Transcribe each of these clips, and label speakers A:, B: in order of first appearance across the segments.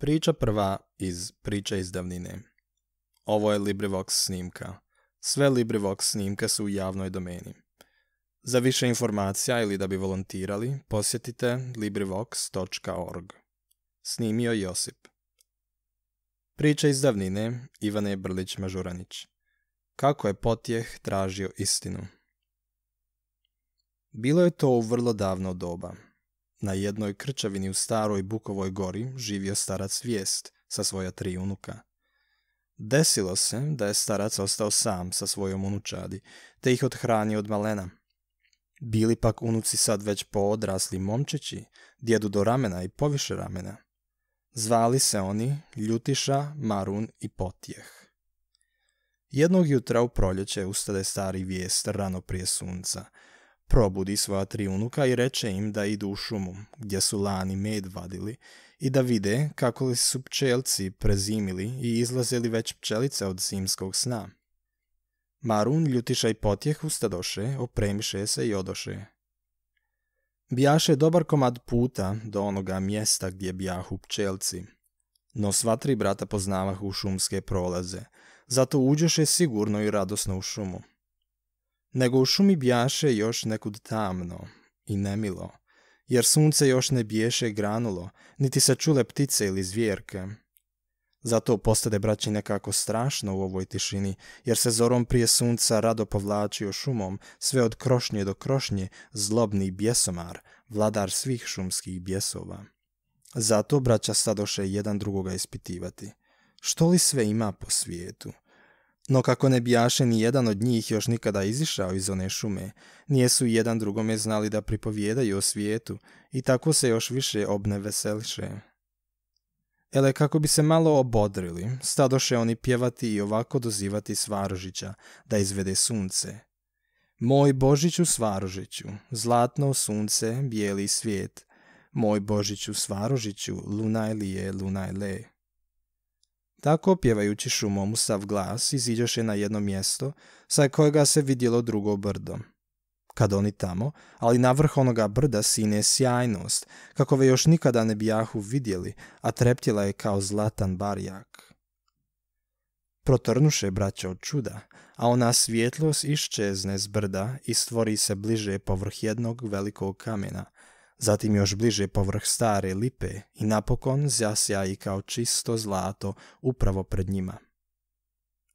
A: Priča prva iz Priče iz davnine. Ovo je LibriVox snimka. Sve LibriVox snimke su u javnoj domeni. Za više informacija ili da bi volontirali, posjetite LibriVox.org. Snimio Josip. Priča iz davnine Ivane Brlić-Mažuranić. Kako je potjeh tražio istinu. Bilo je to u vrlo davno doba – na jednoj krčevini u staroj Bukovoj gori živio starac Vijest sa svoja tri unuka. Desilo se da je starac ostao sam sa svojom unučadi, te ih odhrani od malena. Bili pak unuci sad već odrasli momčići, djedu do ramena i poviše ramena. Zvali se oni Ljutiša, Marun i Potjeh. Jednog jutra u proljeće ustade stari vijest rano prije sunca – probudi svoja tri unuka i reče im da idu u šumu, gdje su lani med vadili, i da vide kako li su pčelci prezimili i izlazili već pčelice od zimskog sna. Marun ljutiša i potjeh ustadoše, opremiše se i odoše. Bijaše dobar komad puta do onoga mjesta gdje bijahu pčelci. No sva tri brata poznavahu šumske prolaze, zato uđeše sigurno i radosno u šumu. Nego u šumi bjaše još nekud tamno i nemilo, jer sunce još ne biješe granulo, niti se čule ptice ili zvijerke. Zato postade braći nekako strašno u ovoj tišini, jer se zorom prije sunca rado povlačio šumom, sve od krošnje do krošnje, zlobni bjesomar, vladar svih šumskih bjesova. Zato braća stadoše jedan drugoga ispitivati. Što li sve ima po svijetu? No kako ne bijaše ni jedan od njih još nikada izišao iz one šume, nijesu jedan drugome znali da pripovijedaju o svijetu i tako se još više obne veseliše Ele kako bi se malo obodrili, stadoše oni pjevati i ovako dozivati Svarožića da izvede sunce. Moj Božiću Svarožiću, zlatno sunce, bijeli svijet. Moj Božiću Svarožiću, lunaj lije, lunaj le. Tako, pjevajući šumom u sav glas, iziđoše na jedno mjesto, sa kojega se vidjelo drugo brdo. Kad oni tamo, ali na vrh onoga brda sine sjajnost, kakove još nikada ne bijahu vidjeli, a treptila je kao zlatan barjak. Protrnuše braća od čuda, a ona svjetlost iščezne s brda i stvori se bliže povrh jednog velikog kamena – zatim još bliže povrh stare lipe i napokon i kao čisto zlato upravo pred njima.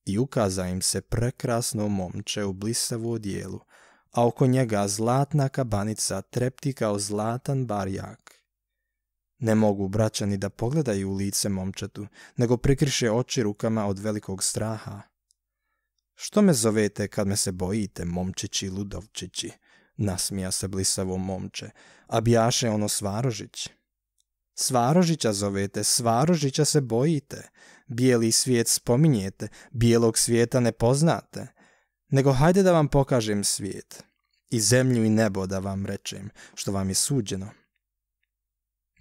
A: I ukaza im se prekrasno momče u blisavu odijelu, a oko njega zlatna kabanica trepti kao zlatan barjak. Ne mogu braćani da pogledaju u lice momčetu, nego prikriše oči rukama od velikog straha. Što me zovete kad me se bojite, momčići ludovčići? nasmija se blisavo momče, a ono Svarožić. Svarožića zovete, Svarožića se bojite, bijeli svijet spominjete, bijelog svijeta ne poznate, nego hajde da vam pokažem svijet, i zemlju i nebo da vam rečem, što vam je suđeno.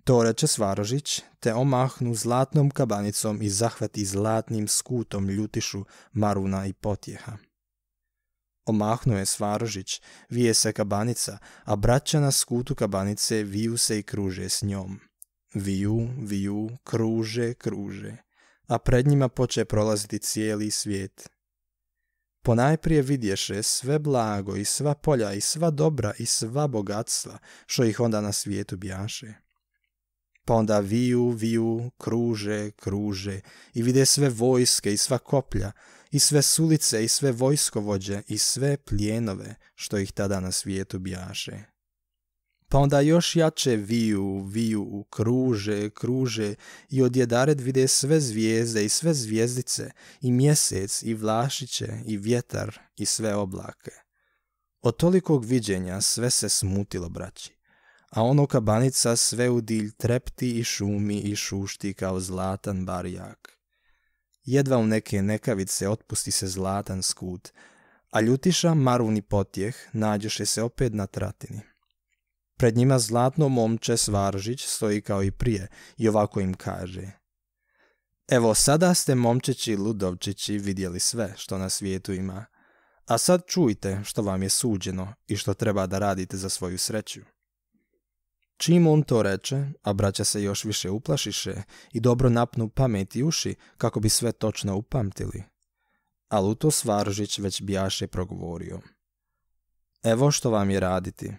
A: To reče Svarožić, te omahnu zlatnom kabanicom i zahvati zlatnim skutom ljutišu Maruna i potjeha. Omahnuo je Svarožić, vije se kabanica, a braća na skutu kabanice viju se i kruže s njom. Viju, viju, kruže, kruže, a pred njima poče prolaziti cijeli svijet. Ponajprije vidješe sve blago i sva polja i sva dobra i sva bogatstva, što ih onda na svijetu bjaše. Pa onda viju, viju, kruže, kruže i vide sve vojske i sva koplja, i sve sulice i sve vojskovođe i sve plijenove što ih tada na svijetu bijaše. Pa onda još jače viju, viju, kruže, kruže i odjedared vide sve zvijezde i sve zvijezdice i mjesec i vlašiće i vjetar i sve oblake. Od tolikog viđenja sve se smutilo, braći, a ono kabanica sve u dilj trepti i šumi i šušti kao zlatan barijak jedva u neke nekavice otpusti se zlatan skut, a ljutiša maruni potjeh nađeše se opet na tratini. Pred njima zlatno momče Svaržić stoji kao i prije i ovako im kaže Evo sada ste momčeći ludovčići vidjeli sve što na svijetu ima, a sad čujte što vam je suđeno i što treba da radite za svoju sreću. Čim on to reče, a braća se još više uplašiše i dobro napnu pamet i uši kako bi sve točno upamtili. A Luto Svaržić već bijaše progovorio. Evo što vam je raditi.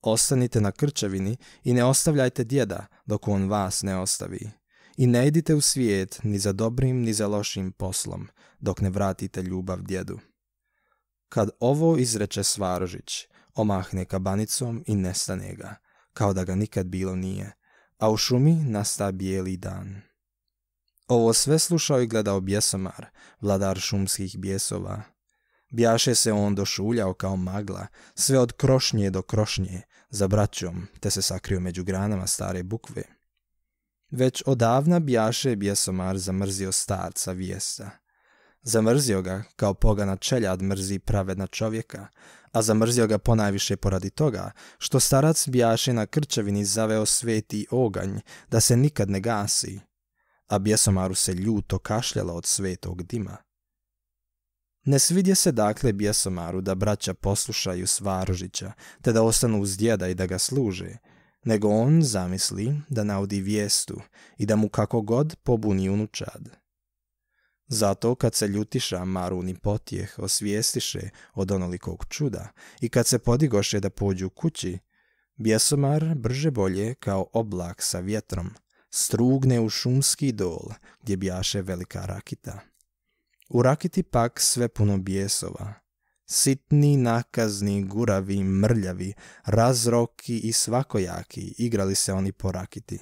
A: Ostanite na krčevini i ne ostavljajte djeda dok on vas ne ostavi. I ne idite u svijet ni za dobrim ni za lošim poslom dok ne vratite ljubav djedu. Kad ovo izreče Svaržić, omahne kabanicom i nestane ga – kao da ga nikad bilo nije, a u šumi nasta bijeli dan. Ovo sve slušao i gledao bjesomar, vladar šumskih bjesova. Bjaše se on došuljao kao magla, sve od krošnje do krošnje, za braćom, te se sakrio među granama stare bukve. Već odavna bjaše bjesomar zamrzio starca vijesta. Zamrzio ga kao pogana čeljad mrzi pravedna čovjeka, a zamrzio ga ponajviše poradi toga, što starac bijaše na krčevini zaveo sveti oganj, da se nikad ne gasi, a bjesomaru se ljuto kašljala od svetog dima. Ne svidje se dakle bjesomaru da braća poslušaju svaržića te da ostanu uz djeda i da ga služe, nego on zamisli da naudi vijestu i da mu kako god pobuni unučad. Zato kad se ljutiša maruni potjeh osvijestiše od onolikog čuda i kad se podigoše da pođu kući, bjesomar brže bolje kao oblak sa vjetrom strugne u šumski dol gdje bjaše velika rakita. U rakiti pak sve puno bjesova, sitni, nakazni, guravi, mrljavi, razroki i svakojaki igrali se oni po rakiti.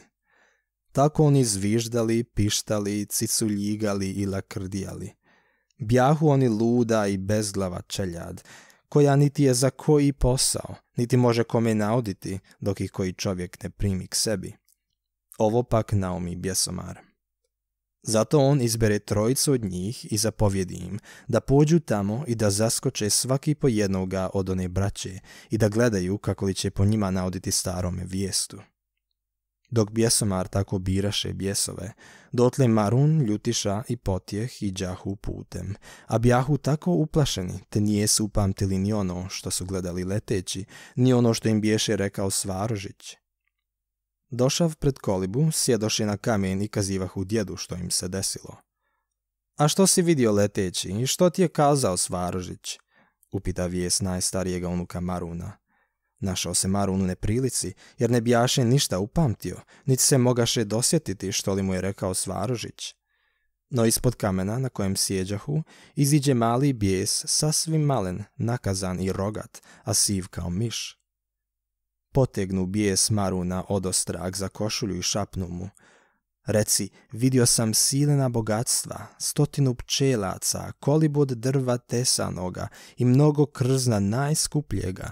A: Tako oni zviždali, pištali, ciculjigali i lakrdijali. Bjahu oni luda i bezglava čeljad, koja niti je za koji posao, niti može kome nauditi, dok ih koji čovjek ne primi k sebi. Ovo pak Naomi bjesomar. Zato on izbere trojicu od njih i zapovjedi im da pođu tamo i da zaskoče svaki po jednoga od one braće i da gledaju kako li će po njima nauditi starome vijestu. Dok bjesomar tako biraše bjesove, dotle Marun ljutiša i potjeh i džahu putem, a bjahu tako uplašeni, te nijesu upamtili ni ono što su gledali leteći, ni ono što im biješe rekao Svarožić. Došav pred kolibu, sjedoše na kamen i u djedu što im se desilo. A što si vidio leteći i što ti je kazao Svarožić? Upita vijest najstarijega unuka Maruna. Našao se Marun u neprilici, jer ne bijaše ništa upamtio, niti se mogaše dosjetiti što li mu je rekao Svarožić. No ispod kamena na kojem sjeđahu iziđe mali bijes, sasvim malen, nakazan i rogat, a siv kao miš. Potegnu bijes Maruna ostrag za košulju i šapnu mu. Reci, vidio sam silena bogatstva, stotinu pčelaca, kolibod drva tesanoga i mnogo krzna najskupljega,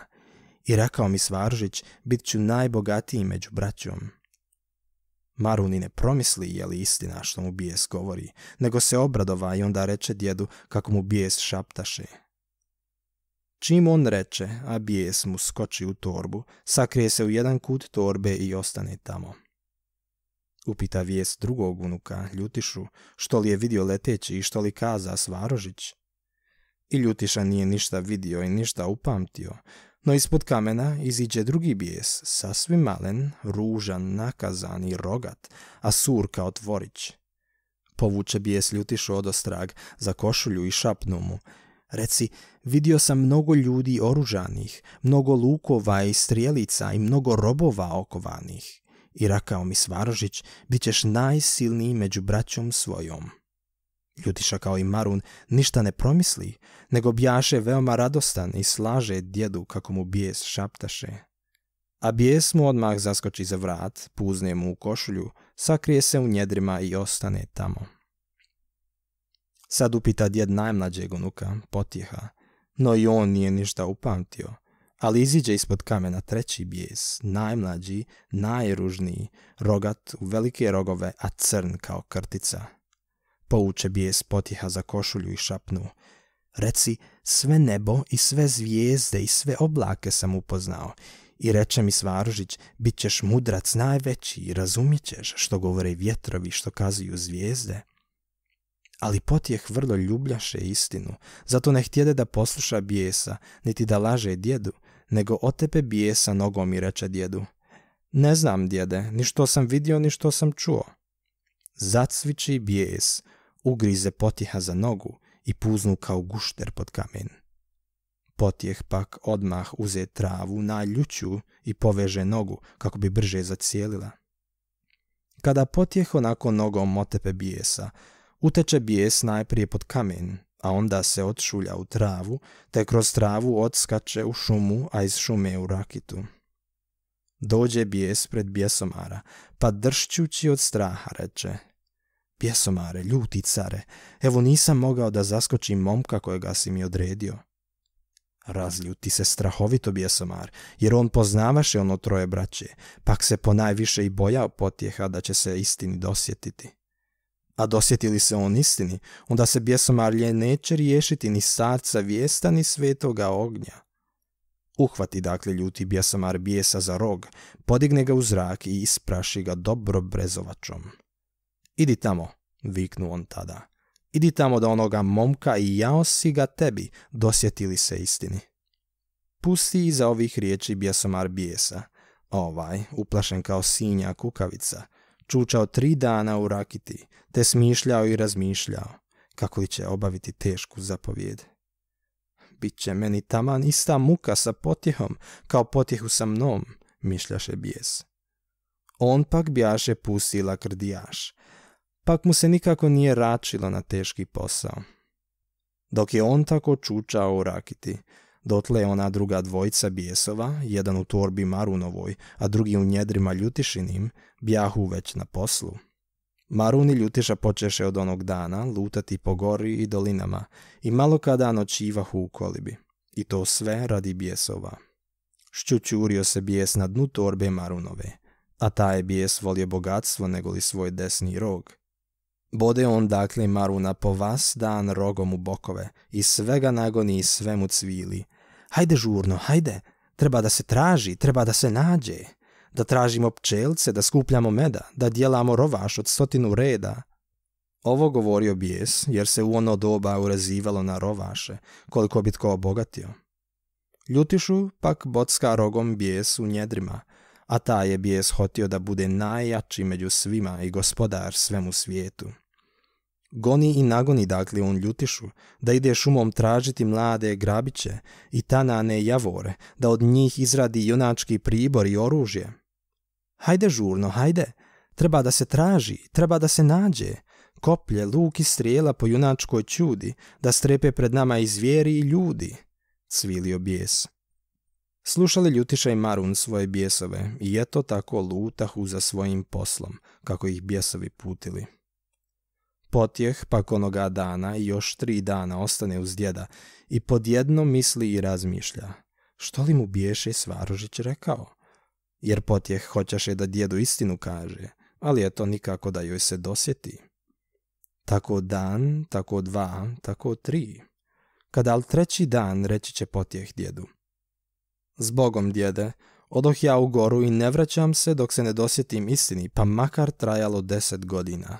A: i rekao mi svaržić, bit ću najbogatiji među braćom. Maruni ne promisli je li istina što mu bijes govori, nego se obradova i onda reče djedu kako mu bijes šaptaše. Čim on reče, a bijes mu skoči u torbu, sakrije se u jedan kut torbe i ostane tamo. Upita vijest drugog unuka, Ljutišu, što li je vidio leteći i što li kaza Svarožić. I Ljutiša nije ništa vidio i ništa upamtio, no ispod kamena iziđe drugi bijes, sasvim malen, ružan, nakazan i rogat, a sur kao tvorić. Povuče bijes ljutišu odostrag, za košulju i šapnu mu. Reci, vidio sam mnogo ljudi oružanih, mnogo lukova i strijelica i mnogo robova okovanih. I rakao mi Svarožić, bit ćeš najsilniji među braćom svojom. Ljutiša kao i Marun ništa ne promisli, nego bjaše veoma radostan i slaže djedu kako mu bijes šaptaše. A bijes mu odmah zaskoči za vrat, puzne mu u košulju, sakrije se u njedrima i ostane tamo. Sad upita djed najmlađeg unuka, potjeha, no i on nije ništa upamtio, ali iziđe ispod kamena treći bijes, najmlađi, najružniji, rogat u velike rogove, a crn kao krtica – Pouče bijes potiha za košulju i šapnu. Reci, sve nebo i sve zvijezde i sve oblake sam upoznao. I reče mi Svaružić, bit ćeš mudrac najveći i razumjet što govore vjetrovi što kazuju zvijezde. Ali potjeh vrlo ljubljaše istinu, zato ne htjede da posluša bijesa, niti da laže djedu, nego otepe bijesa nogom i reče djedu. Ne znam, djede, ni što sam vidio, ni što sam čuo. Zacviči bijes, ugrize potjeha za nogu i puznu kao gušter pod kamen. Potjeh pak odmah uze travu na ljuću i poveže nogu kako bi brže zacijelila. Kada potjeh onako nogom otepe bijesa, uteče bijes najprije pod kamen, a onda se odšulja u travu, te kroz travu odskače u šumu, a iz šume u rakitu. Dođe bijes pred bijesomara, pa dršćući od straha reče – pjesomare, ljuticare. Evo nisam mogao da zaskočim momka kojega si mi odredio. Razljuti se strahovito bjesomar, jer on poznavaše ono troje braće, pak se ponajviše i bojao potjeha da će se istini dosjetiti. A dosjetili se on istini, onda se bjesomarlje neće riješiti ni starca vijesta ni svetoga ognja. Uhvati dakle ljuti bjesomar bijesa za rog, podigne ga u zrak i ispraši ga dobro brezovačom. Idi tamo, viknu on tada. Idi tamo da onoga momka i jao si ga tebi, dosjetili se istini. Pusti iza ovih riječi bjesomar bijesa. Ovaj, uplašen kao sinja kukavica, čučao tri dana u rakiti, te smišljao i razmišljao, kako li će obaviti tešku zapovjed. Biće meni taman ista muka sa potjehom, kao potjehu sa mnom, mišljaše bijes. On pak bjaše pustila krdijaš, pak mu se nikako nije račilo na teški posao. Dok je on tako čučao u rakiti, dotle je ona druga dvojca bijesova, jedan u torbi Marunovoj, a drugi u njedrima Ljutišinim, bjahu već na poslu. Maruni Ljutiša počeše od onog dana lutati po gori i dolinama i malo kada noćivahu u kolibi. I to sve radi bijesova. Šćućurio se bijes na dnu torbe Marunove, a taj bijes volio bogatstvo negoli svoj desni rog, Bode on dakle Maruna po vas dan rogom u bokove i sve ga nagoni i svemu cvili. Hajde žurno, hajde, treba da se traži, treba da se nađe. Da tražimo pčelce, da skupljamo meda, da dijelamo rovaš od stotinu reda. Ovo govorio bijes, jer se u ono doba urezivalo na rovaše, koliko bi tko obogatio. Ljutišu pak bocka rogom bijes u njedrima – a taj je bijes hotio da bude najjači među svima i gospodar svemu svijetu. Goni i nagoni dakle on ljutišu, da ide šumom tražiti mlade grabiće i tanane javore, da od njih izradi junački pribor i oružje. Hajde žurno, hajde, treba da se traži, treba da se nađe, koplje, luk i strijela po junačkoj čudi, da strepe pred nama i zvijeri i ljudi, cvilio bijes. Slušali Ljutiša i Marun svoje bijesove i eto tako lutahu za svojim poslom, kako ih bijesovi putili. Potjeh pak onoga dana i još tri dana ostane uz djeda i podjedno misli i razmišlja. Što li mu biješe Svarožić rekao? Jer potjeh je da djedu istinu kaže, ali je to nikako da joj se dosjeti. Tako dan, tako dva, tako tri. Kada al treći dan reći će potjeh djedu – Zbogom, djede, odoh ja u goru i ne vraćam se dok se ne dosjetim istini, pa makar trajalo deset godina.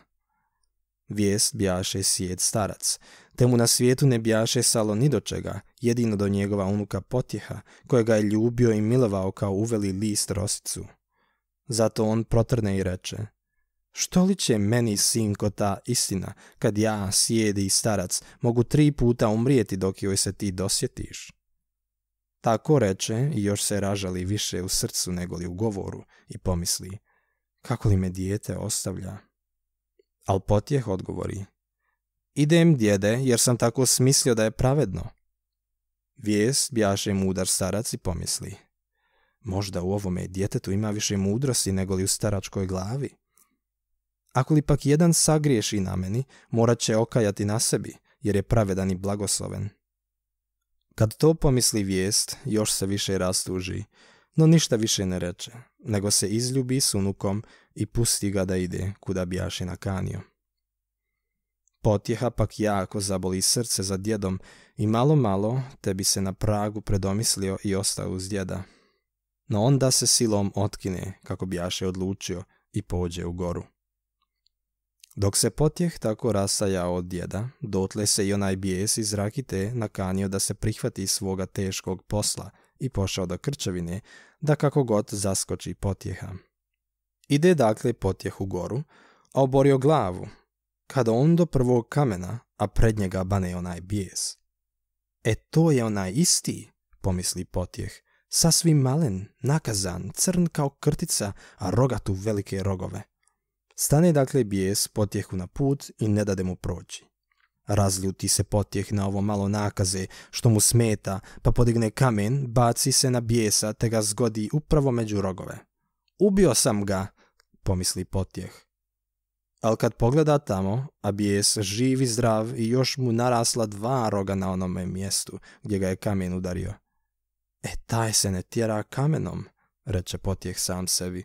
A: Vijest bjaše sjed starac, te mu na svijetu ne bijaše salo ni do čega, jedino do njegova unuka potjeha, kojega je ljubio i milovao kao uveli list rosicu. Zato on protrne i reče, što li će meni, sinko, ta istina, kad ja, sjedi i starac, mogu tri puta umrijeti dok joj se ti dosjetiš? Tako reče i još se ražali više u srcu nego li u govoru i pomisli, kako li me dijete ostavlja? Al potjeh odgovori, idem djede jer sam tako smislio da je pravedno. Vijest bjaše mudar starac i pomisli, možda u ovome djetetu ima više mudrosti nego li u staračkoj glavi. Ako li pak jedan sagriješi na meni, morat će okajati na sebi, jer je pravedan i blagosloven. Kad to pomisli vijest, još se više rastuži, no ništa više ne reče, nego se izljubi s unukom i pusti ga da ide kuda bijaše nakanio. Potjeha pak jako zaboli srce za djedom i malo malo te bi se na pragu predomislio i ostao uz djeda. No onda se silom otkine kako bijaše odlučio i pođe u goru. Dok se potjeh tako rasajao od djeda, dotle se i onaj bijes iz rakite nakanio da se prihvati svoga teškog posla i pošao do krčevine, da kako god zaskoči potjeha. Ide dakle potjeh u goru, a oborio glavu, kada on do prvog kamena, a pred njega bane onaj bijes. E to je onaj isti, pomisli potjeh, sasvim malen, nakazan, crn kao krtica, a rogatu tu velike rogove. Stane dakle bijes potjehu na put i ne dade mu proći. Razljuti se potjeh na ovo malo nakaze što mu smeta, pa podigne kamen, baci se na bijesa te ga zgodi upravo među rogove. Ubio sam ga, pomisli potjeh. Al kad pogleda tamo, a bijes živi zdrav i još mu narasla dva roga na onome mjestu gdje ga je kamen udario. E taj se ne tjera kamenom, reče potjeh sam sebi,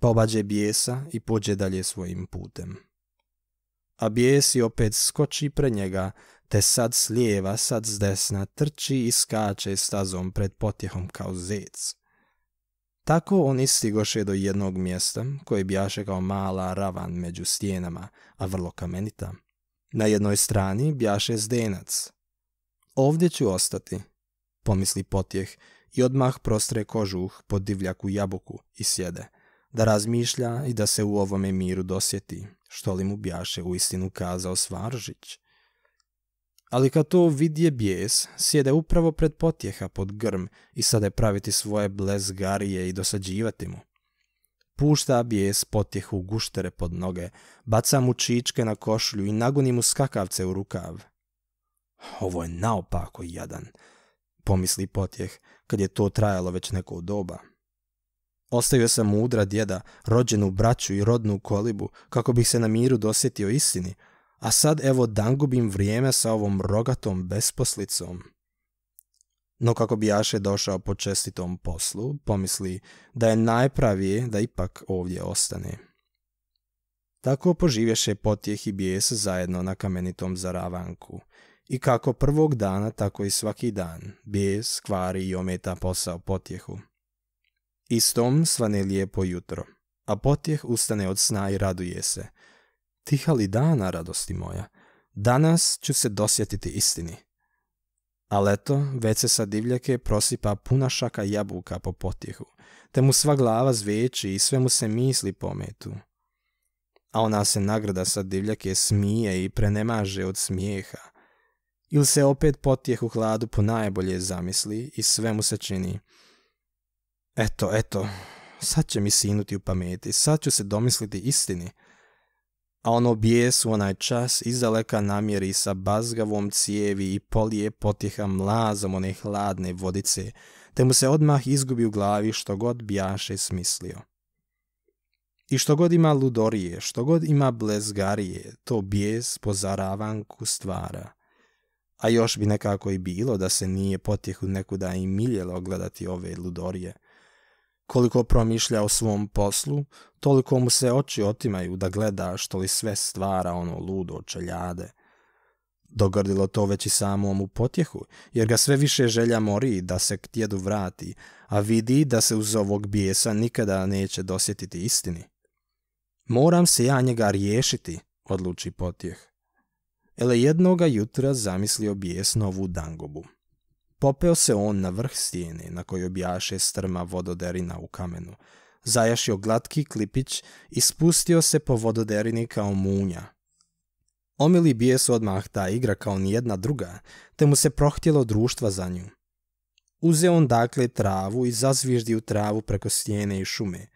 A: Pobađe bijesa i pođe dalje svojim putem. A bijesi opet skoči pre njega, te sad s lijeva, sad s desna trči i skače stazom pred potjehom kao zec. Tako on istigoše do jednog mjesta, koje bjaše kao mala ravan među stijenama, a vrlo kamenita. Na jednoj strani bjaše zdenac. Ovdje ću ostati, pomisli potjeh i odmah prostre kožuh pod divljaku jabuku i sjede, da razmišlja i da se u ovome miru dosjeti, što li mu bjaše u istinu kazao Svaržić. Ali kad to vidje bijes, sjede upravo pred potjeha pod grm i sada praviti svoje blezgarije i dosađivati mu. Pušta bijes potjehu guštere pod noge, baca mu čičke na košlju i nagoni mu skakavce u rukav. Ovo je naopako jadan, pomisli potjeh, kad je to trajalo već neko doba. Ostavio sam mudra djeda, rođenu braću i rodnu kolibu, kako bih se na miru dosjetio istini, a sad evo dangubim vrijeme sa ovom rogatom besposlicom. No kako bi Jaše došao po čestitom poslu, pomisli da je najpravije da ipak ovdje ostane. Tako poživješe potjeh i bijes zajedno na kamenitom zaravanku. I kako prvog dana, tako i svaki dan, bijes kvari i ometa posao potjehu. I Istom svane lijepo jutro, a potjeh ustane od sna i raduje se. Tiha li dana, radosti moja, danas ću se dosjetiti istini. A leto, već se sa divljake prosipa puna šaka jabuka po potjehu, te mu sva glava zveči i sve mu se misli pometu. A ona se nagrada sa divljake smije i prenemaže od smijeha. Ili se opet potjeh u hladu po najbolje zamisli i sve mu se čini – Eto, eto, sad će mi sinuti u pameti, sad ću se domisliti istini. A ono bijes u onaj čas izdaleka namjeri sa bazgavom cijevi i polije potjeha mlazom one hladne vodice, te mu se odmah izgubi u glavi što god bjaše smislio. I što god ima ludorije, što god ima blezgarije, to bijes po zaravanku stvara. A još bi nekako i bilo da se nije potjehu nekuda i miljelo gledati ove ludorije. Koliko promišlja o svom poslu, toliko mu se oči otimaju da gleda što li sve stvara ono ludo čeljade. Dogrdilo to već i samom u potjehu, jer ga sve više želja mori da se k vrati, a vidi da se uz ovog bijesa nikada neće dosjetiti istini. Moram se ja njega riješiti, odluči potjeh. Ele jednoga jutra zamislio bijes novu dangobu. Popeo se on na vrh stijene, na kojoj objaše strma vododerina u kamenu. Zajašio glatki klipić i spustio se po vododerini kao munja. Omili bije su odmah ta igra kao nijedna druga, te mu se prohtjelo društva za nju. Uze on dakle travu i zazviždi u travu preko stijene i šume,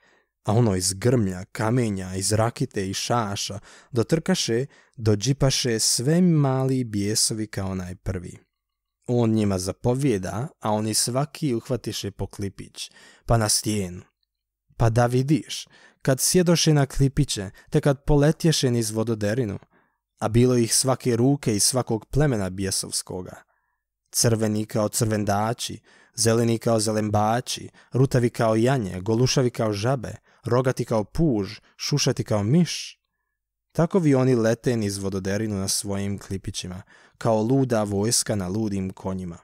A: a ono iz grmlja, kamenja, iz rakite i šaša dotrkaše, dođipaše sve mali bijesovi kao najprvi on njima zapovjeda, a oni svaki uhvatiše po klipić, pa na stijenu. Pa da vidiš, kad sjedoše na klipiće, te kad poletješe niz vododerinu, a bilo ih svake ruke i svakog plemena bjesovskoga. Crveni kao crvendači, zeleni kao zelembači, rutavi kao janje, golušavi kao žabe, rogati kao puž, šušati kao miš, tako Takovi oni lete niz vododerinu na svojim klipićima, kao luda vojska na ludim konjima.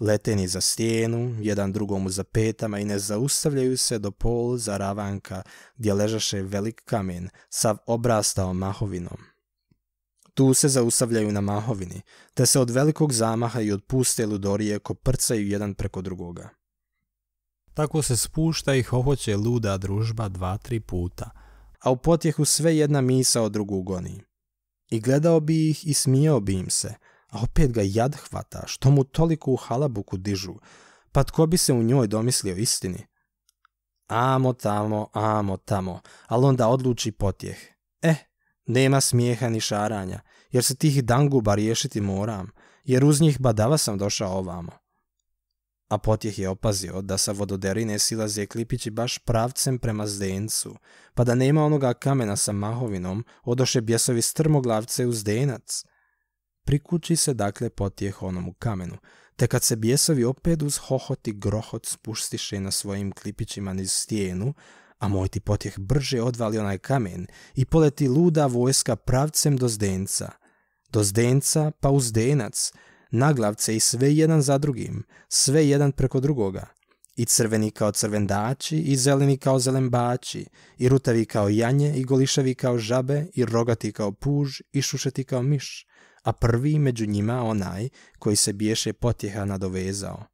A: Lete ni za stijenu, jedan drugomu za petama i ne zaustavljaju se do pol za ravanka gdje ležaše velik kamen, sav obrastao mahovinom. Tu se zaustavljaju na mahovini, te se od velikog zamaha i od puste ludorije koprcaju jedan preko drugoga. Tako se spušta i hohoće luda družba dva, tri puta – a u potjehu sve jedna misa o drugu goni. I gledao bi ih i smijao bi im se, a opet ga jad hvata, što mu toliko u halabuku dižu, pa tko bi se u njoj domislio istini? Amo tamo, amo tamo, ali onda odluči potjeh. Eh, nema smijeha ni šaranja, jer se tih danguba riješiti moram, jer uz njih badava sam došao ovamo a potjeh je opazio da sa vododerine silaze klipići baš pravcem prema zdencu, pa da nema onoga kamena sa mahovinom, odoše bjesovi strmoglavce u zdenac. Prikući se dakle potjeh onomu kamenu, te kad se bjesovi opet uz hohot i grohot spuštiše na svojim klipićima niz stijenu, a moj ti potjeh brže odvali onaj kamen i poleti luda vojska pravcem do zdenca. Do zdenca pa uz zdenac, naglavce i sve jedan za drugim, sve jedan preko drugoga. I crveni kao crvendači, i zeleni kao zelembači, i rutavi kao janje, i golišavi kao žabe, i rogati kao puž, i šušeti kao miš, a prvi među njima onaj koji se biješe potjeha nadovezao.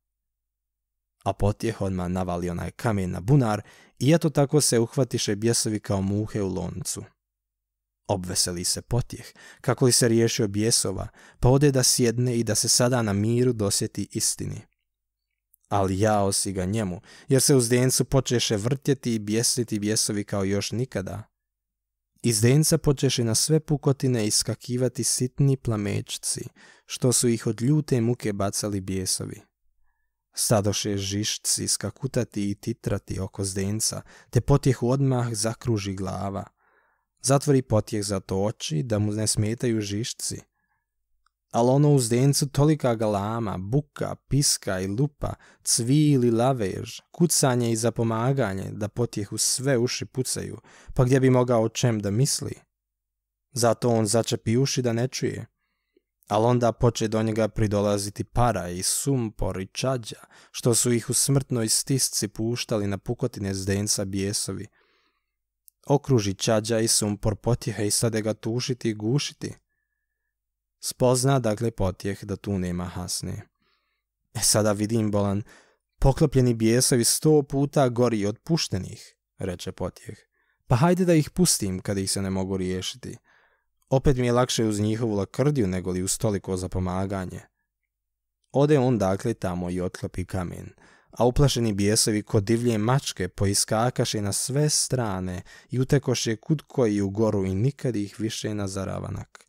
A: A potjeh odmah navali onaj kamen na bunar i eto tako se uhvatiše bjesovi kao muhe u loncu. Obveseli se potjeh, kako li se riješio bijesova, pa ode da sjedne i da se sada na miru dosjeti istini. Ali ja si ga njemu, jer se u zdencu počeše vrtjeti i bijesiti bijesovi kao još nikada. Iz Zdenca počeše na sve pukotine iskakivati sitni plamečci, što su ih od ljute muke bacali bijesovi. Stadoše žišci skakutati i titrati oko zdenca, te potjehu odmah zakruži glava – Zatvori potjeh za to oči da mu ne smetaju žišci. Ali ono u Zdencu tolika galama, buka, piska i lupa, cvili lavež, kucanje i zapomaganje da potjehu sve uši pucaju, pa gdje bi mogao o čem da misli? Zato on začepi uši da ne čuje. Ali onda poče do njega pridolaziti para i sumpor i čađa, što su ih u smrtnoj stisci puštali na pukotine zdenca bijesovi – okruži čađa i sumpor potjehe i sada ga tušiti i gušiti. Spozna dakle potjeh da tu nema hasne. E sada vidim bolan, poklopljeni bijesovi sto puta gori od puštenih, reče potjeh. Pa hajde da ih pustim kada ih se ne mogu riješiti. Opet mi je lakše uz njihovu lakrdiju nego li uz toliko pomaganje. Ode on dakle tamo i otklopi kamen – a uplašeni bijesovi kod divlje mačke poiskakaše na sve strane i utekoše kud koji u goru i nikad ih više na zaravanak.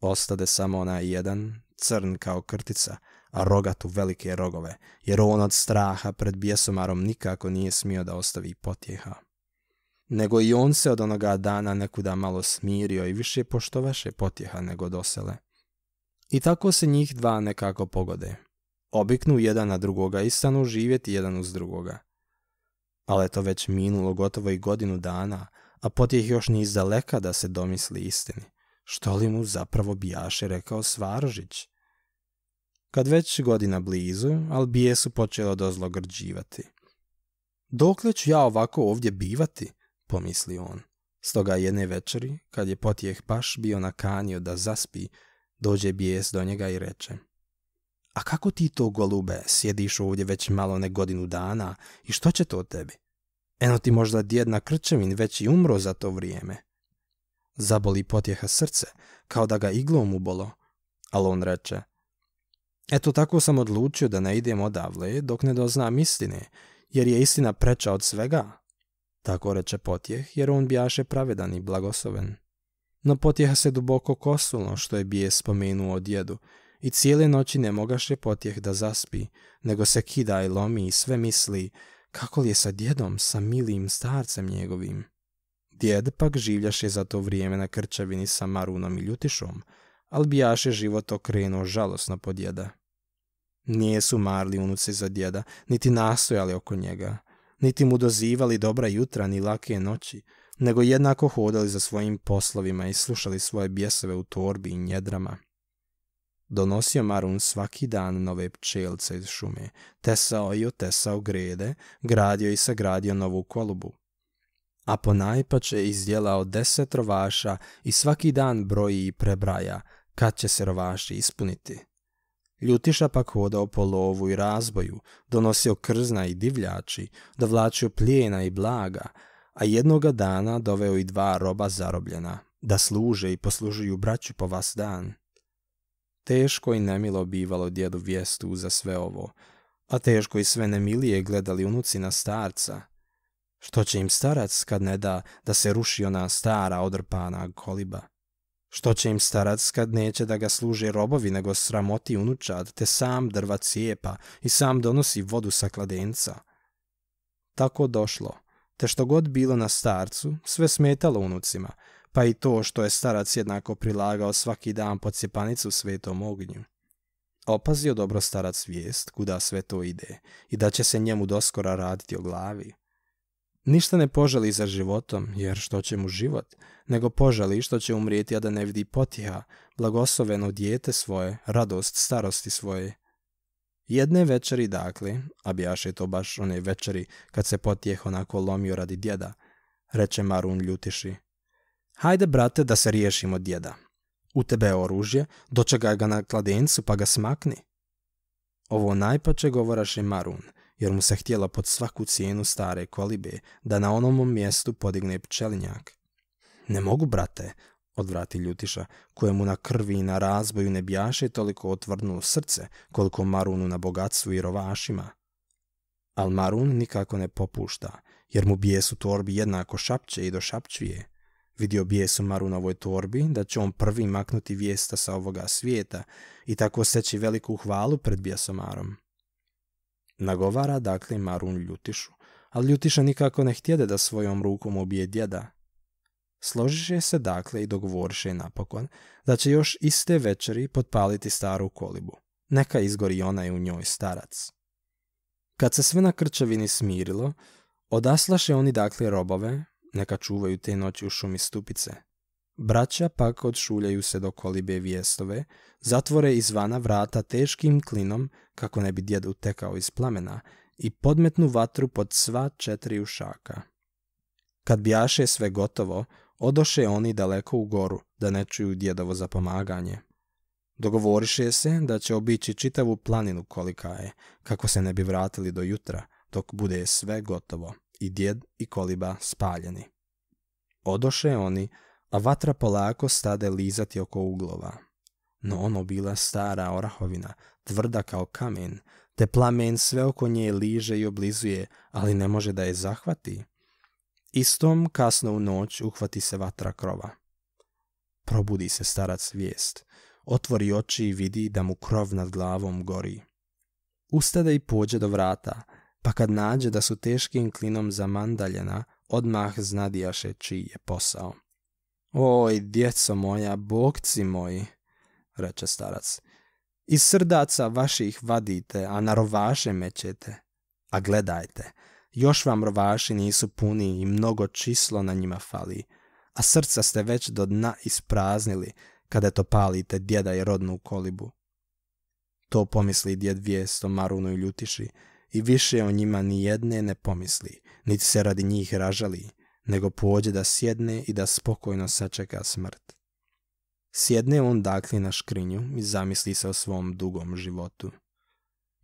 A: Ostade samo ona jedan, crn kao krtica, a rogat u velike rogove, jer on od straha pred bijesomarom nikako nije smio da ostavi potjeha. Nego i on se od onoga dana nekuda malo smirio i više poštovaše potjeha nego dosele. I tako se njih dva nekako pogode obiknu jedan na drugoga i stanu živjeti jedan uz drugoga. Ali to već minulo gotovo i godinu dana, a potjeh još ni izdaleka da se domisli istini. Što li mu zapravo bijaše rekao Svarožić? Kad već godina blizu, al su počelo dozlogrđivati. Dokle ću ja ovako ovdje bivati, pomisli on. Stoga jedne večeri, kad je potjeh paš bio nakanio da zaspi, dođe bijes do njega i reče – a kako ti to golube sjediš ovdje već malo ne godinu dana i što će to od tebi? Eno ti možda djedna krčevin već i umro za to vrijeme. Zaboli potjeha srce, kao da ga iglom ubolo, ali on reče, Eto tako sam odlučio da ne idem odavle dok ne doznam istine, jer je istina preča od svega. Tako reče potjeh, jer on bijaše pravedan i blagosloven. No potjeha se duboko kosulo što je bije spomenuo o djedu, i cijele noći ne mogaše potjeh da zaspi, nego se kida i lomi i sve misli, kako li je sa djedom, sa milim starcem njegovim. Djed pak življaše za to vrijeme na krčevini sa Marunom i Ljutišom, ali bijaše život okrenuo žalosno po djeda. Nije su marli unuci za djeda, niti nastojali oko njega, niti mu dozivali dobra jutra ni lake noći, nego jednako hodali za svojim poslovima i slušali svoje bjesove u torbi i njedrama. Donosio Marun svaki dan nove pčelce iz šume, tesao i otesao grede, gradio i sagradio novu kolubu. A po najpače izdjelao deset rovaša i svaki dan broji i prebraja, kad će se rovaši ispuniti. Ljutiša pak hodao po lovu i razboju, donosio krzna i divljači, dovlačio plijena i blaga, a jednoga dana doveo i dva roba zarobljena, da služe i poslužuju braću po vas dan. Teško i nemilo bivalo djedu vijestu za sve ovo, a teško i sve nemilije gledali unuci na starca. Što će im starac kad ne da da se ruši ona stara odrpana koliba? Što će im starac kad neće da ga služe robovi nego sramoti unučad te sam drva cijepa i sam donosi vodu sa kladenca? Tako došlo, te što god bilo na starcu, sve smetalo unucima – pa i to što je starac jednako prilagao svaki dan pod cjepanicu svetom ognju. Opazio dobro starac vijest kuda sve to ide i da će se njemu doskora raditi o glavi. Ništa ne poželi za životom, jer što će mu život, nego poželi što će umrijeti, a da ne vidi potiha, blagosoveno dijete svoje, radost starosti svoje. Jedne večeri dakle, a bijaše to baš one večeri kad se potijeh onako lomio radi djeda, reče Marun ljutiši. Hajde, brate, da se riješimo djeda. U tebe je oružje, dočega ga na kladencu pa ga smakni. Ovo najpače govoraše Marun, jer mu se htjela pod svaku cijenu stare kolibe da na onom mjestu podigne pčelinjak. Ne mogu, brate, odvrati Ljutiša, kojemu na krvi i na razboju ne bjaše toliko otvrnulo srce koliko Marunu na bogatstvu i rovašima. Al Marun nikako ne popušta, jer mu bijes u torbi jednako šapće i došapćuje. Vidio bijes u Marunovoj torbi, da će on prvi maknuti vijesta sa ovoga svijeta i tako seći veliku hvalu pred bijesomarom. Nagovara dakle Marun Ljutišu, ali Ljutiša nikako ne htjede da svojom rukom ubije djeda. Složiše se dakle i dogovoriše napokon da će još iste večeri potpaliti staru kolibu. Neka izgori ona i u njoj starac. Kad se sve na krčevini smirilo, odaslaše oni dakle robove, neka čuvaju te noći u šumi stupice. Braća pak odšuljaju se do kolibe vijestove, zatvore izvana vrata teškim klinom, kako ne bi djed utekao iz plamena, i podmetnu vatru pod sva četiri ušaka. Kad bjaše sve gotovo, odoše oni daleko u goru, da ne čuju djedovo za pomaganje. Dogovoriše se da će obići čitavu planinu kolika je, kako se ne bi vratili do jutra, dok bude sve gotovo i djed i koliba spaljeni. Odoše oni, a vatra polako stade lizati oko uglova. No ono bila stara orahovina, tvrda kao kamen, te plamen sve oko nje liže i oblizuje, ali ne može da je zahvati. Istom kasno u noć uhvati se vatra krova. Probudi se starac vijest, otvori oči i vidi da mu krov nad glavom gori. Ustade i pođe do vrata, pa kad nađe da su teškim klinom zamandaljena, odmah znadijaše čiji je posao. Oj, djeco moja, bogci moji, reče starac, iz srdaca vaših vadite, a na rovaše mećete. A gledajte, još vam rovaši nisu puni i mnogo čislo na njima fali, a srca ste već do dna ispraznili kada to palite djeda i rodnu kolibu. To pomisli djed vijesto Marunu i Ljutiši, i više o njima ni jedne ne pomisli, niti se radi njih ražali, nego pođe da sjedne i da spokojno sačeka smrt. Sjedne on dakle na škrinju i zamisli se o svom dugom životu.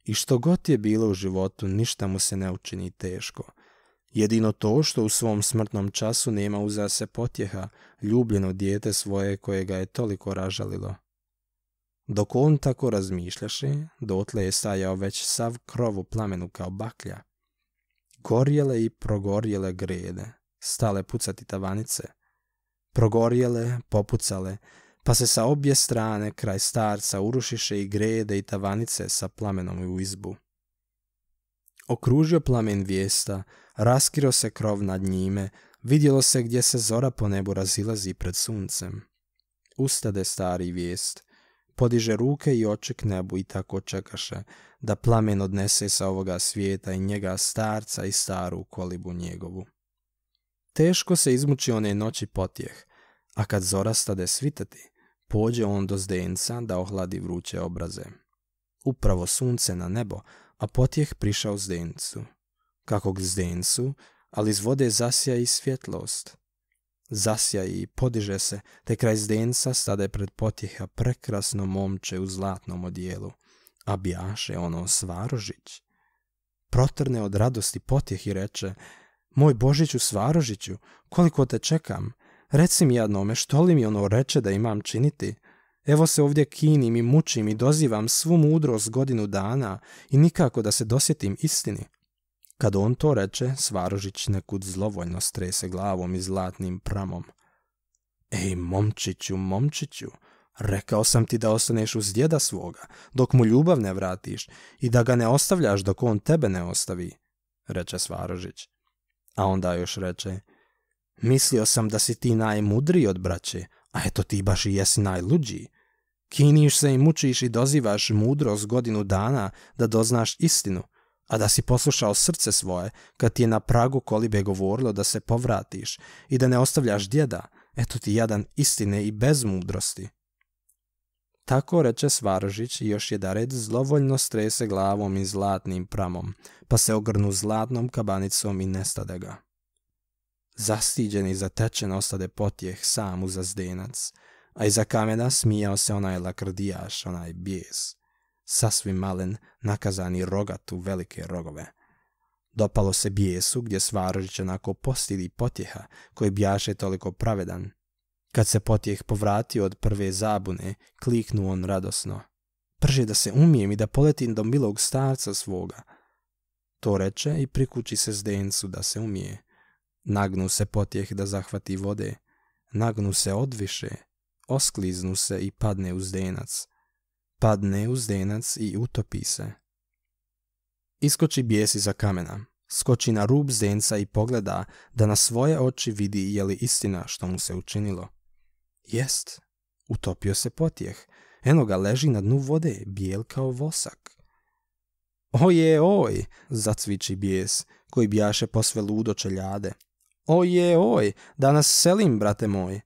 A: I što god je bilo u životu, ništa mu se ne učini teško. Jedino to što u svom smrtnom času nema uza se potjeha, ljubljeno dijete svoje koje ga je toliko ražalilo. Dok on tako razmišljaše, dotle je stajao već sav krov u plamenu kao baklja. Gorjele i progorjele grede, stale pucati tavanice. Progorjele, popucale, pa se sa obje strane kraj starca urušiše i grede i tavanice sa plamenom u izbu. Okružio plamen vijesta, raskrio se krov nad njime, vidjelo se gdje se zora po nebu razilazi pred suncem. Ustade stari vijest – podiže ruke i oček k nebu i tako čekaše da plamen odnese sa ovoga svijeta i njega starca i staru kolibu njegovu. Teško se izmuči one noći potjeh, a kad zora stade svitati, pođe on do zdenca da ohladi vruće obraze. Upravo sunce na nebo, a potjeh prišao zdencu. Kako k zdencu, ali iz vode zasja i svjetlost, zasja i podiže se, te kraj zdenca stade pred potjeha prekrasno momče u zlatnom odijelu, a bijaše ono Svarožić. Protrne od radosti potjeh i reče, moj Božiću Svarožiću, koliko te čekam, reci mi jednome što li mi ono reče da imam činiti, Evo se ovdje kinim i mučim i dozivam svu mudrost godinu dana i nikako da se dosjetim istini. Kad on to reče, Svarožić nekud zlovoljno strese glavom i zlatnim pramom. Ej, momčiću, momčiću, rekao sam ti da ostaneš uz djeda svoga, dok mu ljubav ne vratiš i da ga ne ostavljaš dok on tebe ne ostavi, reče Svarožić. A onda još reče, mislio sam da si ti najmudriji od braće, a eto ti baš i jesi najluđiji. Kiniš se i mučiš i dozivaš mudrost godinu dana da doznaš istinu, a da si poslušao srce svoje kad ti je na pragu kolibe govorilo da se povratiš i da ne ostavljaš djeda, eto ti jadan istine i bez mudrosti. Tako reče Svaržić i još red zlovoljno strese glavom i zlatnim pramom, pa se ogrnu zlatnom kabanicom i nestade ga. Zastiđen i zatečen ostade potjeh sam uza zdenac, a iza kamena smijao se onaj lakrdijaš, onaj bijes sasvim malen, nakazani rogatu rogat u velike rogove. Dopalo se bijesu gdje Svarožić onako postili potjeha koji bjaše toliko pravedan. Kad se potjeh povratio od prve zabune, kliknu on radosno. Prže da se umijem i da poletim do milog starca svoga. To reče i prikući se zdencu da se umije. Nagnu se potjeh da zahvati vode. Nagnu se odviše. Oskliznu se i padne uz Zdenac padne u zdenac i utopi se. Iskoči bijesi za kamena, skoči na rub zdenca i pogleda da na svoje oči vidi je li istina što mu se učinilo. Jest, utopio se potjeh, eno ga leži na dnu vode, bijel kao vosak. Oje, oj, zacviči bijes, koji bjaše posve ludo čeljade. Oje, oj, danas selim, brate moj.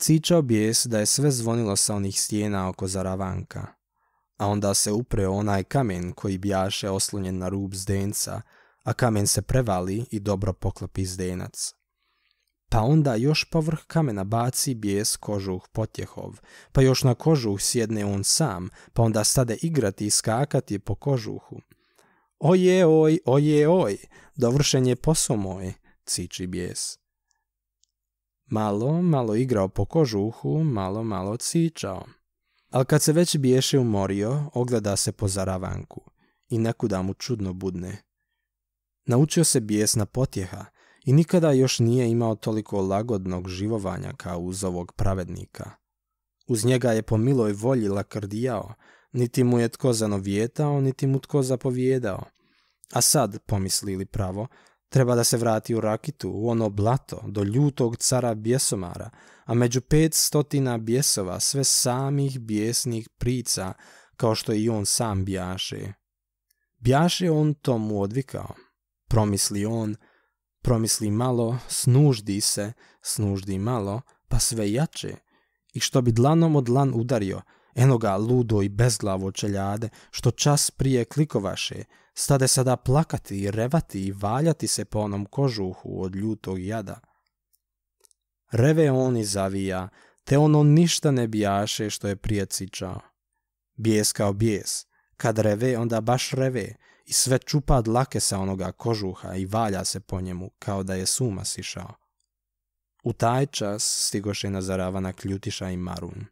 A: Cičao bijes da je sve zvonilo sa onih stijena oko zaravanka, a onda se upreo onaj kamen koji bijaše oslonjen na rub zdenca, a kamen se prevali i dobro poklopi zdenac. Pa onda još povrh kamena baci bijes kožuh potjehov, pa još na kožuh sjedne on sam, pa onda stade igrati i skakati po kožuhu. Oje oj, oje oj, dovršen je posao moj, ciči bijes. Malo, malo igrao po kožuhu, malo, malo cičao. Al kad se već biješe umorio, ogleda se po zaravanku i nekuda mu čudno budne. Naučio se bijesna potjeha i nikada još nije imao toliko lagodnog živovanja kao uz ovog pravednika. Uz njega je po miloj volji lakrdijao, niti mu je tko zanovijetao, niti mu tko zapovjedao. A sad, pomislili pravo, Treba da se vrati u Rakitu, u ono blato, do ljutog cara bjesomara, a među pet stotina bjesova sve samih bjesnih prica, kao što i on sam bjaše. Bjaše on tomu odvikao. Promisli on, promisli malo, snuždi se, snuždi malo, pa sve jače. I što bi dlanom od dlan udario, enoga ludo i bezglavo čeljade, što čas prije klikovaše, Stade sada plakati i revati i valjati se po onom kožuhu od ljutog jada. Reve on i zavija, te ono ništa ne bijaše što je prijecičao. Bijes kao bijes, kad reve onda baš reve i sve čupa dlake sa onoga kožuha i valja se po njemu kao da je suma sišao. U taj čas stigoše na Kljutiša i Marun.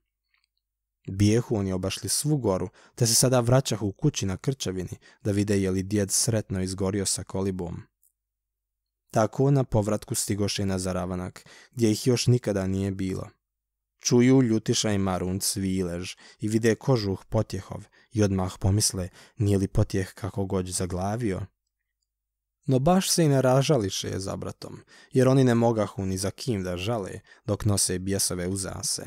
A: Bijehu oni obašli svu goru, te se sada vraćahu u kući na krčevini, da vide je li djed sretno izgorio sa kolibom. Tako na povratku stigoše na zaravanak, gdje ih još nikada nije bilo. Čuju ljutiša marun cvilež i vide kožuh potjehov i odmah pomisle nije li potjeh kako gođ zaglavio. No baš se i ne ražališe za bratom, jer oni ne mogahu ni za kim da žale dok nose bjesove uzase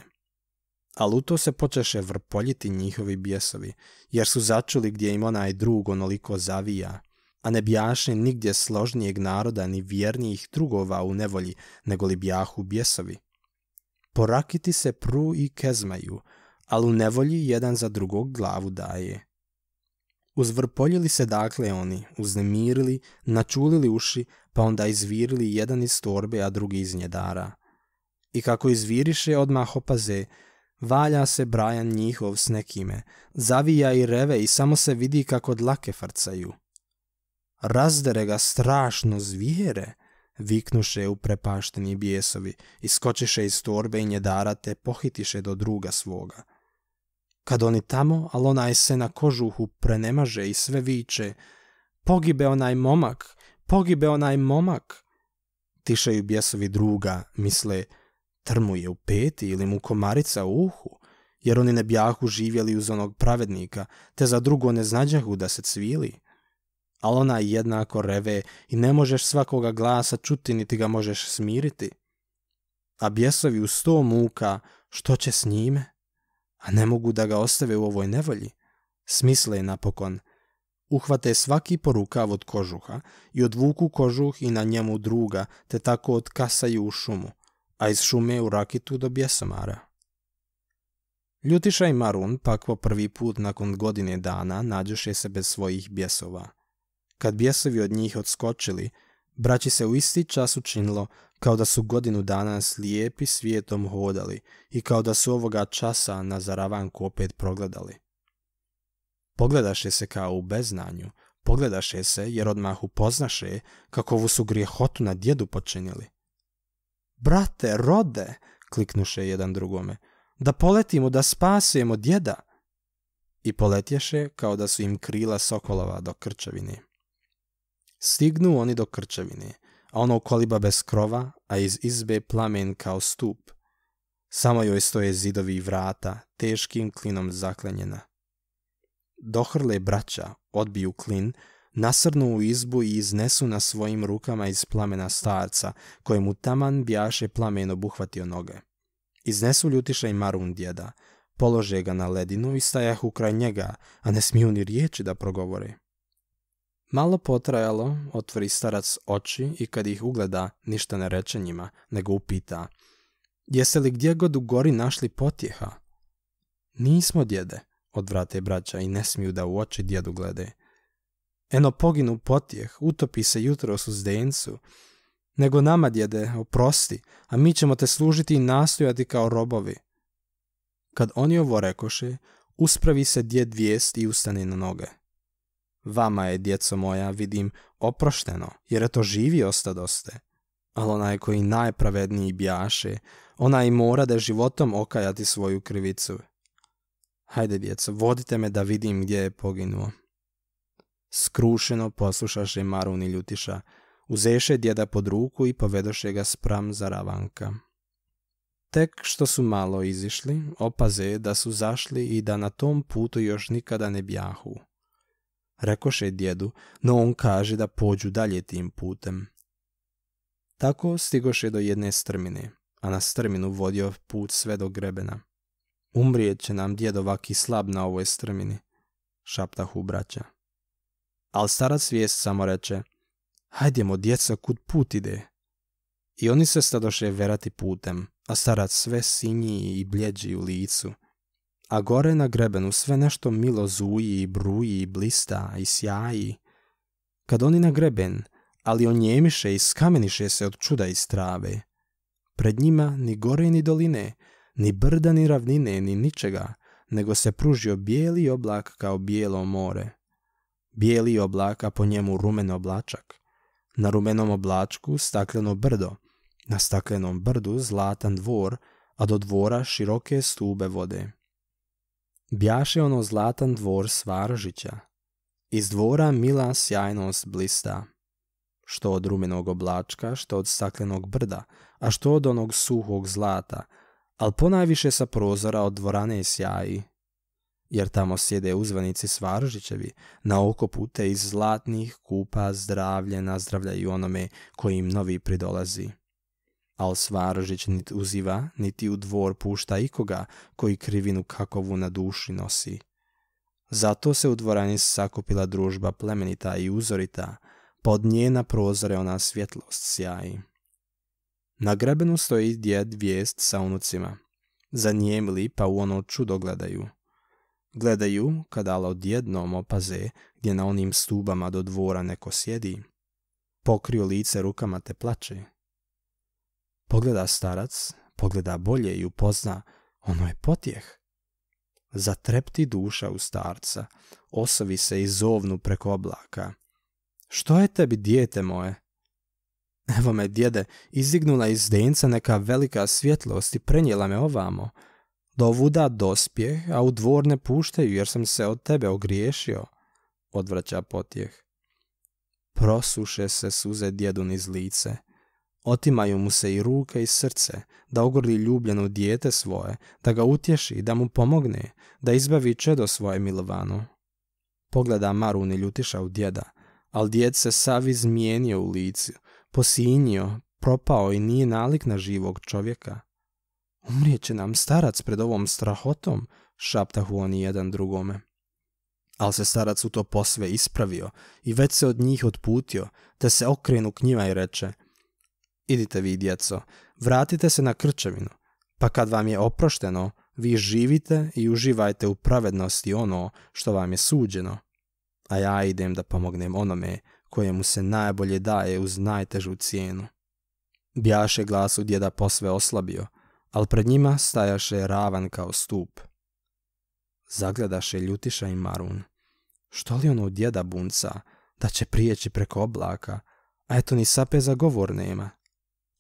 A: ali u to se počeše vrpoljiti njihovi bijesovi, jer su začuli gdje im onaj drug onoliko zavija, a ne bijaše nigdje složnijeg naroda ni vjernijih drugova u nevolji, nego li bijahu bijesovi. Porakiti se pru i kezmaju, ali u nevolji jedan za drugog glavu daje. Uzvrpoljili se dakle oni, uznemirili, načulili uši, pa onda izvirili jedan iz torbe, a drugi iz njedara. I kako izviriše, odmah opaze, Valja se Brajan njihov s nekime, zavija i reve i samo se vidi kako dlake frcaju. Razdere ga strašno zvijere, viknuše uprepašteni bijesovi, iskočiše iz torbe i njedara te pohitiše do druga svoga. Kad oni tamo, ali onaj se na kožuhu prenemaže i sve viče, pogibe onaj momak, pogibe onaj momak. Tišaju bijesovi druga, misle, trmuje u peti ili mu komarica u uhu, jer oni ne bjahu živjeli uz onog pravednika, te za drugo ne znađahu da se cvili. Ali ona jednako reve i ne možeš svakoga glasa čuti niti ga možeš smiriti. A bjesovi u sto muka, što će s njime? A ne mogu da ga ostave u ovoj nevolji. Smisle je napokon. Uhvate svaki porukav od kožuha i odvuku kožuh i na njemu druga, te tako otkasaju u šumu a iz šume u rakitu do bjesomara. Ljutiša i Marun pak po prvi put nakon godine dana nađoše se bez svojih bjesova. Kad bjesovi od njih odskočili, braći se u isti čas učinilo kao da su godinu dana slijepi svijetom hodali i kao da su ovoga časa na zaravanku opet progledali. Pogledaše se kao u beznanju, pogledaše se jer odmah upoznaše kakovu su grijehotu na djedu počinili – Brate, rode, kliknuše jedan drugome, da poletimo da spasujemo djeda. I poletješe kao da su im krila sokolova do krčevine. Stignu oni do krčevine, a ono koliba bez krova, a iz izbe plamen kao stup. Samo joj stoje zidovi i vrata, teškim klinom zaklenjena. Dohrle braća odbiju klin, nasrnu u izbu i iznesu na svojim rukama iz plamena starca, kojemu taman bjaše plamen obuhvatio noge. Iznesu ljutiša i marun djeda, polože ga na ledinu i stajahu kraj njega, a ne smiju ni riječi da progovori. Malo potrajalo, otvori starac oči i kad ih ugleda, ništa ne reče njima, nego upita. Jeste li gdje god u gori našli potjeha? Nismo djede, odvrate braća i ne smiju da u oči djedu glede. Eno poginu potjeh, utopi se jutro su dencu. Nego nama, djede, oprosti, a mi ćemo te služiti i nastojati kao robovi. Kad oni ovo rekoše, uspravi se djed vijest i ustani na noge. Vama je, djeco moja, vidim, oprošteno, jer je to živi ostadoste. Ali onaj koji najpravedniji bjaše, i mora da životom okajati svoju krivicu. Hajde, djeco, vodite me da vidim gdje je poginuo. Skrušeno poslušaše Marun i Ljutiša, uzeše djeda pod ruku i povedoše ga spram za ravanka. Tek što su malo izišli, opaze da su zašli i da na tom putu još nikada ne bjahu. Rekoše djedu, no on kaže da pođu dalje tim putem. Tako stigoše do jedne strmine, a na strminu vodio put sve do grebena. Umrijet će nam i slab na ovoj strmini, šaptahu braća. Al' stara svijest samo reče Hajdemo djeca kud put ide. I oni se stadoše verati putem, a starac sve sinji i bljeđi u licu. A gore na grebenu sve nešto milo zuji i bruji i blista i sjaji. Kad oni na greben, ali on njemiše i skameniše se od čuda i strave. Pred njima ni gore ni doline, ni brda ni ravnine, ni ničega, nego se pružio bijeli oblak kao bijelo more bijeli oblaka, po njemu rumen oblačak. Na rumenom oblačku stakleno brdo, na staklenom brdu zlatan dvor, a do dvora široke stube vode. Bjaše ono zlatan dvor Svaržića. Iz dvora mila sjajnost blista, što od rumenog oblačka, što od staklenog brda, a što od onog suhog zlata, al ponajviše sa prozora od dvorane sjaji, jer tamo sjede uzvanici Svaržićevi, na oko pute iz zlatnih kupa zdravlje nazdravljaju onome koji im novi pridolazi. Al Svaržić niti uziva, niti u dvor pušta ikoga koji krivinu kakovu na duši nosi. Zato se u dvorani sakupila družba plemenita i uzorita, pod njena prozore ona svjetlost sjaji. Na grebenu stoji djed vijest sa unucima. Za njem lipa u ono čudo gledaju – Gledaju kada odjednom opaze gdje na onim stubama do dvora neko sjedi. Pokriju lice rukama te plače. Pogleda starac, pogleda bolje i upozna, ono je potjeh. Zatrepti duša u starca, osovi se i zovnu preko oblaka. Što je tebi, dijete moje? Evo me, djede, izdignula iz denca neka velika svjetlost i prenijela me ovamo – dovuda dospjeh, a u dvor ne puštaju, jer sam se od tebe ogriješio, odvraća potjeh. Prosuše se suze djedu niz lice, otimaju mu se i ruke i srce, da ogori ljubljeno dijete svoje, da ga utješi, da mu pomogne, da izbavi čedo svoje milovano. Pogleda Marun i ljutiša u djeda, ali djed se sav izmijenio u licu, posinio, propao i nije nalik na živog čovjeka će nam starac pred ovom strahotom, šaptahu oni jedan drugome. Al se starac u to posve ispravio i već se od njih otputio, te se okrenu k njima i reče Idite vi, djeco, vratite se na krčevinu, pa kad vam je oprošteno, vi živite i uživajte u pravednosti ono što vam je suđeno, a ja idem da pomognem onome kojemu se najbolje daje uz najtežu cijenu. Bjaše glas u djeda posve oslabio – al pred njima stajaše ravan kao stup. Zagledaše Ljutiša i Marun. Što li ono djeda bunca, da će prijeći preko oblaka, a eto ni sape za govor nema.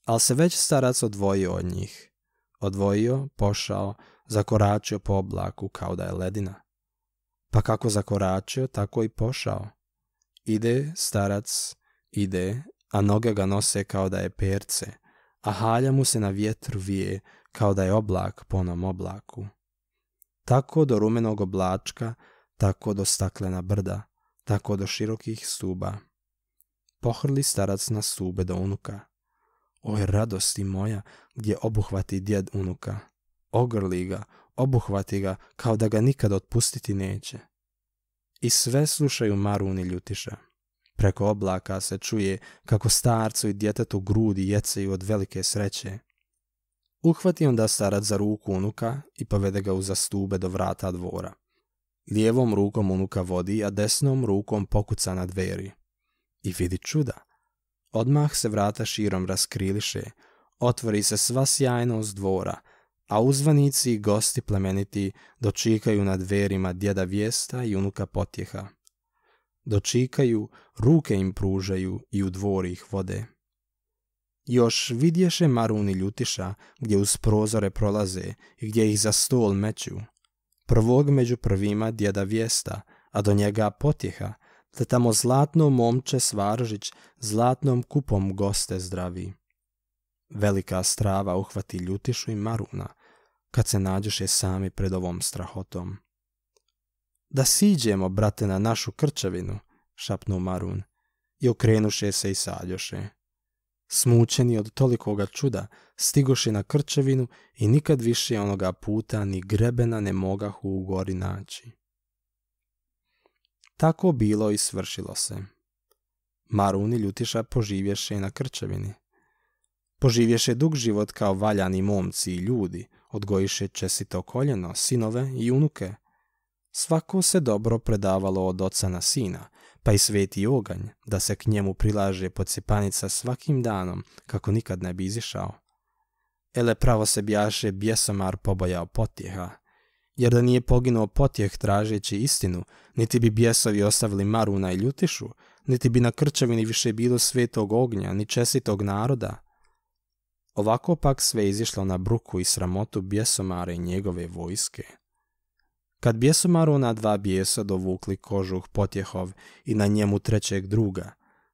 A: Al se već starac odvojio od njih. Odvojio, pošao, zakoračio po oblaku kao da je ledina. Pa kako zakoračio, tako i pošao. Ide, starac, ide, a noge ga nose kao da je perce, a halja mu se na vjetru vije, kao da je oblak po onom oblaku. Tako do rumenog oblačka, tako do staklena brda, tako do širokih stuba. Pohrli starac na stube do unuka. Oj, radosti moja, gdje obuhvati djed unuka. Ogrli ga, obuhvati ga, kao da ga nikad otpustiti neće. I sve slušaju Maruni Ljutiša. Preko oblaka se čuje kako starcu i djetetu grudi jecaju od velike sreće. Uhvati onda starac za ruku unuka i povede ga uza stube do vrata dvora. Lijevom rukom unuka vodi, a desnom rukom pokuca na dveri. I vidi čuda. Odmah se vrata širom raskriliše, otvori se sva sjajnost dvora, a uzvanici i gosti plemeniti dočikaju na dverima djeda vijesta i unuka potjeha. Dočikaju, ruke im pružaju i u dvori ih vode. Još vidješe Maruni ljutiša gdje uz prozore prolaze i gdje ih za stol meću. Prvog među prvima djeda vijesta, a do njega potjeha, da tamo zlatno momče Svaržić zlatnom kupom goste zdravi. Velika strava uhvati ljutišu i Maruna, kad se nađeše sami pred ovom strahotom. Da siđemo, brate, na našu krčevinu, šapnu Marun, i okrenuše se i sadjoše. Smučeni od tolikoga čuda, stigoši na krčevinu i nikad više onoga puta ni grebena ne mogahu u gori naći. Tako bilo i svršilo se. Maruni ljutiša poživješe na krčevini. Poživješe dug život kao valjani momci i ljudi, odgojiše česito koljeno, sinove i unuke. Svako se dobro predavalo od oca na sina, pa i sveti oganj, da se k njemu prilaže pocipanica svakim danom, kako nikad ne bi izišao. Ele pravo se bjaše bjesomar pobojao potjeha, jer da nije poginuo potjeh tražeći istinu, niti bi bjesovi ostavili maru i Ljutišu, niti bi na krčevini više bilo svetog ognja, ni česitog naroda. Ovako pak sve izišlo na bruku i sramotu bjesomare i njegove vojske. Kad bjesomaru na dva bijesa dovukli kožuh potjehov i na njemu trećeg druga,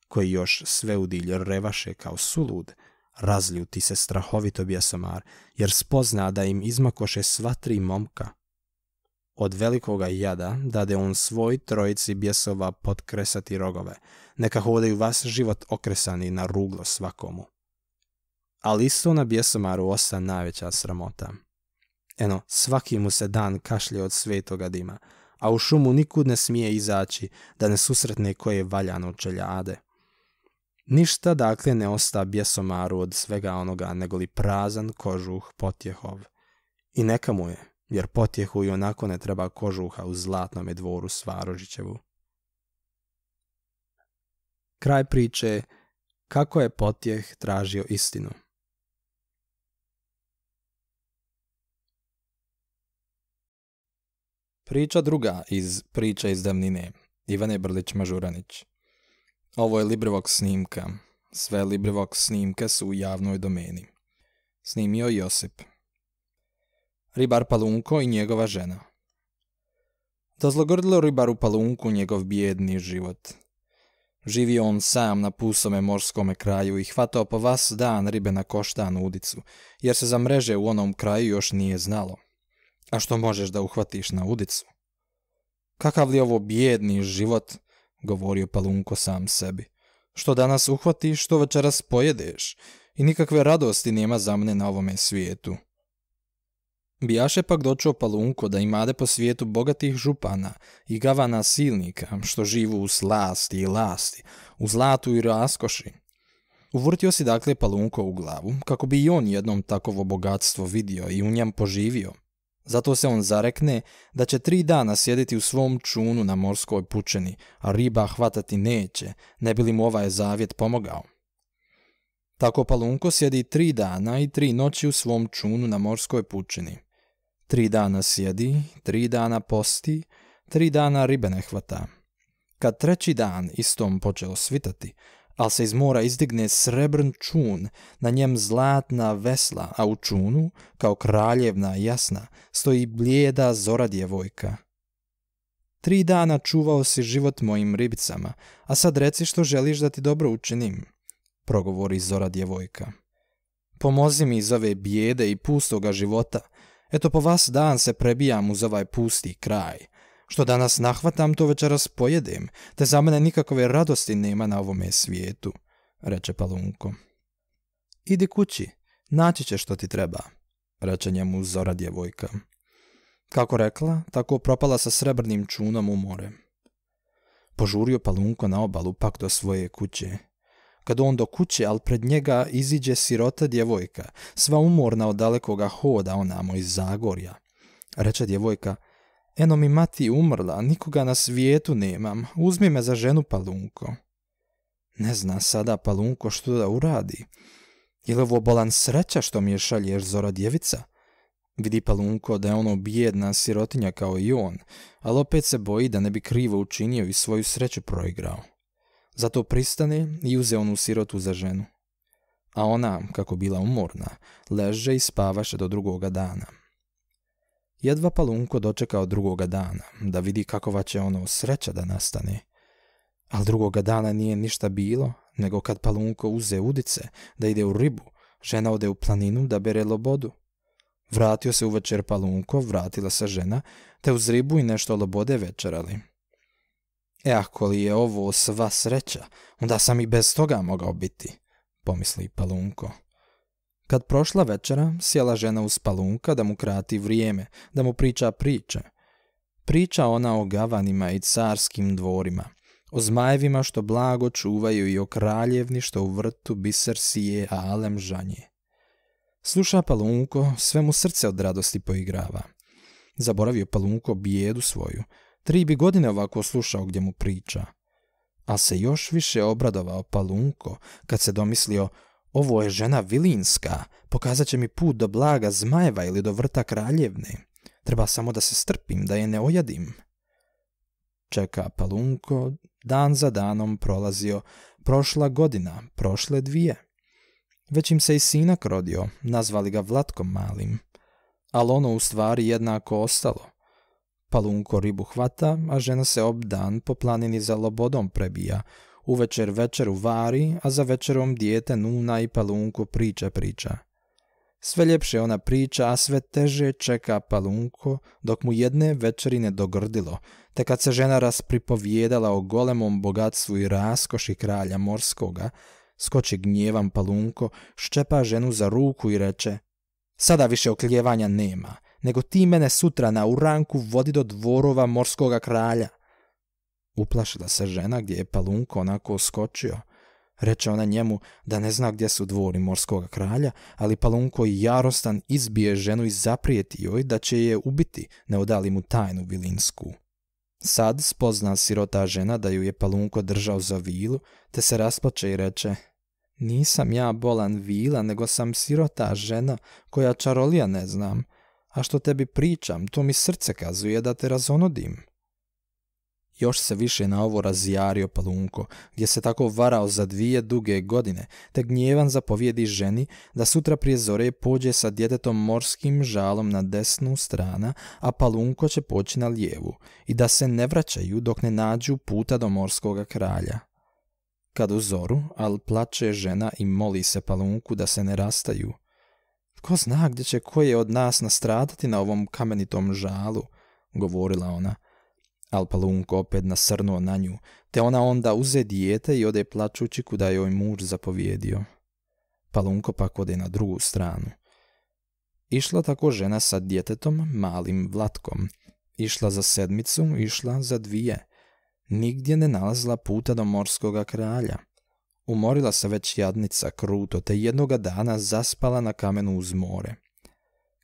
A: koji još sve udilj revaše kao sulud, razljuti se strahovito bjesomar, jer spozna da im izmakoše sva tri momka. Od velikoga jada dade on svoj trojici bjesova potkresati rogove, neka hodaju vas život okresani na ruglo svakomu. Ali isto na bjesomaru osta najveća sramota – Eno, svaki mu se dan kašlje od svetoga dima, a u šumu nikud ne smije izaći da ne susretne koje valjano čeljade. Ništa dakle ne osta bjesomaru od svega onoga li prazan kožuh potjehov. I neka mu je, jer potjehu i onako ne treba kožuha u zlatnom dvoru Svarožićevu. Kraj priče kako je potjeh tražio istinu. Priča druga iz priča iz davnine, Ivane Brlić-Mažuranić. Ovo je Librivox snimka. Sve Librivox snimke su u javnoj domeni. Snimio Josip. Ribar Palunko i njegova žena. To ribaru Palunku njegov bijedni život. Živio on sam na pusome morskome kraju i hvatao po vas dan ribe na koštanu udicu, jer se za mreže u onom kraju još nije znalo a što možeš da uhvatiš na udicu. Kakav li ovo bijedni život, govorio Palunko sam sebi. Što danas uhvatiš, što večeras pojedeš i nikakve radosti nema za mne na ovome svijetu. Bijaše pak dočuo Palunko da imade po svijetu bogatih župana i gavana silnika, što živu u slasti i lasti, u zlatu i raskoši. Uvrtio si dakle Palunko u glavu, kako bi i on jednom takovo bogatstvo vidio i u njem poživio – zato se on zarekne da će tri dana sjediti u svom čunu na morskoj pučeni, a riba hvatati neće, ne bi li mu ovaj zavjet pomogao. Tako Palunko sjedi tri dana i tri noći u svom čunu na morskoj pučini. Tri dana sjedi, tri dana posti, tri dana ribe ne hvata. Kad treći dan istom počeo svitati, Al se iz mora izdigne srebrn čun, na njem zlatna vesla, a u čunu, kao kraljevna jasna, stoji blijeda zora djevojka. Tri dana čuvao si život mojim ribicama, a sad reci što želiš da ti dobro učinim, progovori zora djevojka. Pomozi mi iz ove bijede i pustoga života, eto po vas dan se prebijam uz ovaj pusti kraj – što danas nahvatam, to večeras pojedem, te za mene nikakve radosti nema na ovome svijetu, reče Palunko. Idi kući, naći će što ti treba, reče njemu Zora djevojka. Kako rekla, tako propala sa srebrnim čunom u more. Požurio Palunko na obalu pak do svoje kuće. Kad on do kuće, al pred njega iziđe sirota djevojka, sva umorna od dalekoga hoda onamo iz Zagorja. Reče djevojka, Eno mi mati umrla, nikoga na svijetu nemam, uzmi me za ženu Palunko. Ne zna sada Palunko što da uradi. Je li ovo bolan sreća što mi je šalješ Zora djevica? Vidi Palunko da je ono bijedna sirotinja kao i on, ali opet se boji da ne bi krivo učinio i svoju sreću proigrao. Zato pristane i uze onu sirotu za ženu. A ona, kako bila umorna, leže i spavaše do drugoga dana jedva Palunko dočekao drugoga dana, da vidi kakova će ono sreća da nastane. Al drugoga dana nije ništa bilo, nego kad Palunko uze udice da ide u ribu, žena ode u planinu da bere lobodu. Vratio se uvečer Palunko, vratila se žena, te uz ribu i nešto lobode večerali. E ako li je ovo sva sreća, onda sam i bez toga mogao biti, pomisli Palunko. Kad prošla večera, sjela žena uz palunka da mu krati vrijeme, da mu priča priče. Priča ona o gavanima i carskim dvorima, o zmajevima što blago čuvaju i o kraljevni što u vrtu biser sije, a alem žanje. Sluša palunko, sve mu srce od radosti poigrava. Zaboravio palunko bijedu svoju, tri bi godine ovako slušao gdje mu priča. A se još više obradovao palunko kad se domislio ovo je žena vilinska, pokazat će mi put do blaga zmajeva ili do vrta kraljevne. Treba samo da se strpim, da je ne ojadim. Čeka Palunko, dan za danom prolazio, prošla godina, prošle dvije. Već im se i sinak rodio, nazvali ga Vlatkom malim. Ali ono u stvari jednako ostalo. Palunko ribu hvata, a žena se ob dan po planini za lobodom prebija, Uvečer večeru vari, a za večerom dijete nuna i Palunko priča priča. Sve ljepše ona priča, a sve teže čeka palunko, dok mu jedne večeri ne dogrdilo, te kad se žena raspripovjedala o golemom bogatstvu i raskoši kralja morskoga, skoči gnjevan palunko, ščepa ženu za ruku i reče Sada više okljevanja nema, nego ti mene sutra na uranku vodi do dvorova morskoga kralja. Uplašila se žena gdje je Palunko onako skočio. Reče ona njemu da ne zna gdje su dvori morskog kralja, ali Palunko jarostan izbije ženu i zaprijeti joj da će je ubiti, ne odali mu tajnu vilinsku. Sad spozna sirota žena da ju je Palunko držao za vilu, te se rasplače i reče Nisam ja bolan vila, nego sam sirota žena koja čarolija ne znam, a što tebi pričam, to mi srce kazuje da te razonodim. Još se više na ovo razjario Palunko, gdje se tako varao za dvije duge godine, te gnjevan zapovjedi ženi da sutra prije zore pođe sa djetetom morskim žalom na desnu strana, a Palunko će poći na lijevu, i da se ne vraćaju dok ne nađu puta do morskoga kralja. Kad u zoru, al plače žena i moli se Palunku da se ne rastaju. Tko zna gdje će koje od nas nastradati na ovom kamenitom žalu, govorila ona Al Palunko opet nasrnuo na nju, te ona onda uze dijete i ode plačući kuda joj muž zapovjedio. Palunko pak ode na drugu stranu. Išla tako žena sa djetetom, malim vlatkom. Išla za sedmicu, išla za dvije. Nigdje ne nalazila puta do morskoga kralja. Umorila se već jadnica kruto, te jednoga dana zaspala na kamenu uz more.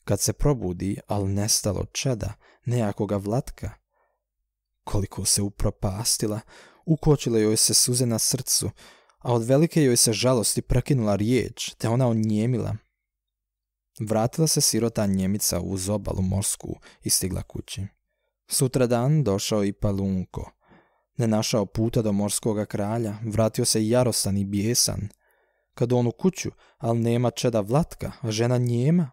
A: Kad se probudi, al nestalo čeda, nejakoga vlatka, koliko se upropastila, ukočila joj se suze na srcu, a od velike joj se žalosti prekinula riječ, te ona onjemila. Vratila se sirota Njemica uz obalu morsku i stigla kući. Sutradan došao i Palunko. Ne našao puta do morskoga kralja, vratio se jarosan i bijesan. Kad on u kuću, ali nema čeda Vlatka, a žena njema.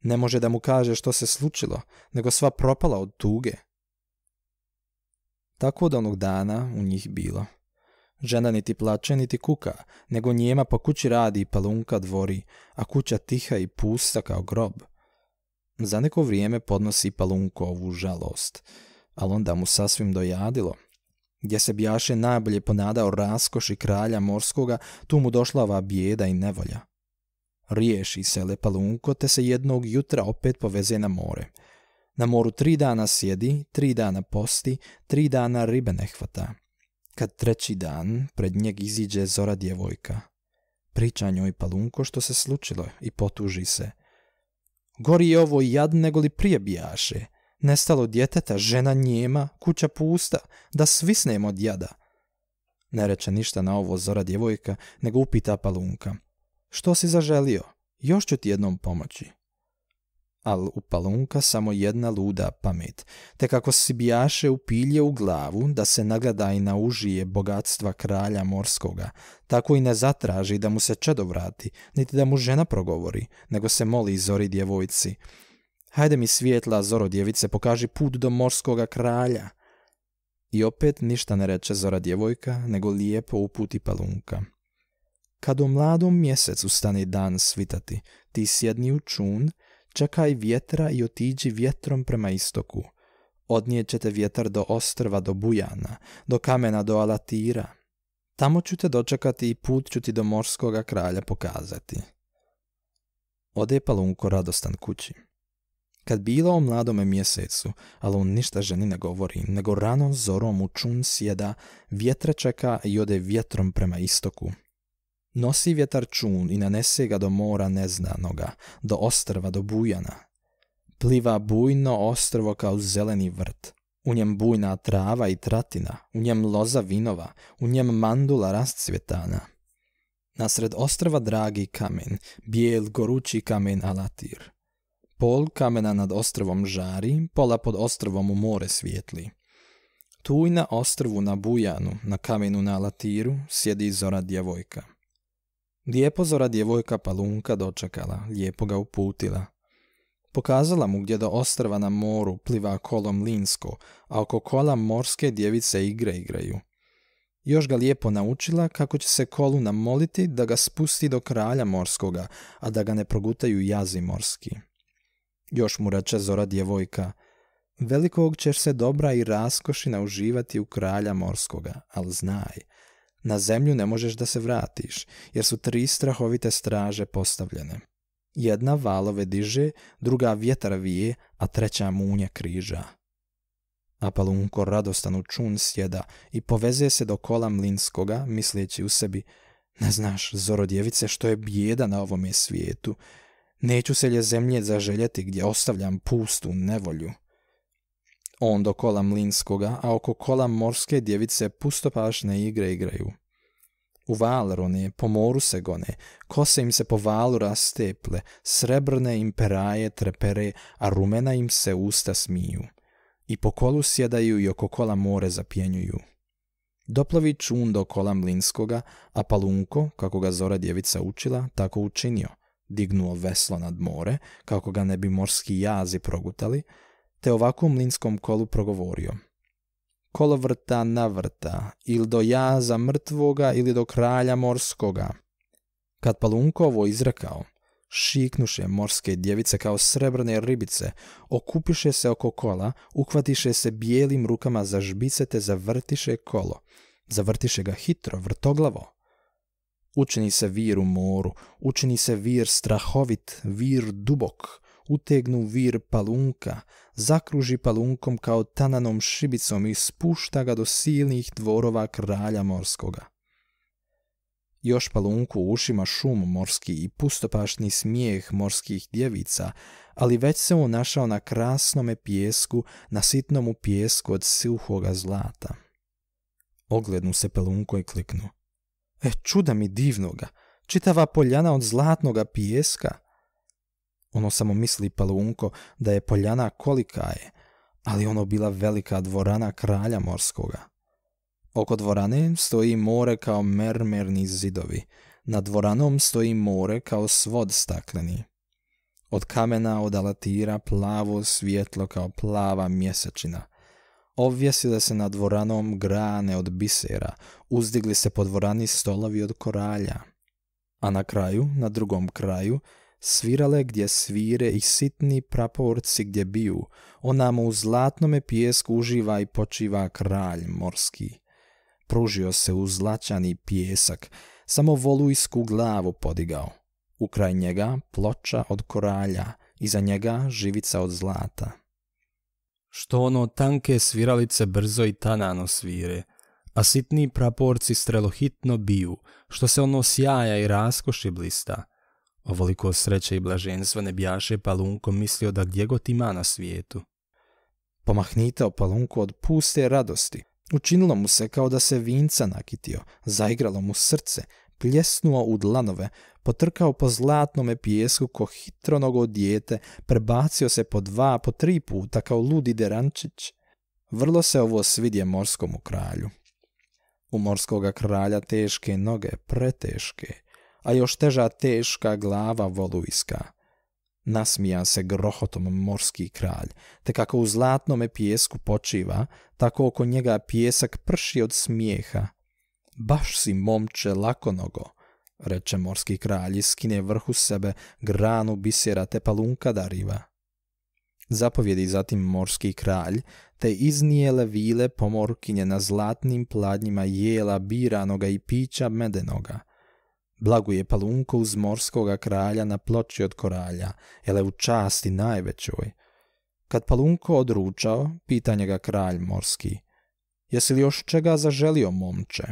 A: Ne može da mu kaže što se slučilo, nego sva propala od tuge. Tako od onog dana u njih bilo. Žena niti plače, niti kuka, nego njema po kući radi i palunka dvori, a kuća tiha i pusta kao grob. Za neko vrijeme podnosi palunko ovu žalost, ali onda mu sasvim dojadilo. Gdje se bjaše najbolje ponadao raskoši kralja morskoga, tu mu došla ova bijeda i nevolja. Riješi se le palunko, te se jednog jutra opet poveze na more – na moru tri dana sjedi, tri dana posti, tri dana ribe ne hvata. Kad treći dan, pred njeg iziđe zora djevojka. Priča njoj palunko što se slučilo i potuži se. Gori je ovo jad nego li prije bijaše. Nestalo djeteta, žena njema, kuća pusta, da svisnem od jada. Ne reče ništa na ovo zora djevojka, nego upita palunka. Što si zaželio? Još ću ti jednom pomoći al upalunka samo jedna luda pamet, te kako si bijaše upilje u glavu da se nagleda i naužije bogatstva kralja morskoga, tako i ne zatraži da mu se čedo vrati, niti da mu žena progovori, nego se moli zori djevojci. Hajde mi svijetla zoro djevice, pokaži put do morskoga kralja. I opet ništa ne reče zora djevojka, nego lijepo uputi palunka. Kad u mladom mjesecu stane dan svitati, ti sjedni u čun Čekaj vjetra i otiđi vjetrom prema istoku. Odnijet vjetar do ostrva, do bujana, do kamena, do alatira. Tamo ću te dočekati i put ću ti do morskoga kralja pokazati. Ode je Palunko radostan kući. Kad bilo o mladome mjesecu, ali on ništa ženi ne govori, nego rano zorom u čun sjeda, vjetre čeka i ode vjetrom prema istoku, Nosi vjetar čun i nanese ga do mora neznanoga, do ostrva, do bujana. Pliva bujno ostrvo kao zeleni vrt. U njem bujna trava i tratina, u njem loza vinova, u njem mandula rastcvjetana. Nasred ostrva dragi kamen, bijel gorući kamen alatir. Pol kamena nad ostrvom žari, pola pod ostrvom u more svijetli. Tu i na ostrvu na Bujanu, na kamenu na Alatiru, sjedi zora djevojka. Lijepozora djevojka Palunka dočekala, lijepo ga uputila. Pokazala mu gdje do ostrva na moru pliva kolom linsko, a oko kola morske djevice igre igraju. Još ga lijepo naučila kako će se kolu namoliti da ga spusti do kralja morskoga, a da ga ne progutaju jazi morski. Još mu reče Zora djevojka, velikog ćeš se dobra i raskošina uživati u kralja morskoga, ali znaj – na zemlju ne možeš da se vratiš, jer su tri strahovite straže postavljene. Jedna valove diže, druga vjetar vije, a treća munja križa. Apalunko radostan u čun sjeda i poveze se do kola Mlinskoga, misleći u sebi, ne znaš, djevice što je bijeda na ovome svijetu. Neću se lje zemlje zaželjeti gdje ostavljam pustu nevolju. On do kola Mlinskoga, a oko kola morske djevice pustopašne igre igraju. U valrone, po moru se gone, kose im se po valu rasteple, srebrne im peraje trepere, a rumena im se usta smiju. I po kolu sjedaju i oko kola more zapjenjuju. Doplovi čun do kola Mlinskoga, a Palunko, kako ga Zora djevica učila, tako učinio. Dignuo veslo nad more, kako ga ne bi morski jazi progutali, te ovako u mlinskom kolu progovorio. na vrta, ili do jaza mrtvoga ili do kralja morskoga. Kad palunko ovo izrekao, šiknuše morske djevice kao srebrne ribice, okupiše se oko kola, uhvatiše se bijelim rukama za žbice te zavrtiše kolo. Zavrtiše ga hitro, vrtoglavo. Učini se vir u moru, učini se vir strahovit, vir dubok, utegnu vir palunka, zakruži palunkom kao tananom šibicom i spušta ga do silnih dvorova kralja morskoga. Još palunku ušima šum morski i pustopašni smijeh morskih djevica, ali već se on našao na krasnome pjesku, na sitnomu pjesku od suhoga zlata. Oglednu se pelunko i kliknu. E, čuda mi divnoga, čitava poljana od zlatnoga pijeska – ono samo misli Palunko da je poljana kolika je, ali ono bila velika dvorana kralja morskoga. Oko dvorane stoji more kao mermerni zidovi. Nad dvoranom stoji more kao svod stakleni. Od kamena od alatira plavo svjetlo kao plava mjesečina. Ovjesile se nad dvoranom grane od bisera, uzdigli se po dvorani stolovi od koralja. A na kraju, na drugom kraju, svirale gdje svire i sitni praporci gdje biju, ona mu u zlatnome pjesku uživa i počiva kralj morski. Pružio se u zlačani pijesak, samo volujsku glavu podigao. Ukraj njega ploča od koralja, iza njega živica od zlata. Što ono tanke sviralice brzo i tanano svire, a sitni praporci strelohitno biju, što se ono sjaja i raskoši blista – Ovoliko sreće i blaženstva ne bijaše Palunko mislio da gdje god ima na svijetu. Pomahnitao palunku od puste radosti. Učinilo mu se kao da se vinca nakitio, zaigralo mu srce, pljesnuo u dlanove, potrkao po zlatnome pijesku ko hitronogo dijete, prebacio se po dva, po tri puta kao ludi derančić. Vrlo se ovo svidje morskomu kralju. U morskoga kralja teške noge, preteške, a još teža teška glava volujska. Nasmija se grohotom morski kralj, te kako u zlatnome pjesku počiva, tako oko njega pjesak prši od smijeha. Baš si, momče, lakonogo, reče morski kralj i skine vrhu sebe granu bisera te palunka dariva. Zapovjedi zatim morski kralj, te iznijele vile pomorkinje na zlatnim pladnjima jela biranoga i pića medenoga, Blaguje palunku uz morskoga kralja na ploči od koralja, jele u časti najvećoj. Kad palunko odručao, pitanje ga kralj morski. Jesi li još čega zaželio, momče?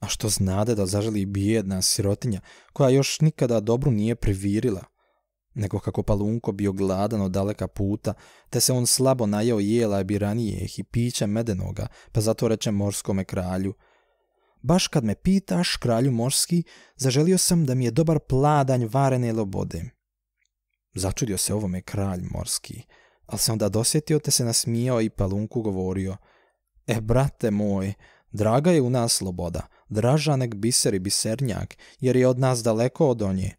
A: A što znade da zaželi bijedna sirotinja, koja još nikada dobru nije privirila? Nego kako palunko bio gladan od daleka puta, te se on slabo najeo jela biranijeh i pića medenoga, pa zato reče morskome kralju – Baš kad me pitaš, kralju morski, zaželio sam da mi je dobar pladanj varene lobode. Začudio se ovome kralj morski, ali se onda dosjetio te se nasmijao i palunku govorio E, brate moj, draga je u nas sloboda, draža nek biser i bisernjak, jer je od nas daleko od onje.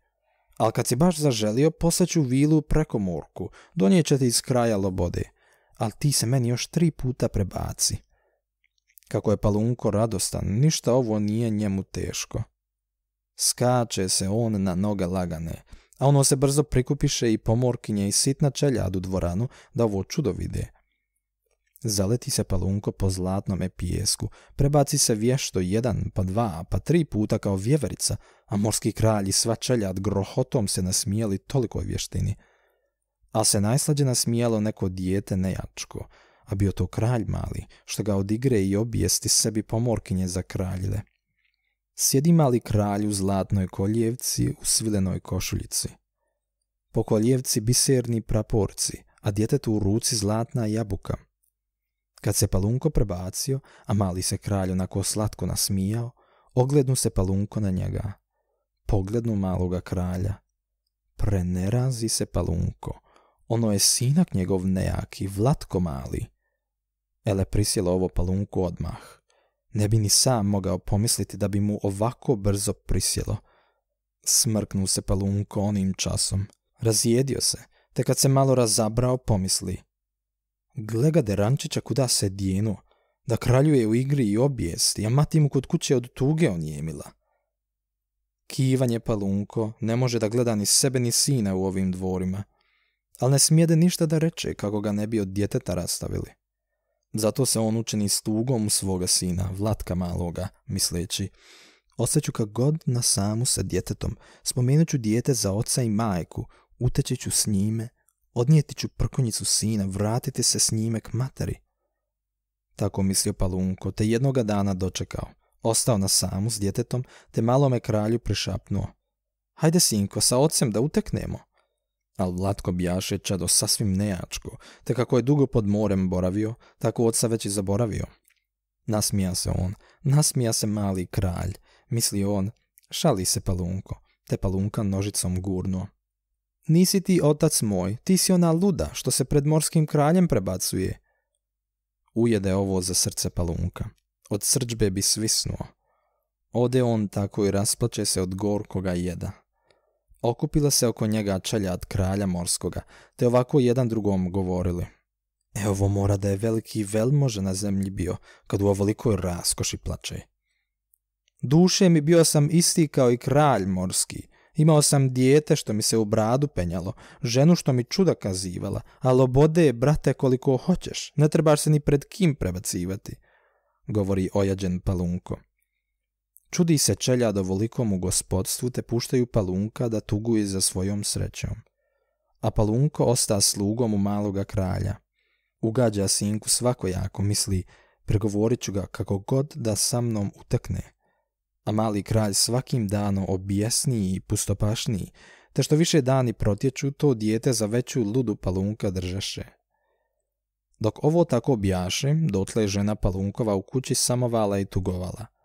A: Al kad si baš zaželio, poseću vilu preko morku, donijeće ti iz kraja lobode. Al ti se meni još tri puta prebaci. Kako je Palunko radostan, ništa ovo nije njemu teško. Skače se on na noge lagane, a ono se brzo prikupiše i pomorkinje i sitna čeljad u dvoranu da ovo čudo vide. Zaleti se palunko po zlatnom pijesku, prebaci se vješto jedan, pa dva, pa tri puta kao vjeverica, a morski kralj i sva čeljad grohotom se nasmijeli tolikoj vještini. Al se najslađe nasmijalo neko dijete nejačko, a bio to kralj mali, što ga odigre i objesti sebi pomorkinje za kraljile. Sjedi mali kralj u zlatnoj koljevci u svilenoj košuljici. Po koljevci biserni praporci, a djetetu u ruci zlatna jabuka. Kad se Palunko prebacio, a mali se kralj onako slatko nasmijao, oglednu se Palunko na njega. Poglednu maloga kralja. Prenerazi se Palunko. Ono je sinak njegov nejaki, Vlatko mali. Ele prisjela ovo palunku odmah. Ne bi ni sam mogao pomisliti da bi mu ovako brzo prisjelo. Smrknu se palunko onim časom. Razjedio se, te kad se malo razabrao pomisli. Gle ga Derančića kuda se dijenu, da kraljuje u igri i obijesti, a mati mu kod kuće od tuge onijemila. Kivanje palunko ne može da gleda ni sebe ni sina u ovim dvorima, ali ne smijede ništa da reče kako ga ne bi od djeteta rastavili. Zato se on učini s tugom svoga sina, Vlatka maloga, misleći, Ostaću kak god na samu sa djetetom, spomenut ću dijete za oca i majku, uteći ću s njime, odnijeti ću prkonjicu sina, vratiti se s njime k materi. Tako mislio Palunko, te jednoga dana dočekao. Ostao na samu s djetetom, te malome kralju prišapnuo. Hajde, sinko, sa ocem da uteknemo. Al Vlatko bijaše Čado sasvim nejačko, te kako je dugo pod morem boravio, tako oca već i zaboravio. Nasmija se on, nasmija se mali kralj, misli on, šali se palunko, te palunka nožicom gurno Nisi ti otac moj, ti si ona luda što se pred morskim kraljem prebacuje. Ujede ovo za srce palunka. Od srđbe bi svisnuo. Ode on tako i rasplače se od gorkoga jeda. Okupila se oko njega od kralja morskoga, te ovako jedan drugom govorili. E ovo mora da je veliki velmože na zemlji bio, kad u ovolikoj raskoši plače. Duše mi bio sam isti kao i kralj morski. Imao sam dijete što mi se u bradu penjalo, ženu što mi čuda kazivala, a lobode je, brate, koliko hoćeš, ne trebaš se ni pred kim prebacivati, govori ojađen Palunko. Čudi se Čelja čeljad u gospodstvu te puštaju Palunka da tuguje za svojom srećom. A Palunko osta slugom u maloga kralja. Ugađa sinku svakojako, misli, pregovorit ću ga kako god da sa mnom utekne. A mali kralj svakim danom objesniji i pustopašniji, te što više dani protječu, to dijete za veću ludu Palunka držeše. Dok ovo tako objaše, dotle žena Palunkova u kući samovala i tugovala –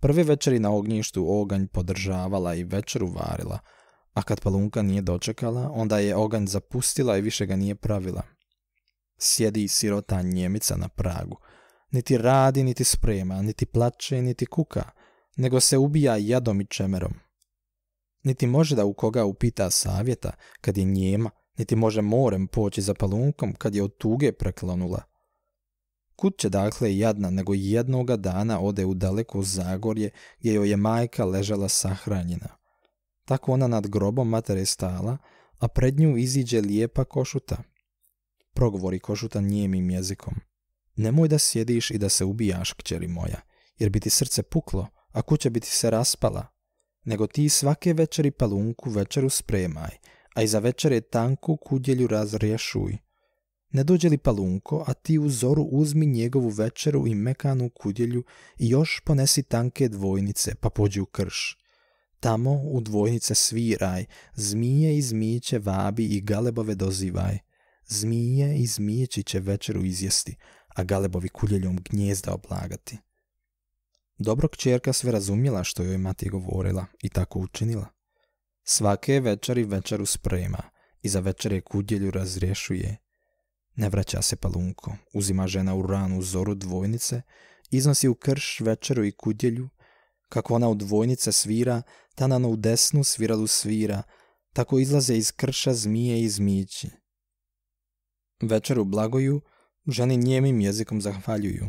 A: Prve večeri na ognjištu oganj podržavala i večeru varila, a kad palunka nije dočekala, onda je oganj zapustila i više ga nije pravila. Sjedi sirota njemica na pragu. Niti radi, niti sprema, niti plače, niti kuka, nego se ubija jadom i čemerom. Niti može da u koga upita savjeta kad je njema, niti može morem poći za palunkom kad je od tuge preklonula – Kud će dakle jadna nego jednoga dana ode u daleko Zagorje gdje joj je majka ležala sahranjena. Tako ona nad grobom matere stala, a pred nju iziđe lijepa košuta. Progovori košuta njemim jezikom. Nemoj da sjediš i da se ubijaš, kćeri moja, jer bi ti srce puklo, a kuća bi ti se raspala. Nego ti svake večeri palunku večeru spremaj, a iza večere tanku kudjelju razriješuj. Ne dođe li palunko, a ti u zoru uzmi njegovu večeru i mekanu kudjelju i još ponesi tanke dvojnice, pa pođi u krš. Tamo u dvojnice sviraj, zmije i zmijeće vabi i galebove dozivaj. Zmije i zmijeći će večeru izjesti, a galebovi kudjeljom gnjezda oblagati. Dobro čerka sve razumjela što joj mati govorila i tako učinila. Svake večeri večeru sprema i za večere kudjelju razrješuje ne vraća se palunko, uzima žena u ranu zoru dvojnice, iznosi u krš večeru i kudjelju, kako ona u dvojnice svira, na u desnu sviralu svira, tako izlaze iz krša zmije i zmići. Večeru blagoju, ženi njemim jezikom zahvaljuju.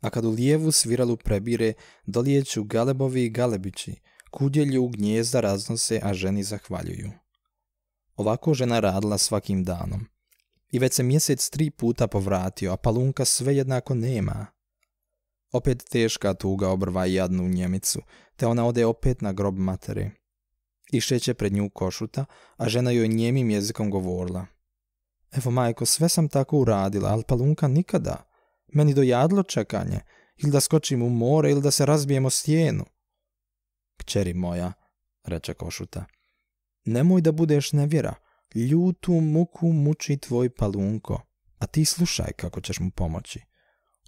A: A kad u lijevu sviralu prebire, dolijeću galebovi i galebići, kudjelju gnjezda raznose, a ženi zahvaljuju. Ovako žena radila svakim danom – i već se mjesec tri puta povratio, a Palunka sve jednako nema. Opet teška tuga obrva jadnu njemicu, te ona ode opet na grob materi. I šeće pred nju košuta, a žena joj njemim jezikom govorila. Evo majko, sve sam tako uradila, ali Palunka nikada. Meni dojadlo čekanje, ili da skočim u more, ili da se razbijemo stijenu. Kćeri moja, reče košuta, nemoj da budeš nevjera, Ljutu muku muči tvoj palunko, a ti slušaj kako ćeš mu pomoći.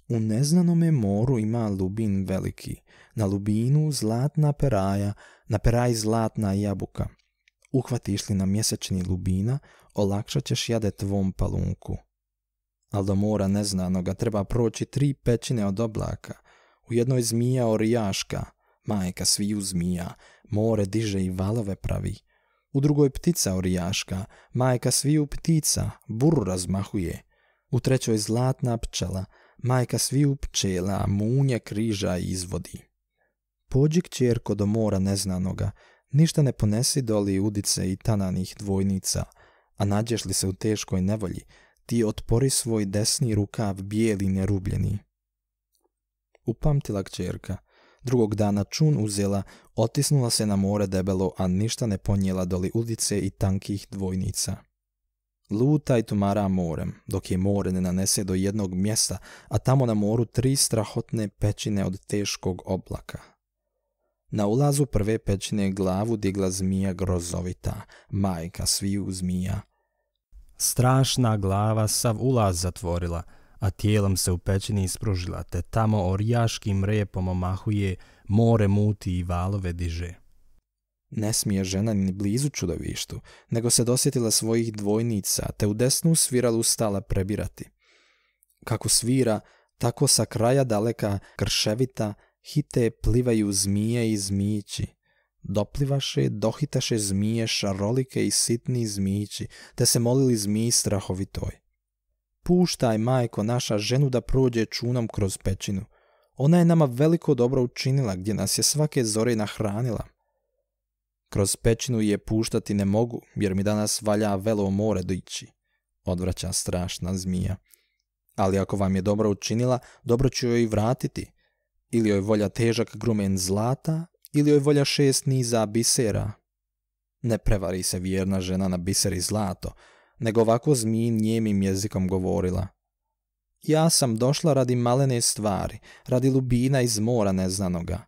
A: U neznanome moru ima lubin veliki, na lubinu zlatna peraja, na peraj zlatna jabuka. Uhvatiš li na mjesečni lubina, olakšat ćeš jade tvom palunku. Al do mora neznanoga treba proći tri pećine od oblaka. U jednoj zmija orijaška, majka sviju zmija, more diže i valove pravi – u drugoj ptica orijaška, majka sviju ptica, buru razmahuje, u trećoj zlatna pčela, majka sviju pčela, munje križa izvodi. Pođi kćerko do mora neznanoga, ništa ne ponesi doli udice i tananih dvojnica, a nađeš li se u teškoj nevolji, ti otpori svoj desni rukav bijeli nerubljeni. Upamtila kćerka – Drugog dana čun uzela, otisnula se na more debelo, a ništa ne ponijela doli ulice i tankih dvojnica. Luta i tumara morem, dok je more ne nanese do jednog mjesta, a tamo na moru tri strahotne pećine od teškog oblaka. Na ulazu prve pećine glavu digla zmija grozovita, majka sviju zmija. Strašna glava sav ulaz zatvorila – a tijelom se u pećini ispružila, te tamo orjaškim repom omahuje, more muti i valove diže. Ne smije žena ni blizu čudovištu, nego se dosjetila svojih dvojnica, te u desnu sviralu stala prebirati. Kako svira, tako sa kraja daleka, krševita, hite plivaju zmije i zmijići. Doplivaše, dohitaše zmije, šarolike i sitni zmijići, te se molili zmiji strahovitoj. Puštaj, majko naša, ženu da prođe čunom kroz pećinu. Ona je nama veliko dobro učinila gdje nas je svake zore nahranila. Kroz pećinu je puštati ne mogu, jer mi danas valja velo more dići, odvraća strašna zmija. Ali ako vam je dobro učinila, dobro ću joj vratiti. Ili joj volja težak grumen zlata, ili joj volja šest niza bisera. Ne prevari se vjerna žena na biser i zlato, nego ovako zmiji njemim jezikom govorila. Ja sam došla radi malene stvari, radi lubina iz mora neznanoga.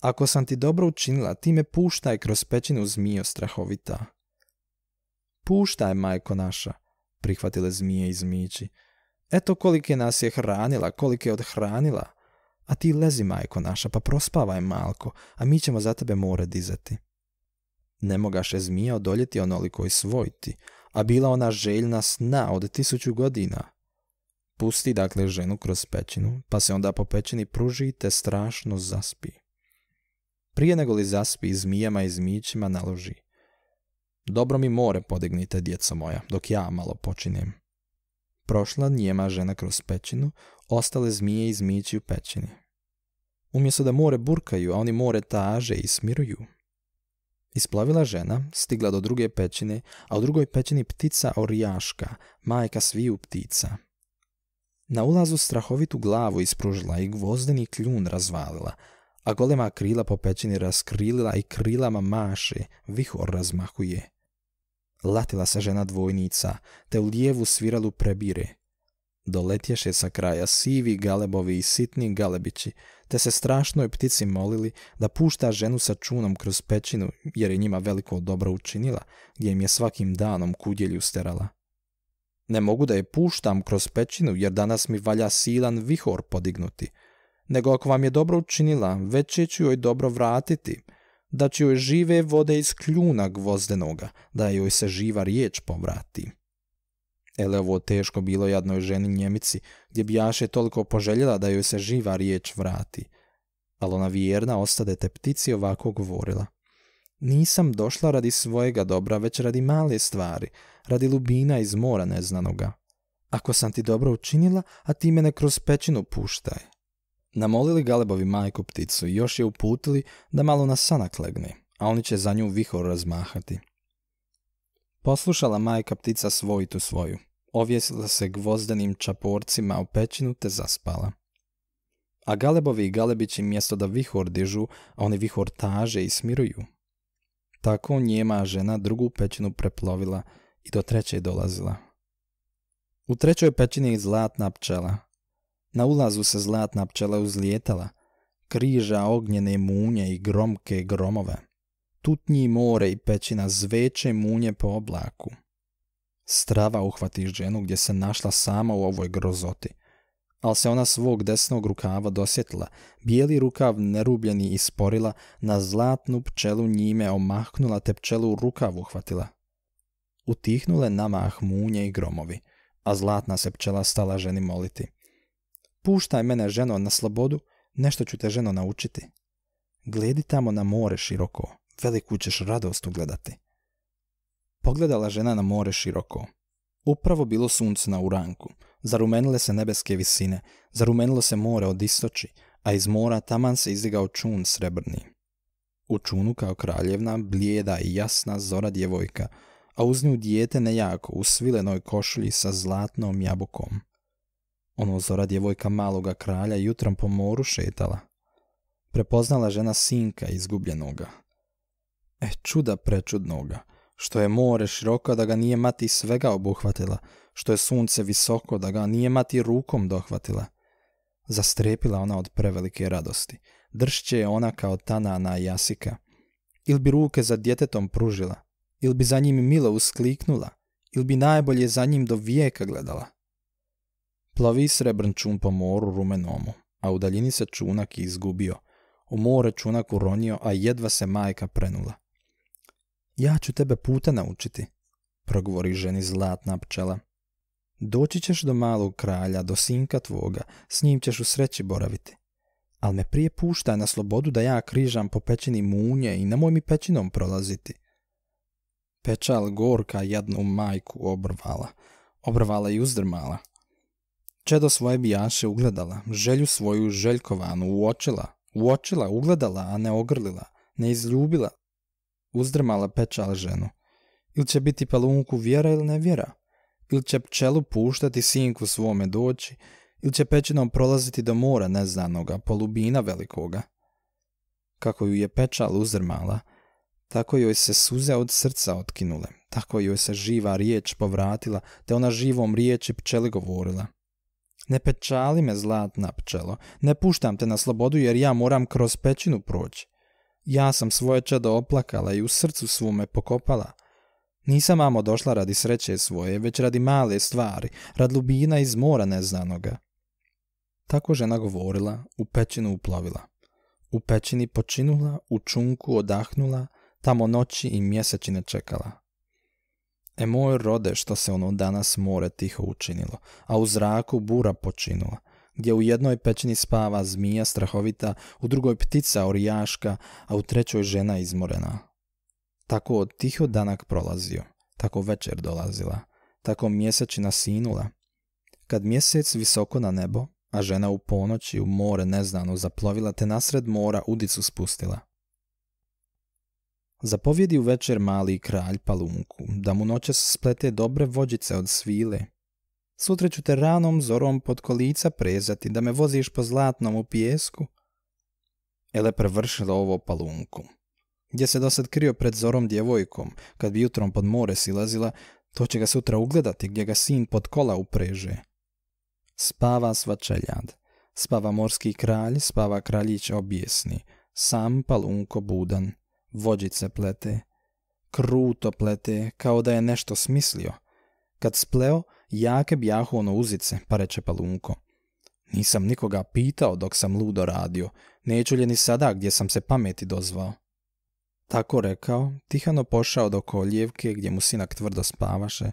A: Ako sam ti dobro učinila, ti me puštaj kroz pećinu zmijo strahovita. Puštaj, majko naša, prihvatile zmije i zmići. Eto kolike nas je hranila, kolike je odhranila. A ti lezi, majko naša, pa prospavaj malko, a mi ćemo za tebe more dizati. Ne mogaše zmija odoljeti onoliko i svojti a bila ona željna sna od tisuću godina. Pusti dakle ženu kroz pećinu, pa se onda po pećini pruži te strašno zaspi. Prije nego li zaspi zmijama i zmijićima naloži. Dobro mi more podignite, djeco moja, dok ja malo počinem. Prošla njema žena kroz pećinu, ostale zmije i zmijići u pećini. Umjesto da more burkaju, a oni more taže i smiruju, Isplavila žena stigla do druge pećine, a u drugoj pećini ptica orijaška, majka sviju ptica. Na ulazu strahovitu glavu ispružila i gvozdeni kljun razvalila, a golema krila po pećini raskrilila i krilama maše, vihor razmahuje. Latila se žena dvojnica, te u lijevu sviralu prebire – doletješe sa kraja sivi galebovi i sitni galebići, te se strašnoj ptici molili da pušta ženu sa čunom kroz pećinu, jer je njima veliko dobro učinila, gdje im je svakim danom kudjelju sterala. Ne mogu da je puštam kroz pećinu, jer danas mi valja silan vihor podignuti, nego ako vam je dobro učinila, već ću joj dobro vratiti, da ću joj žive vode iz kljuna gvozdenoga, da joj se živa riječ povrati ovo teško bilo jadnoj ženi Njemici, gdje jaše toliko poželjela da joj se živa riječ vrati. Ali ona vjerna ostade te ptici ovako govorila. Nisam došla radi svojega dobra, već radi male stvari, radi lubina iz mora neznanoga. Ako sam ti dobro učinila, a ti mene kroz pećinu puštaj. Namolili Galebovi majku pticu i još je uputili da malo na sanak legne, a oni će za nju vihor razmahati. Poslušala majka ptica svojitu svoju, Ovjesila se gvozdenim čaporcima u pećinu te zaspala. A galebovi i galebići mjesto da vihor dižu, a oni vihor taže i smiruju. Tako njema žena drugu pećinu preplovila i do treće dolazila. U trećoj pećini je zlatna pčela. Na ulazu se zlatna pčela uzlijetala, križa ognjene munje i gromke gromove. Tutnji more i pećina zveče munje po oblaku. Strava uhvati ženu gdje se našla sama u ovoj grozoti. Al se ona svog desnog rukava dosjetila, bijeli rukav nerubljeni isporila, na zlatnu pčelu njime omahnula te pčelu rukav uhvatila. Utihnule namah munje i gromovi, a zlatna se pčela stala ženi moliti. Puštaj mene, ženo, na slobodu, nešto ću te, ženo, naučiti. Gledi tamo na more široko, veliku ćeš radost ugledati. Pogledala žena na more široko. Upravo bilo sunce na uranku, zarumenile se nebeske visine, zarumenilo se more od istoči, a iz mora taman se izdigao čun srebrni. U čunu kao kraljevna, blijeda i jasna zora djevojka, a uz nju dijete nejako u svilenoj košulji sa zlatnom jabukom. Ono zora djevojka maloga kralja jutrom po moru šetala. Prepoznala žena sinka izgubljenoga. E, čuda prečudnoga, što je more široko da ga nije mati svega obuhvatila, što je sunce visoko da ga nije mati rukom dohvatila. Zastrepila ona od prevelike radosti. Dršće je ona kao tanana jasika. Il bi ruke za djetetom pružila, il bi za njim milo uskliknula, il bi najbolje za njim do vijeka gledala. Plavi srebrn čun po moru rumenomu, a u daljini se čunak izgubio. U more čunak uronio, a jedva se majka prenula. Ja ću tebe puta naučiti, progovori ženi zlatna pčela. Doći ćeš do malog kralja, do sinka tvoga, s njim ćeš u sreći boraviti. Al me prije puštaj na slobodu da ja križam po pećini munje i nemoj mi pećinom prolaziti. Pečal gorka jednu majku obrvala, obrvala i uzdrmala. Čedo svoje bijaše ugledala, želju svoju željkovanu uočila, uočila, ugledala, a ne ogrlila, ne izljubila, uzdrmala pečal ženu. Ili će biti palunku vjera ili nevjera? Ili će pčelu puštati sinku svome doći? Ili će pećinom prolaziti do mora neznanoga, polubina velikoga? Kako ju je pečal uzrmala, tako joj se suze od srca otkinule, tako joj se živa riječ povratila, te ona živom riječi pčeli govorila. Ne pečali me, zlatna pčelo, ne puštam te na slobodu jer ja moram kroz pećinu proći. Ja sam svoje čedo oplakala i u srcu svome pokopala. Nisam mamo došla radi sreće svoje, već radi male stvari, rad lubina iz mora neznanoga. Tako žena govorila, u pećinu uplovila. U pećini počinula, u čunku odahnula, tamo noći i mjesečine čekala. E moj rode što se ono danas more tiho učinilo, a u zraku bura počinula – gdje u jednoj pećini spava zmija strahovita, u drugoj ptica orijaška, a u trećoj žena izmorena. Tako od tiho danak prolazio, tako večer dolazila, tako mjesečina sinula. Kad mjesec visoko na nebo, a žena u ponoći u more neznano zaplovila te nasred mora udicu spustila. Zapovjedi u večer mali kralj Palunku, da mu noće splete dobre vođice od svile, Sutra ću te ranom zorom pod kolica prezati, da me voziš po zlatnom u pijesku. Ele prevršila ovo palunku. Gdje se dosad krio pred zorom djevojkom, kad bi jutrom pod more silazila, to će ga sutra ugledati gdje ga sin pod kola upreže. Spava čeljad. Spava morski kralj, spava kraljić objesni. Sam palunko budan. Vođice plete. Kruto plete, kao da je nešto smislio. Kad spleo, jake bjahu ono uzice, pa reče Palunko. Nisam nikoga pitao dok sam ludo radio, neću li ni sada gdje sam se pameti dozvao. Tako rekao, tihano pošao do koljevke gdje mu sinak tvrdo spavaše,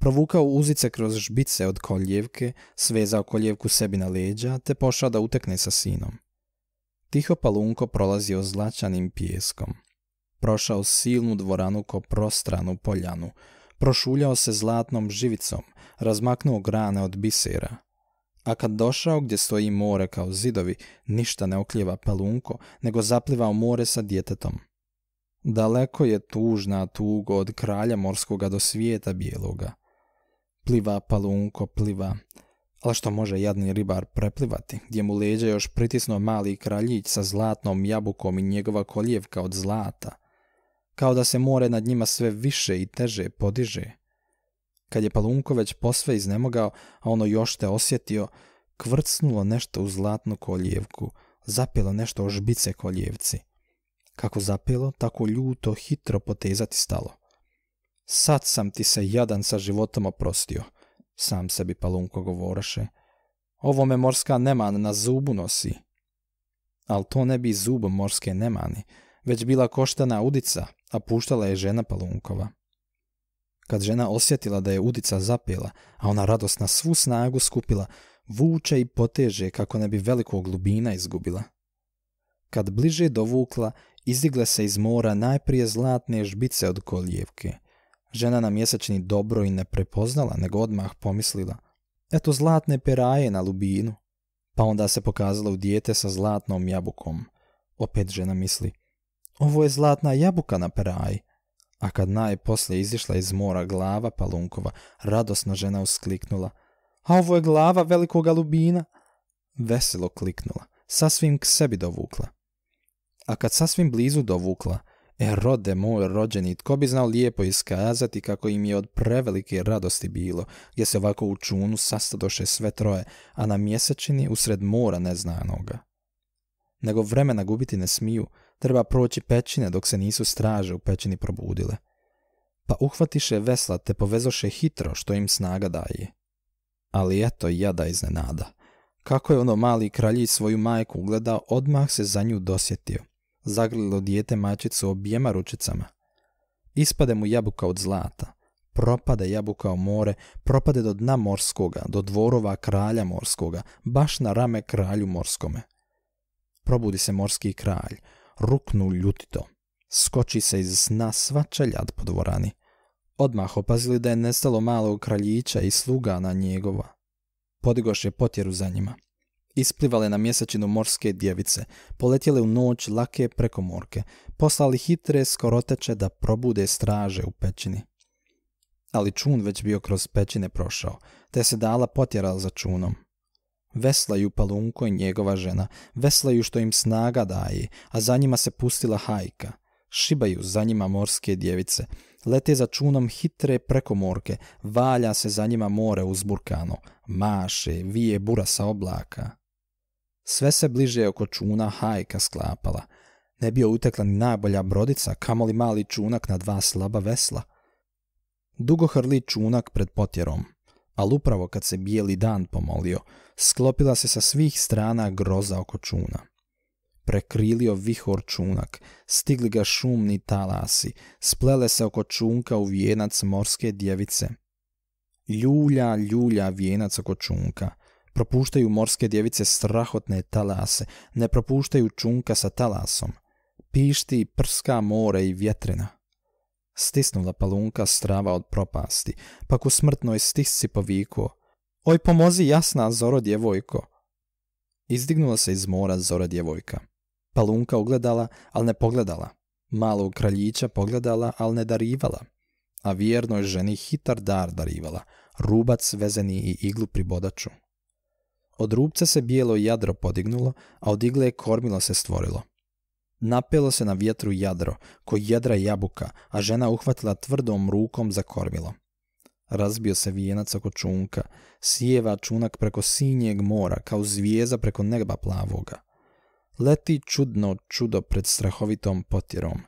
A: provukao uzice kroz žbice od koljevke, svezao koljevku sebi na leđa, te pošao da utekne sa sinom. Tiho palunko prolazio zlačanim pjeskom. Prošao silnu dvoranu ko prostranu poljanu, prošuljao se zlatnom živicom, razmaknuo grane od bisera. A kad došao gdje stoji more kao zidovi, ništa ne okljeva palunko, nego zapliva more sa djetetom. Daleko je tužna tugo od kralja morskoga do svijeta bijeloga. Pliva palunko, pliva, ali što može jadni ribar preplivati, gdje mu leđa još pritisno mali kraljić sa zlatnom jabukom i njegova koljevka od zlata, kao da se more nad njima sve više i teže podiže. Kad je Palunko već posve iznemogao, a ono još te osjetio, kvrcnulo nešto u zlatnu koljevku, zapjelo nešto o žbice koljevci. Kako zapjelo, tako ljuto, hitro potezati stalo. Sad sam ti se jadan sa životom oprostio, sam sebi Palunko govoraše. Ovo me morska neman na zubu nosi. Al to ne bi zub morske nemani, već bila koštana udica, a puštala je žena Palunkova. Kad žena osjetila da je udica zapela, a ona radosna svu snagu skupila, vuče i poteže kako ne bi velikog glubina izgubila. Kad bliže dovukla, izdigle se iz mora najprije zlatne žbice od koljevke. Žena na mjesečni dobro i ne prepoznala, nego odmah pomislila. Eto zlatne peraje na lubinu. Pa onda se pokazala u dijete sa zlatnom jabukom. Opet žena misli. Ovo je zlatna jabuka na peraji. A kad najposlije izišla iz mora glava palunkova, radosna žena uskliknula. A ovo je glava velikog lubina. Veselo kliknula, sasvim k sebi dovukla. A kad sasvim blizu dovukla, e rode moj rođeni, tko bi znao lijepo iskazati kako im je od prevelike radosti bilo, gdje se ovako u čunu sastadoše sve troje, a na mjesečini usred mora neznanoga. Nego vremena gubiti ne smiju, treba proći pećine dok se nisu straže u pećini probudile. Pa uhvatiše vesla te povezoše hitro što im snaga daje. Ali eto jada iznenada. Kako je ono mali kralji svoju majku ugledao, odmah se za nju dosjetio. Zagrlilo dijete mačicu objema ručicama. Ispade mu jabuka od zlata. Propade jabuka u more, propade do dna morskoga, do dvorova kralja morskoga, baš na rame kralju morskome. Probudi se morski kralj, Ruknu ljutito. Skoči se iz sna sva čeljad po dvorani. Odmah opazili da je nestalo malog kraljića i slugana njegova. Podigoš je potjeru za njima. Isplivale na mjesečinu morske djevice, poletjele u noć lake preko morke, poslali hitre skoroteče da probude straže u pećini. Ali čun već bio kroz pećine prošao, te se dala potjeral za čunom. Veslaju Palunko i njegova žena, veslaju što im snaga daje, a za njima se pustila hajka. Šibaju za njima morske djevice, lete za čunom hitre preko morke, valja se za njima more uzburkano, maše, vije bura sa oblaka. Sve se bliže oko čuna hajka sklapala. Ne bio utekla ni najbolja brodica, kamoli mali čunak na dva slaba vesla. Dugo hrli čunak pred potjerom, ali upravo kad se bijeli dan pomolio, sklopila se sa svih strana groza oko čuna. Prekrilio vihor čunak, stigli ga šumni talasi, splele se oko čunka u vijenac morske djevice. Ljulja, ljulja vijenac oko čunka. Propuštaju morske djevice strahotne talase, ne propuštaju čunka sa talasom. Pišti, prska more i vjetrena. Stisnula palunka strava od propasti, Pak u smrtnoj stisci povikuo – Oj, pomozi jasna, Zoro djevojko. Izdignula se iz mora Zora djevojka. Palunka ugledala, ali ne pogledala. Malog kraljića pogledala, ali ne darivala. A vjernoj ženi hitar dar darivala, rubac vezeni i iglu pri bodaču. Od rubca se bijelo jadro podignulo, a od igle je kormilo se stvorilo. Napelo se na vjetru jadro, ko jedra jabuka, a žena uhvatila tvrdom rukom za kormilo. Razbio se vijenac oko čunka, sjeva čunak preko sinjeg mora, kao zvijeza preko neba plavoga. Leti čudno čudo pred strahovitom potjerom.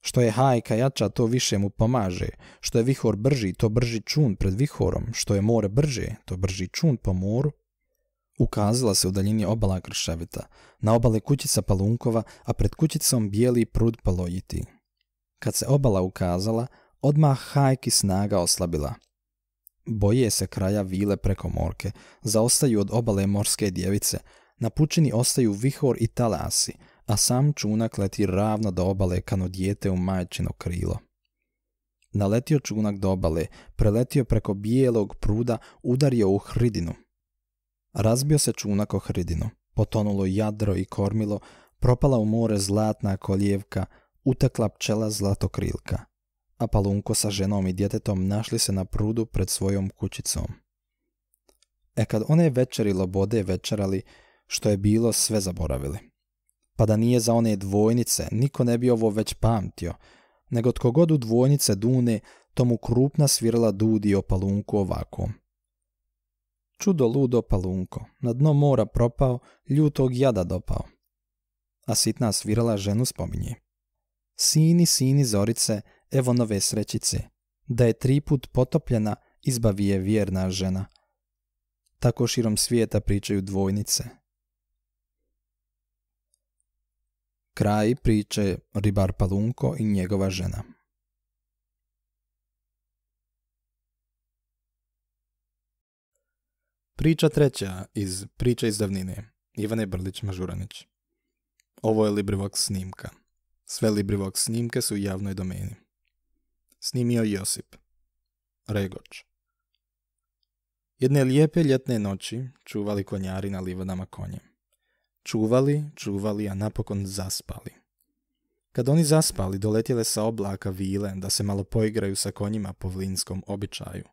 A: Što je hajka jača, to više mu pomaže. Što je vihor brži, to brži čun pred vihorom. Što je more brže, to brži čun po moru. Ukazala se u daljini obala Krševita. Na obale kućica palunkova, a pred kućicom bijeli prud palojiti. Kad se obala ukazala, odmah hajki snaga oslabila – boje se kraja vile preko morke, zaostaju od obale morske djevice, na pučini ostaju vihor i talasi, a sam čunak leti ravno do obale kano dijete u majčino krilo. Naletio čunak do obale, preletio preko bijelog pruda, udario u hridinu. Razbio se čunak o hridinu, potonulo jadro i kormilo, propala u more zlatna koljevka, utekla pčela zlatokrilka – a Palunko sa ženom i djetetom našli se na prudu pred svojom kućicom. E kad one večeri lobode večerali, što je bilo sve zaboravili. Pa da nije za one dvojnice, niko ne bi ovo već pamtio, nego tko god u dvojnice dune, mu krupna svirala dudi o palunku ovako. Čudo ludo palunko, na dno mora propao, ljutog jada dopao. A sitna svirala ženu spominje. Sini, sini zorice, nove srećice, da je triput potopljena izbavi je vjerna žena. Tako širom svijeta pričaju dvojnice. Kraj priče Ribar Palunko i njegova žena. Priča treća iz Priče iz davnine, Ivane Brlić-Mažuranić. Ovo je Librivox snimka. Sve Librivox snimke su u javnoj domeni snimio Josip. Regoč. Jedne lijepe ljetne noći čuvali konjari na livadama konje. Čuvali, čuvali, a napokon zaspali. Kad oni zaspali, doletjele sa oblaka vile da se malo poigraju sa konjima po vlinskom običaju.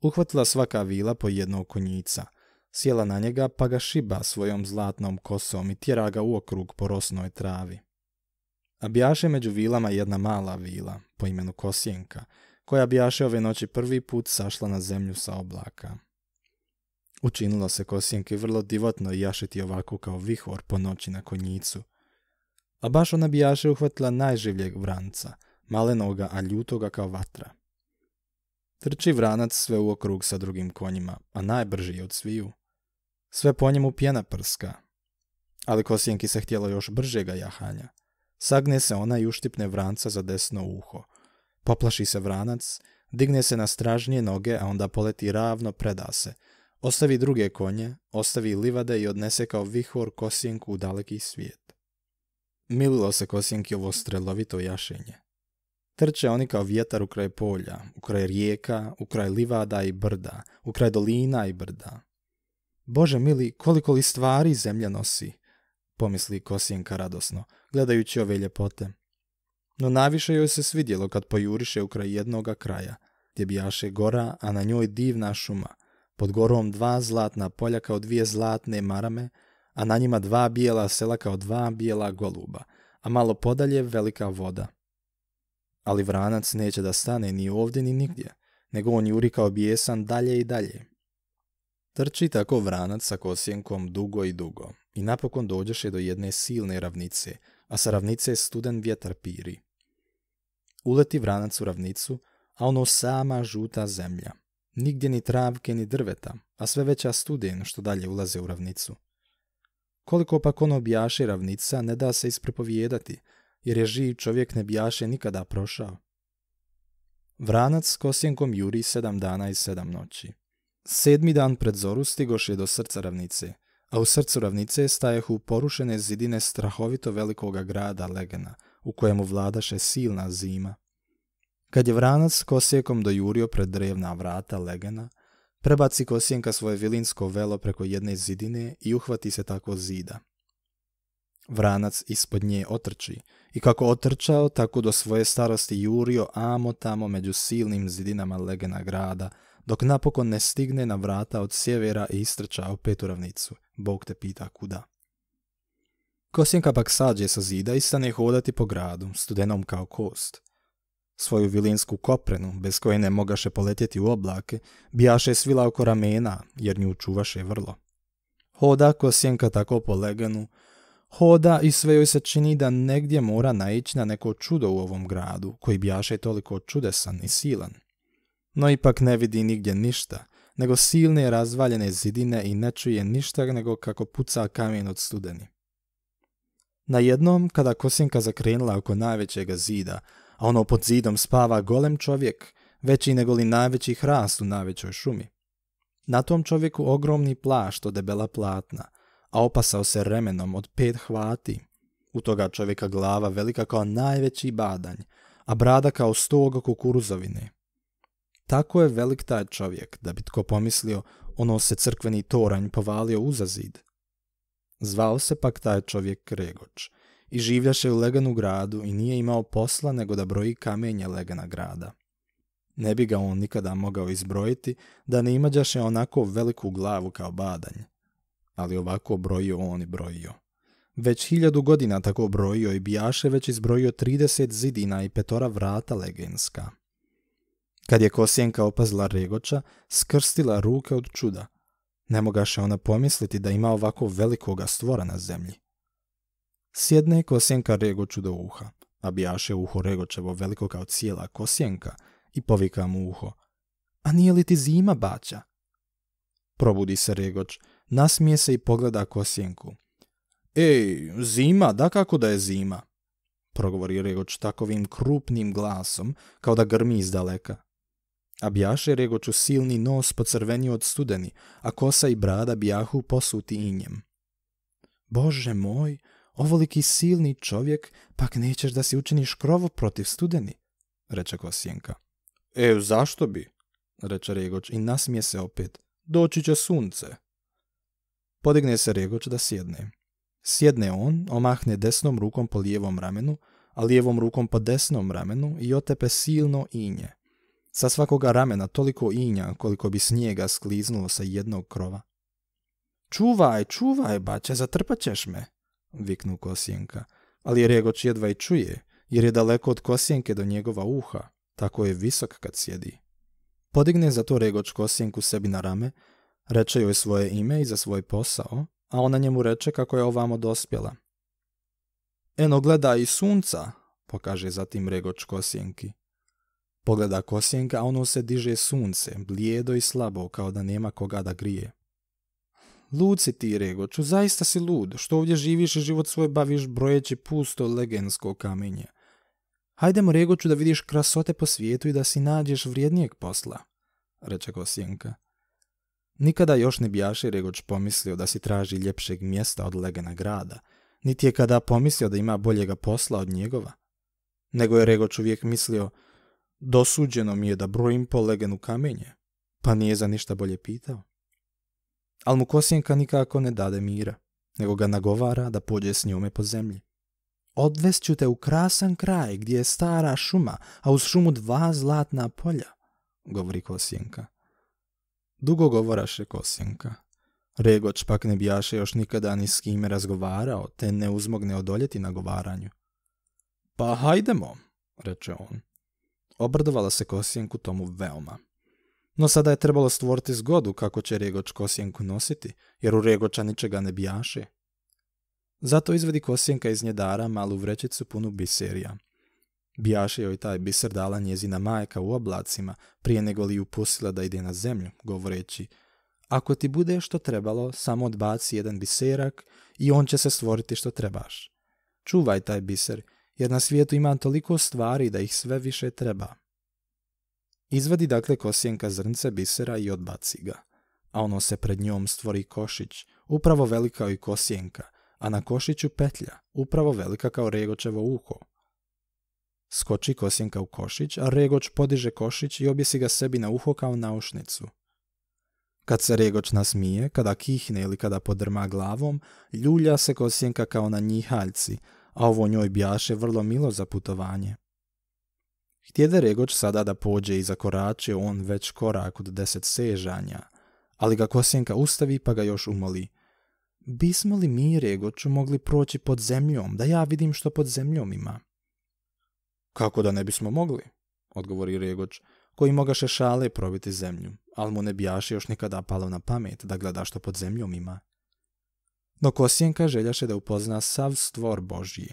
A: Uhvatila svaka vila po jednog konjica, sjela na njega pa ga šiba svojom zlatnom kosom i tjera ga u okrug po rosnoj travi. A među vilama jedna mala vila, po imenu Kosjenka, koja Jaše ove noći prvi put sašla na zemlju sa oblaka. Učinilo se Kosjenki vrlo divotno jašiti ovako kao vihor po noći na konjicu. A baš ona bijaše uhvatila najživljeg vranca, malenoga, a ljutoga kao vatra. Trči vranac sve u okrug sa drugim konjima, a najbrži je od sviju. Sve po njemu pjena prska. Ali Kosjenki se htjelo još bržega jahanja. Sagne se ona i uštipne vranca za desno uho, Poplaši se vranac, digne se na stražnje noge, a onda poleti ravno preda se. Ostavi druge konje, ostavi livade i odnese kao vihor kosjenku u daleki svijet. Mililo se kosjenki ovo strelovito jašenje. Trče oni kao vjetar u kraj polja, u kraj rijeka, u kraj livada i brda, u kraj dolina i brda. Bože mili, koliko li stvari zemlja nosi, pomisli Kosjenka radosno, gledajući ove ljepote. No najviše joj se svidjelo kad pojuriše ukraj jednoga kraja, gdje bijaše gora, a na njoj divna šuma. Pod gorom dva zlatna polja kao dvije zlatne marame, a na njima dva bijela sela kao dva bijela goluba, a malo podalje velika voda. Ali vranac neće da stane ni ovdje ni nigdje, nego on juri kao bijesan dalje i dalje. Trči tako vranac sa kosjenkom dugo i dugo i napokon dođeše do jedne silne ravnice – a sa ravnice studen vjetar piri. Uleti vranac u ravnicu, a ono sama žuta zemlja. Nigdje ni travke ni drveta, a sve veća studen što dalje ulaze u ravnicu. Koliko pak ono objaši ravnica, ne da se isprepovijedati, jer je živ čovjek ne bijaše nikada prošao. Vranac s kosjenkom juri sedam dana i sedam noći. Sedmi dan pred zoru stigoše do srca ravnice, a u srcu ravnice stajehu porušene zidine strahovito velikoga grada Legena, u kojemu vladaše silna zima. Kad je vranac kosijekom dojurio pred drevna vrata Legena, prebaci kosijenka svoje vilinsko velo preko jedne zidine i uhvati se tako zida. Vranac ispod nje otrči i kako otrčao, tako do svoje starosti jurio amo tamo među silnim zidinama Legena grada – dok napokon ne stigne na vrata od sjevera i istrča u u ravnicu. Bog te pita kuda. Kosjenka pak sađe sa zida i stane hodati po gradu, studenom kao kost. Svoju vilinsku koprenu, bez koje ne mogaše poletjeti u oblake, bijaše svila oko ramena, jer nju čuvaše vrlo. Hoda Kosjenka tako po leganu, hoda i sve joj se čini da negdje mora naići na neko čudo u ovom gradu, koji bijaše toliko čudesan i silan. No ipak ne vidi nigdje ništa, nego silne razvaljene zidine i ne čuje ništa nego kako puca kamen od studeni. Na jednom, kada kosinka zakrenula oko najvećega zida, a ono pod zidom spava golem čovjek, veći nego li najveći hrast u najvećoj šumi. Na tom čovjeku ogromni plašt od debela platna, a opasao se remenom od pet hvati. U toga čovjeka glava velika kao najveći badanj, a brada kao stoga kukuruzovine. Tako je velik taj čovjek, da bi tko pomislio, ono se crkveni toranj povalio uza zid. Zvao se pak taj čovjek kregoć i življaše u Leganu gradu i nije imao posla nego da broji kamenje Legana grada. Ne bi ga on nikada mogao izbrojiti da ne imađaše onako veliku glavu kao badanj. Ali ovako brojio on i brojio. Već hiljadu godina tako brojio i bijaše već izbrojio 30 zidina i petora vrata legenska. Kad je Kosjenka opazila Regoča, skrstila ruke od čuda. Ne mogaše ona pomisliti da ima ovako velikoga stvora na zemlji. Sjedne je Kosjenka Regoču do uha, a bijaše uho Regočevo veliko kao cijela Kosjenka i povika mu uho. A nije li ti zima, baća? Probudi se Regoč, nasmije se i pogleda Kosjenku. Ej, zima, da kako da je zima, progovori Regoč takovim krupnim glasom, kao da grmi iz daleka a bijaše regoću silni nos pocrveni od studeni, a kosa i brada bijahu posuti injem. Bože moj, ovoliki silni čovjek, pak nećeš da si učiniš krovo protiv studeni, reče Kosjenka. E, zašto bi? reče Regoć i nasmije se opet. Doći će sunce. Podigne se regoč da sjedne. Sjedne on, omahne desnom rukom po lijevom ramenu, a lijevom rukom po desnom ramenu i otepe silno inje. Sa svakoga ramena toliko inja koliko bi snijega skliznulo sa jednog krova. Čuvaj, čuvaj, bače, zatrpaćeš me, viknu Kosjenka, ali Regoč jedva i čuje, jer je daleko od Kosjenke do njegova uha, tako je visok kad sjedi. Podigne to Regoć Kosjenku sebi na rame, reče joj svoje ime i za svoj posao, a ona njemu reče kako je ovamo dospjela. Eno gledaj i sunca, pokaže zatim Regoč Kosjenki. Pogleda Kosjenka, a ono se diže sunce, blijedo i slabo, kao da nema koga da grije. Lud si ti, Regoću, zaista si lud, što ovdje živiš i život svoj baviš brojeći pusto legensko kamenje. Hajdemo, Regoću, da vidiš krasote po svijetu i da si nađeš vrijednijeg posla, reče Kosjenka. Nikada još ne bijaši Regoć pomislio da si traži ljepšeg mjesta od legena grada, niti je kada pomislio da ima boljega posla od njegova. Nego je Regoć uvijek mislio, Dosuđeno mi je da brojim po legenu kamenje, pa nije za ništa bolje pitao. Al mu kosjenka nikako ne dade mira, nego ga nagovara da pođe s njome po zemlji. Odvest ću te u krasan kraj gdje je stara šuma, a uz šumu dva zlatna polja, govori Kosjenka. Dugo govoraše Kosjenka. Regoć pak ne bijaše još nikada ni s kime razgovarao, te ne uzmogne odoljeti nagovaranju. Pa hajdemo, reče on. Obradovala se kosjenku tomu veoma. No sada je trebalo stvoriti zgodu kako će Regoč kosjenku nositi, jer u Regoča ničega ne bijaše. Zato izvedi kosjenka iz njedara malu vrećicu punu biserija. Bijaše joj taj biser dala njezina majka u oblacima, prije nego li ju pustila da ide na zemlju, govoreći Ako ti bude što trebalo, samo odbaci jedan biserak i on će se stvoriti što trebaš. Čuvaj taj biser jer na svijetu ima toliko stvari da ih sve više treba. Izvadi dakle kosjenka zrnce bisera i odbaci ga, a ono se pred njom stvori košić, upravo velika i kosjenka, a na košiću petlja, upravo velika kao regočevo uho. Skoči kosjenka u košić, a regoč podiže košić i objesi ga sebi na uho kao naušnicu. Kad se regoč nasmije, kada kihne ili kada podrma glavom, ljulja se kosjenka kao na njihaljci, a ovo njoj bjaše vrlo milo za putovanje. Htjede Regoć sada da pođe i zakorače on već korak od deset sežanja, ali ga Kosjenka ustavi pa ga još umoli. Bismo li mi, Regoću, mogli proći pod zemljom, da ja vidim što pod zemljom ima? Kako da ne bismo mogli, odgovori Regoč, koji mogaše šale probiti zemlju, ali mu ne bijaše još nikada palo na pamet da gleda što pod zemljom ima. No Kosjenka željaše da upozna sav stvor Božji.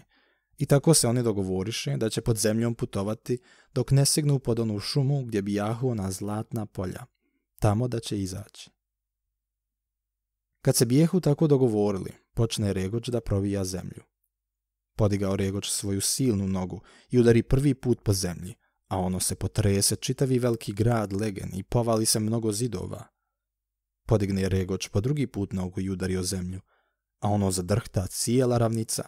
A: I tako se oni dogovoriše da će pod zemljom putovati dok ne signu pod onu šumu gdje bi jahu na zlatna polja. Tamo da će izaći. Kad se bijehu tako dogovorili, počne Regoć da provija zemlju. Podigao Regoč svoju silnu nogu i udari prvi put po zemlji, a ono se potrese čitavi veliki grad legen i povali se mnogo zidova. Podigne Regoč po drugi put nogu i udari o zemlju, a ono zadrhta cijela ravnica.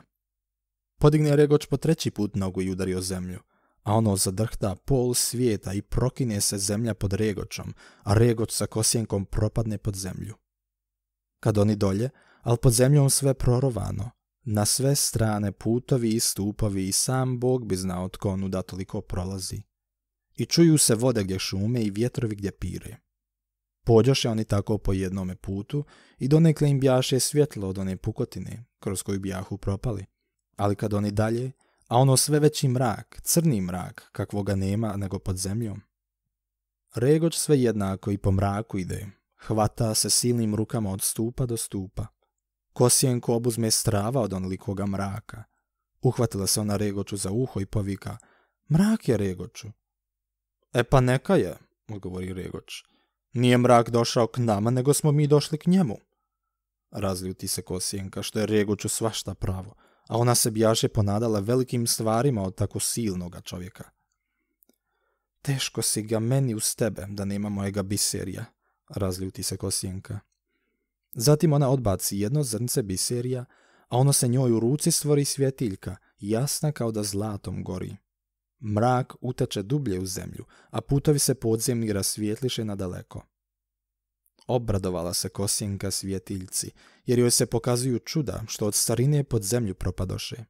A: Podigne Regoč po treći put nogu i udari o zemlju, a ono zadrhta pol svijeta i prokine se zemlja pod Regočom, a Regoč sa kosjenkom propadne pod zemlju. Kad oni dolje, al pod zemljom sve prorovano, na sve strane putovi i stupovi i sam Bog bi znao tko onuda toliko prolazi. I čuju se vode gdje šume i vjetrovi gdje pire. Pođoše oni tako po jednome putu i donekle im bjaše svjetlo od one pukotine kroz koju bijahu propali. Ali kad oni dalje, a ono sve veći mrak, crni mrak, kakvoga nema nego pod zemljom. Regoć sve jednako i po mraku ide, hvata se silnim rukama od stupa do stupa. Kosjenko obuzme strava od onlikoga mraka. Uhvatila se ona Regoću za uho i povika, mrak je Regoću. E pa neka je, odgovori Regoć, nije mrak došao k nama, nego smo mi došli k njemu. Razljuti se kosijenka, što je Reguću svašta pravo, a ona se bijaše ponadala velikim stvarima od tako silnoga čovjeka. Teško si ga meni uz tebe, da nema mojega biserija, razljuti se kosijenka. Zatim ona odbaci jedno zrnce biserija, a ono se njoj u ruci stvori svjetiljka, jasna kao da zlatom gori. Mrak utače dublje u zemlju, a putovi se podzemni rasvijetliše na daleko. Obradovala se kosjenka svjetiljci, jer joj se pokazuju čuda što od starine pod zemlju propadoše.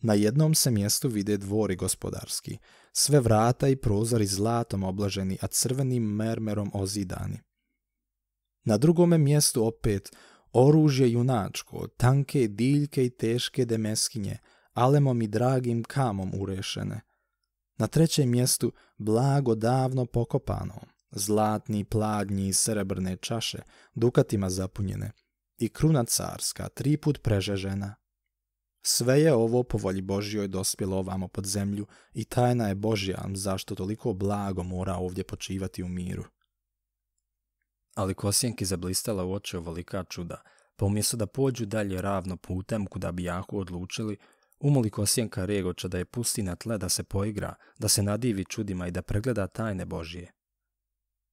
A: Na jednom se mjestu vide dvori gospodarski, sve vrata i prozori zlatom oblaženi, a crvenim mermerom ozidani. Na drugome mjestu opet oružje junačko, tanke diljke i teške demeskinje – alemom i dragim kamom urešene. Na trećem mjestu blago davno pokopano, zlatni, pladnji i srebrne čaše, dukatima zapunjene, i kruna carska, triput prežežena. Sve je ovo po volji Božjoj dospjelo ovamo pod zemlju i tajna je Božja zašto toliko blago mora ovdje počivati u miru. Ali kosjenki zablistala u oči ovolika čuda, pa umjesto da pođu dalje ravno putem kuda bi jako odlučili, Umoliko sjenka Regoća da je pusti na tle da se poigra, da se nadivi čudima i da pregleda tajne Božije.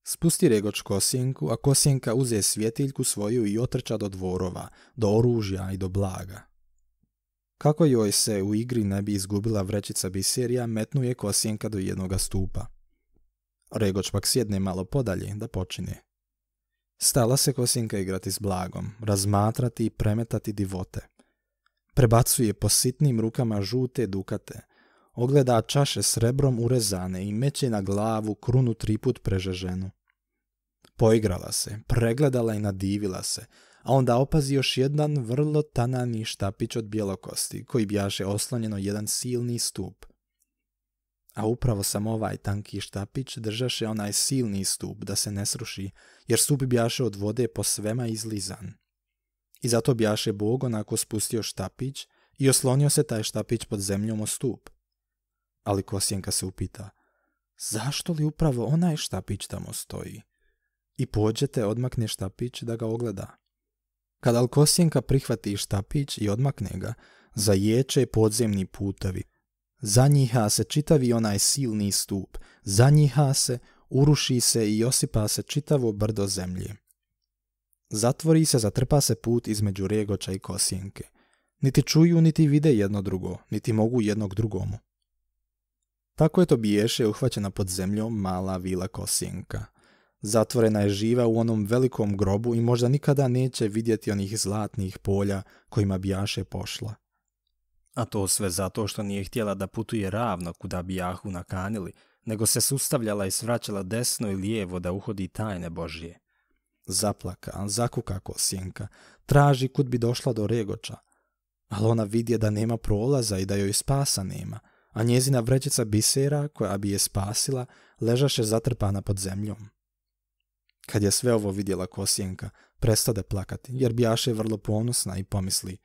A: Spusti Regoč kosjenku, a kosjenka uze svjetiljku svoju i otrča do dvorova, do oružja i do blaga. Kako joj se u igri ne bi izgubila vrećica biserija, metnuje kosjenka do jednoga stupa. Regoč pak sjedne malo podalje da počine. Stala se kosjenka igrati s blagom, razmatrati i premetati divote, Prebacuje po sitnim rukama žute dukate. Ogleda čaše s rebrom urezane i meće na glavu krunu triput prežeženu. Poigrala se, pregledala i nadivila se, a onda opazi još jedan vrlo tanani štapić od bjelokosti, koji bjaše oslonjeno jedan silni stup. A upravo sam ovaj tanki štapić držaše onaj silni stup da se ne sruši, jer stup bjaše od vode po svema izlizan. I zato bjaše Bog onako spustio štapić i oslonio se taj štapić pod zemljom o stup. Ali Kosjenka se upita, zašto li upravo onaj štapić tamo stoji? I pođete, odmakne štapić da ga ogleda. Kad Kosjenka prihvati štapić i odmakne ga, zaječe podzemni Za Zanjiha se čitavi onaj silni stup, zanjiha se, uruši se i osipa se čitavo brdo zemlje. Zatvori se, zatrpa se put između Regoća i Kosjenke. Niti čuju, niti vide jedno drugo, niti mogu jednog drugomu. Tako je to biješe uhvaćena pod zemljom mala vila Kosjenka. Zatvorena je živa u onom velikom grobu i možda nikada neće vidjeti onih zlatnih polja kojima bijaše pošla. A to sve zato što nije htjela da putuje ravno kuda bi Jahu nakanili, nego se sustavljala i svraćala desno i lijevo da uhodi tajne Božije. Zaplaka, zakuka ko sjenka, traži kud bi došla do Regoča. Ali ona vidje da nema prolaza i da joj spasa nema, a njezina vrećica bisera, koja bi je spasila, ležaše zatrpana pod zemljom. Kad je sve ovo vidjela Kosjenka, prestade plakati, jer bijaše vrlo ponosna i pomisli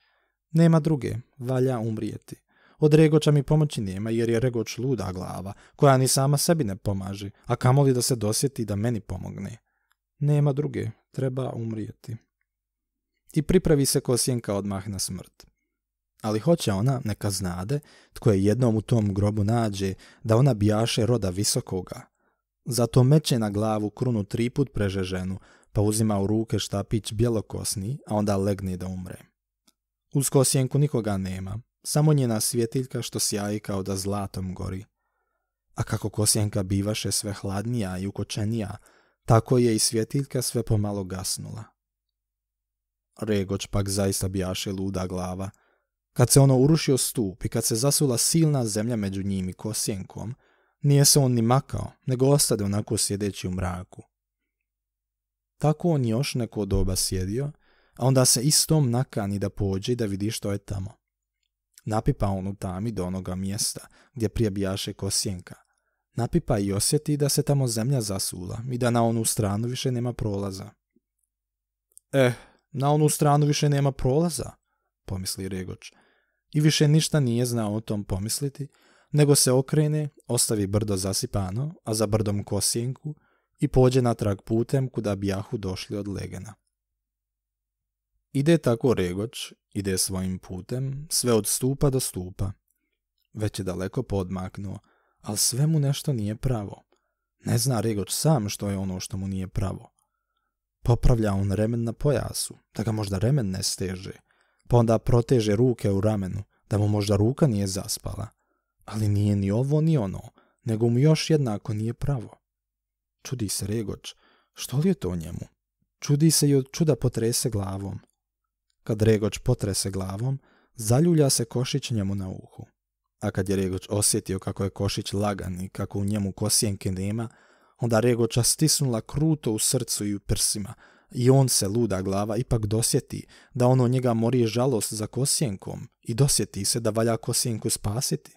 A: Nema druge, valja umrijeti. Od Regoča mi pomoći nema, jer je Regoč luda glava, koja ni sama sebi ne pomaže, a kamoli da se dosjeti da meni pomogne. Nema druge, treba umrijeti. I pripravi se Kosjenka odmah na smrt. Ali hoće ona, neka znade, tko je jednom u tom grobu nađe, da ona bijaše roda visokoga. Zato meće na glavu krunu triput prežeženu, pa uzima u ruke štapić bjelokosni, a onda legne da umre. Uz kosjenku nikoga nema, samo njena svjetiljka što sjaji kao da zlatom gori. A kako kosjenka bivaše sve hladnija i ukočenija, tako je i svjetiljka sve pomalo gasnula. Regoć pak zaista bijaše luda glava. Kad se ono urušio stup i kad se zasula silna zemlja među njim i kosjenkom, nije se on ni makao, nego ostade onako sjedeći u mraku. Tako on još neko doba sjedio, a onda se istom nakani da pođe i da vidi što je tamo. Napipa on u tami do onoga mjesta gdje prije bijaše kosjenka, Napipa i osjeti da se tamo zemlja zasula i da na onu stranu više nema prolaza. Eh, na onu stranu više nema prolaza, pomisli Regoč. I više ništa nije znao o tom pomisliti, nego se okrene, ostavi brdo zasipano, a za brdom kosinku i pođe natrag putem kuda bi jahu došli od legena. Ide tako Regoč, ide svojim putem, sve od stupa do stupa. Već je daleko podmaknuo, ali sve mu nešto nije pravo. Ne zna Regoč sam što je ono što mu nije pravo. Popravlja on remen na pojasu, da ga možda remen ne steže, pa onda proteže ruke u ramenu, da mu možda ruka nije zaspala. Ali nije ni ovo ni ono, nego mu još jednako nije pravo. Čudi se Regoč, što li je to njemu? Čudi se i od čuda potrese glavom. Kad Regoč potrese glavom, zaljulja se košić njemu na uhu. A kad je Regoč osjetio kako je Košić lagan i kako u njemu kosjenke nema, onda Regoča stisnula kruto u srcu i u prsima, i on se luda glava ipak dosjeti da ono njega mori žalost za kosjenkom i dosjeti se da valja kosjenku spasiti.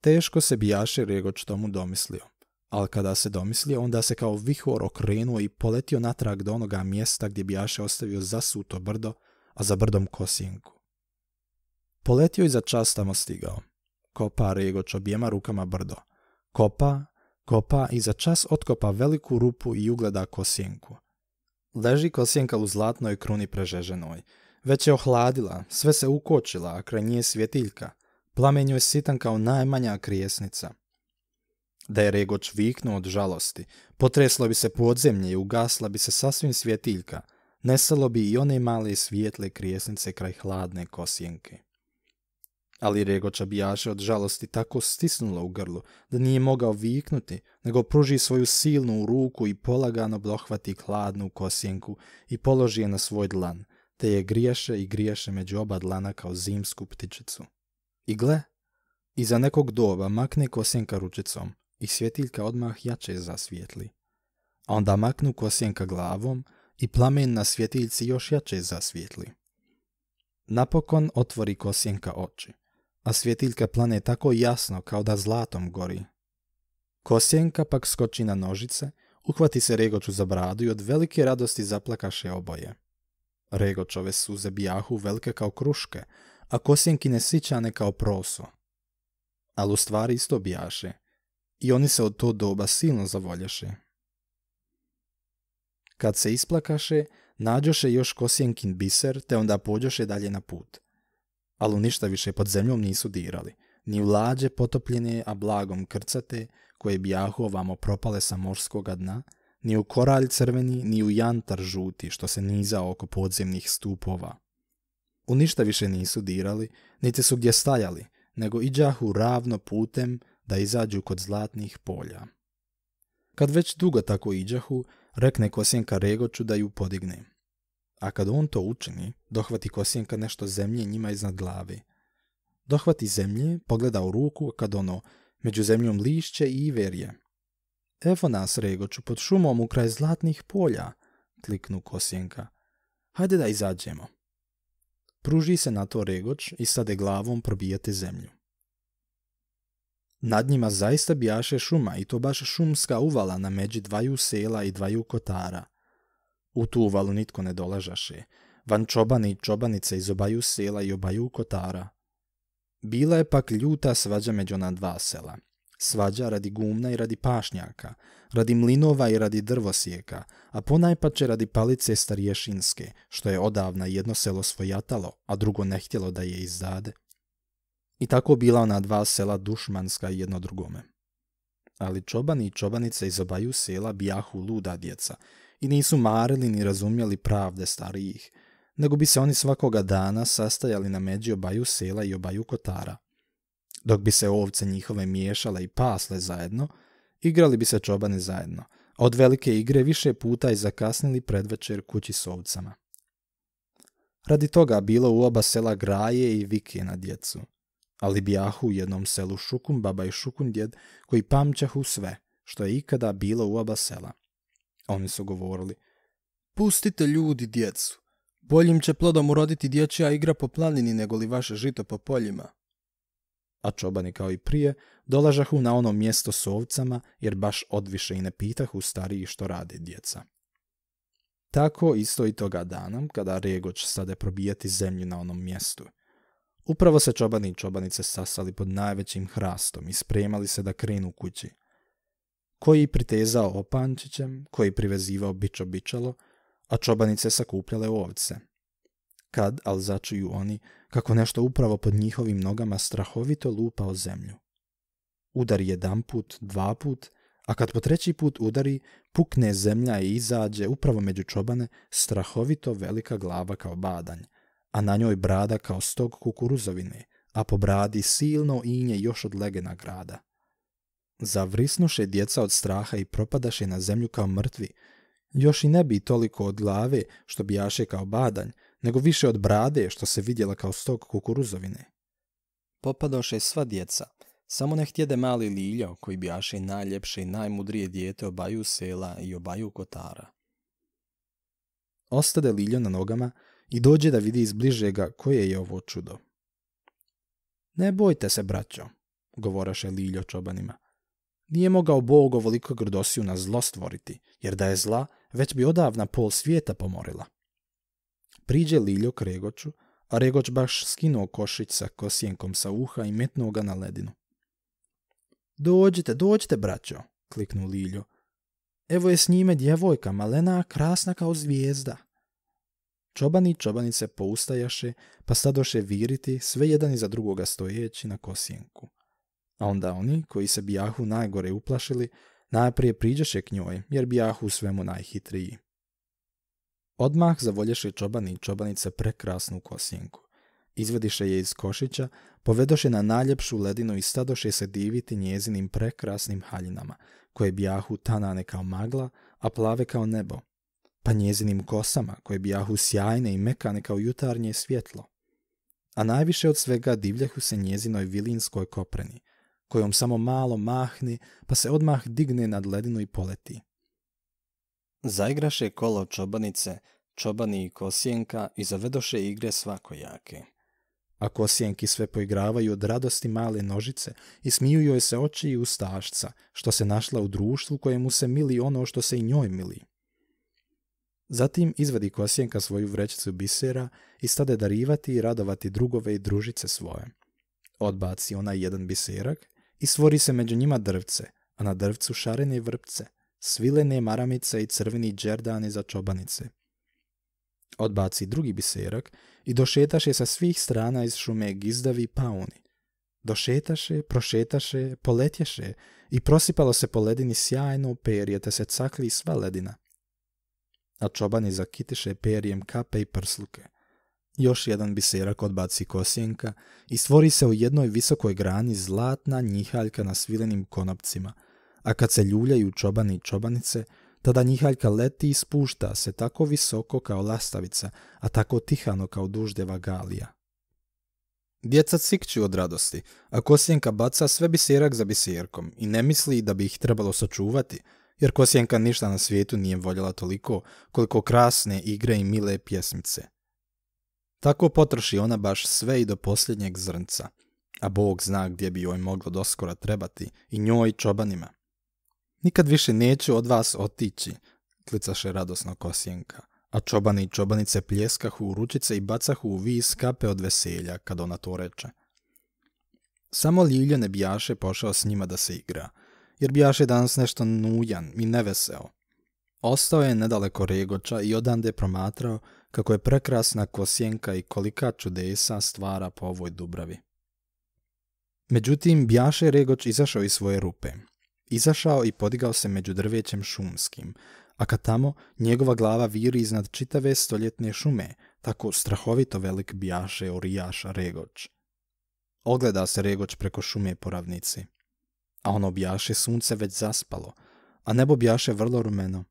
A: Teško se bijaše Regoč tomu domislio, ali kada se domislio, onda se kao vihor okrenuo i poletio natrag do onoga mjesta gdje bijaše ostavio zasuto brdo, a za brdom kosjenku. Poletio i za čas tamo stigao. Kopa regoč objema rukama brdo. Kopa, kopa i za čas otkopa veliku rupu i ugleda kosjenku. Leži kosjenka u zlatnoj kruni prežeženoj. Već je ohladila, sve se ukočila, a kraj nje svjetiljka. Plamen joj sitan kao najmanja krijesnica. Da je Regoč viknuo od žalosti, potreslo bi se podzemlje i ugasla bi se sasvim svjetiljka, Nesalo bi i one male svijetle krijesnice kraj hladne kosjenke ali rego bijaše od žalosti tako stisnula u grlu da nije mogao viknuti, nego pruži svoju silnu ruku i polagano dohvati hladnu kosjenku i položi je na svoj dlan, te je griješe i griješe među oba dlana kao zimsku ptičicu. I gle, iza nekog doba makne kosjenka ručicom i svjetiljka odmah jače zasvijetli. A onda maknu kosjenka glavom i plamen na svjetiljci još jače zasvijetli. Napokon otvori kosjenka oči a svjetiljka plane tako jasno kao da zlatom gori. Kosjenka pak skoči na nožice, uhvati se Regoću za bradu i od velike radosti zaplakaše oboje. Regočove suze bijahu velike kao kruške, a kosjenkine sićane kao proso. Ali u stvari isto bijaše, i oni se od to doba silno zavoljaše. Kad se isplakaše, nađoše još kosjenkin biser, te onda pođoše dalje na put ali ništa više pod zemljom nisu dirali, ni u lađe potopljene, a blagom krcate, koje bijahu ovamo propale sa morskoga dna, ni u koralj crveni, ni u jantar žuti, što se niza oko podzemnih stupova. U ništa više nisu dirali, niti su gdje stajali, nego iđahu ravno putem da izađu kod zlatnih polja. Kad već dugo tako iđahu, rekne Kosjenka Regoću da ju podigne a kad on to učini, dohvati kosjenka nešto zemlje njima iznad glavi. Dohvati zemlje, pogleda u ruku kad ono, među zemljom lišće i iverje Evo nas, Regoću, pod šumom u kraj zlatnih polja, kliknu kosjenka. Hajde da izađemo. Pruži se na to Regoć i sade glavom probijate zemlju. Nad njima zaista bijaše šuma i to baš šumska uvala na međi dvaju sela i dvaju kotara – u tu uvalu nitko ne dolažaše, van čobani i čobanice iz obaju sela i obaju kotara. Bila je pak ljuta svađa među ona dva sela. Svađa radi gumna i radi pašnjaka, radi mlinova i radi drvosijeka, a ponajpače radi palice starješinske, što je odavna jedno selo svojatalo, a drugo ne htjelo da je izdade. I tako bila ona dva sela dušmanska jedno drugome. Ali čobani i čobanice iz obaju sela bijahu luda djeca, i nisu marili ni razumjeli pravde starijih, nego bi se oni svakoga dana sastajali na međi obaju sela i obaju kotara. Dok bi se ovce njihove miješale i pasle zajedno, igrali bi se čobani zajedno, a od velike igre više puta i zakasnili predvečer kući s ovcama. Radi toga bilo u oba sela graje i vike na djecu, ali bijahu u jednom selu Šukun baba i Šukun djed koji pamćahu sve što je ikada bilo u oba sela – oni su govorili. Pustite ljudi djecu. Boljim će plodom uroditi dječja igra po planini nego li vaše žito po poljima. A čobani kao i prije dolažahu na ono mjesto s ovcama jer baš odviše i ne pitahu stariji što rade djeca. Tako isto i toga dana kada Regoć stade probijati zemlju na onom mjestu. Upravo se čobani i čobanice sasali pod najvećim hrastom i spremali se da krenu kući koji pritezao opančićem, koji privezivao bičo bičalo, a čobanice sakupljale ovce. Kad, al začuju oni, kako nešto upravo pod njihovim nogama strahovito lupa o zemlju. Udari jedan put, dva put, a kad po treći put udari, pukne zemlja i izađe upravo među čobane strahovito velika glava kao badanj, a na njoj brada kao stog kukuruzovine, a po bradi silno inje još od legena grada. Zavrisnuše djeca od straha i propadaše na zemlju kao mrtvi. Još i ne bi toliko od glave, što bijaše kao badanj, nego više od brade, što se vidjela kao stok kukuruzovine. Popadoše sva djeca, samo ne htjede mali Liljo, koji bijaše najljepše i najmudrije dijete obaju sela i obaju kotara. Ostade Liljo na nogama i dođe da vidi iz bližega koje je ovo čudo. Ne bojte se, braćo, govoraše Liljo čobanima. Nije mogao Bog ovoliko grdosiju na zlo stvoriti, jer da je zla, već bi odavna pol svijeta pomorila. Priđe Liljo k Regoću, a Regoć baš skinuo košić sa kosjenkom sa uha i metnuo ga na ledinu. Dođite, dođite, braćo, kliknu Liljo. Evo je s njime djevojka, malena, krasna kao zvijezda. Čobani i čobanice poustajaše, pa stadoše viriti, sve jedan iza drugoga stojeći na kosjenku. A onda oni, koji se bijahu najgore uplašili, najprije priđeše k njoj, jer bijahu svemu najhitriji. Odmah zavolješe čobani i čobanice prekrasnu kosinku. Izvediše je iz košića, povedoše na najljepšu ledinu i stadoše se diviti njezinim prekrasnim haljinama, koje bijahu tanane kao magla, a plave kao nebo, pa njezinim kosama, koje bijahu sjajne i mekane kao jutarnje svjetlo. A najviše od svega divljahu se njezinoj vilinskoj kopreni – kojom samo malo mahni, pa se odmah digne nad ledinu i poleti. Zaigraše kolo čobanice, čobani i kosjenka i zavedoše igre svakojake. A kosjenki sve poigravaju od radosti male nožice i smiju joj se oči i ustašca, što se našla u društvu kojemu se mili ono što se i njoj mili. Zatim izvadi kosjenka svoju vrećicu bisera i stade darivati i radovati drugove i družice svoje. Odbaci ona jedan biserak i stvori se među njima drvce, a na drvcu šarene vrpce, svilene maramice i crveni džerdani za čobanice. Odbaci drugi biserak i došetaše sa svih strana iz šume gizdavi pauni. Došetaše, prošetaše, poletješe i prosipalo se po ledini sjajno perje te se cakli sva ledina. A čobani zakitiše perjem kape i prsluke. Još jedan biserak odbaci kosjenka i stvori se u jednoj visokoj grani zlatna njihaljka na svilenim konopcima, a kad se ljuljaju čobani i čobanice, tada njihaljka leti i spušta se tako visoko kao lastavica, a tako tihano kao duždeva galija. Djeca cikću od radosti, a kosjenka baca sve biserak za biserkom i ne misli da bi ih trebalo sačuvati, jer kosjenka ništa na svijetu nije voljela toliko koliko krasne igre i mile pjesmice. Tako potroši ona baš sve i do posljednjeg zrnca, a Bog zna gdje bi joj moglo doskora trebati i njoj i čobanima. Nikad više neću od vas otići, klicaše radosno Kosjenka, a čobani i čobanice pljeskahu u ručice i bacahu u vis kape od veselja kad ona to reče. Samo Lilja ne bijaše pošao s njima da se igra, jer bijaše danas nešto nujan i neveseo, Ostao je nedaleko Regoča i odande promatrao kako je prekrasna kosjenka i kolika čudesa stvara po ovoj Dubravi. Međutim, Bjaše Regoč izašao iz svoje rupe. Izašao i podigao se među drvećem šumskim, a kad tamo njegova glava viri iznad čitave stoljetne šume, tako strahovito velik Bjaše Orijaš Regoč. Ogleda se Regoč preko šume poravnici. A ono Bjaše sunce već zaspalo, a nebo Bjaše vrlo rumeno.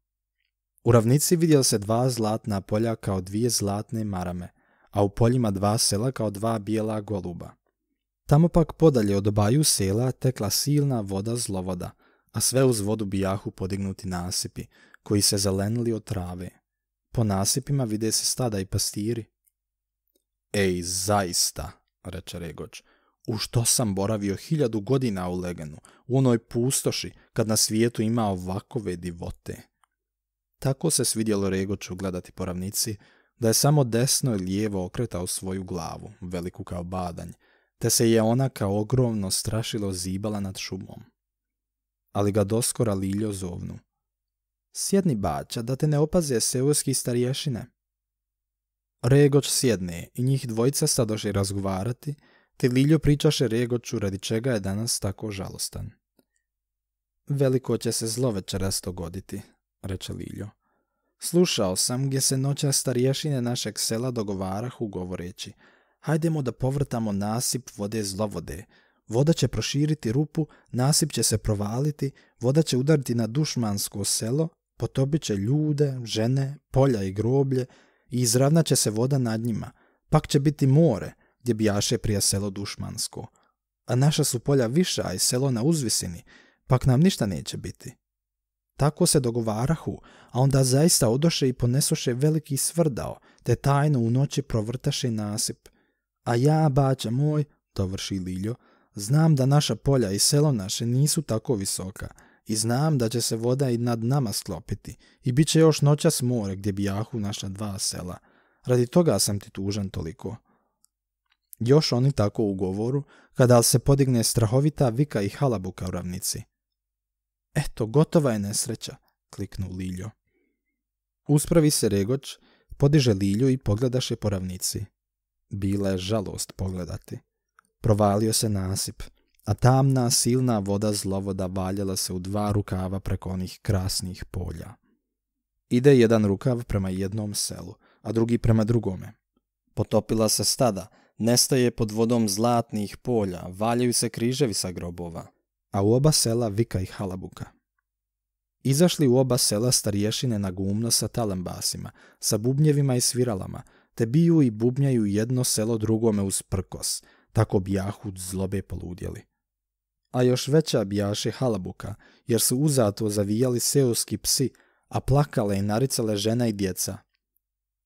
A: U ravnici vidjel se dva zlatna polja kao dvije zlatne marame, a u poljima dva sela kao dva bijela goluba. Tamo pak podalje od obaju sela tekla silna voda zlovoda, a sve uz vodu bijahu podignuti nasipi, koji se zelenili od trave. Po nasipima vide se stada i pastiri. Ej, zaista, reče Regoć, u što sam boravio hiljadu godina u Legenu, u onoj pustoši, kad na svijetu ima ovakove divote. Tako se svidjelo Regoću gledati po ravnici, da je samo desno i lijevo okretao svoju glavu, veliku kao badanj, te se je ona kao ogromno strašilo zibala nad šumom. Ali ga doskora Liljo zovnu. Sjedni bača, da te ne opaze seurski starješine. Regoć sjedne i njih dvojica sadoše razgovarati, te Liljo pričaše Regoću radi čega je danas tako žalostan. Veliko će se zlo večeras dogoditi, reče Liljo. Slušao sam gdje se noća starješine našeg sela dogovarahu govoreći Hajdemo da povrtamo nasip vode zlovode. Voda će proširiti rupu, nasip će se provaliti, voda će udariti na dušmansko selo, potobit će ljude, žene, polja i groblje i izravnat će se voda nad njima. Pak će biti more, gdje bijaše prije selo dušmansko. A naša su polja viša i selo na uzvisini, pak nam ništa neće biti. Tako se dogovarahu, a onda zaista odoše i ponesoše veliki svrdao, te tajno u noći provrtaše nasip. A ja, bača moj, dovrši Liljo, znam da naša polja i selo naše nisu tako visoka i znam da će se voda i nad nama sklopiti i bit će još noćas more gdje bi jahu naša dva sela. Radi toga sam ti tužan toliko. Još oni tako u govoru, kada se podigne strahovita vika i halabuka u ravnici. Eto, gotova je nesreća, kliknu Liljo. Uspravi se Regoć, podiže Lilju i pogledaš je po ravnici. Bila je žalost pogledati. Provalio se nasip, a tamna, silna voda zlovoda valjala se u dva rukava preko onih krasnih polja. Ide jedan rukav prema jednom selu, a drugi prema drugome. Potopila se stada, nestaje pod vodom zlatnih polja, valjaju se križevi sa grobova a u oba sela vika i halabuka. Izašli u oba sela starješine na gumno sa talambasima, sa bubnjevima i sviralama, te biju i bubnjaju jedno selo drugome uz prkos, tako bijahu zlobe poludjeli. A još veća bijaše halabuka, jer su uzato zavijali seoski psi, a plakale i naricale žena i djeca.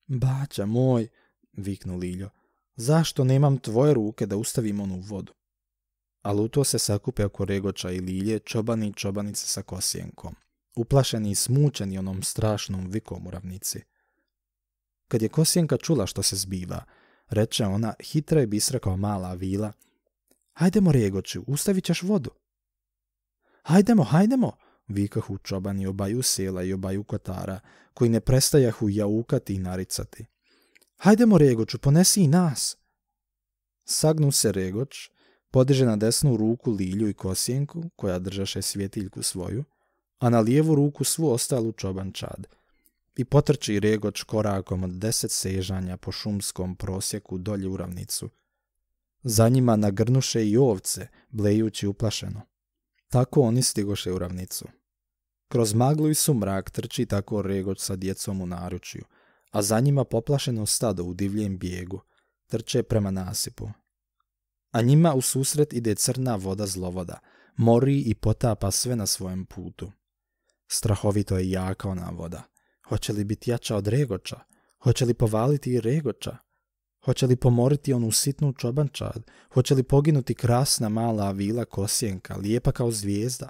A: Baća moj, viknu Liljo, zašto nemam tvoje ruke da ustavim onu vodu? ali u to se sakupe oko regoča i lilje čobani i čobanice sa kosjenkom, uplašeni i smučeni onom strašnom vikom u ravnici. Kad je kosjenka čula što se zbiva, reče ona hitra i bistra kao mala vila, Hajdemo, Regoču, ustavit ćeš vodu. Hajdemo, hajdemo, vikahu čobani obaju sela i obaju kotara, koji ne prestajahu jaukati i naricati. Hajdemo, Regoću, ponesi i nas. Sagnu se regoč. Podiže na desnu ruku Lilju i Kosjenku, koja držaše svjetiljku svoju, a na lijevu ruku svu ostalu čobančad i potrči regoč korakom od deset sežanja po šumskom prosjeku dolje u ravnicu. Za njima nagrnuše i ovce, blejući uplašeno. Tako oni stigoše u ravnicu. Kroz maglu i sumrak trči tako regoč sa djecom u naručju, a za njima poplašeno stado u divljem bijegu, trče prema nasipu a njima u susret ide crna voda zlovoda, mori i potapa sve na svojem putu. Strahovito je jaka ona voda. Hoće li biti jača od regoča? Hoće li povaliti i regoča? Hoće li pomoriti onu sitnu čobančad? Hoće li poginuti krasna mala avila kosjenka, lijepa kao zvijezda?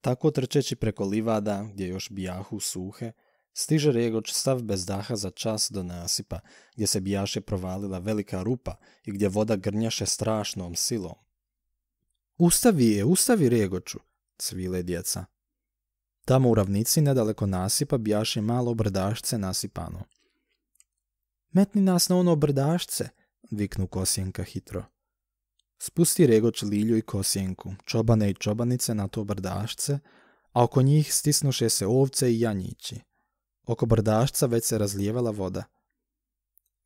A: Tako trčeći preko livada, gdje još bijahu suhe, Stiže Regoč stav bez daha za čas do nasipa, gdje se bijaše provalila velika rupa i gdje voda grnjaše strašnom silom. Ustavi je, ustavi Rijegoću, cvile djeca. Tamo u ravnici nedaleko nasipa bijaše malo brdašce nasipano. Metni nas na ono brdašce, viknu Kosjenka hitro. Spusti Regoč Lilju i Kosjenku, čobane i čobanice na to brdašce, a oko njih stisnuše se ovce i janjići. Oko brdašca već se razlijevala voda.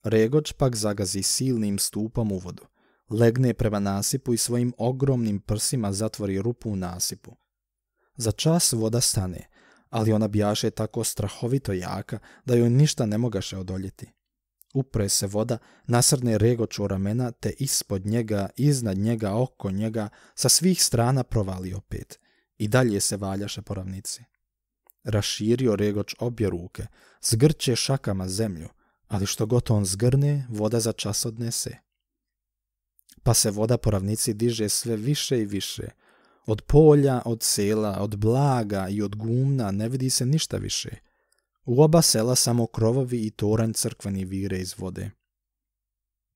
A: Regoč pak zagazi silnim stupom u vodu, legne prema nasipu i svojim ogromnim prsima zatvori rupu u nasipu. Za čas voda stane, ali ona bijaše tako strahovito jaka da joj ništa ne mogaše odoljeti. Upre se voda, nasrne regoč u ramena te ispod njega, iznad njega, oko njega, sa svih strana provali opet i dalje se valjaše po ravnici raširio regoč obje ruke, zgrče šakama zemlju, ali što goto on zgrne, voda za čas odnese. Pa se voda po ravnici diže sve više i više. Od polja, od sela, od blaga i od gumna ne vidi se ništa više. U oba sela samo krovovi i toranj crkveni vire iz vode.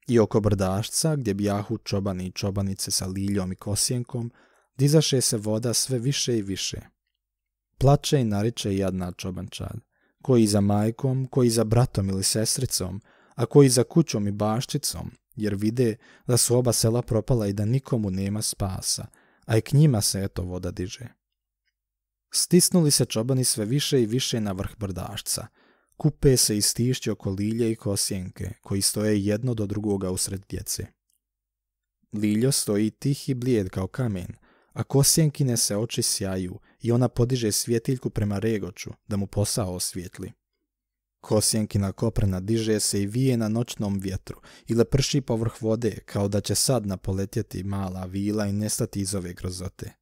A: I oko brdašca, gdje bijahu čobani i čobanice sa liljom i kosjenkom, dizaše se voda sve više i više – Plače i nariče jadna čobančad, koji za majkom, koji za bratom ili sestricom, a koji za kućom i baščicom, jer vide da su oba sela propala i da nikomu nema spasa, a i k njima se eto voda diže. Stisnuli se čobani sve više i više na vrh brdašca. Kupe se i stišće oko Lilje i Kosjenke, koji stoje jedno do drugoga usred djece. Liljo stoji tih i blijed kao kamen, a Kosjenkine se oči sjaju – i ona podiže svjetiljku prema Regoću da mu posao osvijetli. Kosjenkina koprena diže se i vije na noćnom vjetru i leprši povrh vode kao da će sad napoletjeti mala vila i nestati iz ove grozote.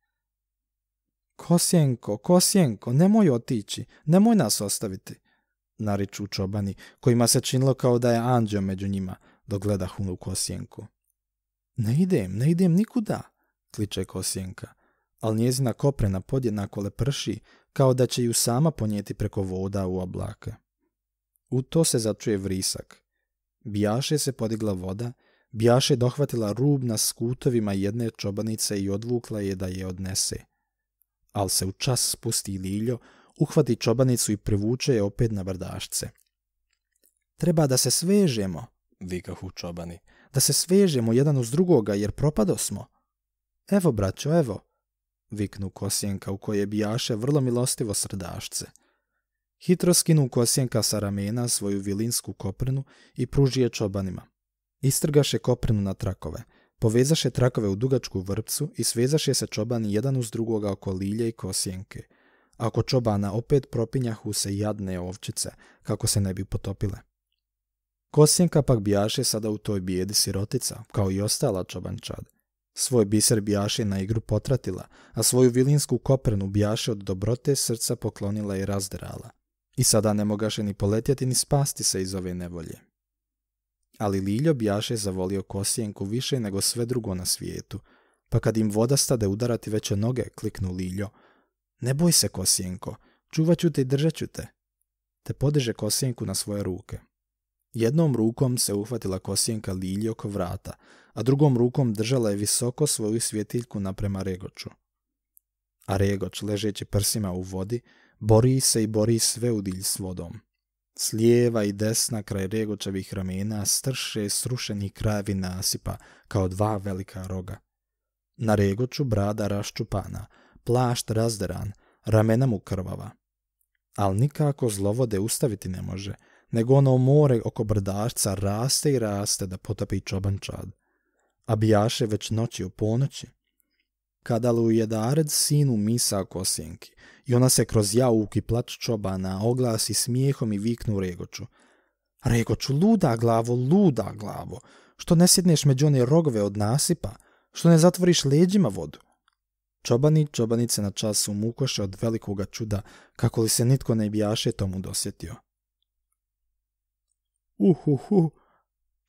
A: Kosjenko, Kosjenko, nemoj otići, nemoj nas ostaviti, nariču čobani, kojima se činilo kao da je anđeo među njima, dogleda hunu Kosjenku. Ne idem, ne idem nikuda, kliče Kosjenka ali njezina koprena podjednako prši, kao da će ju sama ponijeti preko voda u oblake. U to se začuje vrisak. Bijaše se podigla voda, Bijaše dohvatila rub na skutovima jedne čobanice i odvukla je da je odnese. Al se u čas spusti Liljo, uhvati čobanicu i privuče je opet na brdašce. Treba da se svežemo, vikahu čobani, da se svežemo jedan uz drugoga jer propado smo. Evo, braćo, evo, viknu Kosjenka u koje bijaše vrlo milostivo srdašce. Hitro skinu Kosjenka sa ramena svoju vilinsku koprnu i pruži je čobanima. Istrgaše koprnu na trakove, povezaše trakove u dugačku vrpcu i svezaše se čobani jedan uz drugoga oko lilje i Kosjenke. Ako čobana opet propinjahu se jadne ovčice, kako se ne bi potopile. Kosjenka pak bijaše sada u toj bijedi sirotica, kao i ostala čobančad. Svoj biser bijaše na igru potratila, a svoju vilinsku koprenu bijaše od dobrote srca poklonila i razderala. I sada ne mogaše ni poletjeti ni spasti se iz ove nevolje. Ali Liljo bijaše zavolio kosijenku više nego sve drugo na svijetu, pa kad im voda stade udarati veće noge, kliknu Liljo. Ne boj se, kosijenko, čuvat ću te i držat ću te. Te podiže kosijenku na svoje ruke. Jednom rukom se uhvatila kosijenka Lilji oko vrata, a drugom rukom držala je visoko svoju svjetiljku naprema Regoču. A Regoč, ležeći prsima u vodi, bori se i bori sve u s vodom. S i desna kraj Regočevih ramena strše srušeni krajevi nasipa kao dva velika roga. Na Regoču brada raščupana, plašt razderan, ramena mu krvava. Al nikako zlovode ustaviti ne može, nego ono more oko brdašca raste i raste da potopi čad a već noći u ponoći. Kada dared sinu misa kosjenki, i ona se kroz jauk i plač čobana oglasi smijehom i viknu Regoću. Regoću, luda glavo, luda glavo, što ne sjedneš među one rogove od nasipa, što ne zatvoriš leđima vodu. Čobani čobanice na času mukoše od velikoga čuda, kako li se nitko ne bijaše tomu dosjetio. Uhuhu,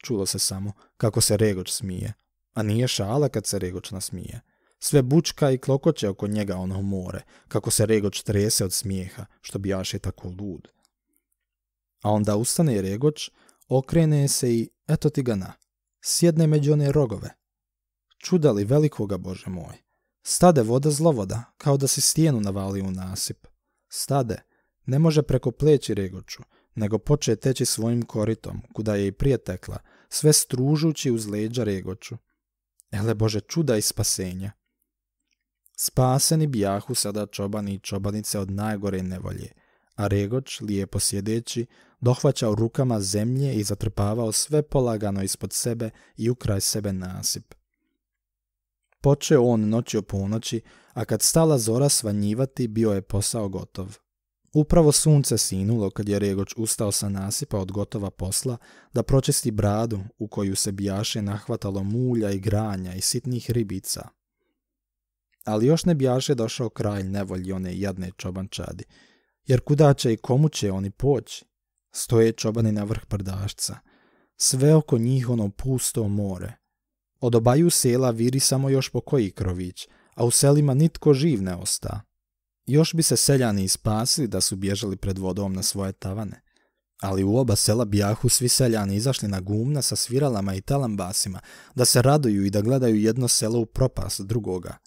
A: čulo se samo, kako se Regoć smije. A nije šala kad se Regoč nasmije. Sve bučka i klokoće oko njega ono more, kako se Regoč trese od smijeha, što jaše tako lud. A onda ustane Regoč, okrene se i, eto ti ga na, sjedne među one rogove. Čuda li velikoga, Bože moj. Stade voda zlovoda, kao da si stijenu navali u nasip. Stade, ne može preko pleći Regoću, nego poče teći svojim koritom, kuda je i prije tekla, sve stružući uz leđa Regoču ele Bože, čuda i spasenja. Spaseni bijahu sada čobani i čobanice od najgore nevolje, a Regoč, lijepo sjedeći, dohvaćao rukama zemlje i zatrpavao sve polagano ispod sebe i ukraj sebe nasip. Počeo on noći o ponoći, a kad stala zora svanjivati, bio je posao gotov. Upravo sunce sinulo kad je Regoč ustao sa nasipa od gotova posla da pročisti bradu u koju se bijaše nahvatalo mulja i granja i sitnih ribica. Ali još ne bijaše došao kralj nevolji one jadne čobančadi, jer kuda će i komu će oni poći? Stoje čobani na vrh prdašca, sve oko njih ono pusto more. Od obaju sela viri samo još pokoji krović, a u selima nitko živ ne osta. Još bi se seljani ispasili da su bježali pred vodom na svoje tavane. Ali u oba sela bijahu svi seljani izašli na gumna sa sviralama i talambasima, da se raduju i da gledaju jedno selo u propast drugoga.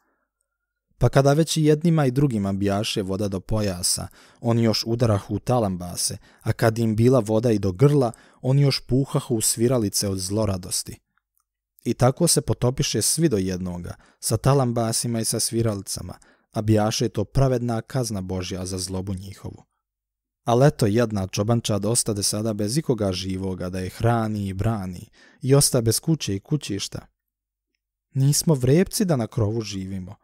A: Pa kada već i jednima i drugima bijaše voda do pojasa, oni još udarahu u talambase, a kad im bila voda i do grla, oni još puhahu u sviralice od zloradosti. I tako se potopiše svi do jednoga, sa talambasima i sa sviralicama – a bijaše to pravedna kazna Božja za zlobu njihovu. A eto jedna da ostade sada bez ikoga živoga da je hrani i brani i osta bez kuće i kućišta. Nismo vrepci da na krovu živimo,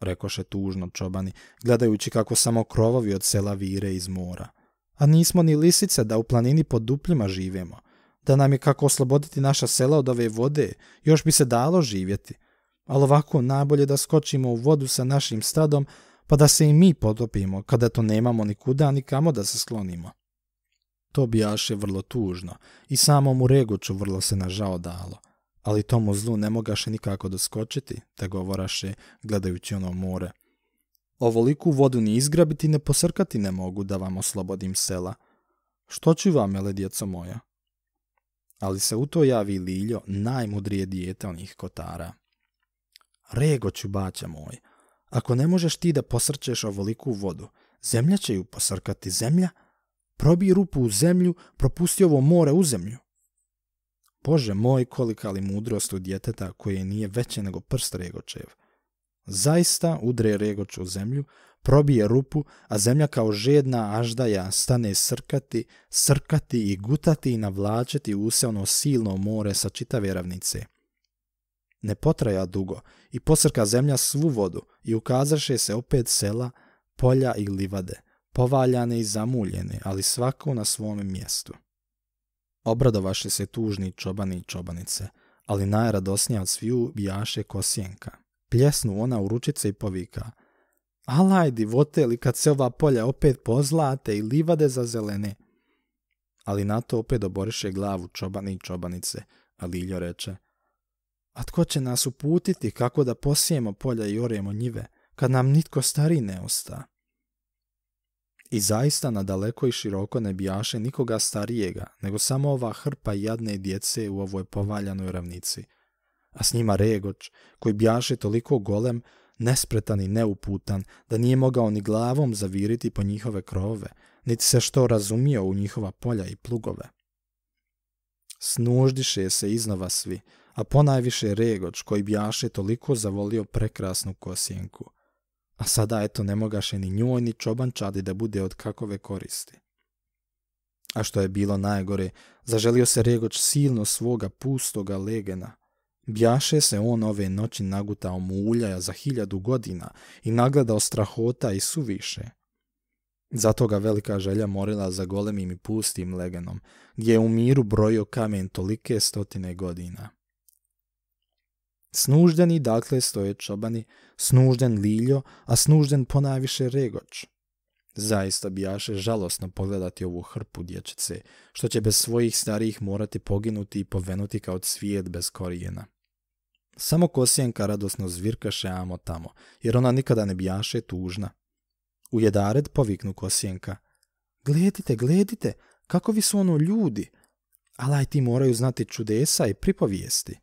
A: rekoše tužno čobani, gledajući kako samo krovovi od sela vire iz mora. A nismo ni lisice da u planini pod dupljima živimo, da nam je kako osloboditi naša sela od ove vode, još bi se dalo živjeti – ali ovako najbolje da skočimo u vodu sa našim stadom pa da se i mi potopimo kada to nemamo nikuda ni kamo da se sklonimo. To bijaše vrlo tužno i samomu Reguću vrlo se nažao dalo, ali tomu zlu ne mogaše nikako doskočiti, te govoraše gledajući ono more. Ovoliku vodu ni izgrabiti ne posrkati ne mogu da vam oslobodim sela. Što ću vam, mele djeco moja? Ali se u to javi Liljo, najmudrije dijete onih kotara. Rego baća moj, ako ne možeš ti da posrčeš ovoliku vodu, zemlja će ju posrkati zemlja, probi rupu u zemlju, propusti ovo more u zemlju. Bože moj, kolika li mudrost u djeteta koje nije veće nego prst Regočev. Zaista udre Regoč u zemlju, probije rupu, a zemlja kao žedna aždaja stane srkati, srkati i gutati i navlačiti use ono silno more sa čitave ravnice. Ne potraja dugo i posrka zemlja svu vodu i ukazaše se opet sela, polja i livade, povaljane i zamuljene, ali svako na svome mjestu. Obradovaše se tužni čobani i čobanice, ali najradosnija od sviju bijaše kosjenka. Pljesnu ona u ručice i povika. Alaj voteli, kad se ova polja opet pozlate i livade za zelene. Ali na to opet oboriše glavu čobani i čobanice, a Liljo reče – a tko će nas uputiti kako da posijemo polja i orijemo njive, kad nam nitko stari ne osta? I zaista na daleko i široko ne bijaše nikoga starijega, nego samo ova hrpa jadne djece u ovoj povaljanoj ravnici. A s njima Regoč, koji bijaše toliko golem, nespretan i neuputan, da nije mogao ni glavom zaviriti po njihove krove, niti se što razumio u njihova polja i plugove. Snuždiše se iznova svi, a ponajviše Regoč koji bjaše toliko zavolio prekrasnu kosinku A sada eto ne mogaše ni njoj ni čobančadi da bude od kakove koristi. A što je bilo najgore, zaželio se Regoč silno svoga pustoga legena. Bjaše se on ove noći nagutao uljaja za hiljadu godina i nagledao strahota i suviše. Zato ga velika želja morila za golemim i pustim legenom, gdje je u miru brojio kamen tolike stotine godina i dakle stoje čobani, snužden liljo, a snužden ponajviše regoč. Zaista bijaše žalosno pogledati ovu hrpu dječice, što će bez svojih starijih morati poginuti i povenuti kao cvijet bez korijena. Samo Kosjenka radosno zvirkaše amo tamo, jer ona nikada ne bijaše tužna. U jedared poviknu kosijenka. Gledite, gledite, vi su ono ljudi, alaj ti moraju znati čudesa i pripovijesti.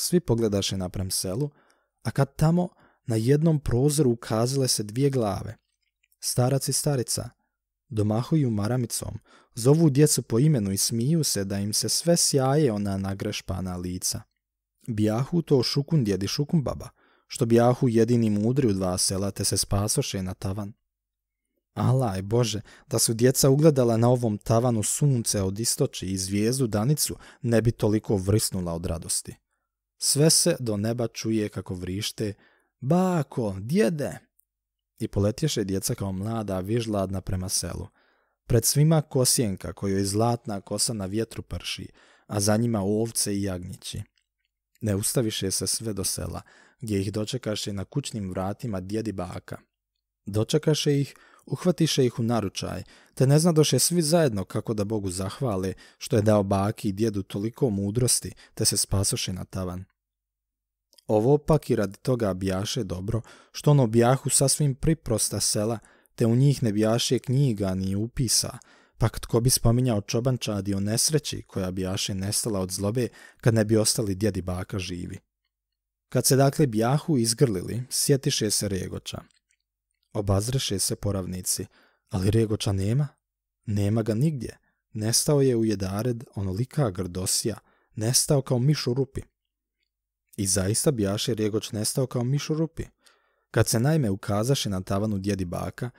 A: Svi pogledaše naprem selu, a kad tamo na jednom prozoru ukazile se dvije glave. Starac i starica. Domahuju maramicom, zovu djecu po imenu i smiju se da im se sve sjaje ona nagrešpana lica. Bijahu to šukun djedi šukun baba, što bijahu jedini mudri u dva sela te se spasoše na tavan. Alaj Bože, da su djeca ugledala na ovom tavanu sunce od istoči i zvijezdu danicu, ne bi toliko vrisnula od radosti. Sve se do neba čuje kako vrište, bako, djede! I poletješe djeca kao mlada, vižladna prema selu. Pred svima kosjenka kojoj zlatna kosa na vjetru prši, a za njima ovce i jagnjići. Ne ustaviše se sve do sela, gdje ih dočekaše na kućnim vratima djedi baka. Dočekaše ih uhvatiše ih u naručaj, te ne znadoše svi zajedno kako da Bogu zahvale što je dao baki i djedu toliko mudrosti, te se spasoše na tavan. Ovo pak i radi toga bijaše dobro, što ono bijahu sasvim priprosta sela, te u njih ne bijaše knjiga ni upisa, pak tko bi spominjao čobančadi o nesreći koja bijaše nestala od zlobe kad ne bi ostali djedi baka živi. Kad se dakle bijahu izgrlili, sjetiše se Regoća, Obazreše se poravnici, ali Rjegoća nema. Nema ga nigdje. Nestao je u jedared onolika grdosija, nestao kao miš u rupi. I zaista bijaše Rjegoć nestao kao miš u rupi. Kad se najme ukazaše na tavanu djedi baka,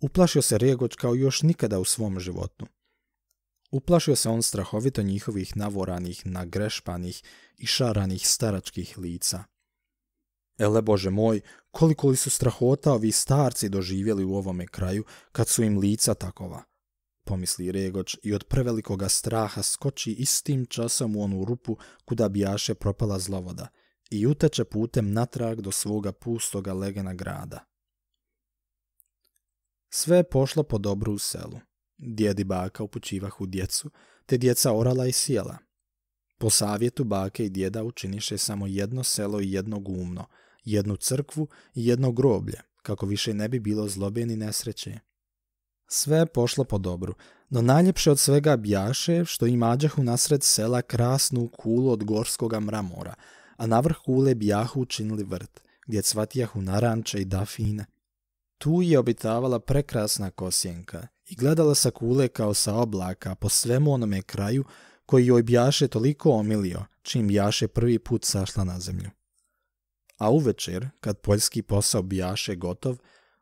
A: uplašio se Rjegoć kao još nikada u svom životu. Uplašio se on strahovito njihovih navoranih, nagrešpanih i šaranih staračkih lica – Ele Bože moj, koliko li su strahota ovi starci doživjeli u ovome kraju kad su im lica takova? Pomisli Regoć i od prevelikoga straha skoči istim časom u onu rupu kuda bijaše propala zlovoda i uteče putem natrag do svoga pustoga legena grada. Sve je pošlo po dobru u selu. Djed i baka upućivahu djecu, te djeca orala i sjela. Po savjetu bake i djeda učiniše samo jedno selo i jedno gumno – jednu crkvu i jedno groblje, kako više ne bi bilo zlobe ni nesreće. Sve je pošlo po dobru, no najljepše od svega bjaše što im ađahu nasred sela krasnu kulu od gorskoga mramora, a na vrh kule bijahu učinili vrt, gdje cvatijahu naranče i dafine. Tu je obitavala prekrasna kosjenka i gledala sa kule kao sa oblaka po svemu onome kraju koji joj bjaše toliko omilio, čim bjaše prvi put sašla na zemlju a uvečer, kad poljski posao bijaše gotov,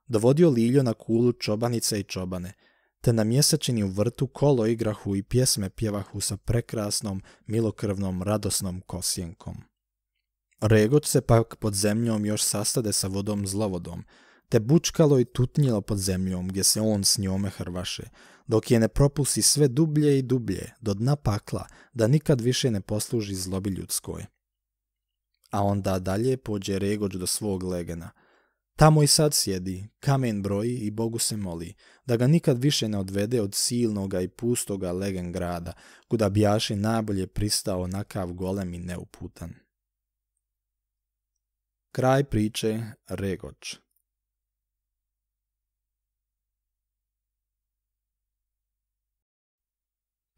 A: dovodio Liljo na kulu čobanice i čobane, te na mjesečini u vrtu kolo igrahu i pjesme pjevahu sa prekrasnom, milokrvnom, radosnom kosjenkom. Regoć se pak pod zemljom još sastade sa vodom zlovodom, te bučkalo i tutnjilo pod zemljom gdje se on s njome hrvaše, dok je ne propusi sve dublje i dublje, do dna pakla, da nikad više ne posluži zlobi ljudskoj a onda dalje pođe Regoć do svog legena. Tamo i sad sjedi, kamen broji i Bogu se moli, da ga nikad više ne odvede od silnoga i pustoga legen grada, kuda jaši najbolje pristao onakav golem i neuputan. Kraj priče Regoč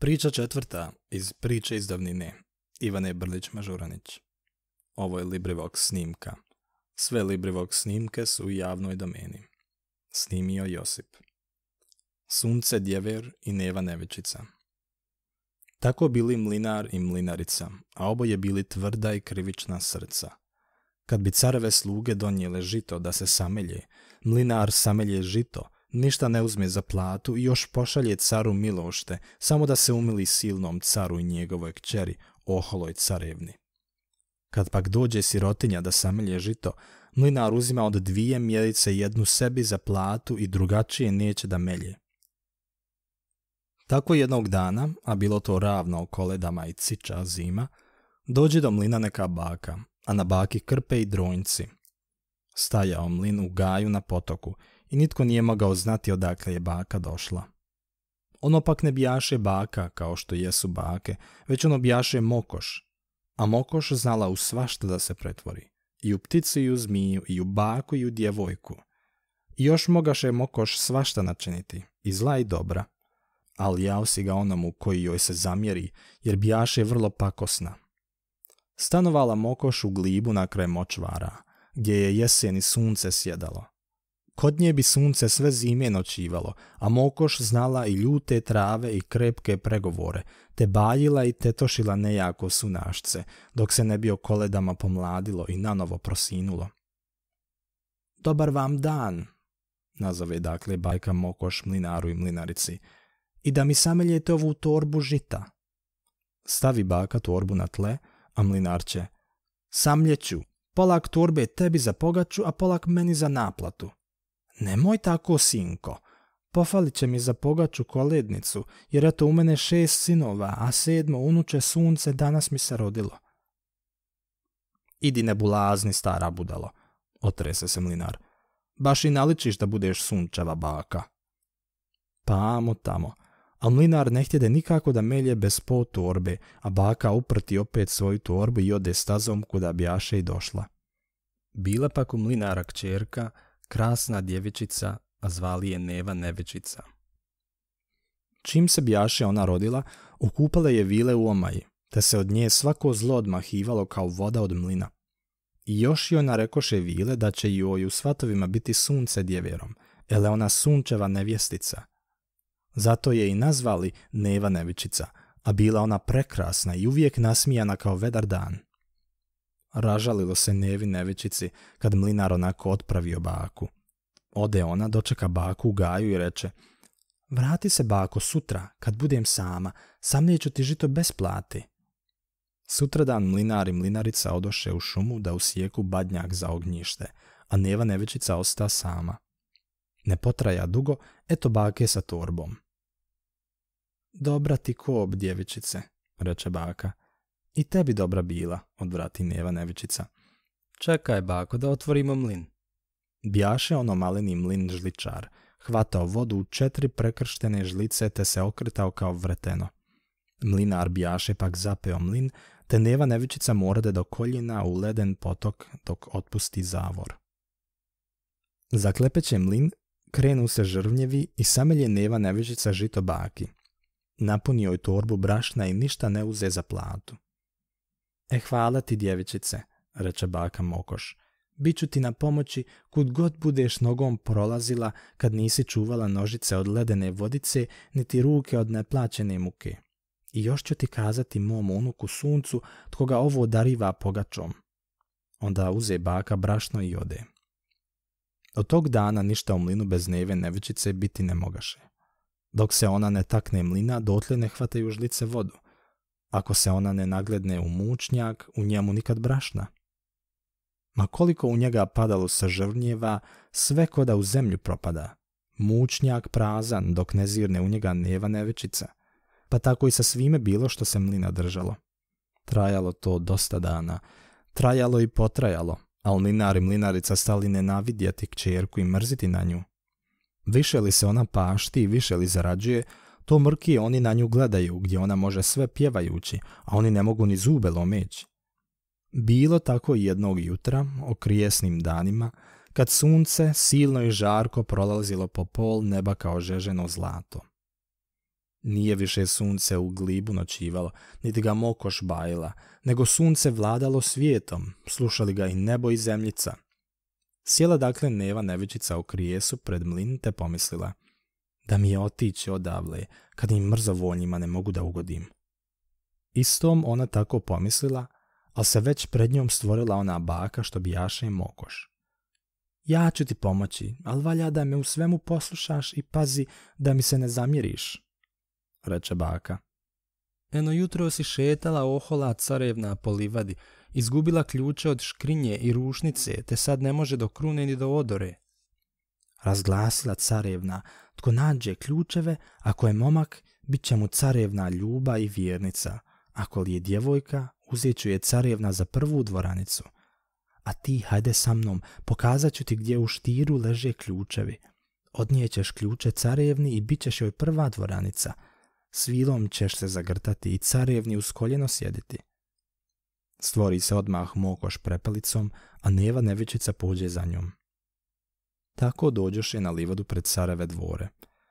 A: Priča četvrta iz priče iz davnine Ivane Brlić-Mažuranić ovo je LibriVox snimka. Sve Librivog snimke su u javnoj domeni. Snimio Josip. Sunce djever i neva nevečica. Tako bili mlinar i mlinarica, a oboje bili tvrda i krivična srca. Kad bi careve sluge donijele žito da se samelje, mlinar samelje žito, ništa ne uzme za platu i još pošalje caru milošte, samo da se umili silnom caru i njegovoj kćeri, oholoj carevni. Kad pak dođe sirotinja da samelje žito, mlinar uzima od dvije mjerice jednu sebi za platu i drugačije neće da melje. Tako jednog dana, a bilo to ravno o koledama i cića zima, dođe do mlina neka baka, a na baki krpe i dronjci. Stajao mlin u gaju na potoku i nitko nije mogao znati odakle je baka došla. On pak ne bijaše baka kao što jesu bake, već on bijaše mokoš, a Mokoš znala u svašta da se pretvori. I u pticu i u zmiju, i u baku i u djevojku. I još mogaše Mokoš svašta načiniti, i zla i dobra. Ali jao si ga onomu koji joj se zamjeri, jer bijaše vrlo pakosna. Stanovala Mokoš u glibu na kraj močvara, gdje je jeseni sunce sjedalo. Kod nje bi sunce sve zime noćivalo, a mokoš znala i ljute trave i krepke pregovore, te bajila i tetošila nejako sunašce, dok se ne bi o koledama pomladilo i nanovo prosinulo. Dobar vam dan, nazove dakle bajka mokoš mlinaru i mlinarici, i da mi sameljete ovu torbu žita. Stavi baka torbu na tle, a mlinar će, samljeću, polak torbe tebi za pogaču, a polak meni za naplatu. Nemoj tako, sinko. Pofalit će mi za pogaču kolednicu, jer eto u mene šest sinova, a sedmo unuče sunce danas mi se rodilo. Idi nebulazni stara budalo, otrese se mlinar. Baš i naličiš da budeš sunčeva baka. Pamo tamo, a mlinar ne htjede nikako da melje bez po torbe, a baka uprti opet svoju torbu i ode stazom kuda bjaše i došla. Bila pak u mlinara kćerka, krasna djevičica, a zvali je Neva Nevičica. Čim se bijaše ona rodila, okupale je vile u omaji, te se od nje svako zlo odmahivalo kao voda od mlina. I još ona rekoše vile da će joj u svatovima biti sunce djeverom, ele ona sunčeva nevjestica. Zato je i nazvali Neva Nevičica, a bila ona prekrasna i uvijek nasmijana kao vedar dan ražalilo se nevi nevičici kad mlinar onako otpravio baku. Ode ona, dočeka baku u gaju i reče Vrati se bako sutra, kad budem sama, sam neću ti žito bez plati Sutradan mlinar i mlinarica odoše u šumu da usijeku badnjak za ognjište, a Neva Nevičica osta sama. Ne potraja dugo, eto bake sa torbom. Dobra ti kob, djevičice, reče baka. I tebi dobra bila, odvrati Neva Nevičica. Čekaj, bako, da otvorimo mlin. Bjaše ono maleni mlin žličar, hvatao vodu u četiri prekrštene žlice te se okretao kao vreteno. Mlinar Bjaše pak zapeo mlin, te Neva Nevičica morade do koljena u leden potok dok otpusti zavor. Zaklepeće mlin krenu se žrvnjevi i samelje Neva Nevičica žito baki. Napunio je torbu brašna i ništa ne uze za platu. E hvala ti djevičice, reče baka Mokoš. Biću ti na pomoći kud god budeš nogom prolazila kad nisi čuvala nožice od ledene vodice niti ruke od neplaćene muke. I još ću ti kazati mom unuku suncu tko ga ovo dariva pogačom. Onda uze baka brašno i ode. Od tog dana ništa u mlinu bez neve nevičice biti ne mogaše. Dok se ona ne takne mlina, dotle ne hvataju žlice vodu, ako se ona ne nagledne u mučnjak, u njemu nikad brašna. Ma koliko u njega padalo sa žrvnjeva, sve koda u zemlju propada. Mučnjak prazan, dok ne zirne u njega neva nevečica. Pa tako i sa svime bilo što se mlina držalo. Trajalo to dosta dana. Trajalo i potrajalo, ali mlinar mlinarica stali nenavidjeti kćerku i mrziti na nju. Više li se ona pašti i više li zarađuje, to mrki oni na nju gledaju, gdje ona može sve pjevajući, a oni ne mogu ni zube lomeći. Bilo tako jednog jutra, o krijesnim danima, kad sunce silno i žarko prolazilo po pol neba kao žeženo zlato. Nije više sunce u glibu noćivalo, niti ga mokoš bajila, nego sunce vladalo svijetom, slušali ga i nebo i zemljica. Sjela dakle Neva Nevičica u krijesu pred mlin te pomislila – da mi je otići odavle, kad im mrzovoljnjima ne mogu da ugodim. Istom ona tako pomislila, ali se već pred njom stvorila ona baka što bi i mokoš. Ja ću ti pomoći, ali valja da me u svemu poslušaš i pazi da mi se ne zamjeriš, reče baka. Eno jutro si šetala ohola carevna po livadi, izgubila ključe od škrinje i rušnice, te sad ne može do krune ni do odore razglasila carevna, tko nađe ključeve, ako je momak, bit će mu carevna ljuba i vjernica, ako li je djevojka, uzet ću je carevna za prvu dvoranicu. A ti hajde sa mnom, pokazat ću ti gdje u štiru leže ključevi. Odnijećeš ključe carevni i bit ćeš joj prva dvoranica. Svilom ćeš se zagrtati i carevni uz koljeno sjediti. Stvori se odmah mokoš prepelicom, a neva nevičica pođe za njom. Tako dođoše na livadu pred Sarave dvore.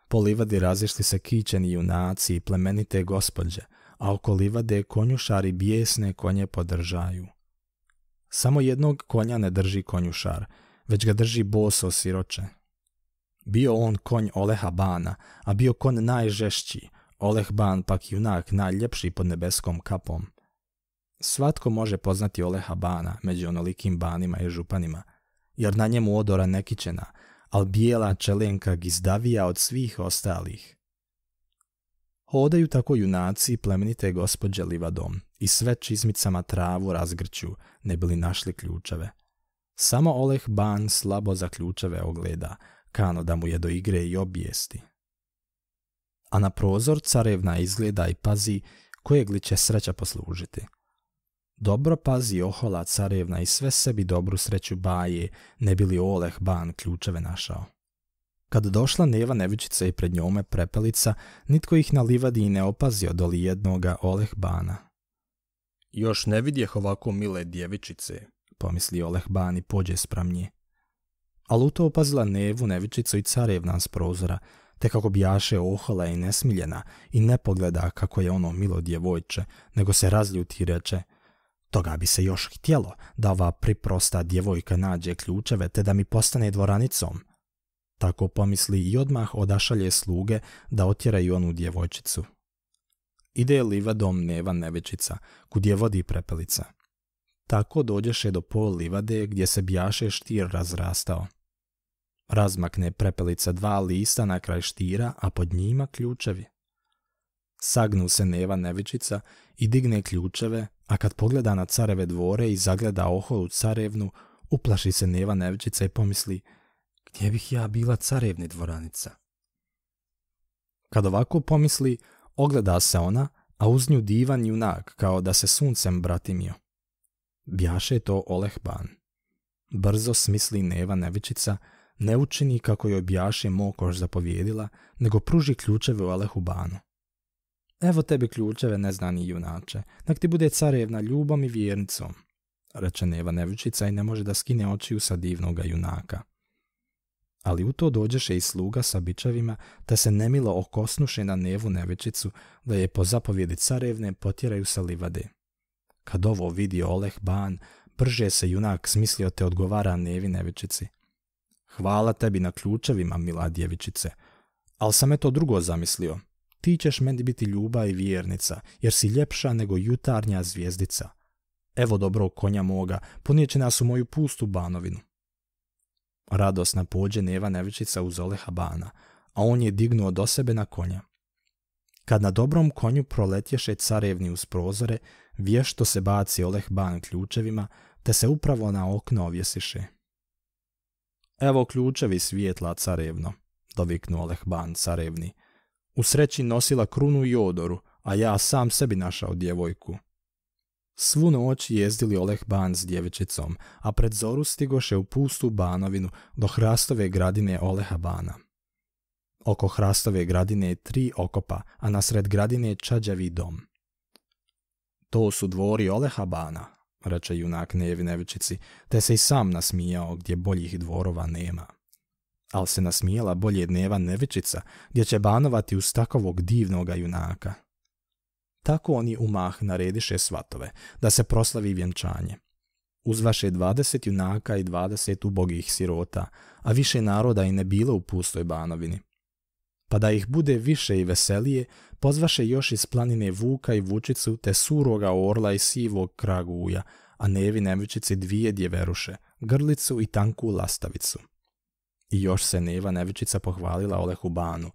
A: Po livadi razišli se kićeni junaci i plemenite gospođe, a oko livade konjušari bijesne konje podržaju. Samo jednog konja ne drži konjušar, već ga drži boso siroče. Bio on konj Oleha Bana, a bio kon najžešći, Oleh Ban pak junak najljepši pod nebeskom kapom. Svatko može poznati Oleha Bana među onolikim banima i županima, jer na njemu odora nekićena, al bijela čelenka gizdavija od svih ostalih. Hodaju tako junaci plemenite gospođe livadom i sve čizmicama travu razgrću, ne bili našli ključeve. Samo Oleh Ban slabo za ključeve ogleda, kano da mu je do igre i objesti. A na prozor carevna izgleda i pazi kojeg li će sreća poslužiti – dobro pazi ohola carevna i sve sebi dobru sreću baje, ne li Oleh ban ključeve našao. Kad došla Neva Nevičica i pred njome prepelica, nitko ih na livadi i ne opazio li jednoga Oleh bana. Još ne vidjeh ovako mile djevičice, pomisli Oleh ban i pođe spram nje. luto opazila Nevu Nevičicu i carevna s prozora, te kako bijaše ohola i nesmiljena i ne pogleda kako je ono milo djevojče, nego se razljuti i reče – toga bi se još htjelo da ova priprosta djevojka nađe ključeve te da mi postane dvoranicom. Tako pomisli i odmah odašalje sluge da otjeraju onu djevojčicu. Ide dom Neva Nevečica, kud je vodi prepelica. Tako dođeše do pol livade gdje se bjaše štir razrastao. Razmakne prepelica dva lista na kraj štira, a pod njima ključevi. Sagnu se Neva Nevičica i digne ključeve a kad pogleda na careve dvore i zagleda oholu carevnu, uplaši se Neva Nevčica i pomisli gdje bih ja bila carevni dvoranica? Kad ovako pomisli, ogleda se ona, a uz nju divan junak kao da se suncem bratimio. Bjaše to Olehban. Brzo smisli Neva Nevičica, ne učini kako joj bjaše Mokoš zapovjedila, nego pruži ključeve u Alehubanu. Evo tebi ključeve, neznani junače, nek ti bude carevna ljubom i vjernicom, reče Neva Nevičica i ne može da skine očiju sa divnoga junaka. Ali u to dođeše i sluga sa bičevima, te se nemilo okosnuše na Nevu Nevičicu, da je po zapovjedi carevne potjeraju sa livade. Kad ovo vidi Oleh Ban, brže se junak smislio te odgovara Nevi Nevičici. Hvala tebi na ključevima, mila djevičice, ali sam je to drugo zamislio – ti ćeš meni biti ljuba i vjernica, jer si ljepša nego jutarnja zvijezdica. Evo dobrog konja moga, ponijeće nas u moju pustu banovinu. Radosna pođe Neva Nevičica uz Oleha Bana, a on je dignuo do sebe na konja. Kad na dobrom konju proletješe carevni uz prozore, vješto se baci Oleh Ban ključevima, te se upravo na okno ovjesiše. Evo ključevi svijetla carevno, doviknu Oleh Ban carevni, u sreći nosila krunu i odoru, a ja sam sebi našao djevojku. Svu noć jezdili Oleh Ban s djevičicom, a pred zoru stigoše u pustu Banovinu do hrastove gradine Oleha Bana. Oko hrastove gradine je tri okopa, a nasred gradine je čađavi dom. To su dvori Oleha Bana, reče junak Nevinevičici, te se i sam nasmijao gdje boljih dvorova nema ali se nasmijela bolje dneva nevičica, gdje će banovati uz takovog divnoga junaka. Tako oni u mah narediše svatove, da se proslavi vjenčanje. Uzvaše dvadeset junaka i dvadeset ubogih sirota, a više naroda i ne bilo u pustoj banovini. Pa da ih bude više i veselije, pozvaše još iz planine Vuka i Vučicu te suroga orla i sivog kraguja, a nevi nevičici dvije djeveruše, grlicu i tanku lastavicu. I još se Neva Nevičica pohvalila Olehu Banu.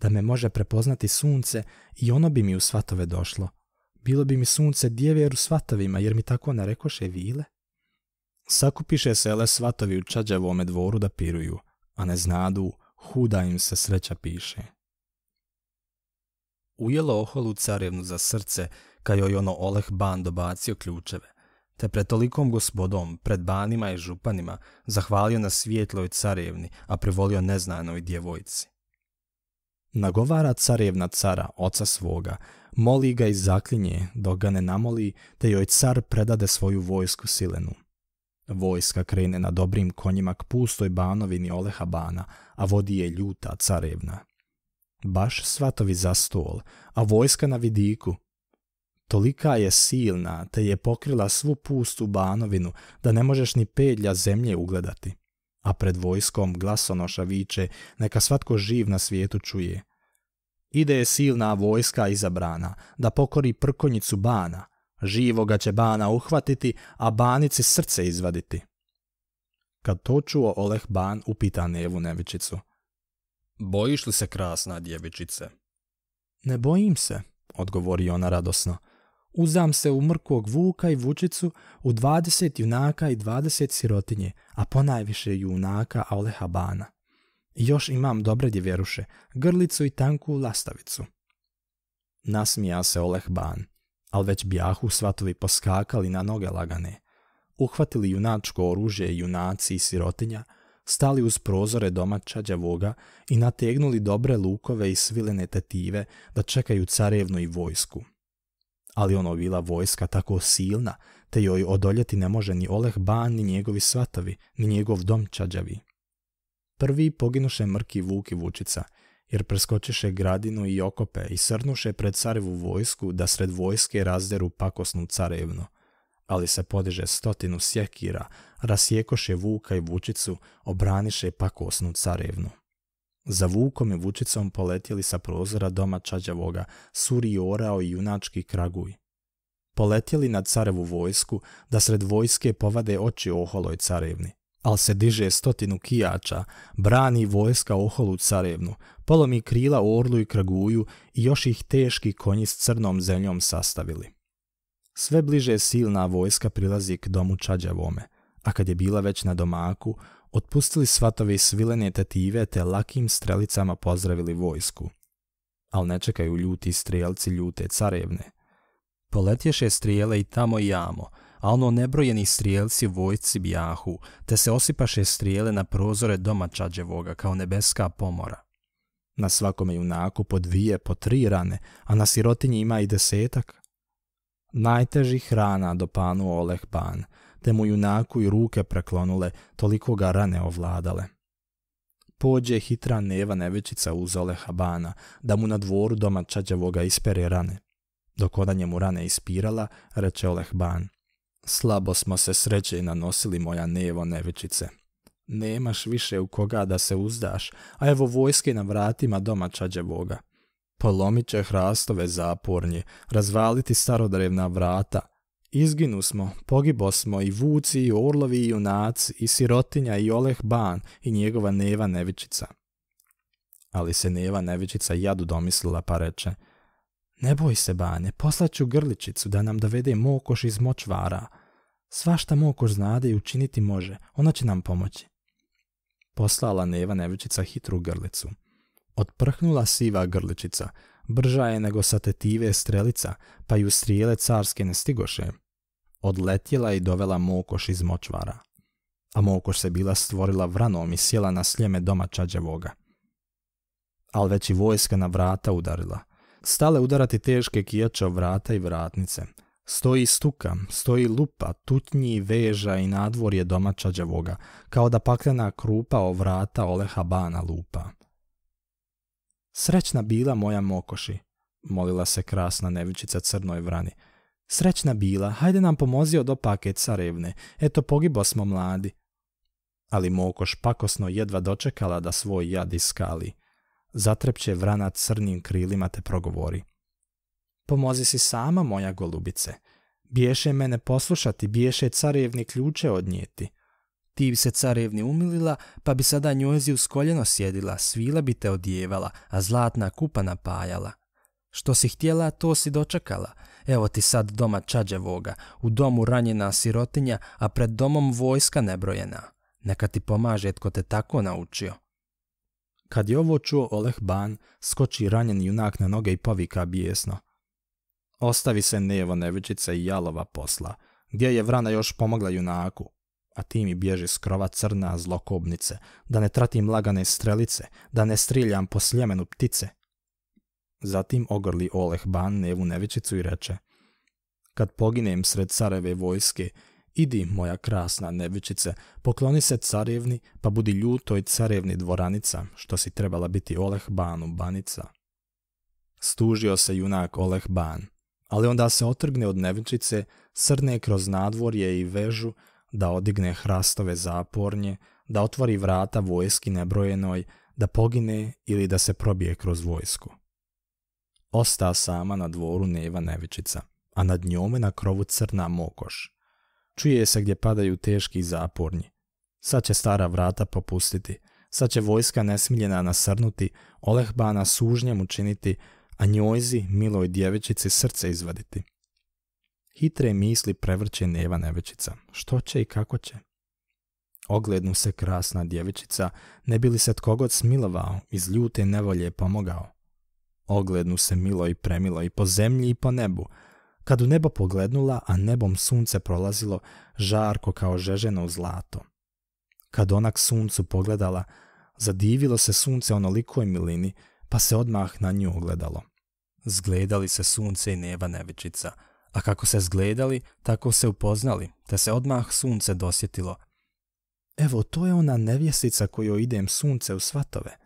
A: Da me može prepoznati sunce i ono bi mi u svatove došlo. Bilo bi mi sunce djevjer u svatovima, jer mi tako rekoše vile. Sakupiše se ele svatovi u čađavome dvoru da piruju, a ne znadu, huda im se sreća piše. Ujelo oholu carjevnu za srce, kad joj ono Oleh Ban dobacio ključeve te pred tolikom gospodom, pred banima i županima, zahvalio na svijetloj carevni, a privolio neznanoj djevojci. Nagovara carevna cara, oca svoga, moli ga i zaklinje dok ga ne namoli, te joj car predade svoju vojsku silenu. Vojska krene na dobrim konjima k pustoj banovini Oleha Bana, a vodi je ljuta carevna. Baš svatovi za stol, a vojska na vidiku, Tolika je silna, te je pokrila svu pustu banovinu, da ne možeš ni pedlja zemlje ugledati. A pred vojskom glasonoša viče, neka svatko živ na svijetu čuje. Ide je silna vojska izabrana, da pokori prkonjicu bana. Živoga će bana uhvatiti, a banici srce izvaditi. Kad to čuo Oleh Ban upita Nevu Nevičicu. Bojiš li se krasna djevičice? Ne bojim se, odgovori ona radosno. Uzam se u mrkog Vuka i Vučicu, u dvadeset junaka i dvadeset sirotinje, a ponajviše junaka Oleha Bana. još imam dobre djeveruše, grlicu i tanku lastavicu. Nasmija se Oleh Ban, al već bijahu svatovi poskakali na noge lagane. Uhvatili junačko oružje junaci i sirotinja, stali uz prozore domaća voga i nategnuli dobre lukove i svilene tetive da čekaju carevnu i vojsku – ali ono bila vojska tako silna, te joj odoljeti ne može ni Oleh Ban, ni njegovi svatovi, ni njegov dom čađavi. Prvi poginuše Mrki vuki Vučica, jer preskočiše gradinu i okope i srnuše pred carevu vojsku da sred vojske razderu pakosnu carevnu. Ali se podiže stotinu sjekira, rasjekoše Vuka i Vučicu, obraniše pakosnu carevnu. Za Vukom i Vučicom poletjeli sa prozora doma Čađavoga, suri orao i junački kraguj. Poletjeli na carevu vojsku, da sred vojske povade oči oholoj carevni. Al se diže stotinu kijača, brani vojska oholu carevnu, polomi krila orlu i kraguju i još ih teški konji s crnom zemljom sastavili. Sve bliže silna vojska prilazi k domu Čađavome, a kad je bila već na domaku, otpustili svatove i svilene tetive te lakim strelicama pozdravili vojsku. Al ne čekaju ljuti strijelci ljute carevne. Poletješe strijele i tamo i jamo, a ono nebrojeni strijelci vojci bijahu, te se osipaše strijele na prozore doma čađevoga kao nebeska pomora. Na svakome junaku po dvije, po tri rane, a na sirotinji ima i desetak. Najtežih rana panu Oleh Ban – te mu junaku i ruke preklonule, toliko ga rane ovladale. Pođe hitra neva uz uzole Habana, da mu na dvoru doma čađavoga ispere rane. Dok ona njemu rane ispirala, reče Oleh Ban, slabo smo se sreće i nanosili moja nevo Nevičice. Nemaš više u koga da se uzdaš, a evo vojske na vratima doma čađevoga. Polomit će hrastove zapornje, razvaliti starodrevna vrata, Izginu smo, pogibo smo i vuci i orlovi i junaci i sirotinja i Oleh Ban i njegova Neva Nevičica. Ali se Neva Nevičica jadu domislila pa reče Ne boj se, Bane, poslaću Grličicu da nam dovede mokoš iz močvara. Svašta mokoš znade i učiniti može, ona će nam pomoći. Poslala Neva Nevičica hitru Grlicu. Otprhnula siva Grličica, brža je nego sa tetive strelica, pa ju strijele carske ne stigoše odletjela i dovela Mokoš iz močvara. A Mokoš se bila stvorila vranom i sjela na sljeme doma čađevoga. Al već i vojska na vrata udarila. Stale udarati teške kijače o vrata i vratnice. Stoji stuka, stoji lupa, tutnji, veža i nadvorje doma čađevoga, kao da paklena krupa o vrata Oleha Bana lupa. Srećna bila moja Mokoši, molila se krasna nevičica crnoj vrani – Srećna bila, hajde nam pomozi od opake carevne, eto pogibo smo mladi. Ali Mokoš pakosno jedva dočekala da svoj jad iskali. Zatrepće vrana crnim krilima te progovori. Pomozi si sama, moja golubice. Biješe mene poslušati, biješe carevni ključe odnijeti. Ti bi se carevni umilila, pa bi sada njozi uz koljeno sjedila, svila bi te odjevala, a zlatna kupa napajala. Što si htjela, to si dočekala. Evo ti sad doma Čađevoga, u domu ranjena sirotinja, a pred domom vojska nebrojena. Neka ti pomaže tko te tako naučio. Kad je ovo čuo Oleh Ban, skoči ranjen junak na noge i povika bijesno. Ostavi se nevo nevičice i jalova posla, gdje je vrana još pomogla junaku, a ti mi bježi skrova crna zlokobnice, da ne tratim lagane strelice, da ne striljam po sljemenu ptice, Zatim ogrli Oleh ban Nevu Nevičicu i reče Kad poginem sred careve vojske, idi moja krasna Nevičice, pokloni se carevni, pa budi ljutoj carevni dvoranica, što si trebala biti Oleh Banu banica. Stužio se junak Oleh Ban, ali onda se otrgne od Nevičice, srne kroz nadvorje i vežu, da odigne hrastove zapornje, da otvori vrata vojski nebrojenoj, da pogine ili da se probije kroz vojsku ostao sama na dvoru Neva Nevičica, a nad njome na krovu crna mokoš. Čuje se gdje padaju teški zapornji. Sad će stara vrata popustiti, sad će vojska nesmiljena nasrnuti, olehbana sužnjem učiniti, a njojzi, miloj djevičici srce izvaditi. Hitre misli prevrće Neva Nevičica. Što će i kako će? Oglednu se krasna djevičica, ne bi li se tko smilovao, iz ljute nevolje pomogao. Oglednu se milo i premilo i po zemlji i po nebu. Kad u nebo poglednula, a nebom sunce prolazilo, žarko kao žeženo zlato. Kad ona k suncu pogledala, zadivilo se sunce onolikoj milini, pa se odmah na nju ogledalo. Zgledali se sunce i neva nevičica, a kako se zgledali, tako se upoznali, te se odmah sunce dosjetilo. Evo, to je ona nevjesica kojoj idem sunce u svatove –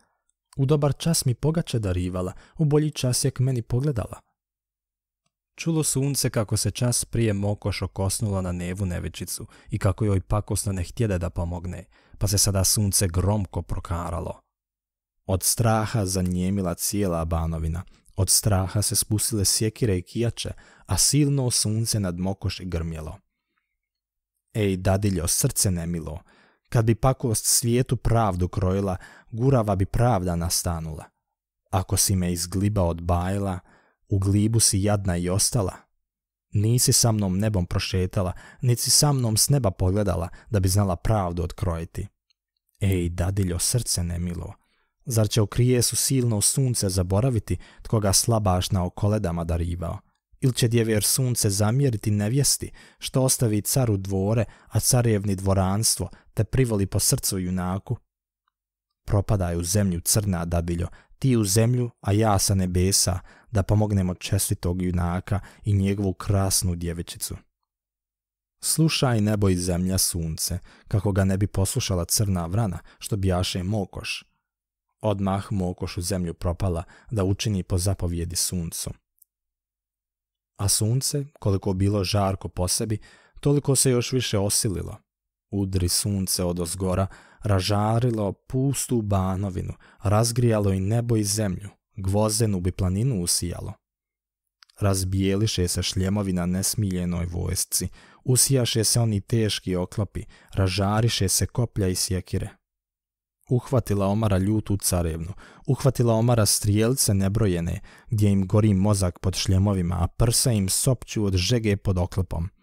A: u dobar čas mi pogače darivala, u bolji čas je k meni pogledala. Čulo sunce kako se čas prije mokoš okosnula na nevu nevičicu i kako joj pakosno ne htjede da pomogne, pa se sada sunce gromko prokaralo. Od straha zanjemila cijela banovina, od straha se spustile sjekire i kijače, a silno sunce nad mokoš i grmjelo. Ej, dadiljo, srce nemilo, kad bi pakost svijetu pravdu krojila, gurava bi pravda nastanula. Ako si me iz gliba odbajila, u glibu si jadna i ostala. Nisi sa mnom nebom prošetala, niti sa mnom s neba pogledala, da bi znala pravdu odkrojiti. Ej, dadiljo, srce nemilo, zar će u krijesu silno sunce zaboraviti tko ga slabaš na okoledama darivao? Ili će djever sunce zamjeriti nevjesti, što ostavi caru dvore, a carjevni dvoranstvo, te privoli po srcu junaku. Propadaj u zemlju crna dabiljo, ti u zemlju, a ja sa nebesa, da pomognemo čestitog junaka i njegovu krasnu djevičicu. Slušaj nebo i zemlja sunce, kako ga ne bi poslušala crna vrana, što bijaše mokoš. Odmah mokoš u zemlju propala, da učini po zapovjedi suncu. A sunce, koliko bilo žarko po sebi, toliko se još više osililo – Udri sunce od ozgora, ražarilo pustu banovinu, razgrijalo i nebo i zemlju, gvozenu bi planinu usijalo. Razbijeliše se šljemovi na nesmiljenoj vojsci, usijaše se oni teški oklopi, ražariše se koplja i sjekire. Uhvatila omara ljutu carevnu, uhvatila omara strijelce nebrojene, gdje im gori mozak pod šljemovima, a prsa im sopću od žege pod oklopom –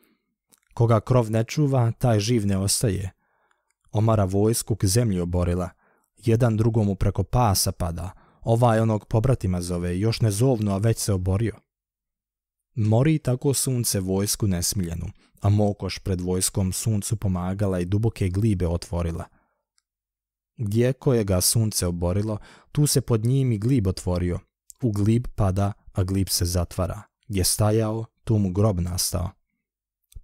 A: Koga krov ne čuva, taj živ ne ostaje. Omara vojsku k zemlji oborila. Jedan drugomu preko pasa pada. Ovaj onog pobratima zove, još ne zovnu, a već se oborio. Mori tako sunce vojsku nesmiljenu, a mokoš pred vojskom suncu pomagala i duboke glibe otvorila. Gdje ga sunce oborilo, tu se pod njim i glib otvorio. U glib pada, a glib se zatvara. Gdje stajao, tu mu grob nastao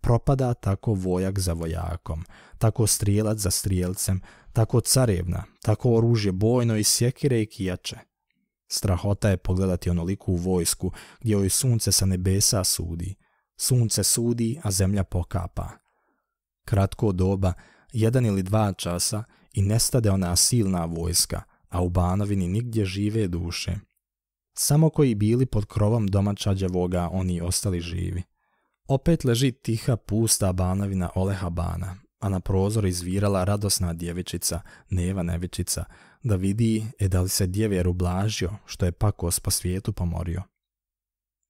A: propada tako vojak za vojakom, tako strijelac za strijelcem, tako carevna, tako oružje bojno i sjekire i kijače. Strahota je pogledati onoliku vojsku gdje joj sunce sa nebesa sudi. Sunce sudi, a zemlja pokapa. Kratko doba, jedan ili dva časa i nestade ona silna vojska, a u Banovini nigdje žive duše. Samo koji bili pod krovom domaća voga oni ostali živi. Opet leži tiha pusta banovina Oleha Bana, a na prozor izvirala radosna djevičica, Neva Nevičica, da vidi je da li se djevjer ublažio, što je pakos po svijetu pomorio.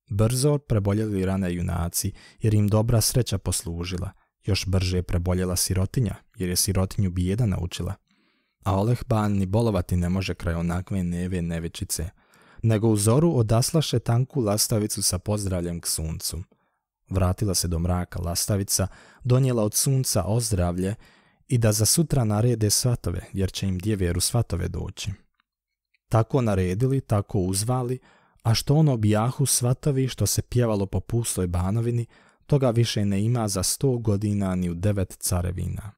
A: Brzo preboljeli rane junaci, jer im dobra sreća poslužila, još brže je preboljela sirotinja, jer je sirotinju bijeda naučila. A Oleh Ban ni bolovati ne može kraj onakve neve nevičice, nego u zoru odaslaše tanku lastavicu sa pozdravljem k suncu – Vratila se do mraka lastavica, donijela od sunca ozdravlje i da za sutra narede svatove, jer će im djeveru svatove doći. Tako naredili, tako uzvali, a što ono bijahu svatovi što se pjevalo po pustoj banovini, toga više ne ima za sto godina ni u devet carevina.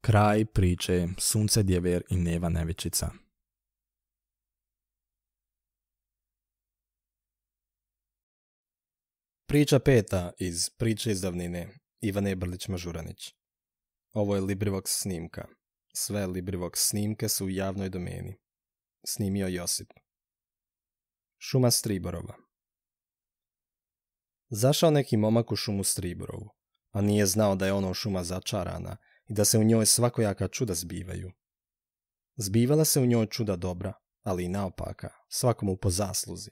A: Kraj priče Sunce djever i Neva Nevičica. Priča peta iz Priče iz davnine, Ivan brlić Mažuranić. Ovo je Librivox snimka. Sve Librivox snimke su u javnoj domeni. Snimio Josip. Šuma Striborova Zašao neki momak u šumu Striborovu, a nije znao da je ono šuma začarana i da se u njoj svakojaka čuda zbivaju. Zbivala se u njoj čuda dobra, ali i naopaka, svakomu po zasluzi,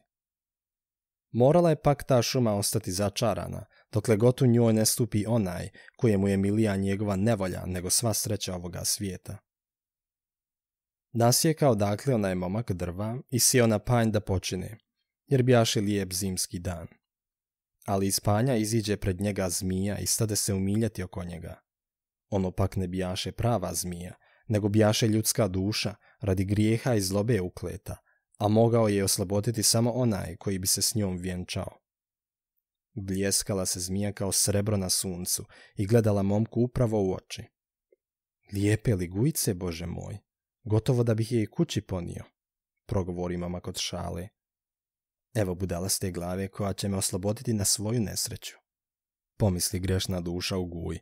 A: Morala je pak ta šuma ostati začarana, dokle god u njoj ne stupi onaj kojemu je milija njegova nevolja nego sva sreća ovoga svijeta. Nasjekao dakle onaj momak drva i sio na panj da počine, jer bijaše lijep zimski dan. Ali iz panja iziđe pred njega zmija i stade se umiljati oko njega. Ono pak ne bijaše prava zmija, nego bijaše ljudska duša radi grijeha i zlobe ukleta, a mogao je osloboditi samo onaj koji bi se s njom vjenčao. Bljeskala se zmija kao srebro na suncu i gledala momku upravo u oči. Lijepe li gujice, bože moj, gotovo da bih je i kući ponio, progovori mama kod šale. Evo budala ste glave koja će me osloboditi na svoju nesreću. Pomisli grešna duša u guj,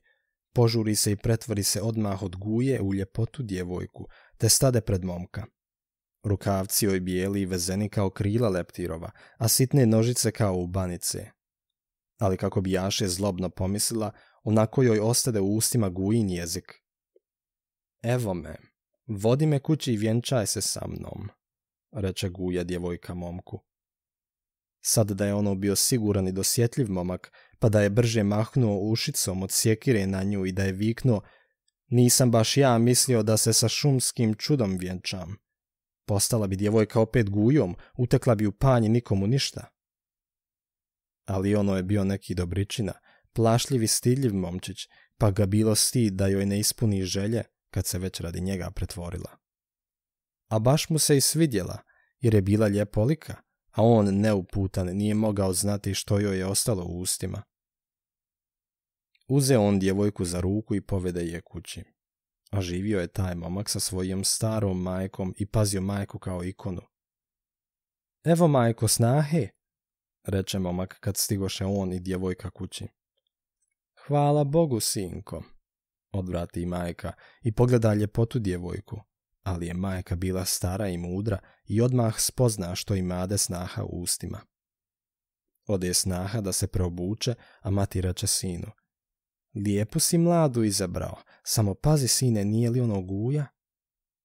A: Požuri se i pretvori se odmah od guje u ljepotu djevojku, te stade pred momka, Rukavci joj bijeli i vezeni kao krila leptirova, a sitne nožice kao u banice. Ali kako bi Jaše zlobno pomislila, onako joj ostade u ustima gujin jezik. Evo me, vodi me kući i vjenčaj se sa mnom, reče guja djevojka momku. Sad da je ono bio siguran i dosjetljiv momak, pa da je brže mahnuo ušicom od sjekire na nju i da je viknuo Nisam baš ja mislio da se sa šumskim čudom vjenčam. Ostala bi djevojka opet gujom, utekla bi u panj nikomu ništa. Ali ono je bio neki dobričina, plašljivi i stidljiv momčić, pa ga bilo stid da joj ne ispuni želje kad se već radi njega pretvorila. A baš mu se i svidjela, jer je bila ljepolika, a on neuputan nije mogao znati što joj je ostalo u ustima. Uze on djevojku za ruku i povede je kući a živio je taj momak sa svojom starom majkom i pazio majku kao ikonu. Evo majko snahe, reče momak kad stigoše on i djevojka kući. Hvala Bogu, sinko, odvrati majka i pogleda ljepotu djevojku, ali je majka bila stara i mudra i odmah spozna što imade snaha u ustima. Ode snaha da se preobuče, a mati reče sinu – Lijepu si mladu izabrao, samo pazi sine nije li ono guja?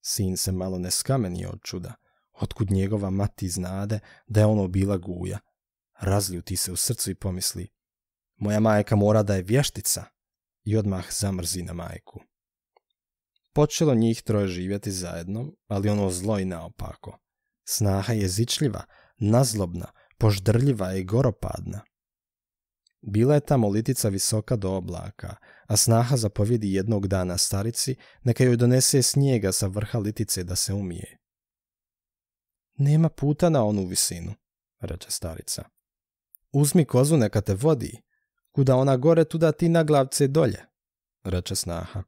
A: Sin se malo ne skamenio od čuda, otkud njegova mati znade da je ono bila guja. Razljuti se u srcu i pomisli, moja majka mora da je vještica i odmah zamrzi na majku. Počelo njih troje živjeti zajedno, ali ono zlo i naopako. Snaha je zičljiva, nazlobna, poždrljiva i goropadna. Bila je ta litica visoka do oblaka, a snaha zapovjedi jednog dana starici neka joj donese snijega sa vrha litice da se umije. Nema puta na onu visinu, reče starica. Uzmi kozu neka te vodi, kuda ona gore tuda ti na glavce dolje, reče snaha.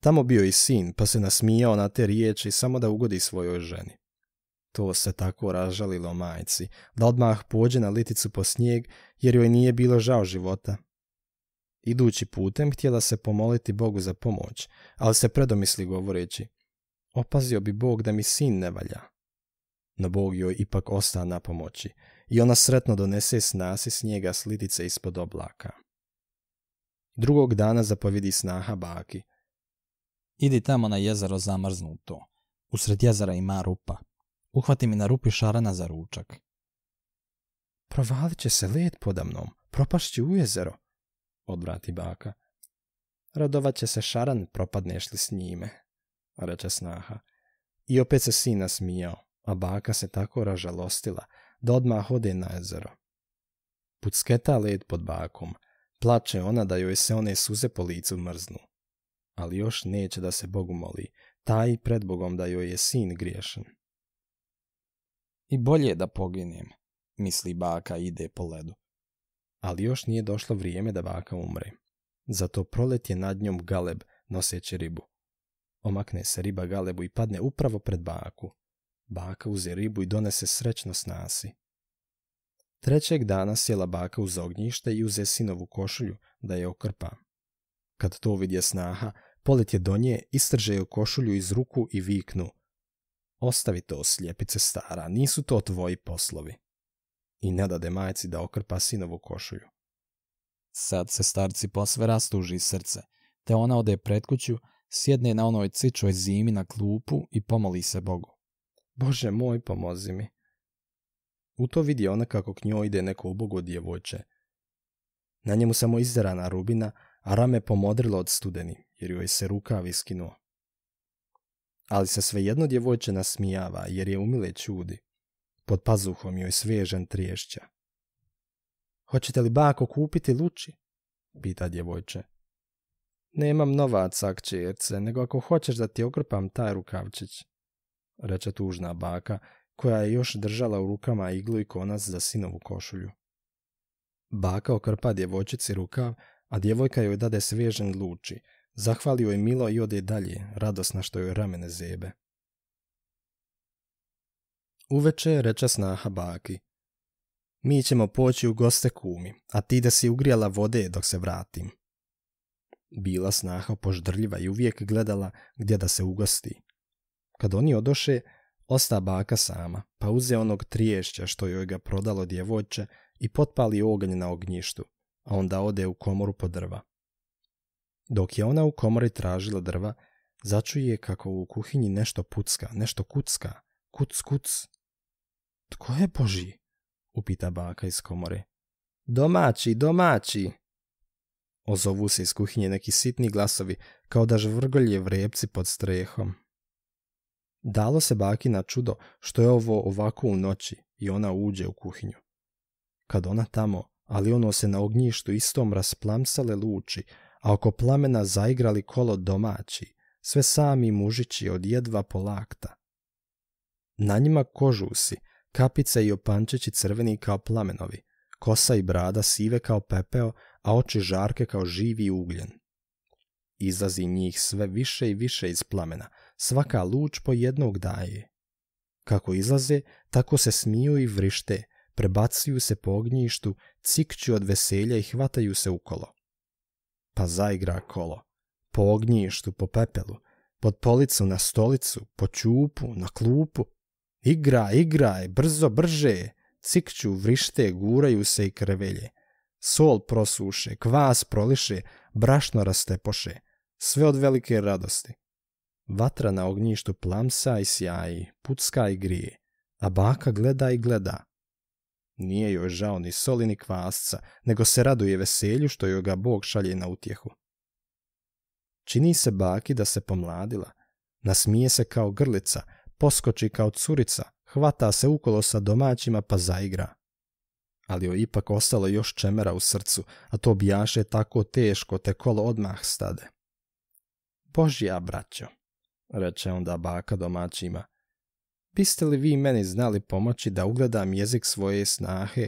A: Tamo bio i sin, pa se nasmijao na te riječi samo da ugodi svojoj ženi. To se tako ražalilo majci, da odmah pođe na liticu po snijeg, jer joj nije bilo žao života. Idući putem htjela se pomoliti Bogu za pomoć, ali se predomisli govoreći, opazio bi Bog da mi sin ne valja. No Bog joj ipak osta na pomoći i ona sretno donese snasi snijega s litice ispod oblaka. Drugog dana zapovidi snaha baki. Idi tamo na jezero zamrznuto. Usred jezera ima rupa. Uhvati mi na rupi šarana za ručak. Provalit će se led podamnom, propašći u jezero, odvrati baka. Radovat će se šaran, propadneš li s njime, reče snaha. I opet se sina smijao, a baka se tako ražalostila da odmah ode na jezero. Pucketa led pod bakom, plače ona da joj se one suze po licu mrznu. Ali još neće da se Bogu moli, taj pred Bogom da joj je sin griješen. I bolje da poginem, misli baka i ide po ledu. Ali još nije došlo vrijeme da baka umre. Zato prolet je nad njom galeb noseći ribu. Omakne se riba galebu i padne upravo pred baku. Baka uze ribu i donese srećno snasi. Trećeg dana sjela baka uz ognjište i uze sinovu košulju da je okrpa. Kad to vidje snaha, polet je do nje, istrže joj košulju iz ruku i viknu – Ostavi to slijepice stara, nisu to tvoji poslovi. I ne dade majci da okrpa sinovu košulju. Sad se starci posve rastuži srce, te ona ode pred kuću, sjedne na onoj cičoj zimi na klupu i pomoli se Bogu. Bože moj, pomozi mi. U to vidi ona kako k njoj ide neko ubogo djevojče. Na njemu samo izderana rubina, a rame pomodrilo od studeni, jer joj se rukav iskinuo ali se svejedno djevojče nasmijava jer je umile čudi. Pod pazuhom joj svežen triješća. Hoćete li bako kupiti luči? pita djevojče. Nemam novaca, kćerce, nego ako hoćeš da ti okrpam taj rukavčić, reče tužna baka, koja je još držala u rukama iglu i konac za sinovu košulju. Baka okrpa djevojčici rukav, a djevojka joj dade svežen luči, Zahvalio je Milo i ode dalje, radosna što joj ramene zebe. Uveče reče snaha baki. Mi ćemo poći u goste kumi, a ti da si ugrijala vode dok se vratim. Bila snaha poždrljiva i uvijek gledala gdje da se ugosti. Kad oni odoše, osta baka sama, pa uze onog triješća što joj ga prodalo djevojče i potpali oganj na ognjištu, a onda ode u komoru po drva. Dok je ona u komori tražila drva, začuje kako u kuhinji nešto pucka, nešto kucka, kuc kuc. Tko je Boži? upita baka iz komore. Domaći, domaći! Ozovu se iz kuhinje neki sitni glasovi, kao da žvrgolje vrepci pod strehom. Dalo se baki na čudo što je ovo ovako u noći i ona uđe u kuhinju. Kad ona tamo, ali ono se na ognjištu istom rasplamsale luči, a oko plamena zaigrali kolo domaći, sve sami mužići od jedva polakta. Na njima kožusi, kapice i opančići crveni kao plamenovi, kosa i brada sive kao pepeo, a oči žarke kao živi ugljen. Izlazi njih sve više i više iz plamena, svaka luč po jednog daje. Kako izlaze, tako se smiju i vrište, prebacuju se po ognjištu, cikću od veselja i hvataju se ukolo pa zaigra kolo. Po ognjištu, po pepelu, pod policu na stolicu, po čupu, na klupu. Igra, igraj, brzo, brže, cikću, vrište, guraju se i krvelje. Sol prosuše, kvas proliše, brašno rastepoše, sve od velike radosti. Vatra na ognjištu plamsa i sjaji, pucka i grije, a baka gleda i gleda, nije joj žao ni soli ni kvasca, nego se raduje veselju što joj ga Bog šalje na utjehu. Čini se baki da se pomladila. Nasmije se kao grlica, poskoči kao curica, hvata se ukolo sa domaćima pa zaigra. Ali joj ipak ostalo još čemera u srcu, a to bijaše tako teško te kolo odmah stade. Božja braćo, reče onda baka domaćima, biste li vi meni znali pomoći da ugledam jezik svoje snahe?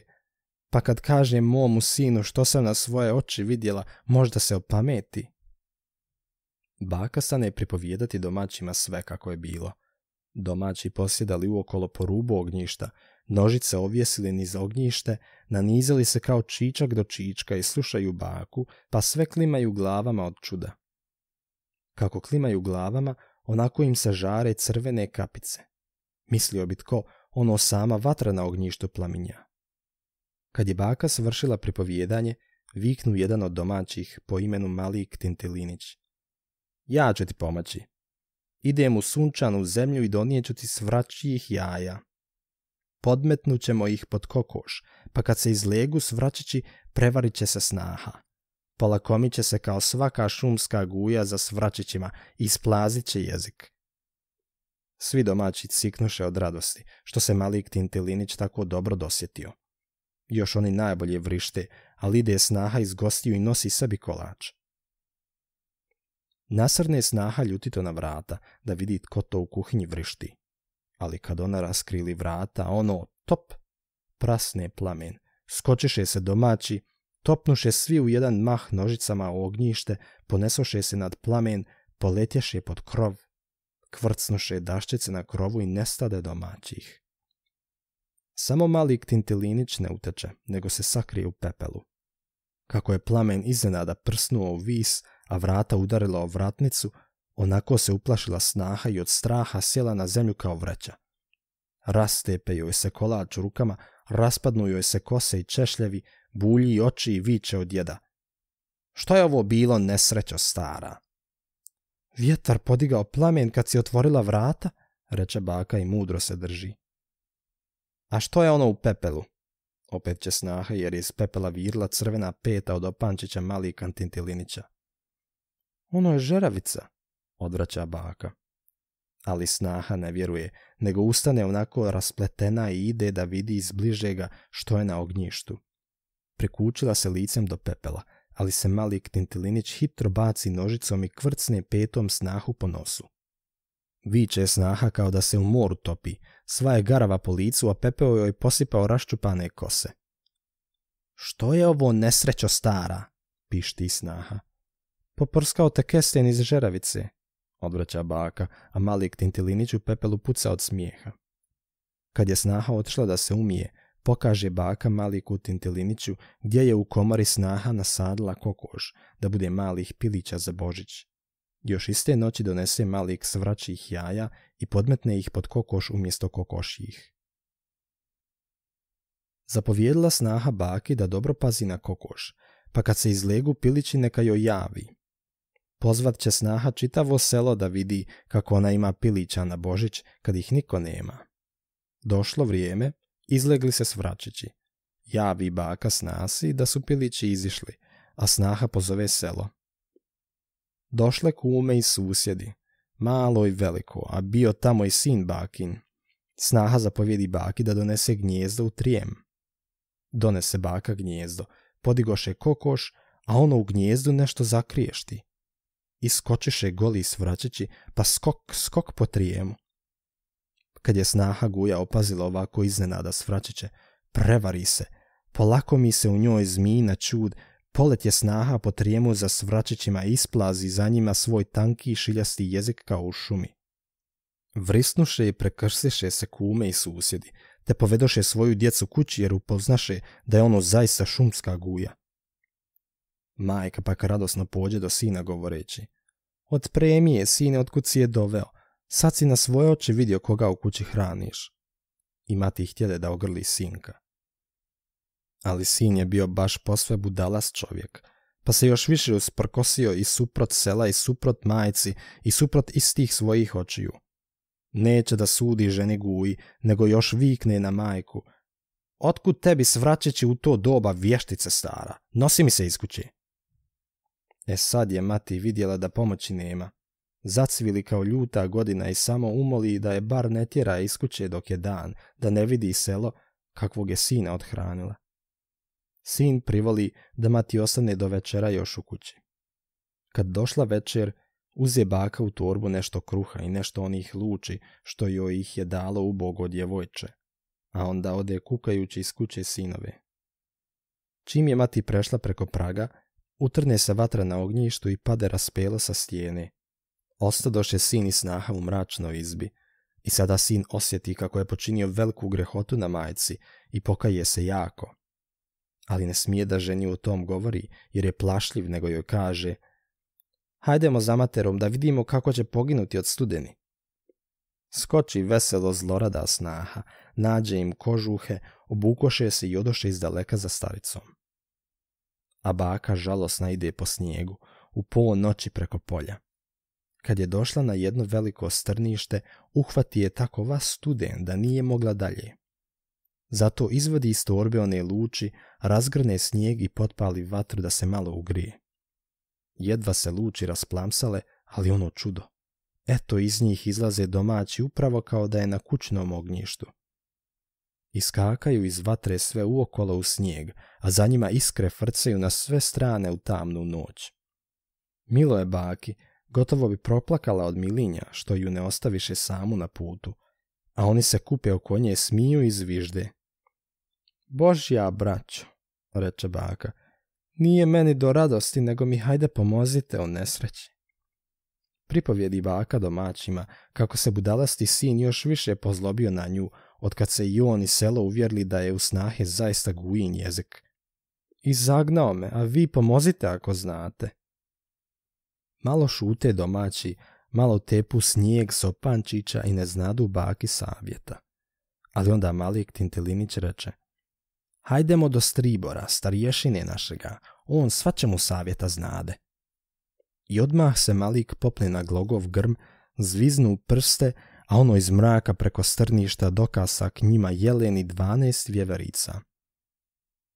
A: Pa kad kažem momu sinu što sam na svoje oči vidjela, možda se opameti. Baka ne pripovijedati domaćima sve kako je bilo. Domaći posjedali uokolo po rubu ognjišta, nožice ovjesili niz ognjište, nanizali se kao čičak do čička i slušaju baku, pa sve klimaju glavama od čuda. Kako klimaju glavama, onako im se žare crvene kapice. Mislio bi tko, ono sama vatra na ognjištu plaminja. Kad je baka svršila pripovijedanje, viknu jedan od domaćih po imenu Malik Tintilinić. Ja ću ti pomoći. Idem u sunčanu zemlju i donijeću ti svračijih jaja. Podmetnut ćemo ih pod kokoš, pa kad se izlegu svraćići, prevarit će se snaha. Polakomit će se kao svaka šumska guja za svračićima i splazit će jezik. Svi domaći ciknuše od radosti, što se malik Tintilinić tako dobro dosjetio. Još oni najbolje vrište, ali ide je snaha iz gostiju i nosi sebi kolač. Nasrne je snaha ljutito na vrata, da vidi tko to u kuhinji vrišti. Ali kad ona raskrili vrata, ono, top, prasne plamen, skočiše se domaći, topnuše svi u jedan mah nožicama u ognjište, ponesoše se nad plamen, poletješe pod krov kvrcnuše daščice na krovu i nestade domaćih. Samo mali ktintilinić ne uteče, nego se sakrije u pepelu. Kako je plamen iznenada prsnuo u vis, a vrata udarila o vratnicu, onako se uplašila snaha i od straha sjela na zemlju kao vreća. Rastepe joj se kolač rukama, raspadnu joj se kose i češljevi, bulji oči i viče od jeda. Što je ovo bilo nesrećo stara? Vjetar podigao plamen kad si otvorila vrata, reče baka i mudro se drži. A što je ono u pepelu? Opet će snaha jer je iz pepela virla crvena peta od opančića malih kantintilinića. Ono je žeravica, odvraća baka. Ali snaha ne vjeruje, nego ustane onako raspletena i ide da vidi iz bližega što je na ognjištu. Prikučila se licem do pepela – ali se mali ktintilinić hitro baci nožicom i kvrcne petom snahu po nosu. Viče snaha kao da se u moru topi, sva je garava po licu, a pepeo joj posipao raščupane kose. Što je ovo nesrećo stara? pišti snaha. Poprskao te kesten iz žeravice, odvraća baka, a mali Tintilinić u pepelu puca od smijeha. Kad je snaha otišla da se umije, pokaže baka Maliku Tintiliniću gdje je u komori snaha nasadila kokoš da bude malih pilića za Božić. Još iste noći donese Malik svraćih jaja i podmetne ih pod kokoš umjesto kokošijih. Zapovjedila snaha baki da dobro pazi na kokoš, pa kad se izlegu pilići neka joj javi. Pozvat će snaha čitavo selo da vidi kako ona ima pilića na Božić kad ih niko nema. Došlo vrijeme Izlegli se svračići Javi i baka snasi da su pilići izišli, a snaha pozove selo. Došle kume i susjedi, malo i veliko, a bio tamo i sin bakin. Snaha zapovjedi baki da donese gnjezdo u trijem. Donese baka gnjezdo, podigoše kokoš, a ono u gnjezdu nešto zakriješti. Iskočiše goli svraćeći, pa skok, skok po trijemu kad je snaha Guja opazila ovako iznenada svraćeće. Prevari se. Polako mi se u njoj zmiji na čud, polet je snaha po trijemu za svračićima isplazi za njima svoj tanki šiljasti jezik kao u šumi. Vrisnuše i prekrsiše se kume i susjedi, te povedoše svoju djecu kući jer upoznaše da je ono zaista šumska guja. Majka pak radosno pođe do sina govoreći. Od premije, sine, otkud si je doveo? Sad si na svoje oči vidio koga u kući hraniš. I mati htjede da ogrli sinka. Ali sin je bio baš posve budalas čovjek, pa se još više usprkosio i suprot sela i suprot majci i suprot istih svojih očiju. Neće da sudi ženi guji, nego još vikne na majku. Otkud tebi svraćeći u to doba vještice stara? Nosi mi se iz kuće. E sad je mati vidjela da pomoći nema, Zacvili kao ljuta godina i samo umoli da je bar ne tjera iz kuće dok je dan, da ne vidi selo kakvog je sina odhranila. Sin privoli da mati ostane do večera još u kući. Kad došla večer, uze baka u torbu nešto kruha i nešto onih luči što joj ih je dalo ubogo djevojče, a onda ode kukajući iz kuće sinove. Čim je mati prešla preko praga, utrne se vatra na ognjištu i pade raspela sa stijene. Ostadoše sin i snaha u mračnoj izbi. I sada sin osjeti kako je počinio veliku grehotu na majci i pokaje se jako. Ali ne smije da ženi o tom govori, jer je plašljiv, nego joj kaže Hajdemo za materom da vidimo kako će poginuti od studeni. Skoči veselo zlorada snaha, nađe im kožuhe, obukoše se i odoše iz daleka za staricom. A baka žalosna ide po snijegu, u polo noći preko polja. Kad je došla na jedno veliko strnište, uhvati je tako vas studen da nije mogla dalje. Zato izvodi iz torbe one luči, razgrne snijeg i potpali vatru da se malo ugrije. Jedva se luči rasplamsale, ali ono čudo. Eto iz njih izlaze domaći upravo kao da je na kućnom ognjištu. Iskakaju iz vatre sve uokolo u snijeg, a za njima iskre frcaju na sve strane u tamnu noć. Milo je baki, Gotovo bi proplakala od milinja što ju ne ostaviše samu na putu, a oni se kupe oko nje, smiju i zvižde. Božja, braćo, reče baka, nije meni do radosti, nego mi hajde pomozite o nesreći. Pripovjedi baka domaćima kako se budalasti sin još više pozlobio na nju, od kad se i on i selo uvjerili da je u snahe zaista gujin jezik. I me, a vi pomozite ako znate. Malo šute domaći, malo tepu snijeg sopančića i ne znadu baki savjeta. Ali onda Malik Tintelinić reče, hajdemo do Stribora, starješine našega, on svačemu savjeta znade. I odmah se Malik popne na glogov grm, zviznu prste, a ono iz mraka preko strništa dokasa k njima jeleni dvanaest vjeverica,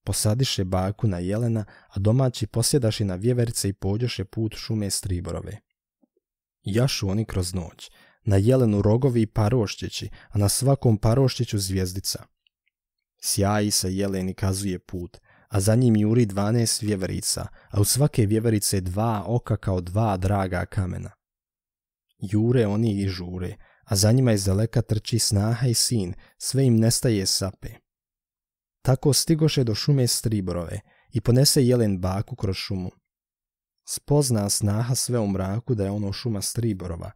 A: posadiše baku na jelena, a domaći posjedaši na vjeverice i pođoše put šume striborove. Jašu oni kroz noć, na jelenu rogovi i parošćeći, a na svakom paroščiću zvijezdica. Sjaji se jelen i kazuje put, a za njim juri dvanaest vjeverica, a u svake vjeverice dva oka kao dva draga kamena. Jure oni i žure, a za njima iz daleka trči snaha i sin, sve im nestaje sape. Tako stigoše do šume Striborove i ponese jelen baku kroz šumu. Spozna snaha sve u mraku da je ono šuma Striborova,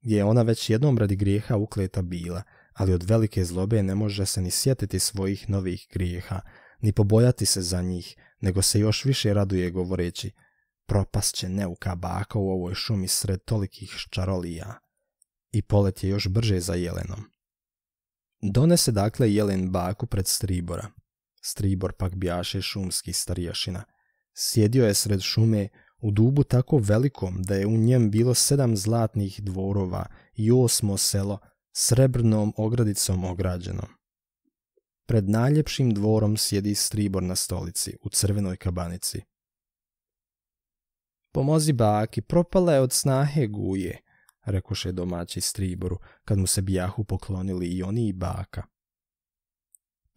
A: gdje je ona već jednom radi grijeha ukleta bila, ali od velike zlobe ne može se ni sjetiti svojih novih grijeha, ni pobojati se za njih, nego se još više raduje govoreći propast će neuka baka u ovoj šumi sred tolikih ščarolija. I polet je još brže za jelenom. Donese dakle jelen baku pred stribora. Stribor pak bjaše šumski starješina. Sjedio je sred šume u dubu tako velikom da je u njem bilo sedam zlatnih dvorova i osmo selo srebrnom ogradicom ograđeno. Pred najljepšim dvorom sjedi Stribor na stolici u crvenoj kabanici. Pomozi baki, propala je od snahe guje, rekoše domaći Striboru kad mu se bijahu poklonili i oni i baka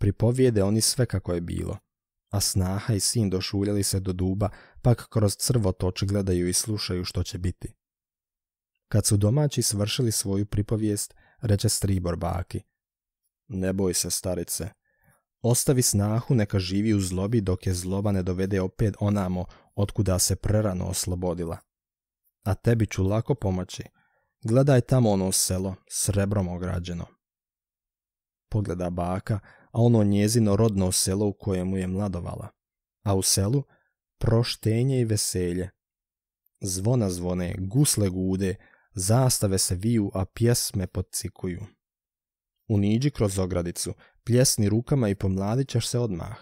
A: pripovijede oni sve kako je bilo. A snaha i sin došuljali se do duba, pak kroz crvo toč gledaju i slušaju što će biti. Kad su domaći svršili svoju pripovijest, reče stribor baki. Ne boj se, starice. Ostavi snahu neka živi u zlobi dok je zloba ne dovede opet onamo otkuda se prerano oslobodila. A tebi ću lako pomoći. Gledaj tamo ono selo, srebrom ograđeno. Pogleda baka, a ono njezino rodno selo u kojemu je mladovala, a u selu proštenje i veselje. Zvona zvone, gusle gude, zastave se viju, a pjesme podcikuju. Uniđi kroz ogradicu, pljesni rukama i pomladit se odmah.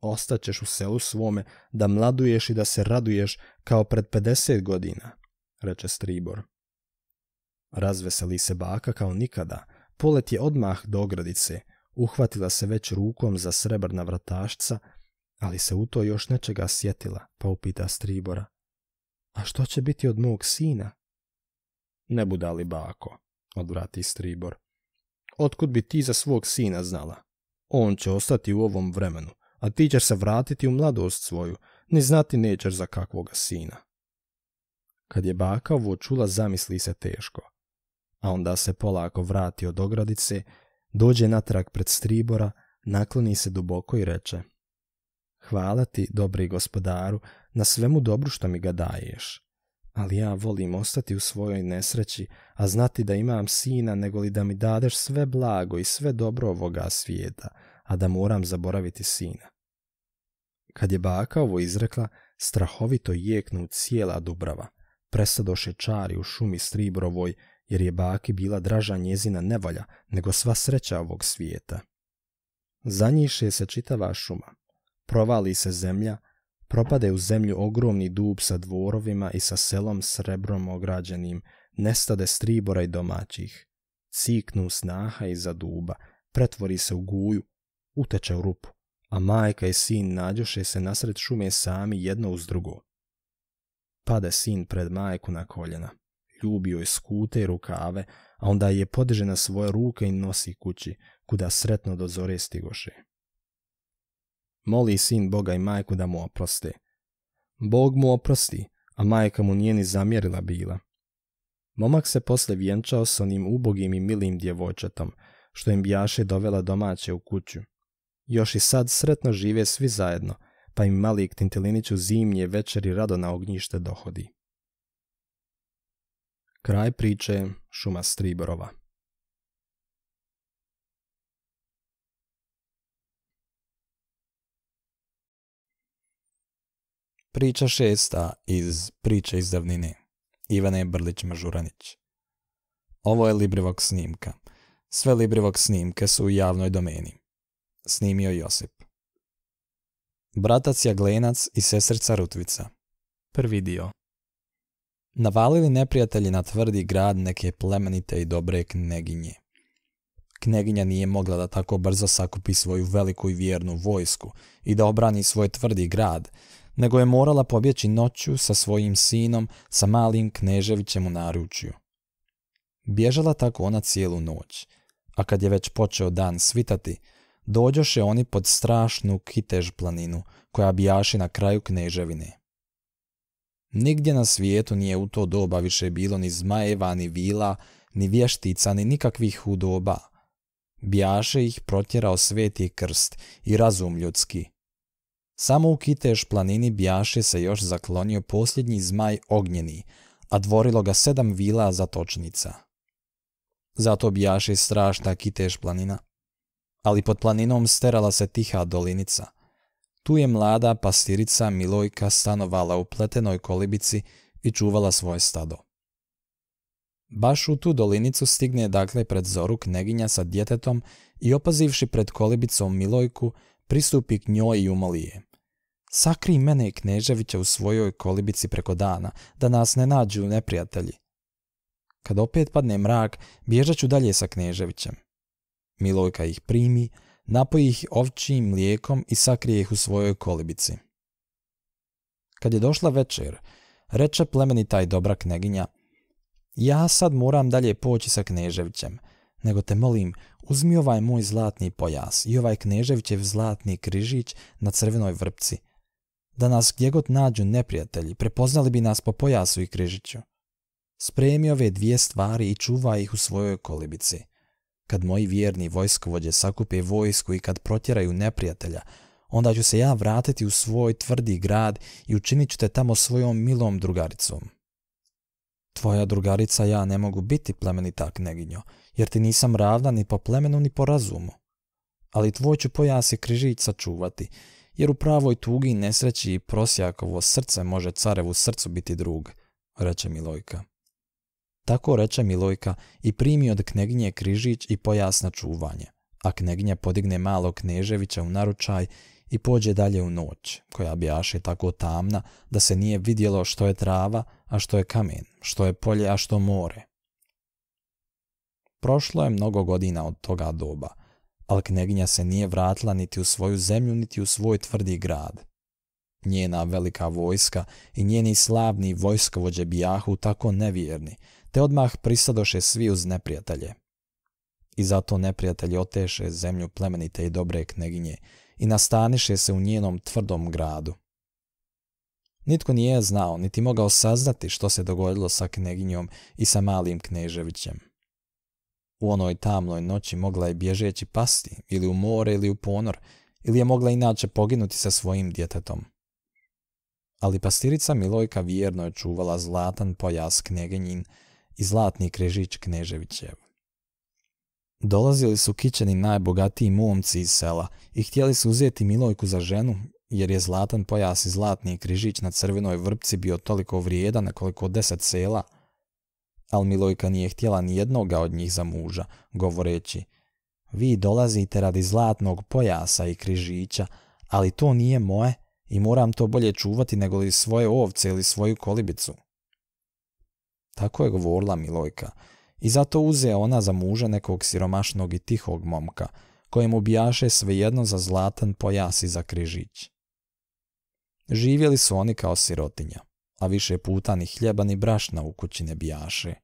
A: Ostaćeš u selu svome da mladuješ i da se raduješ kao pred 50 godina, reče Stribor. Razveseli se baka kao nikada, polet je odmah do ogradice – uhvatila se već rukom za srebrna vratašca, ali se u to još nečega sjetila, pa upita Stribora. A što će biti od mog sina? Ne budali bako, odvrati Stribor. Otkud bi ti za svog sina znala? On će ostati u ovom vremenu, a ti ćeš se vratiti u mladost svoju, ni znati nećeš za kakvoga sina. Kad je baka ovo čula, zamisli se teško, a onda se polako vrati od ogradice Dođe natrag pred stribora, nakloni se duboko i reče Hvala ti, dobri gospodaru, na svemu dobru što mi ga daješ. Ali ja volim ostati u svojoj nesreći, a znati da imam sina nego li da mi dadeš sve blago i sve dobro ovoga svijeta, a da moram zaboraviti sina. Kad je baka ovo izrekla, strahovito jeknu cijela Dubrava. Presadoše čari u šumi Stribrovoj jer je baki bila draža njezina nevolja nego sva sreća ovog svijeta. Zanjiše se čitava šuma, provali se zemlja, propade u zemlju ogromni dub sa dvorovima i sa selom srebrom ograđenim, nestade stribora i domaćih. Ciknu snaha iza duba, pretvori se u guju, uteče u rupu, a majka i sin nađoše se nasred šume sami jedno uz drugo. Pade sin pred majku na koljena ljubio je skute i rukave, a onda je podiže na svoje ruke i nosi kući, kuda sretno do zore stigoše. Moli sin Boga i majku da mu oproste. Bog mu oprosti, a majka mu nije ni zamjerila bila. Momak se posle vjenčao s onim ubogim i milim djevojčatom, što im bjaše dovela domaće u kuću. Još i sad sretno žive svi zajedno, pa im malik u zimnje večeri rado na ognjište dohodi. Kraj priče Šuma Striborova Priča šesta iz Priče iz davnine Ivane Brlić-Mažuranić Ovo je Librivog snimka. Sve Librivog snimke su u javnoj domeni. Snimio Josip. Bratac Jaglenac i sestrica Rutvica. Prvi dio navalili neprijatelji na tvrdi grad neke plemenite i dobre kneginje. Kneginja nije mogla da tako brzo sakupi svoju veliku i vjernu vojsku i da obrani svoj tvrdi grad, nego je morala pobjeći noću sa svojim sinom, sa malim Kneževićem u naručju. Bježala tako ona cijelu noć, a kad je već počeo dan svitati, dođoše oni pod strašnu kitež planinu koja bijaši na kraju Kneževine. Nigdje na svijetu nije u to doba više bilo ni zmajeva, ni vila, ni vještica, ni nikakvih hudoba. Bijaše ih protjerao sveti krst i razum ljudski. Samo u Kiteš planini bijaše se još zaklonio posljednji zmaj ognjeni, a dvorilo ga sedam vila zatočnica. Zato bijaše strašna Kiteš planina. Ali pod planinom sterala se tiha dolinica – tu je mlada pastirica Milojka stanovala u pletenoj kolibici i čuvala svoje stado. Baš u tu dolinicu stigne dakle pred zoru kneginja sa djetetom i opazivši pred kolibicom Milojku, pristupi k njoj i umolije. Sakri mene i Kneževića u svojoj kolibici preko dana, da nas ne nađu neprijatelji. Kad opet padne mrak, bježat ću dalje sa Kneževićem. Milojka ih primi, napoji ih ovčijim mlijekom i sakrije ih u svojoj kolibici. Kad je došla večer, reče plemeni taj dobra kneginja, ja sad moram dalje poći sa Kneževićem, nego te molim, uzmi ovaj moj zlatni pojas i ovaj Kneževićev zlatni križić na crvenoj vrpci, da nas gdje god nađu neprijatelji, prepoznali bi nas po pojasu i križiću. Spremi ove dvije stvari i čuvaj ih u svojoj kolibici – kad moji vjerni vojskovođe sakupe vojsku i kad protjeraju neprijatelja, onda ću se ja vratiti u svoj tvrdi grad i učinit ću te tamo svojom milom drugaricom. Tvoja drugarica ja ne mogu biti tak neginjo, jer ti nisam ravna ni po plemenu ni po razumu. Ali tvoj ću pojas i križić sačuvati, jer u pravoj tugi nesreći i prosjakovo srce može carevu srcu biti drug, reče Milojka. Tako reče Milojka i primi od knegnje križić i pojasna čuvanje, a knegnja podigne malo Kneževića u naručaj i pođe dalje u noć, koja bijaše tako tamna da se nije vidjelo što je trava, a što je kamen, što je polje, a što more. Prošlo je mnogo godina od toga doba, ali knegnja se nije vratila niti u svoju zemlju, niti u svoj tvrdi grad. Njena velika vojska i njeni slavni vojskovođe bijahu tako nevjerni, te odmah prisadoše svi uz neprijatelje. I zato neprijatelji oteše zemlju plemenite i dobre kneginje i nastaniše se u njenom tvrdom gradu. Nitko nije znao, niti mogao saznati što se dogodilo sa kneginjom i sa malim kneževićem. U onoj tamnoj noći mogla je bježeći pasti, ili u more, ili u ponor, ili je mogla inače poginuti sa svojim djetetom. Ali pastirica Milojka vjerno je čuvala zlatan pojas kneginjin, i zlatni križić Kneževićev. Dolazili su kićeni najbogatiji momci iz sela i htjeli su uzeti Milojku za ženu, jer je zlatan pojas i zlatni križić na crvenoj vrpci bio toliko vrijedan koliko deset sela, Al Milojka nije htjela ni jednoga od njih za muža, govoreći Vi dolazite radi zlatnog pojasa i križića, ali to nije moje i moram to bolje čuvati nego li svoje ovce ili svoju kolibicu. Tako je govorila Milojka. I zato uze ona za muža nekog siromašnog i tihog momka, kojemu bijaše svejedno za zlatan pojas i za križić. Živjeli su oni kao sirotinja, a više puta ni hljeba ni brašna u kući ne bijaše.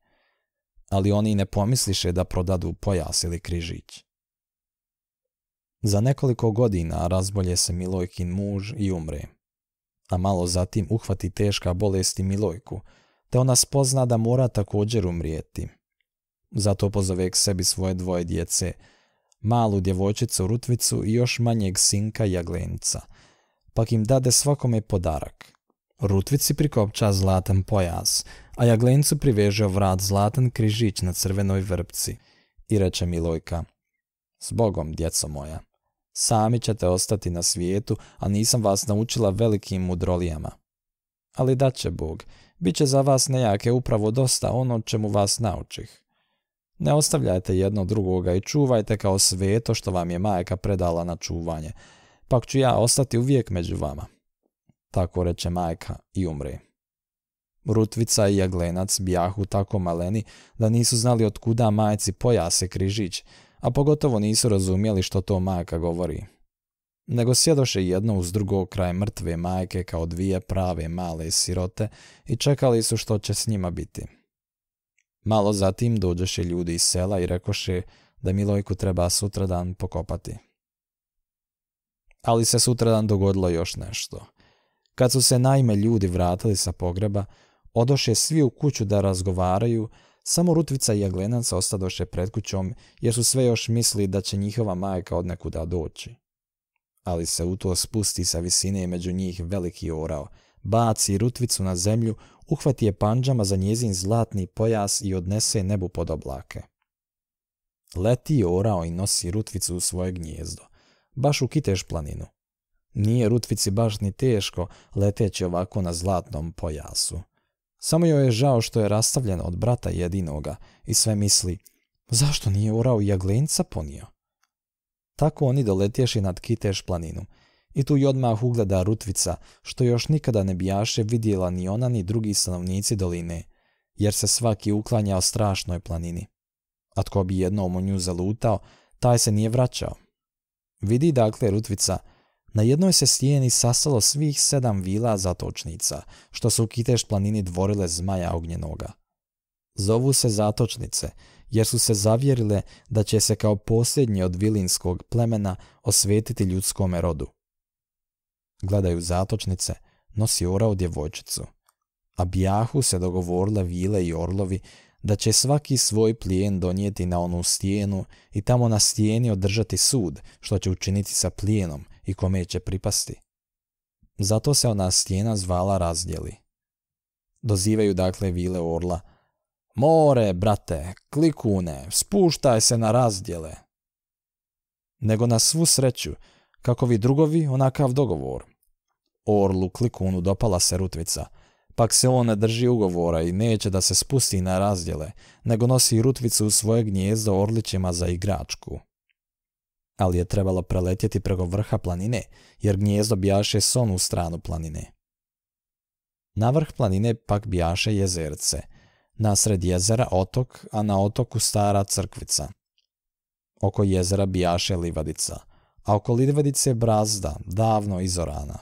A: Ali oni ne pomisliše da prodadu pojas ili križić. Za nekoliko godina razbolje se Milojkin muž i umre, a malo zatim uhvati teška bolest i Milojku – te ona spozna da mora također umrijeti. Zato pozove sebi svoje dvoje djece, malu djevojčicu Rutvicu i još manjeg sinka Jaglenca, pak im dade svakome podarak. Rutvici prikopča zlatan pojas, a Jaglencu priveže vrat zlatan križić na crvenoj vrpci i reče Milojka, s Bogom, djeco moja, sami ćete ostati na svijetu, a nisam vas naučila velikim mudrolijama. Ali da će Bog, će za vas nejake upravo dosta ono čemu vas naučih. Ne ostavljajte jedno drugoga i čuvajte kao sveto što vam je majka predala na čuvanje, pak ću ja ostati uvijek među vama. Tako reče majka i umre. Rutvica i jaglenac bijahu tako maleni da nisu znali otkuda majci pojase križić, a pogotovo nisu razumjeli što to majka govori nego sjedoše jedno uz drugo kraj mrtve majke kao dvije prave male sirote i čekali su što će s njima biti. Malo zatim dođeše ljudi iz sela i rekoše da Milojku treba sutradan pokopati. Ali se sutradan dogodilo još nešto. Kad su se naime ljudi vratili sa pogreba, odoše svi u kuću da razgovaraju, samo Rutvica i Jaglenac ostadoše pred kućom jer su sve još mislili da će njihova majka od nekuda doći ali se u to spusti sa visine među njih veliki orao, baci rutvicu na zemlju, uhvati je panđama za njezin zlatni pojas i odnese nebu pod oblake. Leti orao i nosi rutvicu u svoje gnjezdo, baš u kiteš planinu. Nije rutvici baš ni teško leteći ovako na zlatnom pojasu. Samo joj je žao što je rastavljena od brata jedinoga i sve misli, zašto nije orao i jaglenca ponio? Tako oni doletješi nad Kiteš planinu. I tu i odmah ugleda Rutvica, što još nikada ne bijaše vidjela ni ona ni drugi stanovnici doline, jer se svaki uklanjao strašnoj planini. A tko bi jednom u nju zalutao, taj se nije vraćao. Vidi dakle Rutvica, na jednoj se stijeni sasalo svih sedam vila zatočnica, što su u Kiteš planini dvorile zmaja ognjenoga. Zovu se zatočnice, jer su se zavjerile da će se kao posljednje od vilinskog plemena osvetiti ljudskome rodu. Gledaju zatočnice, nosi orao djevojčicu. A bijahu se dogovorila vile i orlovi da će svaki svoj plijen donijeti na onu stijenu i tamo na stijeni održati sud što će učiniti sa plijenom i kome će pripasti. Zato se ona stijena zvala razdjeli. Dozivaju dakle vile orla – More, brate, klikune, spuštaj se na razdjele. Nego na svu sreću, kako vi drugovi, onakav dogovor. Orlu klikunu dopala se rutvica, pak se on ne drži ugovora i neće da se spusti na razdjele, nego nosi rutvicu u svoje gnjezdo orlićima za igračku. Ali je trebalo preletjeti preko vrha planine, jer gnjezdo bijaše sonu stranu planine. Na vrh planine pak bijaše jezerce – nasred jezera otok, a na otoku stara crkvica. Oko jezera bijaše livadica, a oko livadice brazda, davno izorana.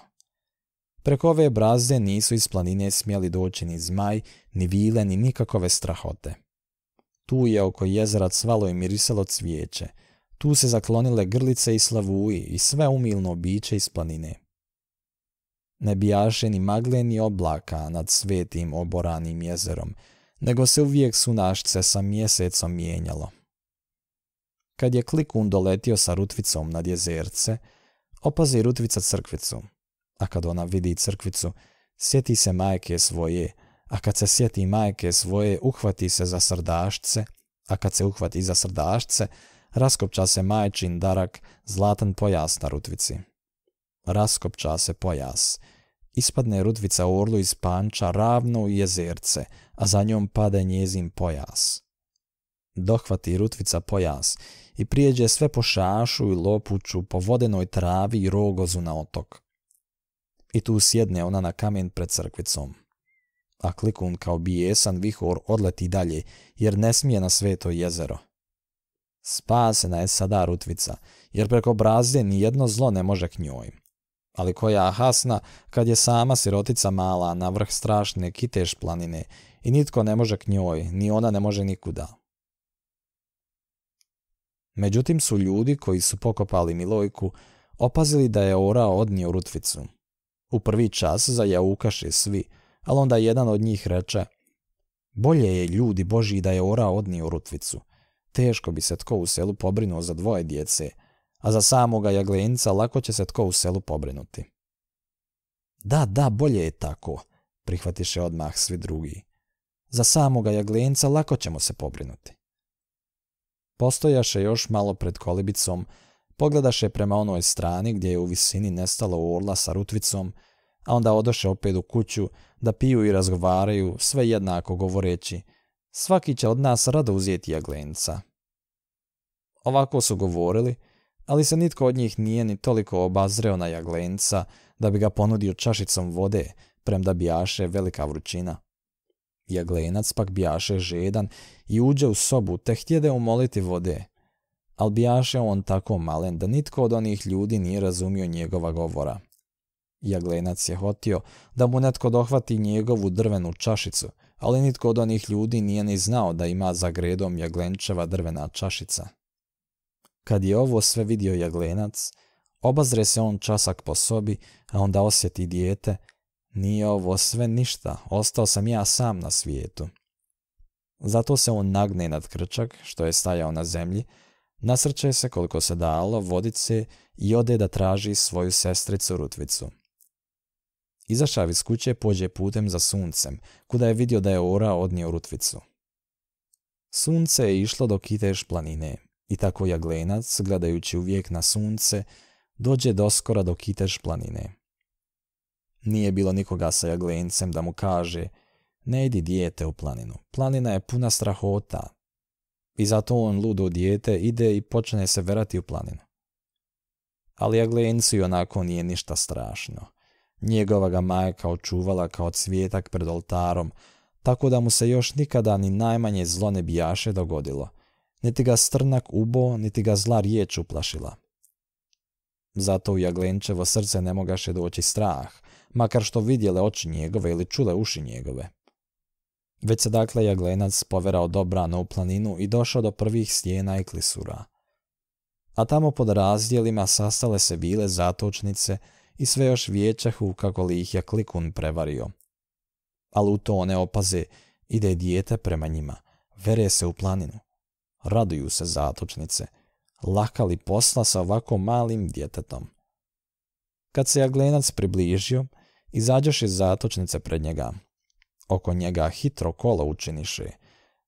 A: Preko ove brazde nisu iz planine smjeli doći ni zmaj, ni vile, ni nikakove strahote. Tu je oko jezera cvalo i mirisalo cvijeće, tu se zaklonile grlice i slavuji i sve umilno biće iz planine. Ne bijaše ni magle ni oblaka nad svetim oboranim jezerom, nego se uvijek sunašce sa mjesecom mijenjalo. Kad je klikun doletio sa rutvicom nad jezerce, opazi rutvica crkvicu, a kad ona vidi crkvicu, sjeti se majke svoje, a kad se sjeti majke svoje, uhvati se za srdašce, a kad se uhvati za srdašce, raskopča se majčin darak, zlatan pojas na rutvici. Raskopča se pojas, Ispadne rutvica orlu iz panča ravno u jezerce, a za njom pada njezin pojas. Dohvati rutvica pojas i prijeđe sve po šašu i lopuću, po vodenoj travi i rogozu na otok. I tu sjedne ona na kamen pred crkvicom. A klikun kao bijesan vihor odleti dalje, jer ne smije na sveto jezero. Spasena je sada rutvica, jer preko brazde ni jedno zlo ne može k njoj, ali koja hasna kad je sama sirotica mala na vrh strašne kiteš planine i nitko ne može k njoj, ni ona ne može nikuda. Međutim su ljudi koji su pokopali Milojku opazili da je Ora odnio rutvicu. U prvi čas zajaukaše svi, ali onda jedan od njih reče Bolje je ljudi Boži, da je Ora odnio rutvicu. Teško bi se tko u selu pobrinuo za dvoje djece – a za samoga jaglenca lako će se tko u selu pobrinuti. Da, da, bolje je tako, prihvatiše odmah svi drugi. Za samoga jaglenca lako ćemo se pobrinuti. Postojaše još malo pred kolibicom, pogledaše prema onoj strani gdje je u visini nestalo orla sa rutvicom, a onda odoše opet u kuću da piju i razgovaraju, sve jednako govoreći, svaki će od nas rado uzijeti jaglenca. Ovako su govorili, ali se nitko od njih nije ni toliko obazreo na jaglenca da bi ga ponudio čašicom vode, premda bijaše velika vrućina. Jaglenac pak bijaše žedan i uđe u sobu te htjede umoliti vode, ali bijaše on tako malen da nitko od onih ljudi nije razumio njegova govora. Jaglenac je hotio da mu netko dohvati njegovu drvenu čašicu, ali nitko od onih ljudi nije ni znao da ima za gredom jaglenčeva drvena čašica. Kad je ovo sve vidio jaglenac, obazre se on časak po sobi, a onda osjeti dijete, nije ovo sve ništa, ostao sam ja sam na svijetu. Zato se on nagne nad krčak, što je stajao na zemlji, nasrče se koliko se dalo vodice i ode da traži svoju sestricu Rutvicu. Izašav iz kuće pođe putem za suncem, kuda je vidio da je Ora odnio Rutvicu. Sunce je išlo do Kiteš planine. I tako jaglenac, gledajući uvijek na sunce, dođe doskora do kiteš planine. Nije bilo nikoga sa jaglencem da mu kaže ne idi dijete u planinu, planina je puna strahota. I zato on ludo dijete ide i počne se verati u planinu. Ali jaglencu onako nije ništa strašno. Njegova ga majka očuvala kao cvjetak pred oltarom, tako da mu se još nikada ni najmanje zlo ne bijaše dogodilo – niti ga strnak ubo, niti ga zla riječ uplašila. Zato u Jaglenčevo srce ne mogaše doći strah, makar što vidjele oči njegove ili čule uši njegove. Već se dakle Jaglenac poverao dobrano u planinu i došao do prvih stijena i klisura. A tamo pod razdjelima sastale se bile zatočnice i sve još vijećahu kako li ih je klikun prevario. Ali u to ne opaze, ide dijete prema njima, vere se u planinu. Raduju se zatočnice. Lakali posla sa ovako malim djetetom. Kad se jaglenac približio, izađeš iz zatočnice pred njega. Oko njega hitro kolo učiniše.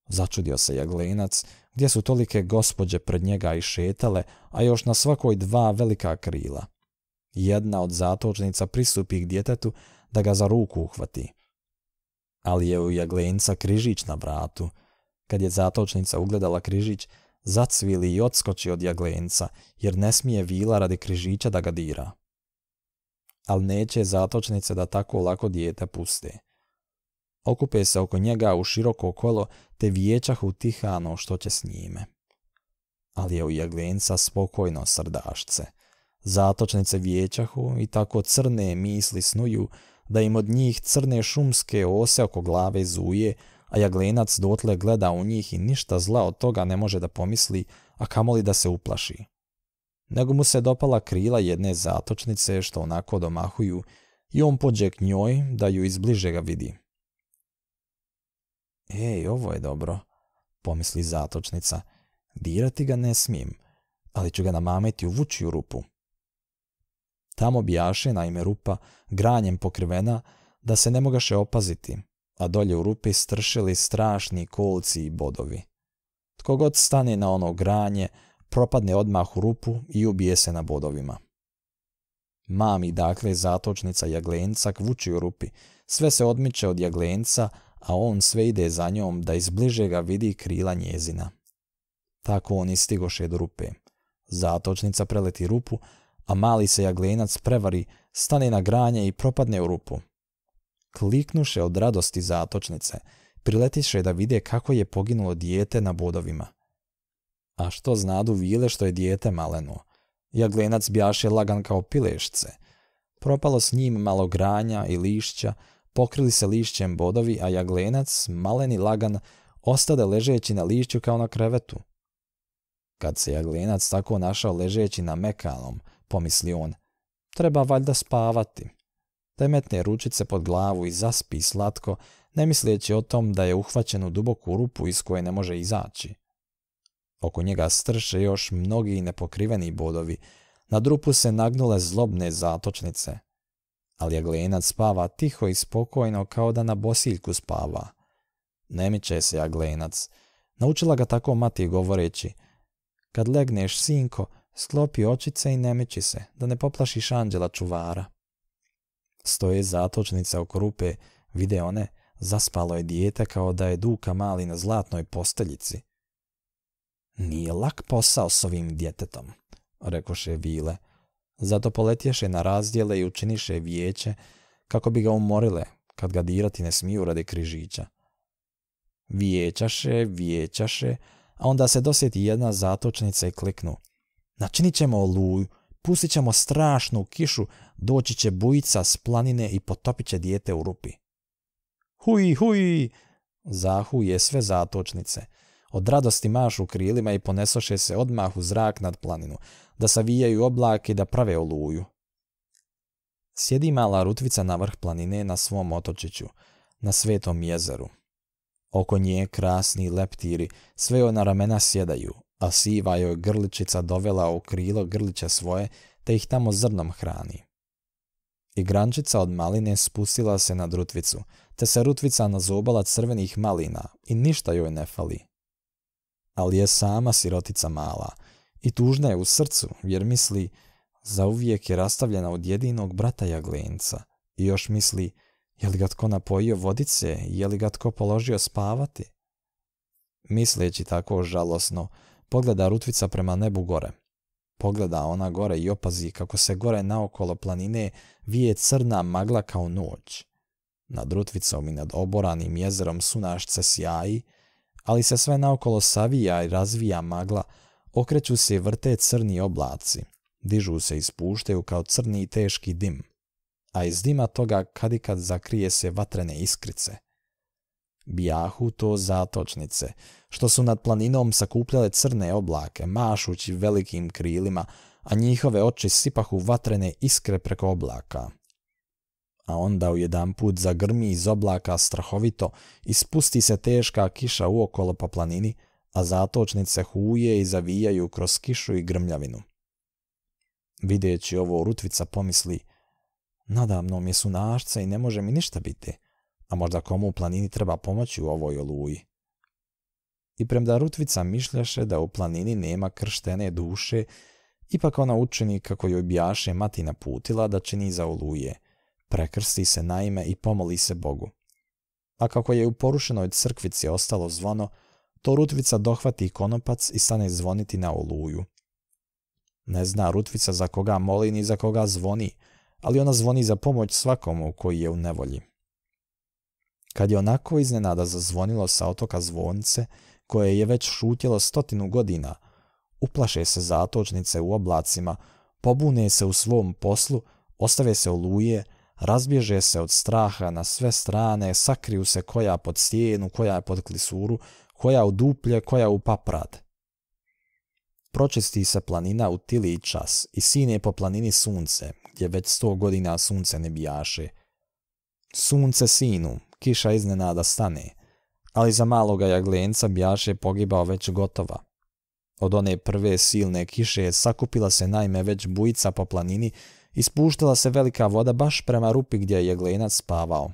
A: Začudio se jaglenac, gdje su tolike gospođe pred njega i šetale, a još na svakoj dva velika krila. Jedna od zatočnica pristupi k djetetu da ga za ruku uhvati. Ali je u jaglenca križić na vratu – kad je zatočnica ugledala križić, zacvili i odskoči od jaglenca, jer ne smije vila radi križića da ga dira. Al neće zatočnice da tako lako dijete puste. Okupe se oko njega u široko kolo, te vijećah tihano što će s njime. Ali je u jaglenca spokojno srdašce. Zatočnice vijećahu i tako crne misli snuju, da im od njih crne šumske ose oko glave zuje, a jaglenac dotle gleda u njih i ništa zla od toga ne može da pomisli, a kamoli da se uplaši. Nego mu se dopala krila jedne zatočnice što onako domahuju i on pođe k njoj da ju izbliže ga vidi. Ej, ovo je dobro, pomisli zatočnica. Dirati ga ne smijem, ali ću ga namameti u rupu. Tamo bijaše, naime rupa, granjem pokrivena, da se ne mogaše opaziti – a dolje u rupi stršili strašni kolci i bodovi. Tko god stane na ono granje, propadne odmah u rupu i ubije se na bodovima. Mami, dakle, zatočnica jaglenca kvuči u rupi. Sve se odmiče od jaglenca, a on sve ide za njom da izbliže ga vidi krila njezina. Tako on istigoše do rupe. Zatočnica preleti rupu, a mali se jaglenac prevari, stane na granje i propadne u rupu. Kliknuše od radosti zatočnice, priletiše da vide kako je poginulo dijete na bodovima. A što znadu vile što je dijete maleno? Jaglenac bjaše lagan kao pilešce. Propalo s njim malo granja i lišća, pokrili se lišćem bodovi, a jaglenac, maleni lagan, ostade ležeći na lišću kao na krevetu. Kad se jaglenac tako našao ležeći na mekalom, pomisli on, treba valjda spavati te metne ručice pod glavu i zaspi slatko, ne misleći o tom da je uhvaćen u duboku rupu iz koje ne može izaći. Oko njega strše još mnogi nepokriveni bodovi, na drupu se nagnule zlobne zatočnice. Ali jaglenac spava tiho i spokojno kao da na bosiljku spava. Ne se jaglenac. Naučila ga tako mati govoreći. Kad legneš, sinko, sklopi očice i ne se, da ne poplašiš anđela čuvara. Stoje zatočnica oko rupe, vide one, zaspalo je dijete kao da je duka mali na zlatnoj posteljici. Nije lak posao s ovim djetetom, rekoše Vile. Zato poletješe na razdjele i učiniše vijeće kako bi ga umorile kad ga dirati ne smiju radi križića. Vijećaše, vijećaše, a onda se dosjeti jedna zatočnica i kliknu. Načinit ćemo oluju, Pustit ćemo strašnu kišu, doći će bujica s planine i potopit će dijete u rupi. Hui, hui, zahuje sve zatočnice. Od radosti mašu krilima i ponesoše se odmah u zrak nad planinu, da savijaju oblake i da prave oluju. Sjedi mala rutvica na vrh planine na svom otočiću, na svetom jezeru. Oko nje krasni leptiri, sve ona ramena sjedaju, a siva joj grličica dovela u krilo grliće svoje, te ih tamo zrnom hrani. I grančica od maline spustila se na drutvicu, te se rutvica nazobala crvenih malina i ništa joj ne fali. Ali je sama sirotica mala i tužna je u srcu, jer misli, zauvijek je rastavljena od jedinog brata jaglenca i još misli, je li ga tko napojio vodice, je li ga tko položio spavati? Misleći tako žalosno, Pogleda Rutvica prema nebu gore. Pogleda ona gore i opazi kako se gore naokolo planine vije crna magla kao noć. Nad Rutvicom i nad oboranim jezerom sunašce sjaji, ali se sve naokolo savija i razvija magla, okreću se i vrte crni oblaci, dižu se i spuštaju kao crni i teški dim, a iz dima toga kadikad zakrije se vatrene iskrice – Bijahu to zatočnice, što su nad planinom sakupljale crne oblake, mašući velikim krilima, a njihove oči sipahu vatrene iskre preko oblaka. A onda u jedan put zagrmi iz oblaka strahovito ispusti se teška kiša uokolo po planini, a zatočnice huje i zavijaju kroz kišu i grmljavinu. Videći ovo, Rutvica pomisli, mi je sunašca i ne može mi ništa biti a možda komu u planini treba pomoći u ovoj oluji. I premda Rutvica mišljaše da u planini nema krštene duše, ipak ona učini kako joj bijaše mati naputila da čini za oluje. Prekrsti se naime i pomoli se Bogu. A kako je u porušenoj crkvici ostalo zvono, to Rutvica dohvati konopac i stane zvoniti na oluju. Ne zna Rutvica za koga moli ni za koga zvoni, ali ona zvoni za pomoć svakomu koji je u nevolji. Kad je onako iznenada zazvonilo sa otoka zvonce, koje je već šutjelo stotinu godina, uplaše se zatočnice u oblacima, pobune se u svom poslu, ostave se oluje, razbježe se od straha na sve strane, sakriju se koja pod stijenu, koja pod klisuru, koja u duplje, koja u paprad. Pročisti se planina u tili i čas i sine po planini sunce, gdje već sto godina sunce ne bijaše. Sunce sinu, kiša iznenada stane, ali za maloga jaglenca bjaše pogibao već gotova. Od one prve silne kiše sakupila se najme već bujica po planini i spuštala se velika voda baš prema rupi gdje je jaglenac spavao.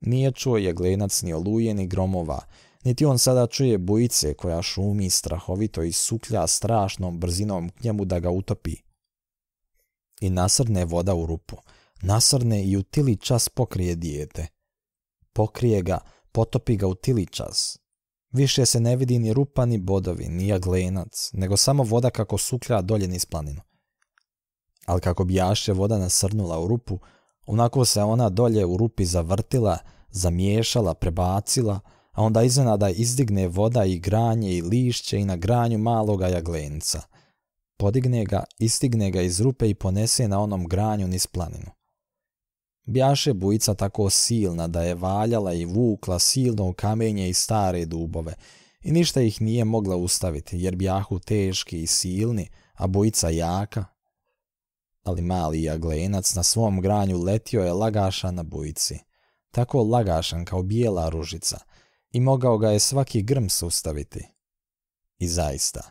A: Nije čuo jaglenac ni oluje ni gromova, niti on sada čuje bujice koja šumi strahovito i suklja strašnom brzinom k njemu da ga utopi. I nasrne voda u rupu, nasrne i u tili čas pokrije dijete – pokrije ga, potopi ga u tiličas. Više se ne vidi ni rupa, ni bodovi, ni jaglenac, nego samo voda kako suklja dolje niz planinu. Ali kako bi jaše voda nasrnula u rupu, onako se ona dolje u rupi zavrtila, zamiješala, prebacila, a onda iznenada izdigne voda i granje i lišće i na granju maloga jaglenca. Podigne ga, istigne ga iz rupe i ponese na onom granju niz planinu. Bjaše bujica tako silna da je valjala i vukla silno kamenje i stare dubove i ništa ih nije mogla ustaviti jer bjahu teški i silni, a bujica jaka. Ali mali jaglenac na svom granju letio je lagaša na bujici, tako lagašan kao bijela ružica i mogao ga je svaki grm sustaviti. I zaista,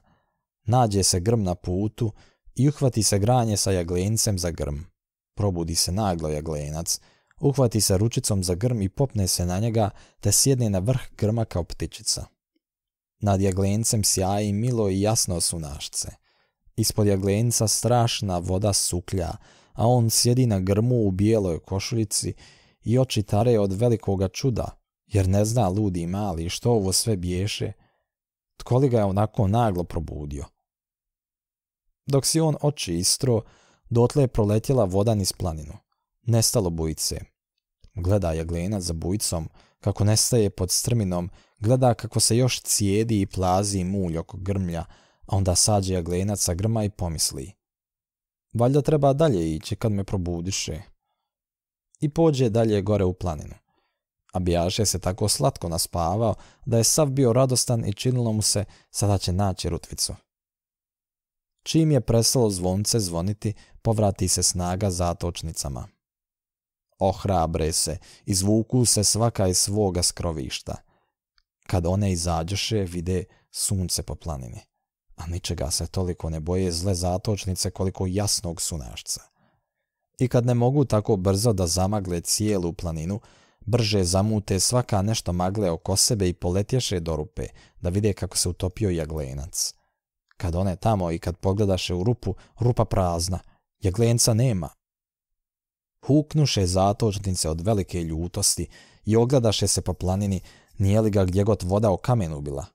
A: nađe se grm na putu i uhvati se granje sa jaglencem za grm probudi se naglo jaglenac, uhvati se ručicom za grm i popne se na njega te sjedne na vrh grma kao ptičica. Nad jaglencem sjaji milo i jasno su Ispod jaglenca strašna voda suklja, a on sjedi na grmu u bijeloj košuljici i oči tare od velikoga čuda, jer ne zna ludi i mali što ovo sve biješe. Tko li ga je onako naglo probudio? Dok si on oči istro, Dotle je proletjela voda niz planinu. Nestalo bujice. Gleda jaglena za bujicom, kako nestaje pod strminom, gleda kako se još cijedi i plazi i mulj oko grmlja, a onda sađe jaglenac sa grma i pomisli. Valjda treba dalje ići kad me probudiše. I pođe dalje gore u planinu. A Bijaše se tako slatko naspavao da je sav bio radostan i činilo mu se sada će naći rutvicu. Čim je prestalo zvonce zvoniti, povrati se snaga zatočnicama. Ohrabre se, izvuku se svaka iz svoga skrovišta. Kad one izađeše, vide sunce po planini. A ničega se toliko ne boje zle zatočnice koliko jasnog sunašca. I kad ne mogu tako brzo da zamagle cijelu planinu, brže zamute svaka nešto magle oko sebe i poletješe do rupe, da vide kako se utopio jaglenac. Kad one tamo i kad pogledaše u rupu, rupa prazna – Jeglenca nema. Huknuše zatočnice od velike ljutosti i ogledaše se po planini, nije li ga gdje god voda o kamenu bila.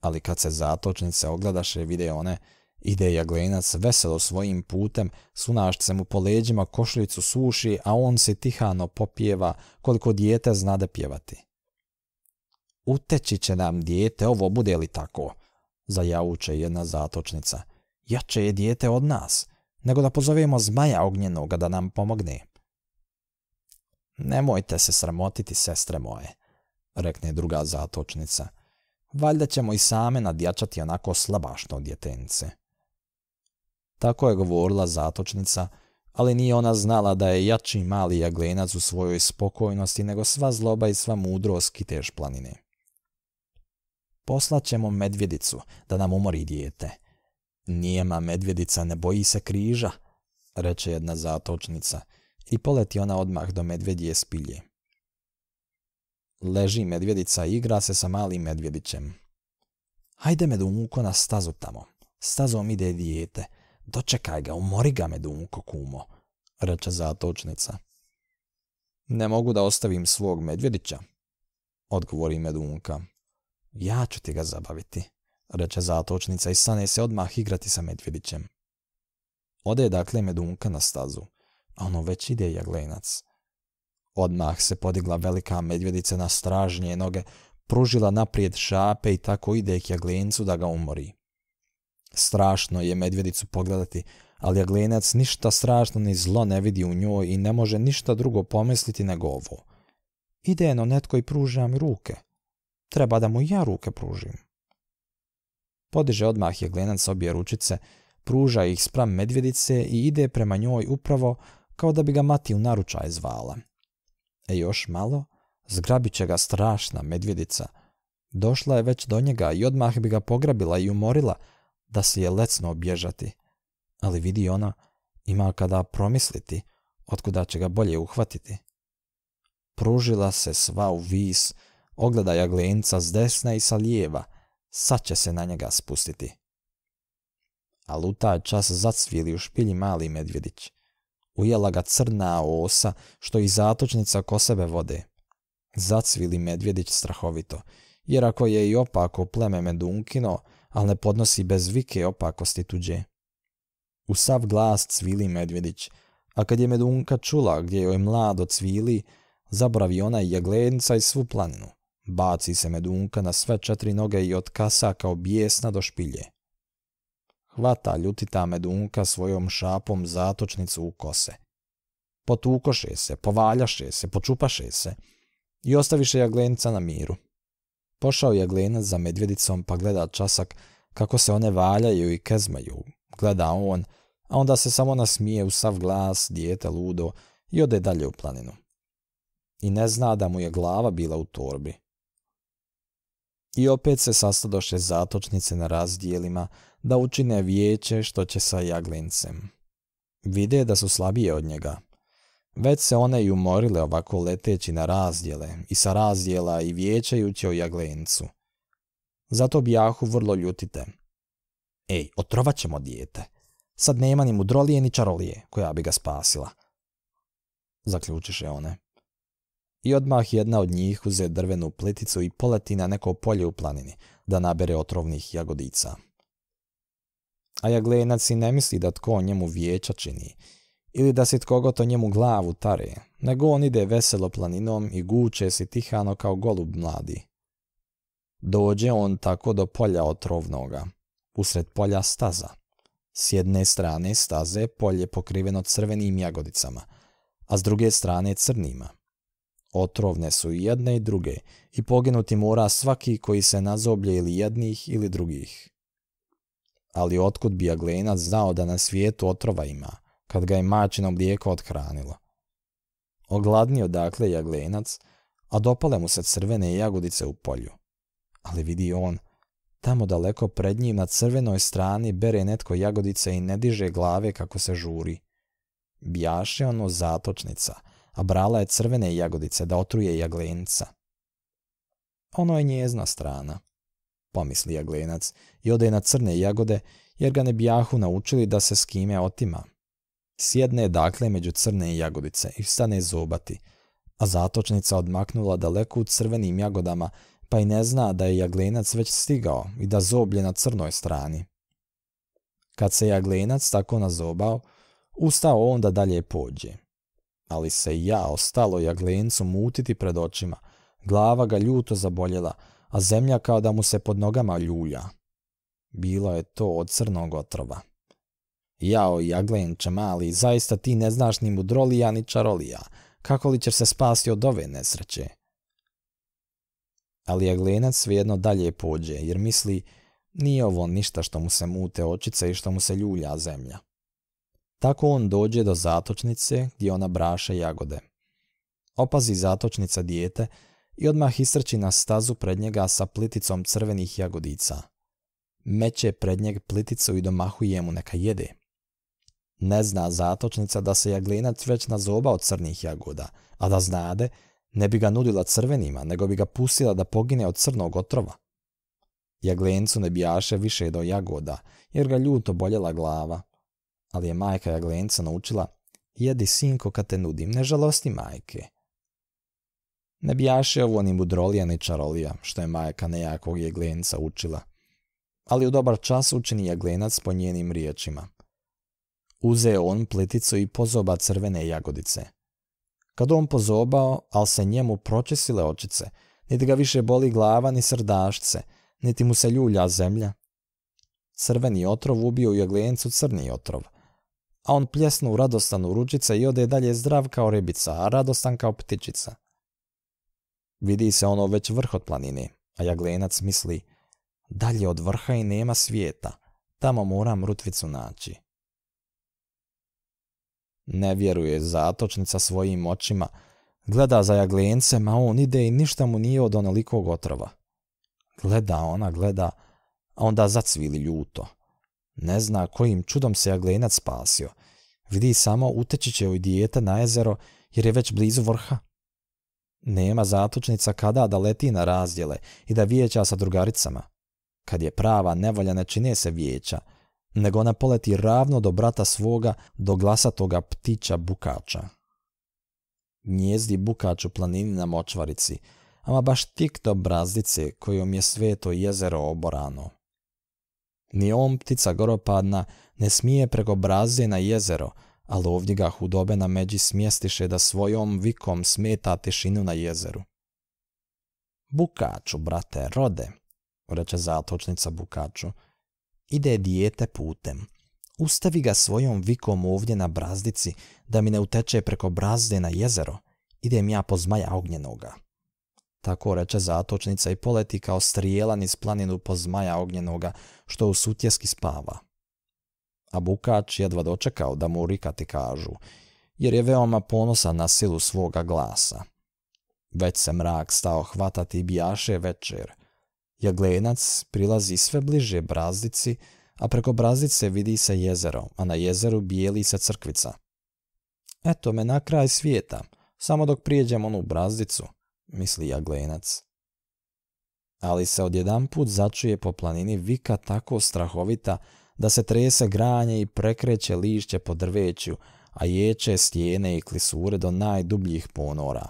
A: Ali kad se zatočnice ogledaše, vide one, ide jaglenac veselo svojim putem, sunašce mu po leđima suši, a on se tihano popjeva koliko dijete zna da pjevati. Uteći će nam dijete, ovo bude li tako, zajauče jedna zatočnica. Jače je dijete od nas, nego da pozovemo zmaja ognjenoga da nam pomogne. Nemojte se sramotiti, sestre moje, rekne druga zatočnica. Valjda ćemo i same nadjačati onako slabašno djetence. Tako je govorila zatočnica, ali nije ona znala da je jači mali jaglenac u svojoj spokojnosti nego sva zloba i sva mudrost tež planine. Poslaćemo medvjedicu da nam umori dijete, Nijema medvjedica ne boji se križa, reče jedna zatočnica i poleti ona odmah do medvjedije spilje. Leži medvjedica i igra se sa malim medvjedićem. Hajde medunko na stazu tamo. Stazom ide dijete. Dočekaj ga, umori ga medunko kumo, reče zatočnica. Ne mogu da ostavim svog medvjedića, odgovori medunka. Ja ću ti ga zabaviti, reče zatočnica i stane se odmah igrati sa Medvjedićem. Ode je dakle Medunka na stazu, a ono već ide jaglenac. Odmah se podigla velika medvjedica na stražnje noge, pružila naprijed šape i tako ide k jaglencu da ga umori. Strašno je medvjedicu pogledati, ali jaglenac ništa strašno ni zlo ne vidi u njoj i ne može ništa drugo pomisliti nego ovo. Ideno netko i pruža mi ruke. Treba da mu ja ruke pružim. Podiže odmah je glenac obje ručice, pruža ih spram medvjedice i ide prema njoj upravo kao da bi ga mati u naručaj zvala. E još malo, zgrabit će ga strašna medvjedica. Došla je već do njega i odmah bi ga pograbila i umorila da se je lecno obježati. Ali vidi ona, ima kada promisliti otkuda će ga bolje uhvatiti. Pružila se sva u vis, ogleda jaglenca s desna i sa lijeva, Sad će se na njega spustiti. A luta čas zacvili u špilji mali medvjedić. Ujela ga crna osa što i zatočnica ko sebe vode. Zacvili medvjedić strahovito, jer ako je i opako pleme medunkino, ali ne podnosi bez vike opakosti tuđe. U sav glas cvili medvjedić, a kad je medunka čula gdje joj mlado cvili, zaboravi ona i jaglenca i svu planinu. Baci se medunka na sve četiri noge i kasa kao bijesna do špilje. Hvata ljutita medunka svojom šapom zatočnicu u kose. Potukoše se, povaljaše se, počupaše se i ostaviše jaglenca na miru. Pošao je jaglenac za medvjedicom pa gleda časak kako se one valjaju i kezmaju, gleda on, a onda se samo nasmije u sav glas, dijete ludo i ode dalje u planinu. I ne zna da mu je glava bila u torbi i opet se sastadoše zatočnice na razdijelima da učine vijeće što će sa Jaglincem. Vide da su slabije od njega. Već se one i umorile ovako leteći na razdjele i sa razdjela i vijećajući o jaglencu. Zato bijahu vrlo ljutite. Ej, otrovat ćemo dijete. Sad nema ni mudrolije ni čarolije koja bi ga spasila. Zaključiše one. I odmah jedna od njih uze drvenu pleticu i poleti na neko polje u planini, da nabere otrovnih jagodica. A jaglenac i ne misli da tko njemu vijeća čini, ili da se tko goto njemu glavu tare, nego on ide veselo planinom i guče se tihano kao golub mladi. Dođe on tako do polja otrovnoga, usred polja staza. S jedne strane staze polje pokriveno crvenim jagodicama, a s druge strane crnima. Otrovne su i jedne i druge i poginuti mora svaki koji se nazoblje ili jednih ili drugih. Ali otkud bi Jaglenac znao da na svijetu otrova ima, kad ga je mačino mlijeko odhranilo? Ogladnio dakle Jaglenac, a dopale mu se crvene jagodice u polju. Ali vidi on, tamo daleko pred njim na crvenoj strani bere netko jagodice i ne diže glave kako se žuri. Bjaše ono zatočnica – a brala je crvene jagodice da otruje jaglenca. Ono je njezna strana, pomisli jaglenac i ode na crne jagode jer ga ne jahu naučili da se s kime otima. Sjedne dakle među crne jagodice i stane zobati, a zatočnica odmaknula daleko u crvenim jagodama pa i ne zna da je jaglenac već stigao i da zoblje na crnoj strani. Kad se jaglenac tako nazobao, ustao on da dalje pođe ali se ja ostalo jaglencu mutiti pred očima. Glava ga ljuto zaboljela, a zemlja kao da mu se pod nogama ljulja. Bilo je to od crnog otrova. Jao, jaglenče mali, zaista ti ne znaš ni mudrolija ni čarolija. Kako li ćeš se spasti od ove nesreće? Ali jaglenac svejedno dalje pođe, jer misli nije ovo ništa što mu se mute očice i što mu se ljulja zemlja. Tako on dođe do zatočnice gdje ona braše jagode. Opazi zatočnica dijete i odmah istrči na stazu pred njega sa pliticom crvenih jagodica. Meće pred njeg pliticu i domahuje mu neka jede. Ne zna zatočnica da se jaglinac već nazoba od crnih jagoda, a da znade, ne bi ga nudila crvenima, nego bi ga pustila da pogine od crnog otrova. Jaglencu ne bijaše više do jagoda, jer ga ljuto boljela glava, ali je majka jaglenca naučila jedi sinko kad te nudim, ne žalosti majke. Ne bijaše ovo ni mudrolija ni čarolija, što je majka nejakog jaglenca učila. Ali u dobar čas učini jaglenac po njenim riječima. Uze on pleticu i pozoba crvene jagodice. Kad on pozobao, al se njemu pročesile očice, niti ga više boli glava ni srdašce, niti mu se ljulja zemlja. Crveni otrov ubio u jaglencu crni otrov – a on pljesnu radostan u ručice i ode dalje zdrav kao ribica, a radostan kao ptičica. Vidi se ono već vrh od planine, a jaglenac misli, dalje od vrha i nema svijeta, tamo moram rutvicu naći. Ne vjeruje zatočnica svojim očima, gleda za jaglencem, a on ide i ništa mu nije od onolikog otrova. Gleda ona, gleda, a onda zacvili ljuto. Ne zna kojim čudom se jaglenac spasio. Vidi samo u dijete na jezero jer je već blizu vrha. Nema zatočnica kada da leti na razdjele i da vijeća sa drugaricama. Kad je prava nevolja ne čine se vijeća, nego ona poleti ravno do brata svoga, do glasatoga ptića bukača. Njezdi bukač u planini na močvarici, ama baš tik do brazdice kojom je sveto jezero oborano. Ni on ptica goropadna, ne smije preko braze na jezero, ali ovdje ga hudobe na međi smjestiše da svojom vikom smeta tišinu na jezeru. Bukaču, brate, rode, reče zatočnica Bukaču, ide dijete putem. Ustavi ga svojom vikom ovdje na brazdici, da mi ne uteče preko brazde na jezero. Idem ja po zmaja ognjenoga. Tako reče zatočnica i poleti kao strijelan iz planinu po zmaja ognjenoga, što u sutjeski spava. A Bukač jedva dočekao da mu rikati kažu, jer je veoma ponosan na silu svoga glasa. Već se mrak stao hvatati i bijaše večer. Jaglenac prilazi sve bliže brazdici, a preko brazdice vidi se jezero, a na jezeru bijeli se crkvica. Eto me na kraj svijeta, samo dok prijeđem onu brazdicu – misli jaglenac. Ali se odjedan put začuje po planini vika tako strahovita da se trese granje i prekreće lišće po drveću, a ječe stijene i klisure do najdubljih ponora.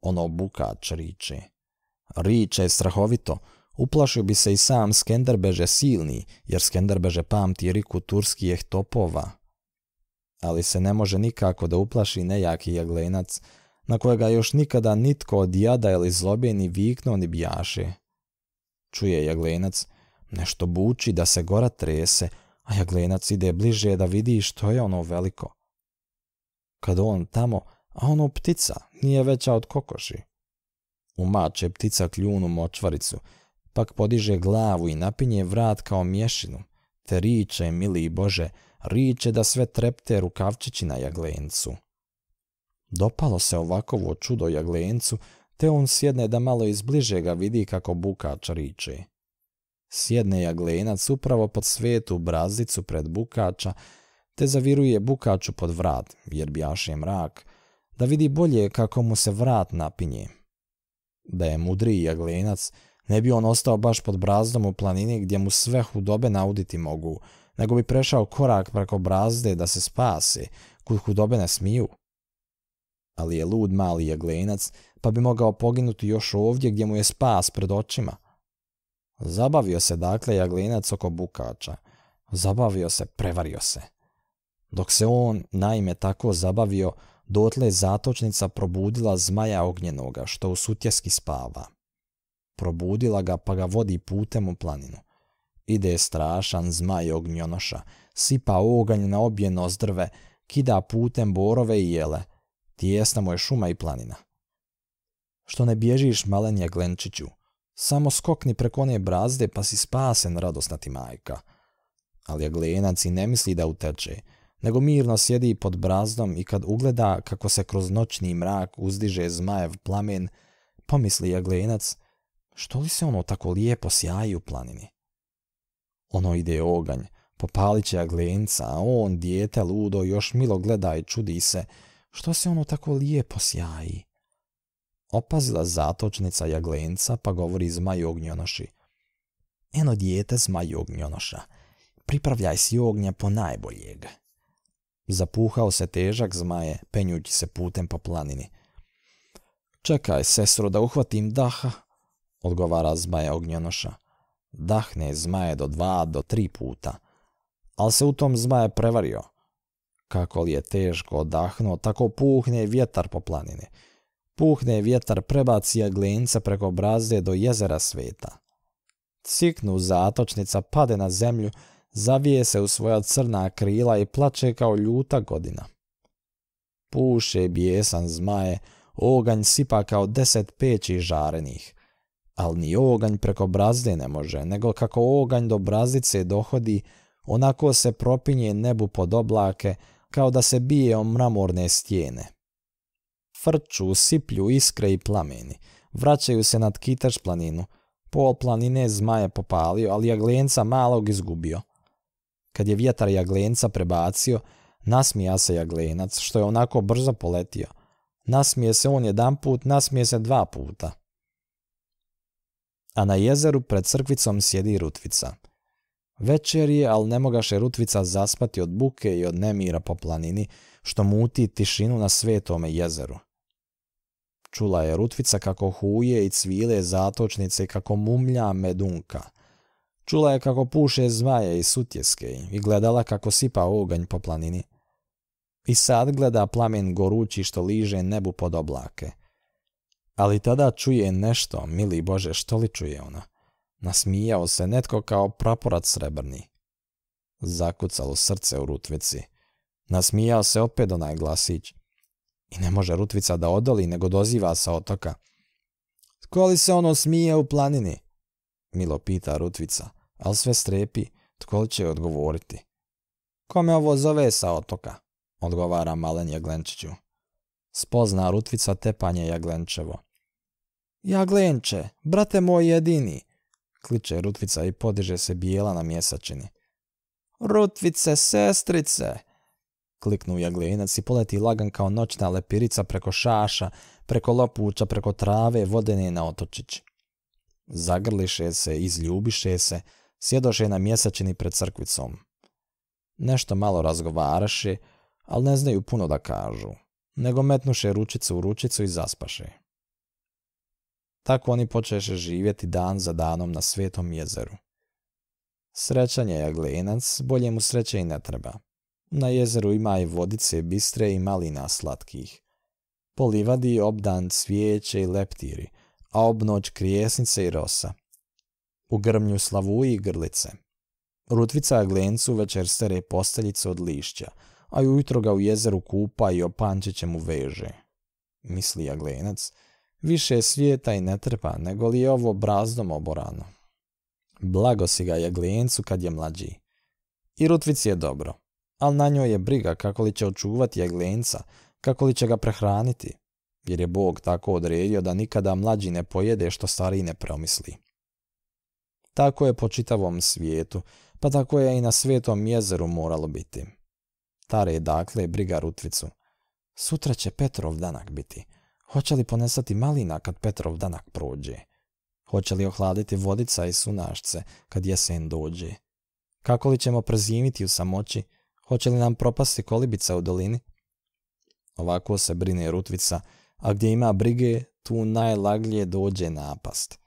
A: Ono bukač riče. Riče je strahovito, uplašio bi se i sam Skenderbeže silni, jer Skenderbeže pamti riku turskijeh topova. Ali se ne može nikako da uplaši nejaki jaglenac, na kojega još nikada nitko od jada ili zlobe ni viknuo ni bijaše. Čuje jaglenac, nešto buči da se gora trese, a jaglenac ide bliže da vidi što je ono veliko. Kad on tamo, a ono ptica, nije veća od kokoši. Umače ptica kljunu močvaricu, pak podiže glavu i napinje vrat kao mješinu, te riče, mili Bože, riče da sve trepte rukavčići na jaglencu. Dopalo se ovakovo čudo jaglencu, te on sjedne da malo iz ga vidi kako bukač riče. Sjedne jaglenac upravo pod svetu brazdicu pred bukača, te zaviruje bukaču pod vrat, jer bjaše mrak, da vidi bolje kako mu se vrat napinje. Da je mudriji jaglenac, ne bi on ostao baš pod brazdom u planini gdje mu sve hudobe nauditi mogu, nego bi prešao korak preko brazde da se spase, kud hudobe ne smiju ali je lud mali jaglenac, pa bi mogao poginuti još ovdje gdje mu je spas pred očima. Zabavio se dakle jaglenac oko bukača. Zabavio se, prevario se. Dok se on, naime, tako zabavio, dotle je zatočnica probudila zmaja ognjenoga, što u sutjeski spava. Probudila ga pa ga vodi putem u planinu. Ide strašan zmaj ognjonoša, sipa oganj na obje nozdrve, kida putem borove i jele – Tijesna mu je šuma i planina. Što ne bježiš, malenja Glenčiću? Samo skokni preko one brazde pa si spasen, radosna ti majka. Ali Aglenac i ne misli da uteče, nego mirno sjedi pod brazdom i kad ugleda kako se kroz noćni mrak uzdiže zmajev plamen, pomisli Jaglenac, što li se ono tako lijepo sjaji u planini? Ono ide oganj, popalit će Jaglenca, a on, dijete ludo, još milo gleda i čudi se, što se ono tako lijepo sjaji? Opazila zatočnica jaglenca pa govori zmaju ognjonoši. Eno dijete zmaju ognjonoša, pripravljaj si ognja po najboljeg. Zapuhao se težak zmaje, penjući se putem po planini. Čekaj, sestro, da uhvatim daha, odgovara zmaja ognjonoša. Dahne zmaje do dva do tri puta, ali se u tom zmaje prevario – kako li je teško odahnuo, tako puhne vjetar po planini. Puhne vjetar prebaci jaglence preko brazde do jezera sveta. Ciknu zatočnica, pade na zemlju, zavije se u svoja crna krila i plače kao ljuta godina. Puše bijesan zmaje, oganj sipa kao deset peći žarenih. Al ni oganj preko brazde ne može, nego kako oganj do brazdice dohodi, onako se propinje nebu pod oblake, kao da se bije o mramorne stijene. Frču, siplju iskre i plameni, vraćaju se nad kitaš planinu, pol planine zmaje popalio, ali jaglenca malog izgubio. Kad je vjetar jaglenca prebacio, nasmija se jaglenac, što je onako brzo poletio. Nasmije se on jedan put, nasmije se dva puta. A na jezeru pred crkvicom sjedi rutvica – Večer je, ali ne mogaše Rutvica zaspati od buke i od nemira po planini, što muti tišinu na svetome jezeru. Čula je Rutvica kako huje i cvile zatočnice kako mumlja medunka. Čula je kako puše zmaje i sutjeske i gledala kako sipa oganj po planini. I sad gleda plamen gorući što liže nebu pod oblake. Ali tada čuje nešto, mili Bože, što li čuje ona? Nasmijao se netko kao praporac srebrni. Zakucalo srce u rutvici. Nasmijao se opet onaj glasić. I ne može rutvica da odoli, nego doziva sa otoka. Tko li se ono smije u planini? Milo pita rutvica, ali sve strepi, tko li će odgovoriti. Kome ovo zove sa otoka? Odgovara malen Jaglenčiću. Spozna rutvica tepanje Jaglenčevo. Jaglenče, brate moj jedini, kliče Rutvica i podiže se bijela na mjesačini. Rutvice, sestrice! Kliknu jaglinac i poleti lagan kao noćna lepirica preko šaša, preko lopuća, preko trave, vodene na otočić. Zagrliše se, izljubiše se, sjedoše na mjesačini pred crkvicom. Nešto malo razgovaraše, ali ne znaju puno da kažu, nego metnuše ručicu u ručicu i zaspaše. Tako oni počeše živjeti dan za danom na svetom jezeru. Srećan je jaglenac, bolje mu sreće i ne treba. Na jezeru ima i vodice bistre i malina slatkih. Po livadi obdan cvijeće i leptiri, a obnoć krijesnice i rosa. U grmlju slavu i grlice. Rutvica jaglencu večer stere posteljice od lišća, a ujutro ga u jezeru kupa i opančiće mu veže. Misli jaglenac, Više svijeta i ne treba, nego li je ovo brazdom oborano. Blago si ga je glijencu kad je mlađi. I rutvici je dobro, ali na njoj je briga kako li će očuvati glijenca kako li će ga prehraniti, jer je Bog tako odredio da nikada mlađi ne pojede što stari ne promisli. Tako je po čitavom svijetu, pa tako je i na svijetom jezeru moralo biti. Tare je dakle briga Rutvicu. Sutra će Petrov danak biti, Hoće li ponesati malina kad Petrov danak prođe? Hoće li ohladiti vodica i sunašce kad jesen dođe? Kako li ćemo prezimiti u samoći? Hoće li nam propasti kolibica u dolini? Ovako se brine Rutvica, a gdje ima brige, tu najlaglije dođe napast.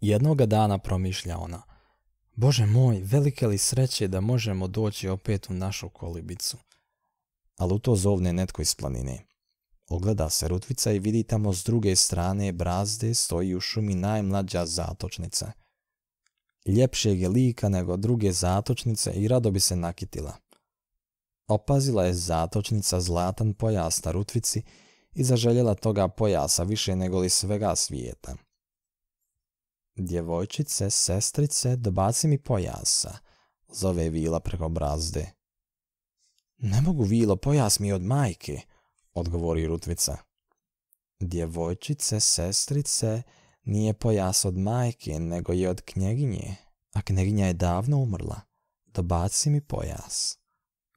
A: Jednoga dana promišlja ona. Bože moj, velike li sreće da možemo doći opet u našu kolibicu. Ali u to zovne netko iz planine. Ogleda se rutvica i vidi tamo s druge strane brazde stoji u šumi najmlađa zatočnica. Ljepšeg je lika nego druge zatočnice i rado bi se nakitila. Opazila je zatočnica zlatan pojas na rutvici i zaželjela toga pojasa više nego li svega svijeta. Djevojčice, sestrice, dobaci mi pojasa, zove Vila preko brazde. Ne mogu, Vilo, pojas mi od majke, odgovori Rutvica. Djevojčice, sestrice, nije pojas od majke, nego je od knjeginje, a knjeginja je davno umrla. Dobaci mi pojas,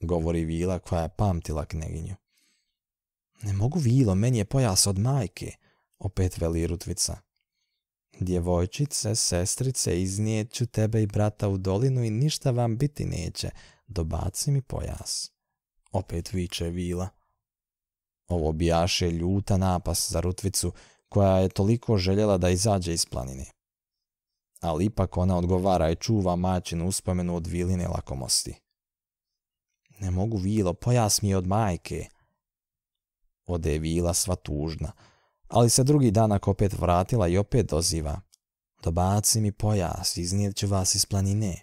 A: govori Vila koja je pamtila knjeginju. Ne mogu Vilo, meni je pojas od majke, opet veli Rutvica. Djevojčice, sestrice, iznijet tebe i brata u dolinu i ništa vam biti neće, dobaci mi pojas. Opet viče Vila. Ovo bijaše ljuta napas za Rutvicu, koja je toliko željela da izađe iz planine. Ali ipak ona odgovara i čuva maćinu uspomenu od viline lakomosti. Ne mogu Vilo, pojas mi je od majke. Ode je Vila sva tužna, ali se drugi danak opet vratila i opet doziva. Dobaci mi pojas, iznijet ću vas iz planine.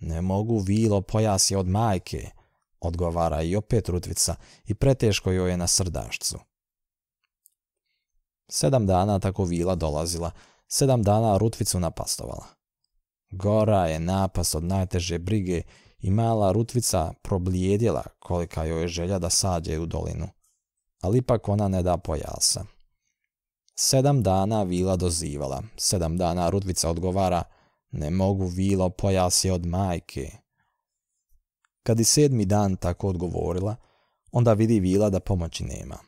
A: Ne mogu Vilo, pojas je od majke odgovara i opet Rutvica i preteško joj je na srdašcu. Sedam dana tako vila dolazila, sedam dana Rutvicu napastovala. Gora je napas od najteže brige i mala Rutvica problijedjela kolika joj je želja da sađe u dolinu. Ali ipak ona ne da pojasa. Sedam dana vila dozivala, sedam dana Rutvica odgovara, ne mogu vilo pojas je od majke. Kad i sedmi dan tako odgovorila, onda vidi Vila da pomoći nema.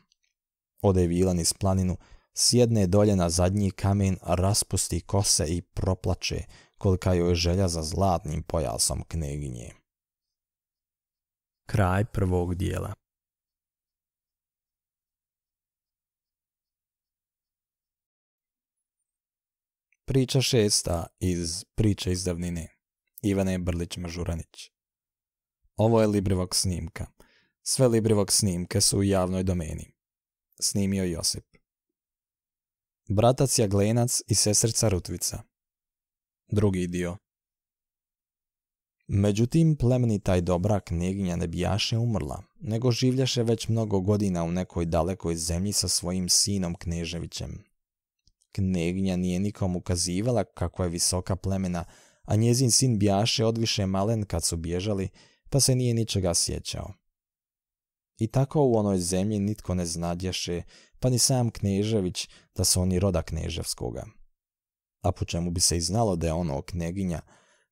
A: Ode Vila niz planinu, sjedne dolje na zadnji kamen, raspusti kose i proplače kolika joj želja za zlatnim pojasom kneginje. Kraj prvog dijela Priča šesta iz Priče iz davnine Ivane Brlić-Mažuranić ovo je Librivog snimka. Sve Librivog snimke su u javnoj domeni. Snimio Josip. Bratac Jaglenac i sestrica Rutvica. Drugi dio. Međutim, plemeni taj dobra knjeginja ne bijaše umrla, nego življaše već mnogo godina u nekoj dalekoj zemlji sa svojim sinom Kneževićem. Kneginja nije nikom ukazivala kako je visoka plemena, a njezin sin bijaše odviše malen kad su bježali, pa se nije ničega sjećao. I tako u onoj zemlji nitko ne znadješe, pa ni sam Knežević, da su oni roda Kneževskoga. A po čemu bi se i znalo da je ono kneginja,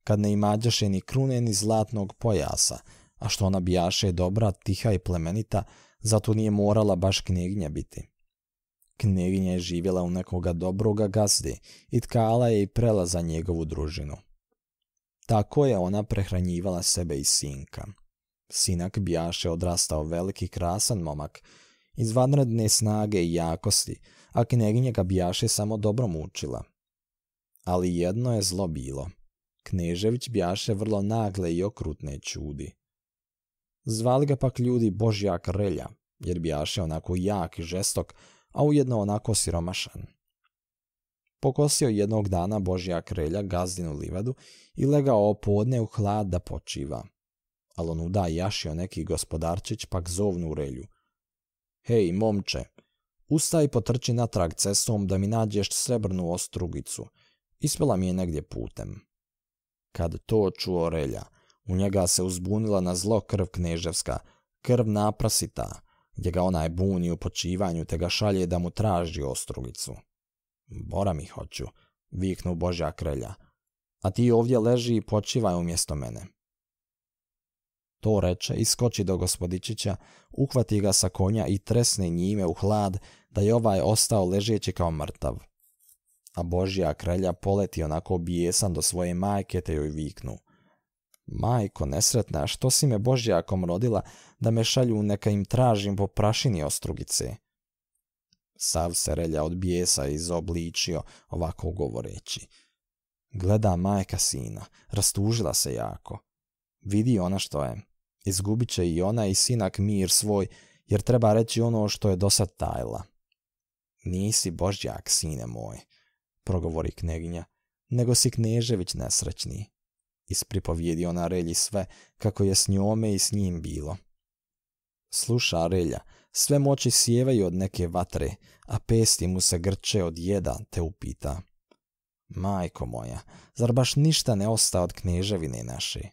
A: kad ne imađaše ni krune ni zlatnog pojasa, a što ona bijaše dobra, tiha i plemenita, zato nije morala baš kneginja biti. Kneginja je živjela u nekoga dobroga gazdi i tkala je i prela za njegovu družinu. Tako je ona prehranjivala sebe i sinka. Sinak bijaše odrastao veliki krasan momak, izvanredne snage i jakosti, a kneginja ga bijaše samo dobro mučila. Ali jedno je zlo bilo. Knežević bijaše vrlo nagle i okrutne čudi. Zvali ga pak ljudi Božjak Relja, jer bijaše onako jak i žestok, a ujedno onako siromašan. Pokosio jednog dana Božja krelja gazdinu livadu i legao podne u hlad da počiva. Ali on uda jašio neki gospodarčić pak zovnu relju. Hej, momče, ustaj potrči natrag cestom da mi nađeš srebrnu ostrugicu. Ispela mi je negdje putem. Kad to čuo relja, u njega se uzbunila na zlo krv kneževska, krv naprasita, gdje ga onaj buni u počivanju te ga šalje da mu traži ostrugicu. Bora mi hoću, viknu Božja krelja, a ti ovdje leži i počivaj umjesto mene. To reče, iskoči do gospodičića, uhvati ga sa konja i tresne njime u hlad da je ovaj ostao ležeći kao mrtav. A Božja krelja poleti onako bijesan do svoje majke te joj viknu. Majko nesretna, što si me Božjakom rodila da me šalju neka im tražim po prašini ostrugice? Sav se relja od bijesa izobličio ovako govoreći. Gleda majka sina, rastužila se jako. Vidi ona što je. Izgubit će i ona i sinak mir svoj, jer treba reći ono što je dosad tajla. Nisi božjak, sine moj, progovori kneginja, nego si Knežević nesrećni. Ispripovijedi ona Relji sve kako je s njome i s njim bilo. Sluša Relja, sve moći sjevaju od neke vatre, a pesti mu se grče od jeda, te upita. Majko moja, zar baš ništa ne osta od knježevine naše?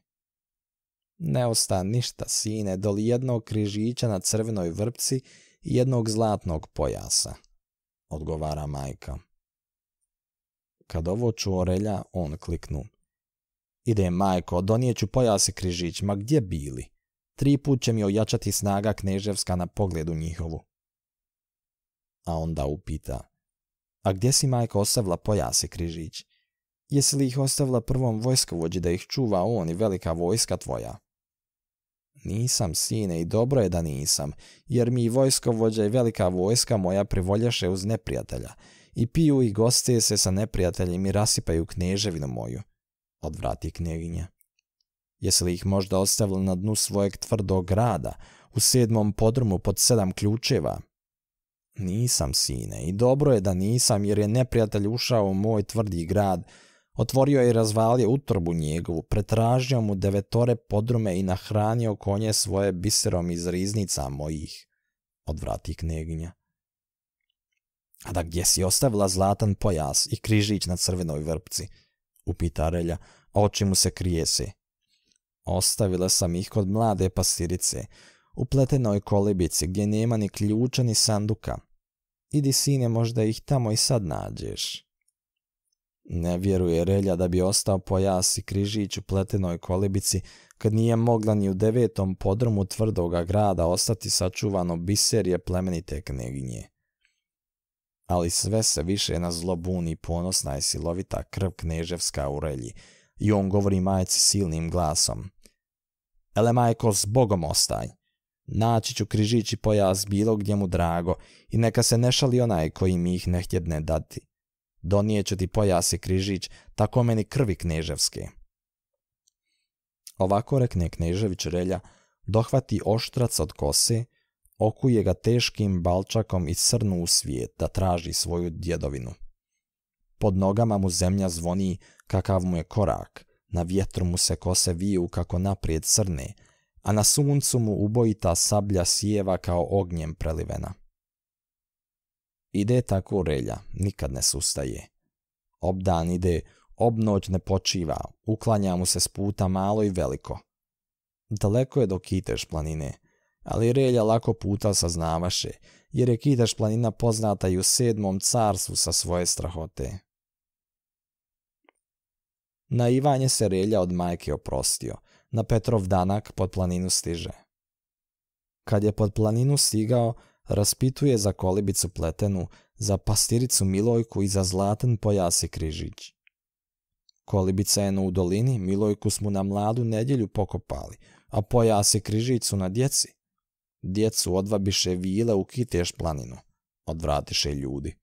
A: Ne osta ništa, sine, doli jednog križića na crvenoj vrpci i jednog zlatnog pojasa, odgovara majka. Kad ovo ču orelja, on kliknu. Ide, majko, donijeću pojas i križić, ma gdje bili? Tri put će mi ojačati snaga kneževska na pogledu njihovu. A onda upita, a gdje si majka ostavila pojase križić? Jesi li ih ostavila prvom vojskovođi da ih čuva on i velika vojska tvoja? Nisam, sine, i dobro je da nisam, jer mi i vojskovođa i velika vojska moja privolješe uz neprijatelja i piju i goste se sa neprijateljem i rasipaju kneževinu moju, odvrati kneginja. Jesi li ih možda ostavili na dnu svojeg tvrdog grada, u sedmom podrumu pod sedam ključeva? Nisam, sine, i dobro je da nisam, jer je neprijatelj ušao u moj tvrdi grad, otvorio je i razvalio utrbu njegovu, pretražio mu devetore podrume i nahranio konje svoje biserom iz riznica mojih, odvrati kneginja. A da gdje si ostavila zlatan pojas i križić na crvenoj vrpci? Upita Relja, oči mu se krijese. Ostavila sam ih kod mlade pasirice, u pletenoj kolibici gdje nema ni ključa ni sanduka. Idi sine, možda ih tamo i sad nađeš. Ne vjeruje Relja da bi ostao pojas i križić u pletenoj kolibici kad nije mogla ni u devetom podromu tvrdoga grada ostati sačuvano biserje plemenite kneginje. Ali sve se više na zlobuni ponosna je silovita krv kneževska u Relji, i on govori majci silnim glasom. Ele majko, s Bogom ostaj. Naći ću križići pojaz pojas bilo gdje mu drago i neka se ne šali onaj koji mi ih ne htjedne dati. Donijeću ti pojas i križić, tako meni krvi kneževske. Ovako rekne Knežević Relja, dohvati oštrac od kose, okuje ga teškim balčakom i srnu u svijet da traži svoju djedovinu. Pod nogama mu zemlja zvoni kakav mu je korak, na vjetru mu se kose viju kako naprijed crne, a na suncu mu ubojita sablja sijeva kao ognjem prelivena. Ide tako relja, nikad ne sustaje. Obdan ide, obnoć ne počiva, uklanja mu se s puta malo i veliko. Daleko je do Kiteš planine, ali relja lako puta saznavaše, jer je Kiteš planina poznata i u sedmom carstvu sa svoje strahote. Na Ivanje se Serelja od majke oprostio. Na Petrov danak pod planinu stiže. Kad je pod planinu stigao, raspituje za kolibicu pletenu, za pastiricu Milojku i za zlatan pojasi križić. Kolibica je u dolini, Milojku smo na mladu nedjelju pokopali, a pojasi križicu na djeci. Djecu odvabiše vile u kiteš planinu, odvratiše ljudi.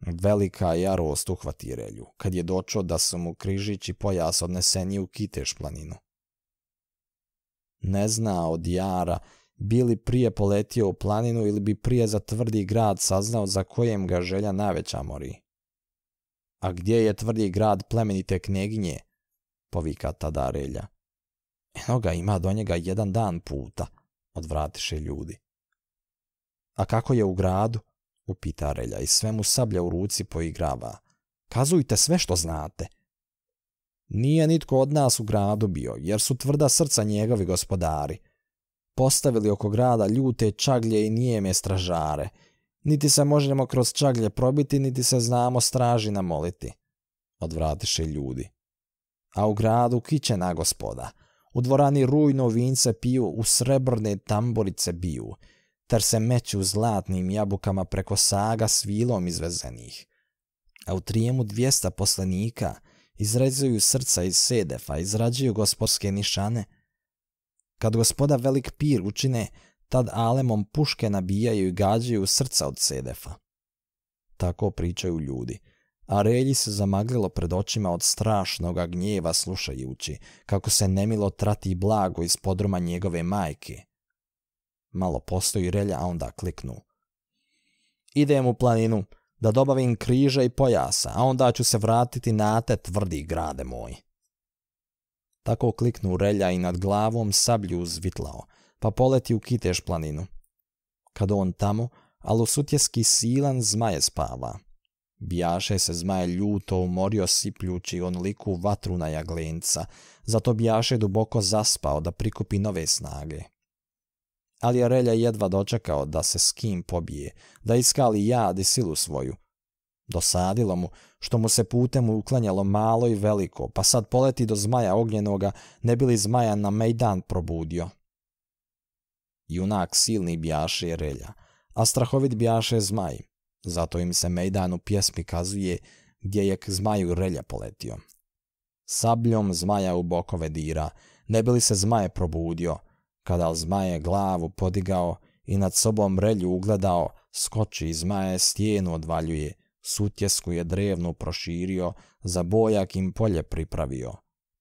A: Velika jarost uhvati Relju, kad je dočo da su mu križić i pojas odneseni u Kiteš planinu. Ne zna od jara, bili prije poletio u planinu ili bi prije za tvrdi grad saznao za kojem ga želja najveća mori. A gdje je tvrdi grad plemenite kneginje? Povika tada Relja. Eno ga ima do njega jedan dan puta, odvratiše ljudi. A kako je u gradu? upita Relja i sve mu sablja u ruci poigrava. Kazujte sve što znate. Nije nitko od nas u gradu bio, jer su tvrda srca njegovi gospodari. Postavili oko grada ljute čaglje i nijeme stražare. Niti se možemo kroz čaglje probiti, niti se znamo straži namoliti. Odvratiše ljudi. A u gradu na gospoda. U dvorani rujno vince piju, u srebrne tamborice biju ter se meću zlatnim jabukama preko saga s vilom izvezenih. A u trijemu dvijesta poslanika izrezuju srca iz sedefa, izrađuju gospodske nišane. Kad gospoda velik pir učine, tad alemom puške nabijaju i gađaju srca od sedefa. Tako pričaju ljudi, a relji se zamaglilo pred očima od strašnoga gnjeva slušajući, kako se nemilo trati blago iz podruma njegove majke – malo postoji relja, a onda kliknu. Idem u planinu da dobavim križe i pojasa, a onda ću se vratiti na te tvrdi grade moj. Tako kliknu relja i nad glavom sablju zvitlao, pa poleti u kiteš planinu. Kad on tamo, alusutjeski silan zmaje spava. Bijaše se zmaje ljuto umorio sipljući liku vatru na jaglenca, zato bijaše duboko zaspao da prikupi nove snage ali je Relja jedva dočekao da se s kim pobije, da iskali jad i silu svoju. Dosadilo mu, što mu se putem uklanjalo malo i veliko, pa sad poleti do zmaja ognjenoga, ne bili zmaja na mejdan probudio. Junak silni bjaše Relja, a strahovit bjaše zmaj, zato im se mejdan u pjesmi kazuje gdje je k zmaju Relja poletio. Sabljom zmaja u bokove dira, ne bili se zmaje probudio, kada zmaje glavu podigao i nad sobom relju ugledao, skoči i zmaje stijenu odvaljuje, sutjesku je drevnu proširio, za bojak im polje pripravio.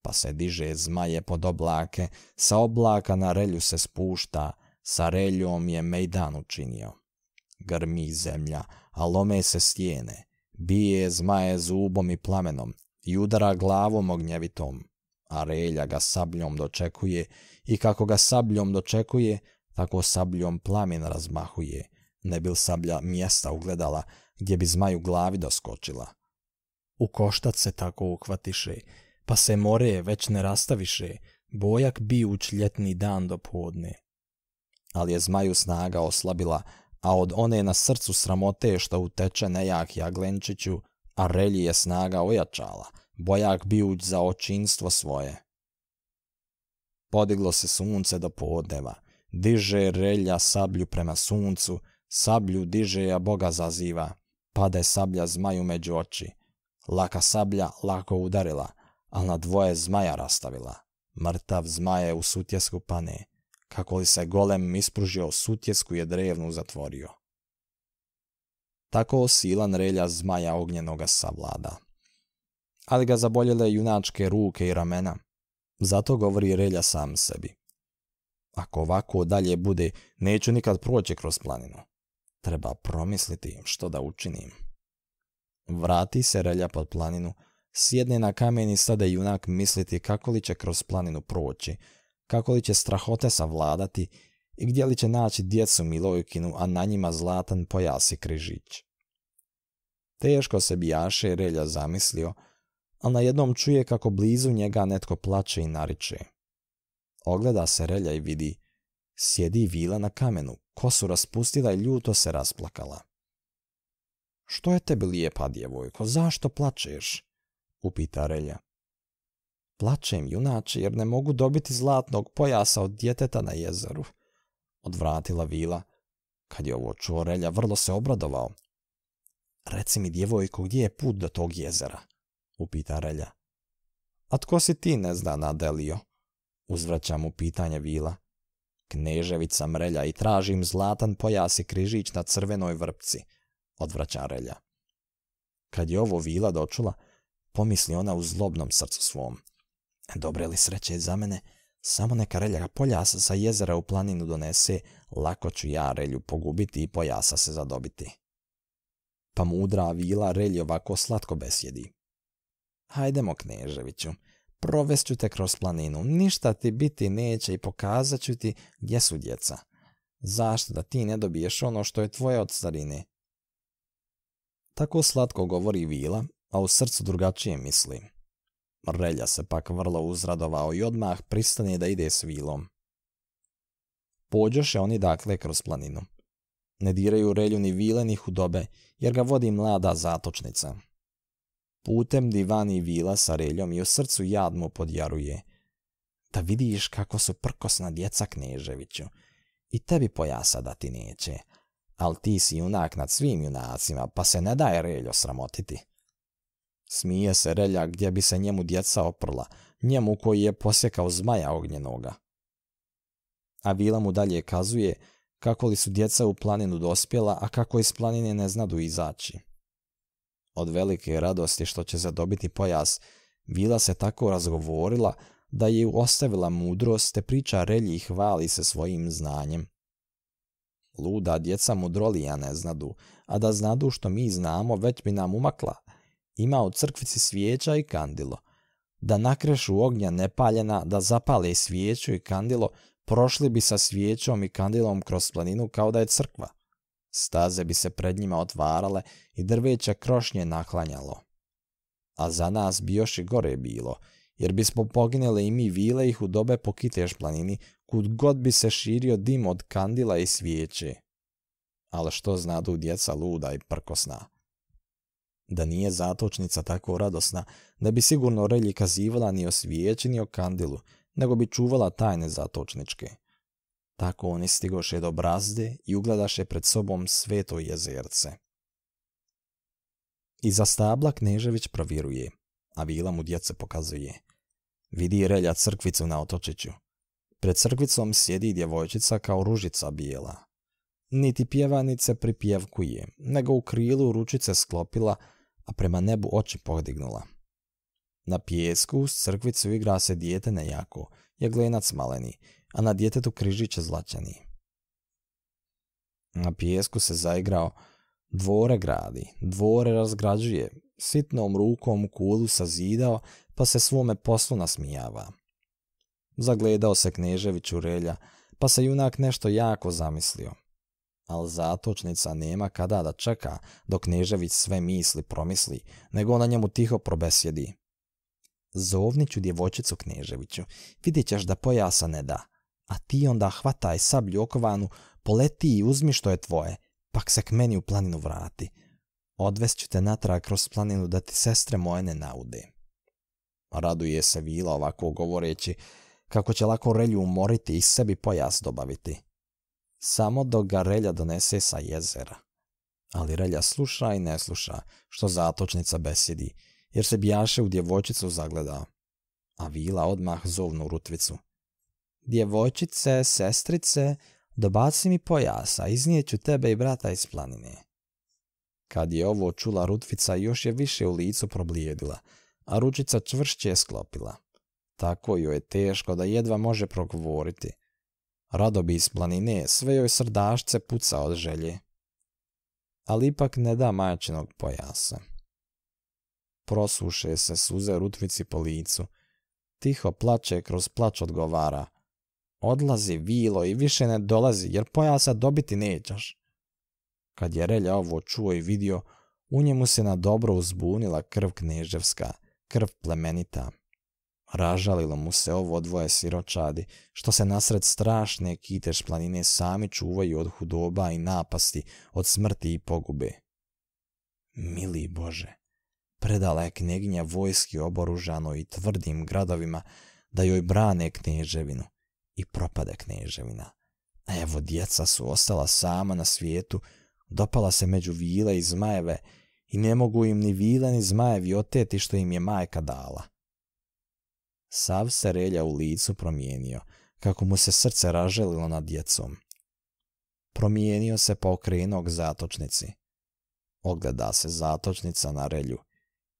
A: Pa se diže zmaje pod oblake, sa oblaka na relju se spušta, sa reljom je mejdan učinio. Grmi zemlja, a lome se stijene, bije zmaje zubom i plamenom i udara glavom ognjevitom, a relja ga sabljom dočekuje i kako ga sabljom dočekuje, tako sabljom plamen razmahuje, ne bil sablja mjesta ugledala, gdje bi zmaju glavi doskočila. U koštac se tako uhvatiše, pa se more već ne rastaviše, bojak bijuć ljetni dan do podne. Ali je zmaju snaga oslabila, a od one na srcu sramote što uteče nejak jaglenčiću, a relji je snaga ojačala, bojak bijuć za očinstvo svoje. Podiglo se sunce do podneva. Diže relja sablju prema suncu, sablju diže, a Boga zaziva. Pade sablja zmaju među oči. Laka sablja lako udarila, ali na dvoje zmaja rastavila. Mrtav zmaje u sutjesku pane. Kako li se golem ispružio, sutjesku je drevnu zatvorio. Tako silan relja zmaja ognjenoga savlada. Ali ga zaboljele junačke ruke i ramena. Zato govori Relja sam sebi. Ako ovako dalje bude, neću nikad proći kroz planinu. Treba promisliti što da učinim. Vrati se Relja pod planinu, sjedne na kamen i sada junak misliti kako li će kroz planinu proći, kako li će strahote savladati i gdje li će naći djecu Milojkinu, a na njima zlatan pojasi križić. Teško se bijaše Relja zamislio, ona na jednom čuje kako blizu njega netko plače i nariče. Ogleda se relja i vidi, sjedi vila na kamenu, kosu raspustila i ljuto se rasplakala. Što je tebi lijepa, djevojko, zašto plačeš? upita relja. Plačem, junače, jer ne mogu dobiti zlatnog pojasa od djeteta na jezeru, odvratila vila. Kad je ovo čuo relja, vrlo se obradovao. Reci mi, djevojko, gdje je put do tog jezera? upita Relja. A tko si ti ne zna nadelio? Uzvraća mu pitanje Vila. Kneževica mrelja i tražim zlatan pojas i križić na crvenoj vrpci, odvraća Relja. Kad je ovo Vila dočula, pomisli ona u zlobnom srcu svom. Dobre li sreće za mene, samo neka relja poljasa sa jezera u planinu donese, lako ću ja relju pogubiti i pojasa se zadobiti. Pa mudra vila relj ovako slatko besjedi. Hajdemo, Kneževiću, provest ću te kroz planinu, ništa ti biti neće i pokazat ću ti gdje su djeca. Zašto da ti ne dobiješ ono što je tvoje od starine? Tako slatko govori Vila, a u srcu drugačije misli. Relja se pak vrlo uzradovao i odmah pristane da ide s Vilom. Pođoše oni dakle kroz planinu. Ne diraju Relju ni Vile ni Hudobe, jer ga vodi mlada zatočnica putem divani vila sa reljom i u srcu jad podjaruje. Da vidiš kako su prkosna djeca Kneževiću. I tebi pojasa da ti neće. Al ti si junak nad svim junacima, pa se ne daje reljo sramotiti. Smije se relja gdje bi se njemu djeca oprla, njemu koji je posjekao zmaja ognjenoga. A Vila mu dalje kazuje kako li su djeca u planinu dospjela, a kako iz planine ne znadu izaći od velike radosti što će zadobiti pojas, Vila se tako razgovorila da je ostavila mudrost te priča relji i hvali se svojim znanjem. Luda djeca mudrolija ne znadu, a da znadu što mi znamo već bi nam umakla. Ima u crkvici svijeća i kandilo. Da nakrešu ognja nepaljena, da zapale svijeću i kandilo, prošli bi sa svijećom i kandilom kroz planinu kao da je crkva. Staze bi se pred njima otvarale i drveća krošnje naklanjalo. A za nas bi još i gore bilo, jer bismo poginjeli i mi vile ih u dobe po kiteš planini, kud god bi se širio dim od kandila i svijeće. Ali što znadu djeca luda i prkosna? Da nije zatočnica tako radosna, da bi sigurno relji kazivala ni o svijeći ni o kandilu, nego bi čuvala tajne zatočničke. Tako on stigoše do brazde i ugledaše pred sobom sveto jezerce. Iza stabla Knežević proviruje, a vila mu djece pokazuje. Vidi relja crkvicu na otočiću. Pred crkvicom sjedi djevojčica kao ružica bijela. Niti pjevanice pripjevkuje, nego u krilu ručice sklopila, a prema nebu oči podignula. Na pjesku s crkvicu igra se dijete nejako, glenac maleni, a na djetetu križiće zlaćani. Na pijesku se zaigrao, dvore gradi, dvore razgrađuje, sitnom rukom kulu sazidao, pa se svome poslu nasmijava. Zagledao se Knežević u relja, pa se junak nešto jako zamislio. Al zatočnica nema kada da čeka dok Knežević sve misli promisli, nego ona njemu tiho probesjedi. Zovniću djevočicu Kneževiću, vidit ćeš da pojasa ne da, a ti onda hvataj sablju okovanu, poleti i uzmi što je tvoje, pak se k meni u planinu vrati. Odvest ću te natrag kroz planinu da ti sestre moje ne naude. Raduje se Vila ovako govoreći, kako će lako relju umoriti i sebi pojas dobaviti. Samo dok ga relja donese sa jezera. Ali relja sluša i ne sluša, što zatočnica besjedi, jer se bijaše u djevojčicu zagledao. A Vila odmah zovnu rutvicu. Djevojčice, sestrice, dobaci mi pojasa, iznijeću tebe i brata iz planine. Kad je ovo čula Rutvica još je više u licu problijedila, a ručica čvršće je sklopila. Tako joj je teško da jedva može progovoriti. bi iz planine sve joj srdašce puca od želje. Ali ipak ne da majčinog pojasa. Prosuše se suze Rutvici po licu. Tiho plače kroz plač odgovara. Odlazi Vilo i više ne dolazi jer pojasa dobiti nećeš. Kad je Relja ovo čuo i vidio, u njemu se na dobro uzbunila krv kneževska, krv plemenita. Ražalilo mu se ovo dvoje siročadi, što se nasred strašne kiteš planine sami čuvaju od hudoba i napasti, od smrti i pogube. Mili Bože, predala je knjeginja vojski oboružano i tvrdim gradovima da joj brane kneževinu, i propade kneževina. A evo djeca su ostala sama na svijetu, dopala se među vile i zmajeve i ne mogu im ni vile ni zmajevi oteti što im je majka dala. Sav se relja u licu promijenio, kako mu se srce raželilo nad djecom. Promijenio se pa okrenuo k zatočnici. Ogleda se zatočnica na relju.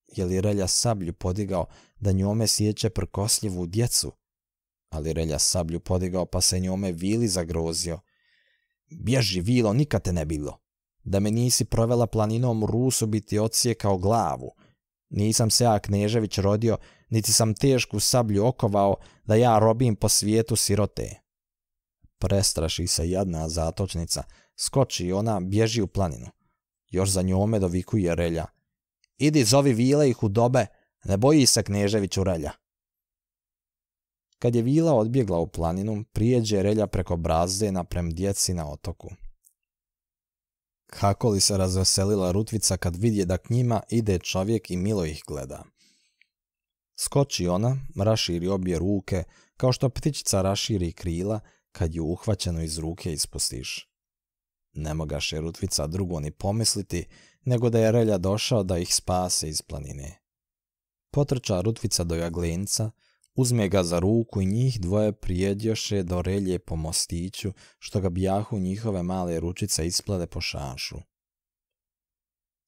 A: Je li relja sablju podigao da njome sjeće prkosljivu djecu? ali Relja sablju podigao pa se njome Vili zagrozio. Bježi, Vilo, nikad te ne bilo. Da me nisi provela planinom Rusu bi ti odsjekao glavu. Nisam se ja Knežević rodio, niti sam tešku sablju okovao da ja robim po svijetu sirote. Prestraši se jadna zatočnica, skoči ona, bježi u planinu. Još za njome dovikuje Relja. Idi zovi Vile ih u dobe, ne boji se Kneževiću Relja. Kad je vila odbjegla u planinu, prijeđe relja preko brazde naprem djeci na otoku. Kako li se razveselila Rutvica kad vidje da k njima ide čovjek i milo ih gleda. Skoči ona, raširi obje ruke, kao što ptičica raširi krila kad ju uhvaćeno iz ruke ispustiš. Ne mogaš Rutvica drugo ni pomisliti, nego da je Relja došao da ih spase iz planine. Potrča Rutvica do jaglenca, Uzme ga za ruku i njih dvoje prijedioše do relje po mostiću, što ga bijahu njihove male ručice isplade po šašu.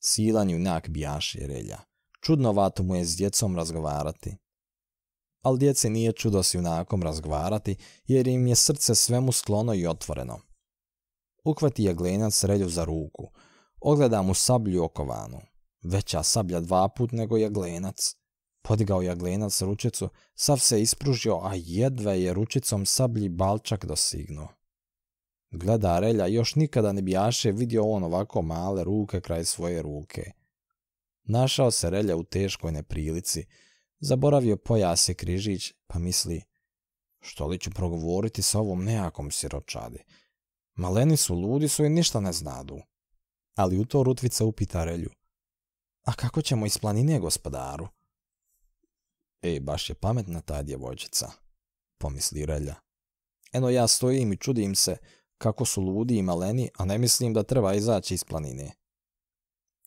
A: Silan junak bijaše relja. Čudnovato mu je s djecom razgovarati. Ali djeci nije čudo s junakom razgovarati, jer im je srce svemu sklono i otvoreno. Ukvati je glenac relju za ruku. Ogleda mu sablju okovanu. Veća sablja dva put nego je glenac. Podigao je glenac ručicu, sav se ispružio, a jedve je ručicom sablji balčak dosignuo. Gleda Relja, još nikada ne bijaše vidio on ovako male ruke kraj svoje ruke. Našao se Relja u teškoj neprilici. Zaboravio pojas i križić, pa misli, što li ću progovoriti sa ovom nejakom siročadi? Maleni su, ludi su i ništa ne znadu. Ali u to Rutvica upita Relju. A kako ćemo iz planine, gospodaru? Ej, baš je pametna ta djevojčica, pomisli Relja. Eno ja stojim i čudim se kako su ludi i maleni, a ne mislim da treba izaći iz planine.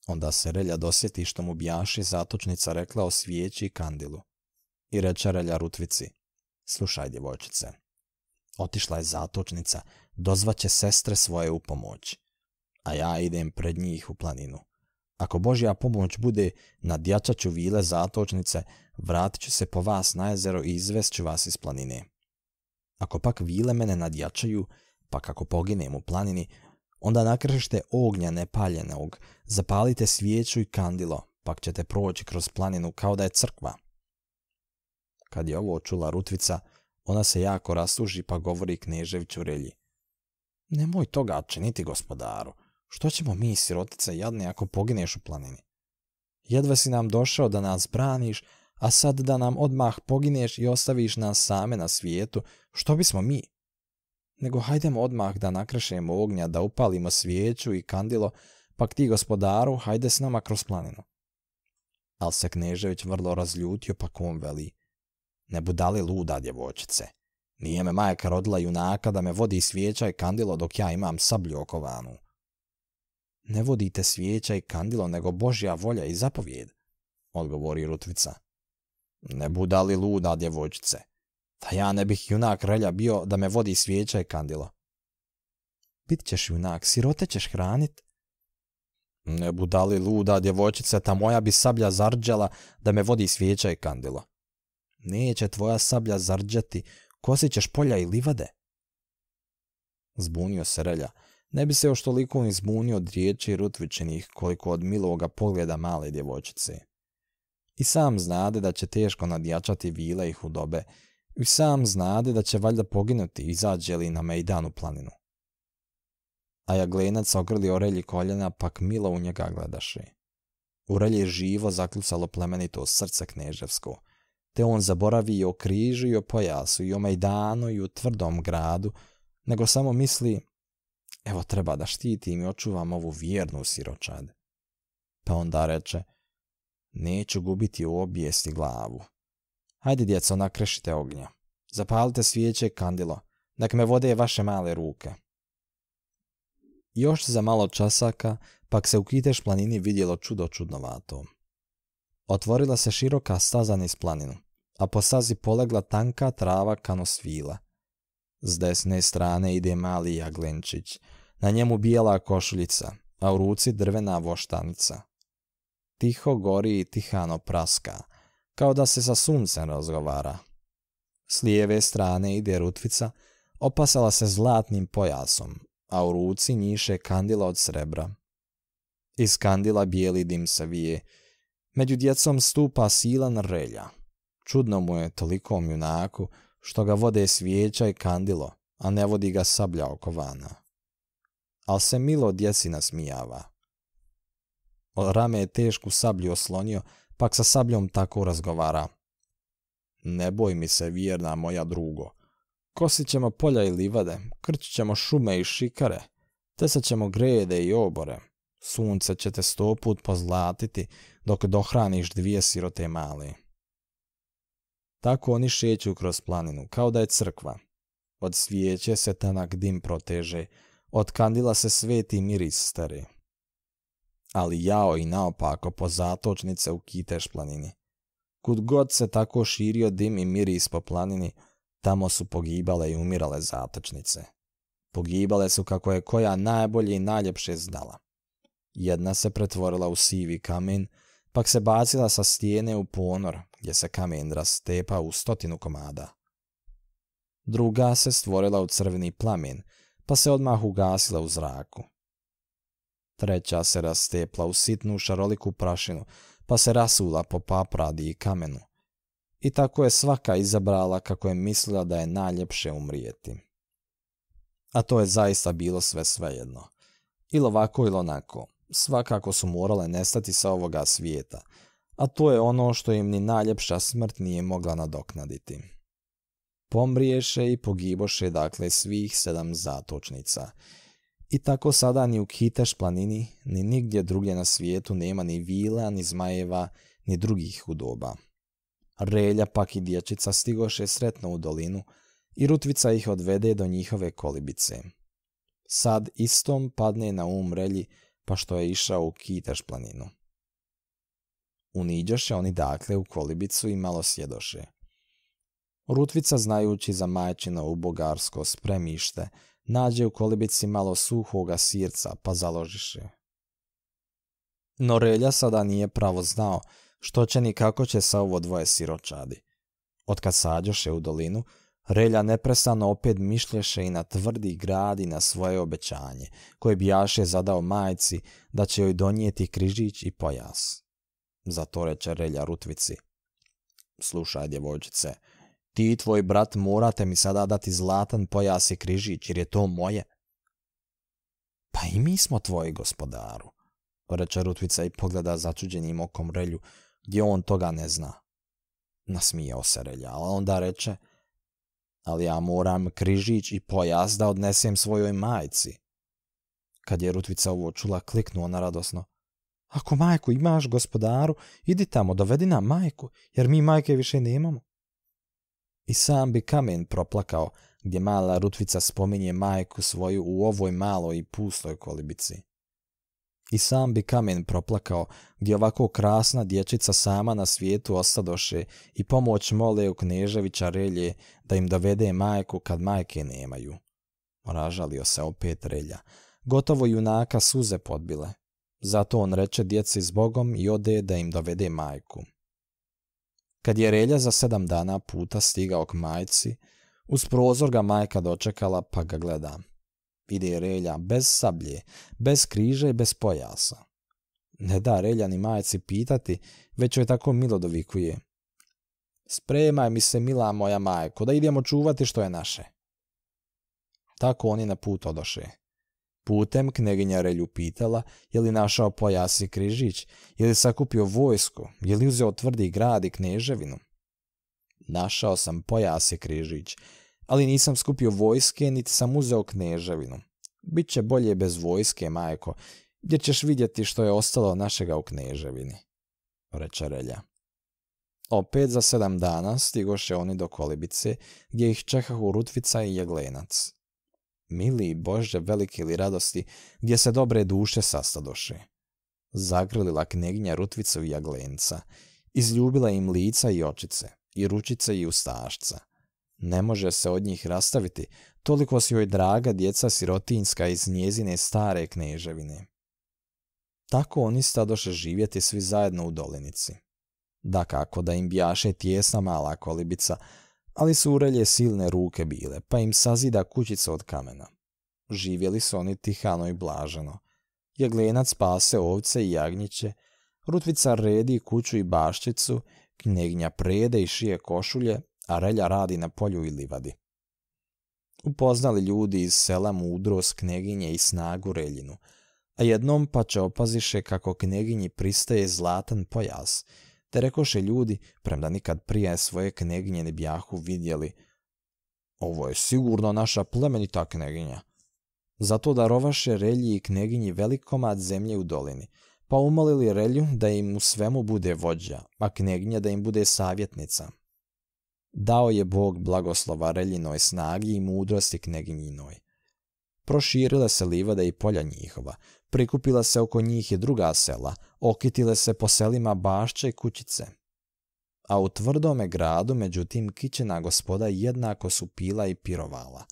A: Onda se Relja dosjeti što mu bijaši zatočnica rekla o svijeći i kandilu. I reče Relja Rutvici, slušaj djevojčice, otišla je zatočnica, dozvaće sestre svoje u pomoć, a ja idem pred njih u planinu. Ako Božja pomoć bude, na ću vile zatočnice, vratit ću se po vas na jezero i izvest ću vas iz planine. Ako pak vile mene nadjačaju, pa kako poginem u planini, onda nakršite ognja nepaljenog, zapalite svijeću i kandilo, pak ćete proći kroz planinu kao da je crkva. Kad je ovo čula Rutvica, ona se jako rasuži pa govori Kneževiću relji. Nemoj toga činiti, gospodaru. Što ćemo mi, sirotica jadne, ako pogineš u planini? Jedva si nam došao da nas braniš, a sad da nam odmah pogineš i ostaviš nas same na svijetu, što bismo mi? Nego hajdemo odmah da nakrešemo ognja, da upalimo svijeću i kandilo, pa ti gospodaru, hajde s nama kroz planinu. Al se Knežević vrlo razljutio, pa kom veli. Ne budali luda, djevojčice. Nije me majka rodila junaka da me vodi svijeća i kandilo dok ja imam sablju okovanu ne vodite svijeća i kandilo, nego Božja volja i zapovjed, odgovori Rutvica. Ne budali luda, djevojčice, da ja ne bih junak relja bio da me vodi svijeća i kandilo. Bit ćeš junak, sirote ćeš hranit. Ne budali luda, djevojčice, ta moja bi sablja zarđala da me vodi svijeća i kandilo. Neće tvoja sablja zarđati, kosit ćeš polja i livade. Zbunio se relja, ne bi se još toliko ni od riječi rutvičenih koliko od miloga pogleda male djevojčice. I sam znade da će teško nadjačati vile i hudobe, i sam znade da će valjda poginuti izađe li na Mejdanu planinu. A jaglenac ogrli orelji koljena, pak milo u njega gledaše. U živo zakljucalo plemenito srce kneževsko, te on zaboravi i o križu i o pojasu i o Mejdanu i u tvrdom gradu, nego samo misli evo treba da štitim i očuvam ovu vjernu siročad. Pa onda reče, neću gubiti u objesti glavu. Hajde, djeco, nakrešite ognja. Zapalite svijeće kandilo, nek me vode vaše male ruke. Još za malo časaka, pak se u Kiteš planini vidjelo čudo čudnovato. Otvorila se široka staza niz planinu, a po stazi polegla tanka trava kanosvila – s desne strane ide mali jaglenčić. Na njemu bijela košuljica, a u ruci drvena voštanica. Tiho gori i tihano praska, kao da se sa suncem razgovara. S lijeve strane ide rutvica, opasala se zlatnim pojasom, a u ruci njiše kandila od srebra. Iz kandila bijeli dim se vije. Među djecom stupa silan relja. Čudno mu je tolikom junaku, što ga vode svijeća i kandilo, a ne vodi ga sablja oko vana. Al se milo djeci nasmijava. rame je tešku sablju oslonio, pak sa sabljom tako razgovara. Ne boj mi se, vjerna moja drugo. Kosit ćemo polja i livade, krčit ćemo šume i šikare, tesat ćemo grede i obore. Sunce će te sto put pozlatiti dok dohraniš dvije sirote mali. Tako oni šeću kroz planinu, kao da je crkva. Od svijeće se tanak dim proteže, od kandila se sveti miris stari. Ali jao i naopako po zatočnice u kiteš planini. Kud god se tako širio dim i miris po planini, tamo su pogibale i umirale zatočnice. Pogibale su kako je koja najbolje i najljepše znala. Jedna se pretvorila u sivi kamen, pak se bacila sa stijene u ponor, gdje se kamen rastepa u stotinu komada. Druga se stvorila u crveni plamen, pa se odmah ugasila u zraku. Treća se rastepla u sitnu šaroliku prašinu, pa se rasula po papradi i kamenu. I tako je svaka izabrala kako je mislila da je najljepše umrijeti. A to je zaista bilo sve svejedno. Ili ovako ili onako, svakako su morale nestati sa ovoga svijeta, a to je ono što im ni najljepša smrt nije mogla nadoknaditi. Pomriješe i pogiboše dakle svih sedam zatočnica. I tako sada ni u Kiteš planini, ni nigdje drugdje na svijetu nema ni vila, ni zmajeva, ni drugih udoba. Relja pak i dječica stigoše sretno u dolinu i Rutvica ih odvede do njihove kolibice. Sad istom padne na um Relji pa što je išao u Kiteš planinu. Uniđoše oni dakle u kolibicu i malo sjedoše. Rutvica, znajući za majčino bogarsko spremište, nađe u kolibici malo suhoga sirca, pa založiše. No Relja sada nije pravo znao što će ni kako će sa ovo dvoje siročadi. Otkad sađoše u dolinu, Relja neprestano opet mišlješe i na tvrdi grad i na svoje obećanje, koje bi Jaše zadao majci da će joj donijeti križić i pojas reče relja Rutvici. Slušaj, djevojčice, ti i tvoj brat morate mi sada dati zlatan pojas i križić, jer je to moje. Pa i mi smo tvoji gospodaru, reče Rutvica i pogleda začuđenim okom relju, gdje on toga ne zna. Nasmijao se relja, A onda reče, ali ja moram križić i pojas da odnesem svojoj majci. Kad je Rutvica ovo čula, kliknuo na radosno. Ako majku imaš gospodaru, idi tamo, dovedi nam majku, jer mi majke više nemamo. I sam bi kamen proplakao, gdje mala rutvica spominje majku svoju u ovoj maloj i pustoj kolibici. I sam bi kamen proplakao, gdje ovako krasna dječica sama na svijetu ostadoše i pomoć mole u Kneževića relje da im dovede majku kad majke nemaju. Oražalio se opet relja. Gotovo junaka suze podbile. Zato on reče djeci s Bogom i ode da im dovede majku. Kad je Relja za sedam dana puta stigao k majci, uz prozor ga majka dočekala pa ga gleda. Ide Relja bez sablje, bez križe i bez pojasa. Ne da Relja ni majci pitati, već joj tako milo dovikuje. Spremaj mi se, mila moja majko, da idemo čuvati što je naše. Tako oni na put odoše. Putem kneginja Relju pitala je li našao pojasi križić, je li sakupio vojsku, je li uzeo tvrdi grad i kneževinu. Našao sam pojasi križić, ali nisam skupio vojske niti sam uzeo kneževinu. Biće bolje bez vojske, majko, gdje ćeš vidjeti što je ostalo našega u kneževini, reče Relja. Opet za sedam dana stigoše oni do Kolibice, gdje ih čekahu Rutvica i Jeglenac mili Bože velike ili radosti, gdje se dobre duše sastadoše. Zagrlila kneginja i jaglenca, izljubila im lica i očice, i ručice i ustašca. Ne može se od njih rastaviti, toliko su joj draga djeca sirotinska iz njezine stare kneževine. Tako oni stadoše živjeti svi zajedno u dolinici. Da kako da im bjaše tjesna mala kolibica, ali su urelje silne ruke bile, pa im sazida kućica od kamena. Živjeli su oni tihano i blaženo. Jaglenac pase ovce i jagnjiće, rutvica redi kuću i bašćicu, knjegnja prede i šije košulje, a relja radi na polju i livadi. Upoznali ljudi iz sela mudrost kneginje i snagu reljinu, a jednom pa će opaziše kako kneginji pristaje zlatan pojas – te rekoše ljudi, premda nikad prije svoje kneginje ne bjahu vidjeli, ovo je sigurno naša plemenita kneginja. Zato darovaše relji i kneginji velik komad zemlje u dolini, pa umolili relju da im u svemu bude vođa, a kneginja da im bude savjetnica. Dao je Bog blagoslova reljinoj snagi i mudrosti kneginjinoj. Proširile se livada i polja njihova, prikupila se oko njih i druga sela, okitile se po selima bašće i kućice. A u tvrdome gradu, međutim, kićena gospoda jednako su pila i pirovala.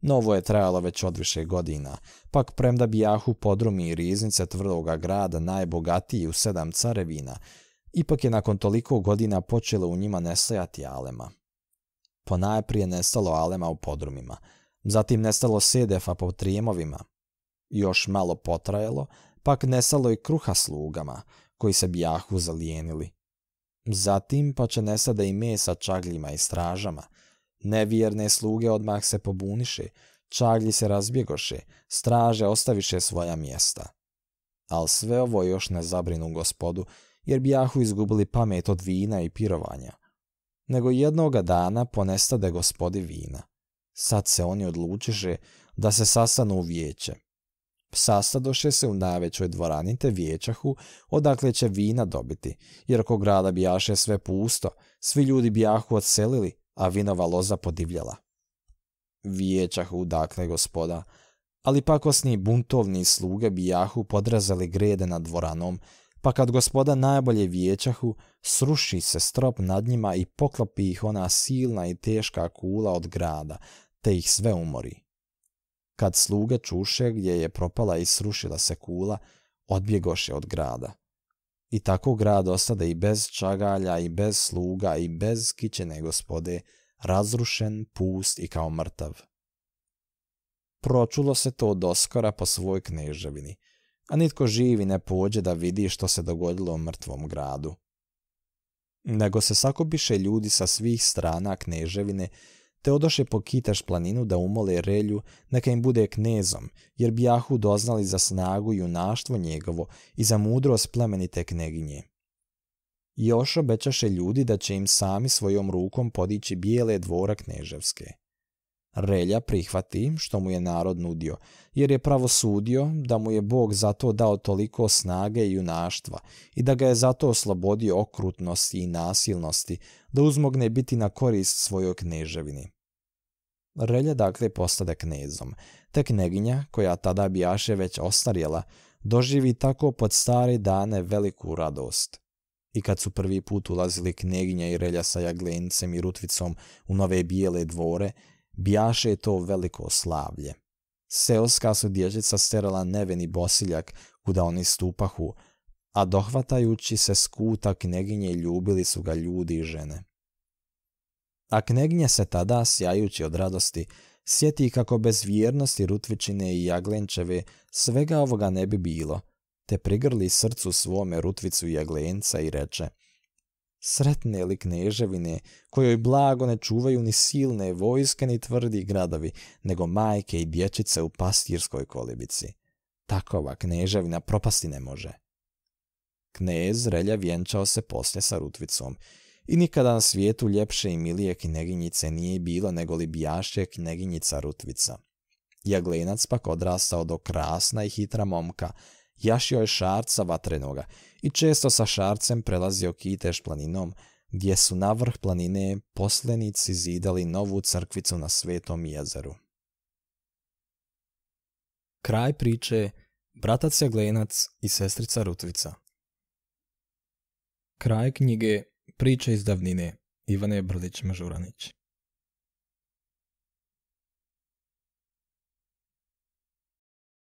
A: Novo je trajalo već više godina, pak premda bi jahu podrumi i riznice tvrdoga grada najbogatiji u sedam carevina, ipak je nakon toliko godina počelo u njima nestajati alema. Ponajprije nestalo alema u podrumima, zatim nestalo sedefa po trijemovima, još malo potrajalo, pak nesalo i kruha slugama, koji se bijahu zalijenili. Zatim će nesada i mesa čagljima i stražama. Nevjerne sluge odmah se pobuniše, čaglji se razbjegoše, straže ostaviše svoja mjesta. Al sve ovo još ne zabrinu gospodu, jer bijahu izgubili pamet od vina i pirovanja. Nego jednoga dana ponestade gospodi vina. Sad se oni odlučiše da se sastanu u vijeće. Sastadoše se u najvećoj dvorani te vijećahu, odakle će vina dobiti, jer oko grada bijaše sve pusto, svi ljudi bijahu odselili, a vinova loza podivljala. Vijećahu dakle gospoda, ali pakosni buntovni sluge bijahu podrazali grede nad dvoranom, pa kad gospoda najbolje vijećahu, sruši se strop nad njima i poklopi ih ona silna i teška kula od grada, te ih sve umori. Kad sluge čuše gdje je propala i srušila se kula, odbjegoše od grada. I tako grad ostade i bez čagalja, i bez sluga, i bez kićene gospode, razrušen, pust i kao mrtav. Pročulo se to doskora po svoj kneževini, a nitko živi ne pođe da vidi što se dogodilo u mrtvom gradu. Nego se sakobiše ljudi sa svih strana kneževine te odoše po Kitaš planinu da umole relju, neka im bude knezom, jer bi jahu doznali za snagu i junaštvo njegovo i za mudrost plemenite kneginje. još obećaše ljudi da će im sami svojom rukom podići bijele dvora kneževske. Relja prihvati što mu je narod nudio, jer je pravosudio da mu je Bog zato dao toliko snage i junaštva i da ga je zato oslobodio okrutnosti i nasilnosti, da uzmogne biti na korist svojoj knježevini. Relja dakle postade knezom, te kneginja, koja tada bijaše već ostarjela, doživi tako pod stare dane veliku radost. I kad su prvi put ulazili kneginja i relja sa jaglencem i rutvicom u nove bijele dvore, bijaše to veliko slavlje. Seoska su dježica sterala neveni bosiljak kuda oni stupahu, a dohvatajući se skuta kneginje ljubili su ga ljudi i žene. A kneginja se tada, sjajući od radosti, sjeti kako bez vjernosti Rutvičine i Jaglenčeve svega ovoga ne bi bilo, te prigrli srcu svome Rutvicu i Jaglenca i reče – Sretne li kneževine, kojoj blago ne čuvaju ni silne vojske ni tvrdi gradovi, nego majke i dječice u pastirskoj kolibici. Takova kneževina propasti ne može. Knez Relja vjenčao se poslije sa Rutvicom i nikada na svijetu ljepše i milije kneginjice nije bilo nego li kneginjica Rutvica. Jaglenac pak odrastao do krasna i hitra momka, jašio je šarca vatrenoga i često sa šarcem prelazio Kiteš planinom, gdje su na vrh planine poslenici zidali novu crkvicu na Svetom jezeru. Kraj priče Bratac Jaglenac i sestrica Rutvica Kraj knjige Priče iz davnine Ivane Brlić-Mažuranić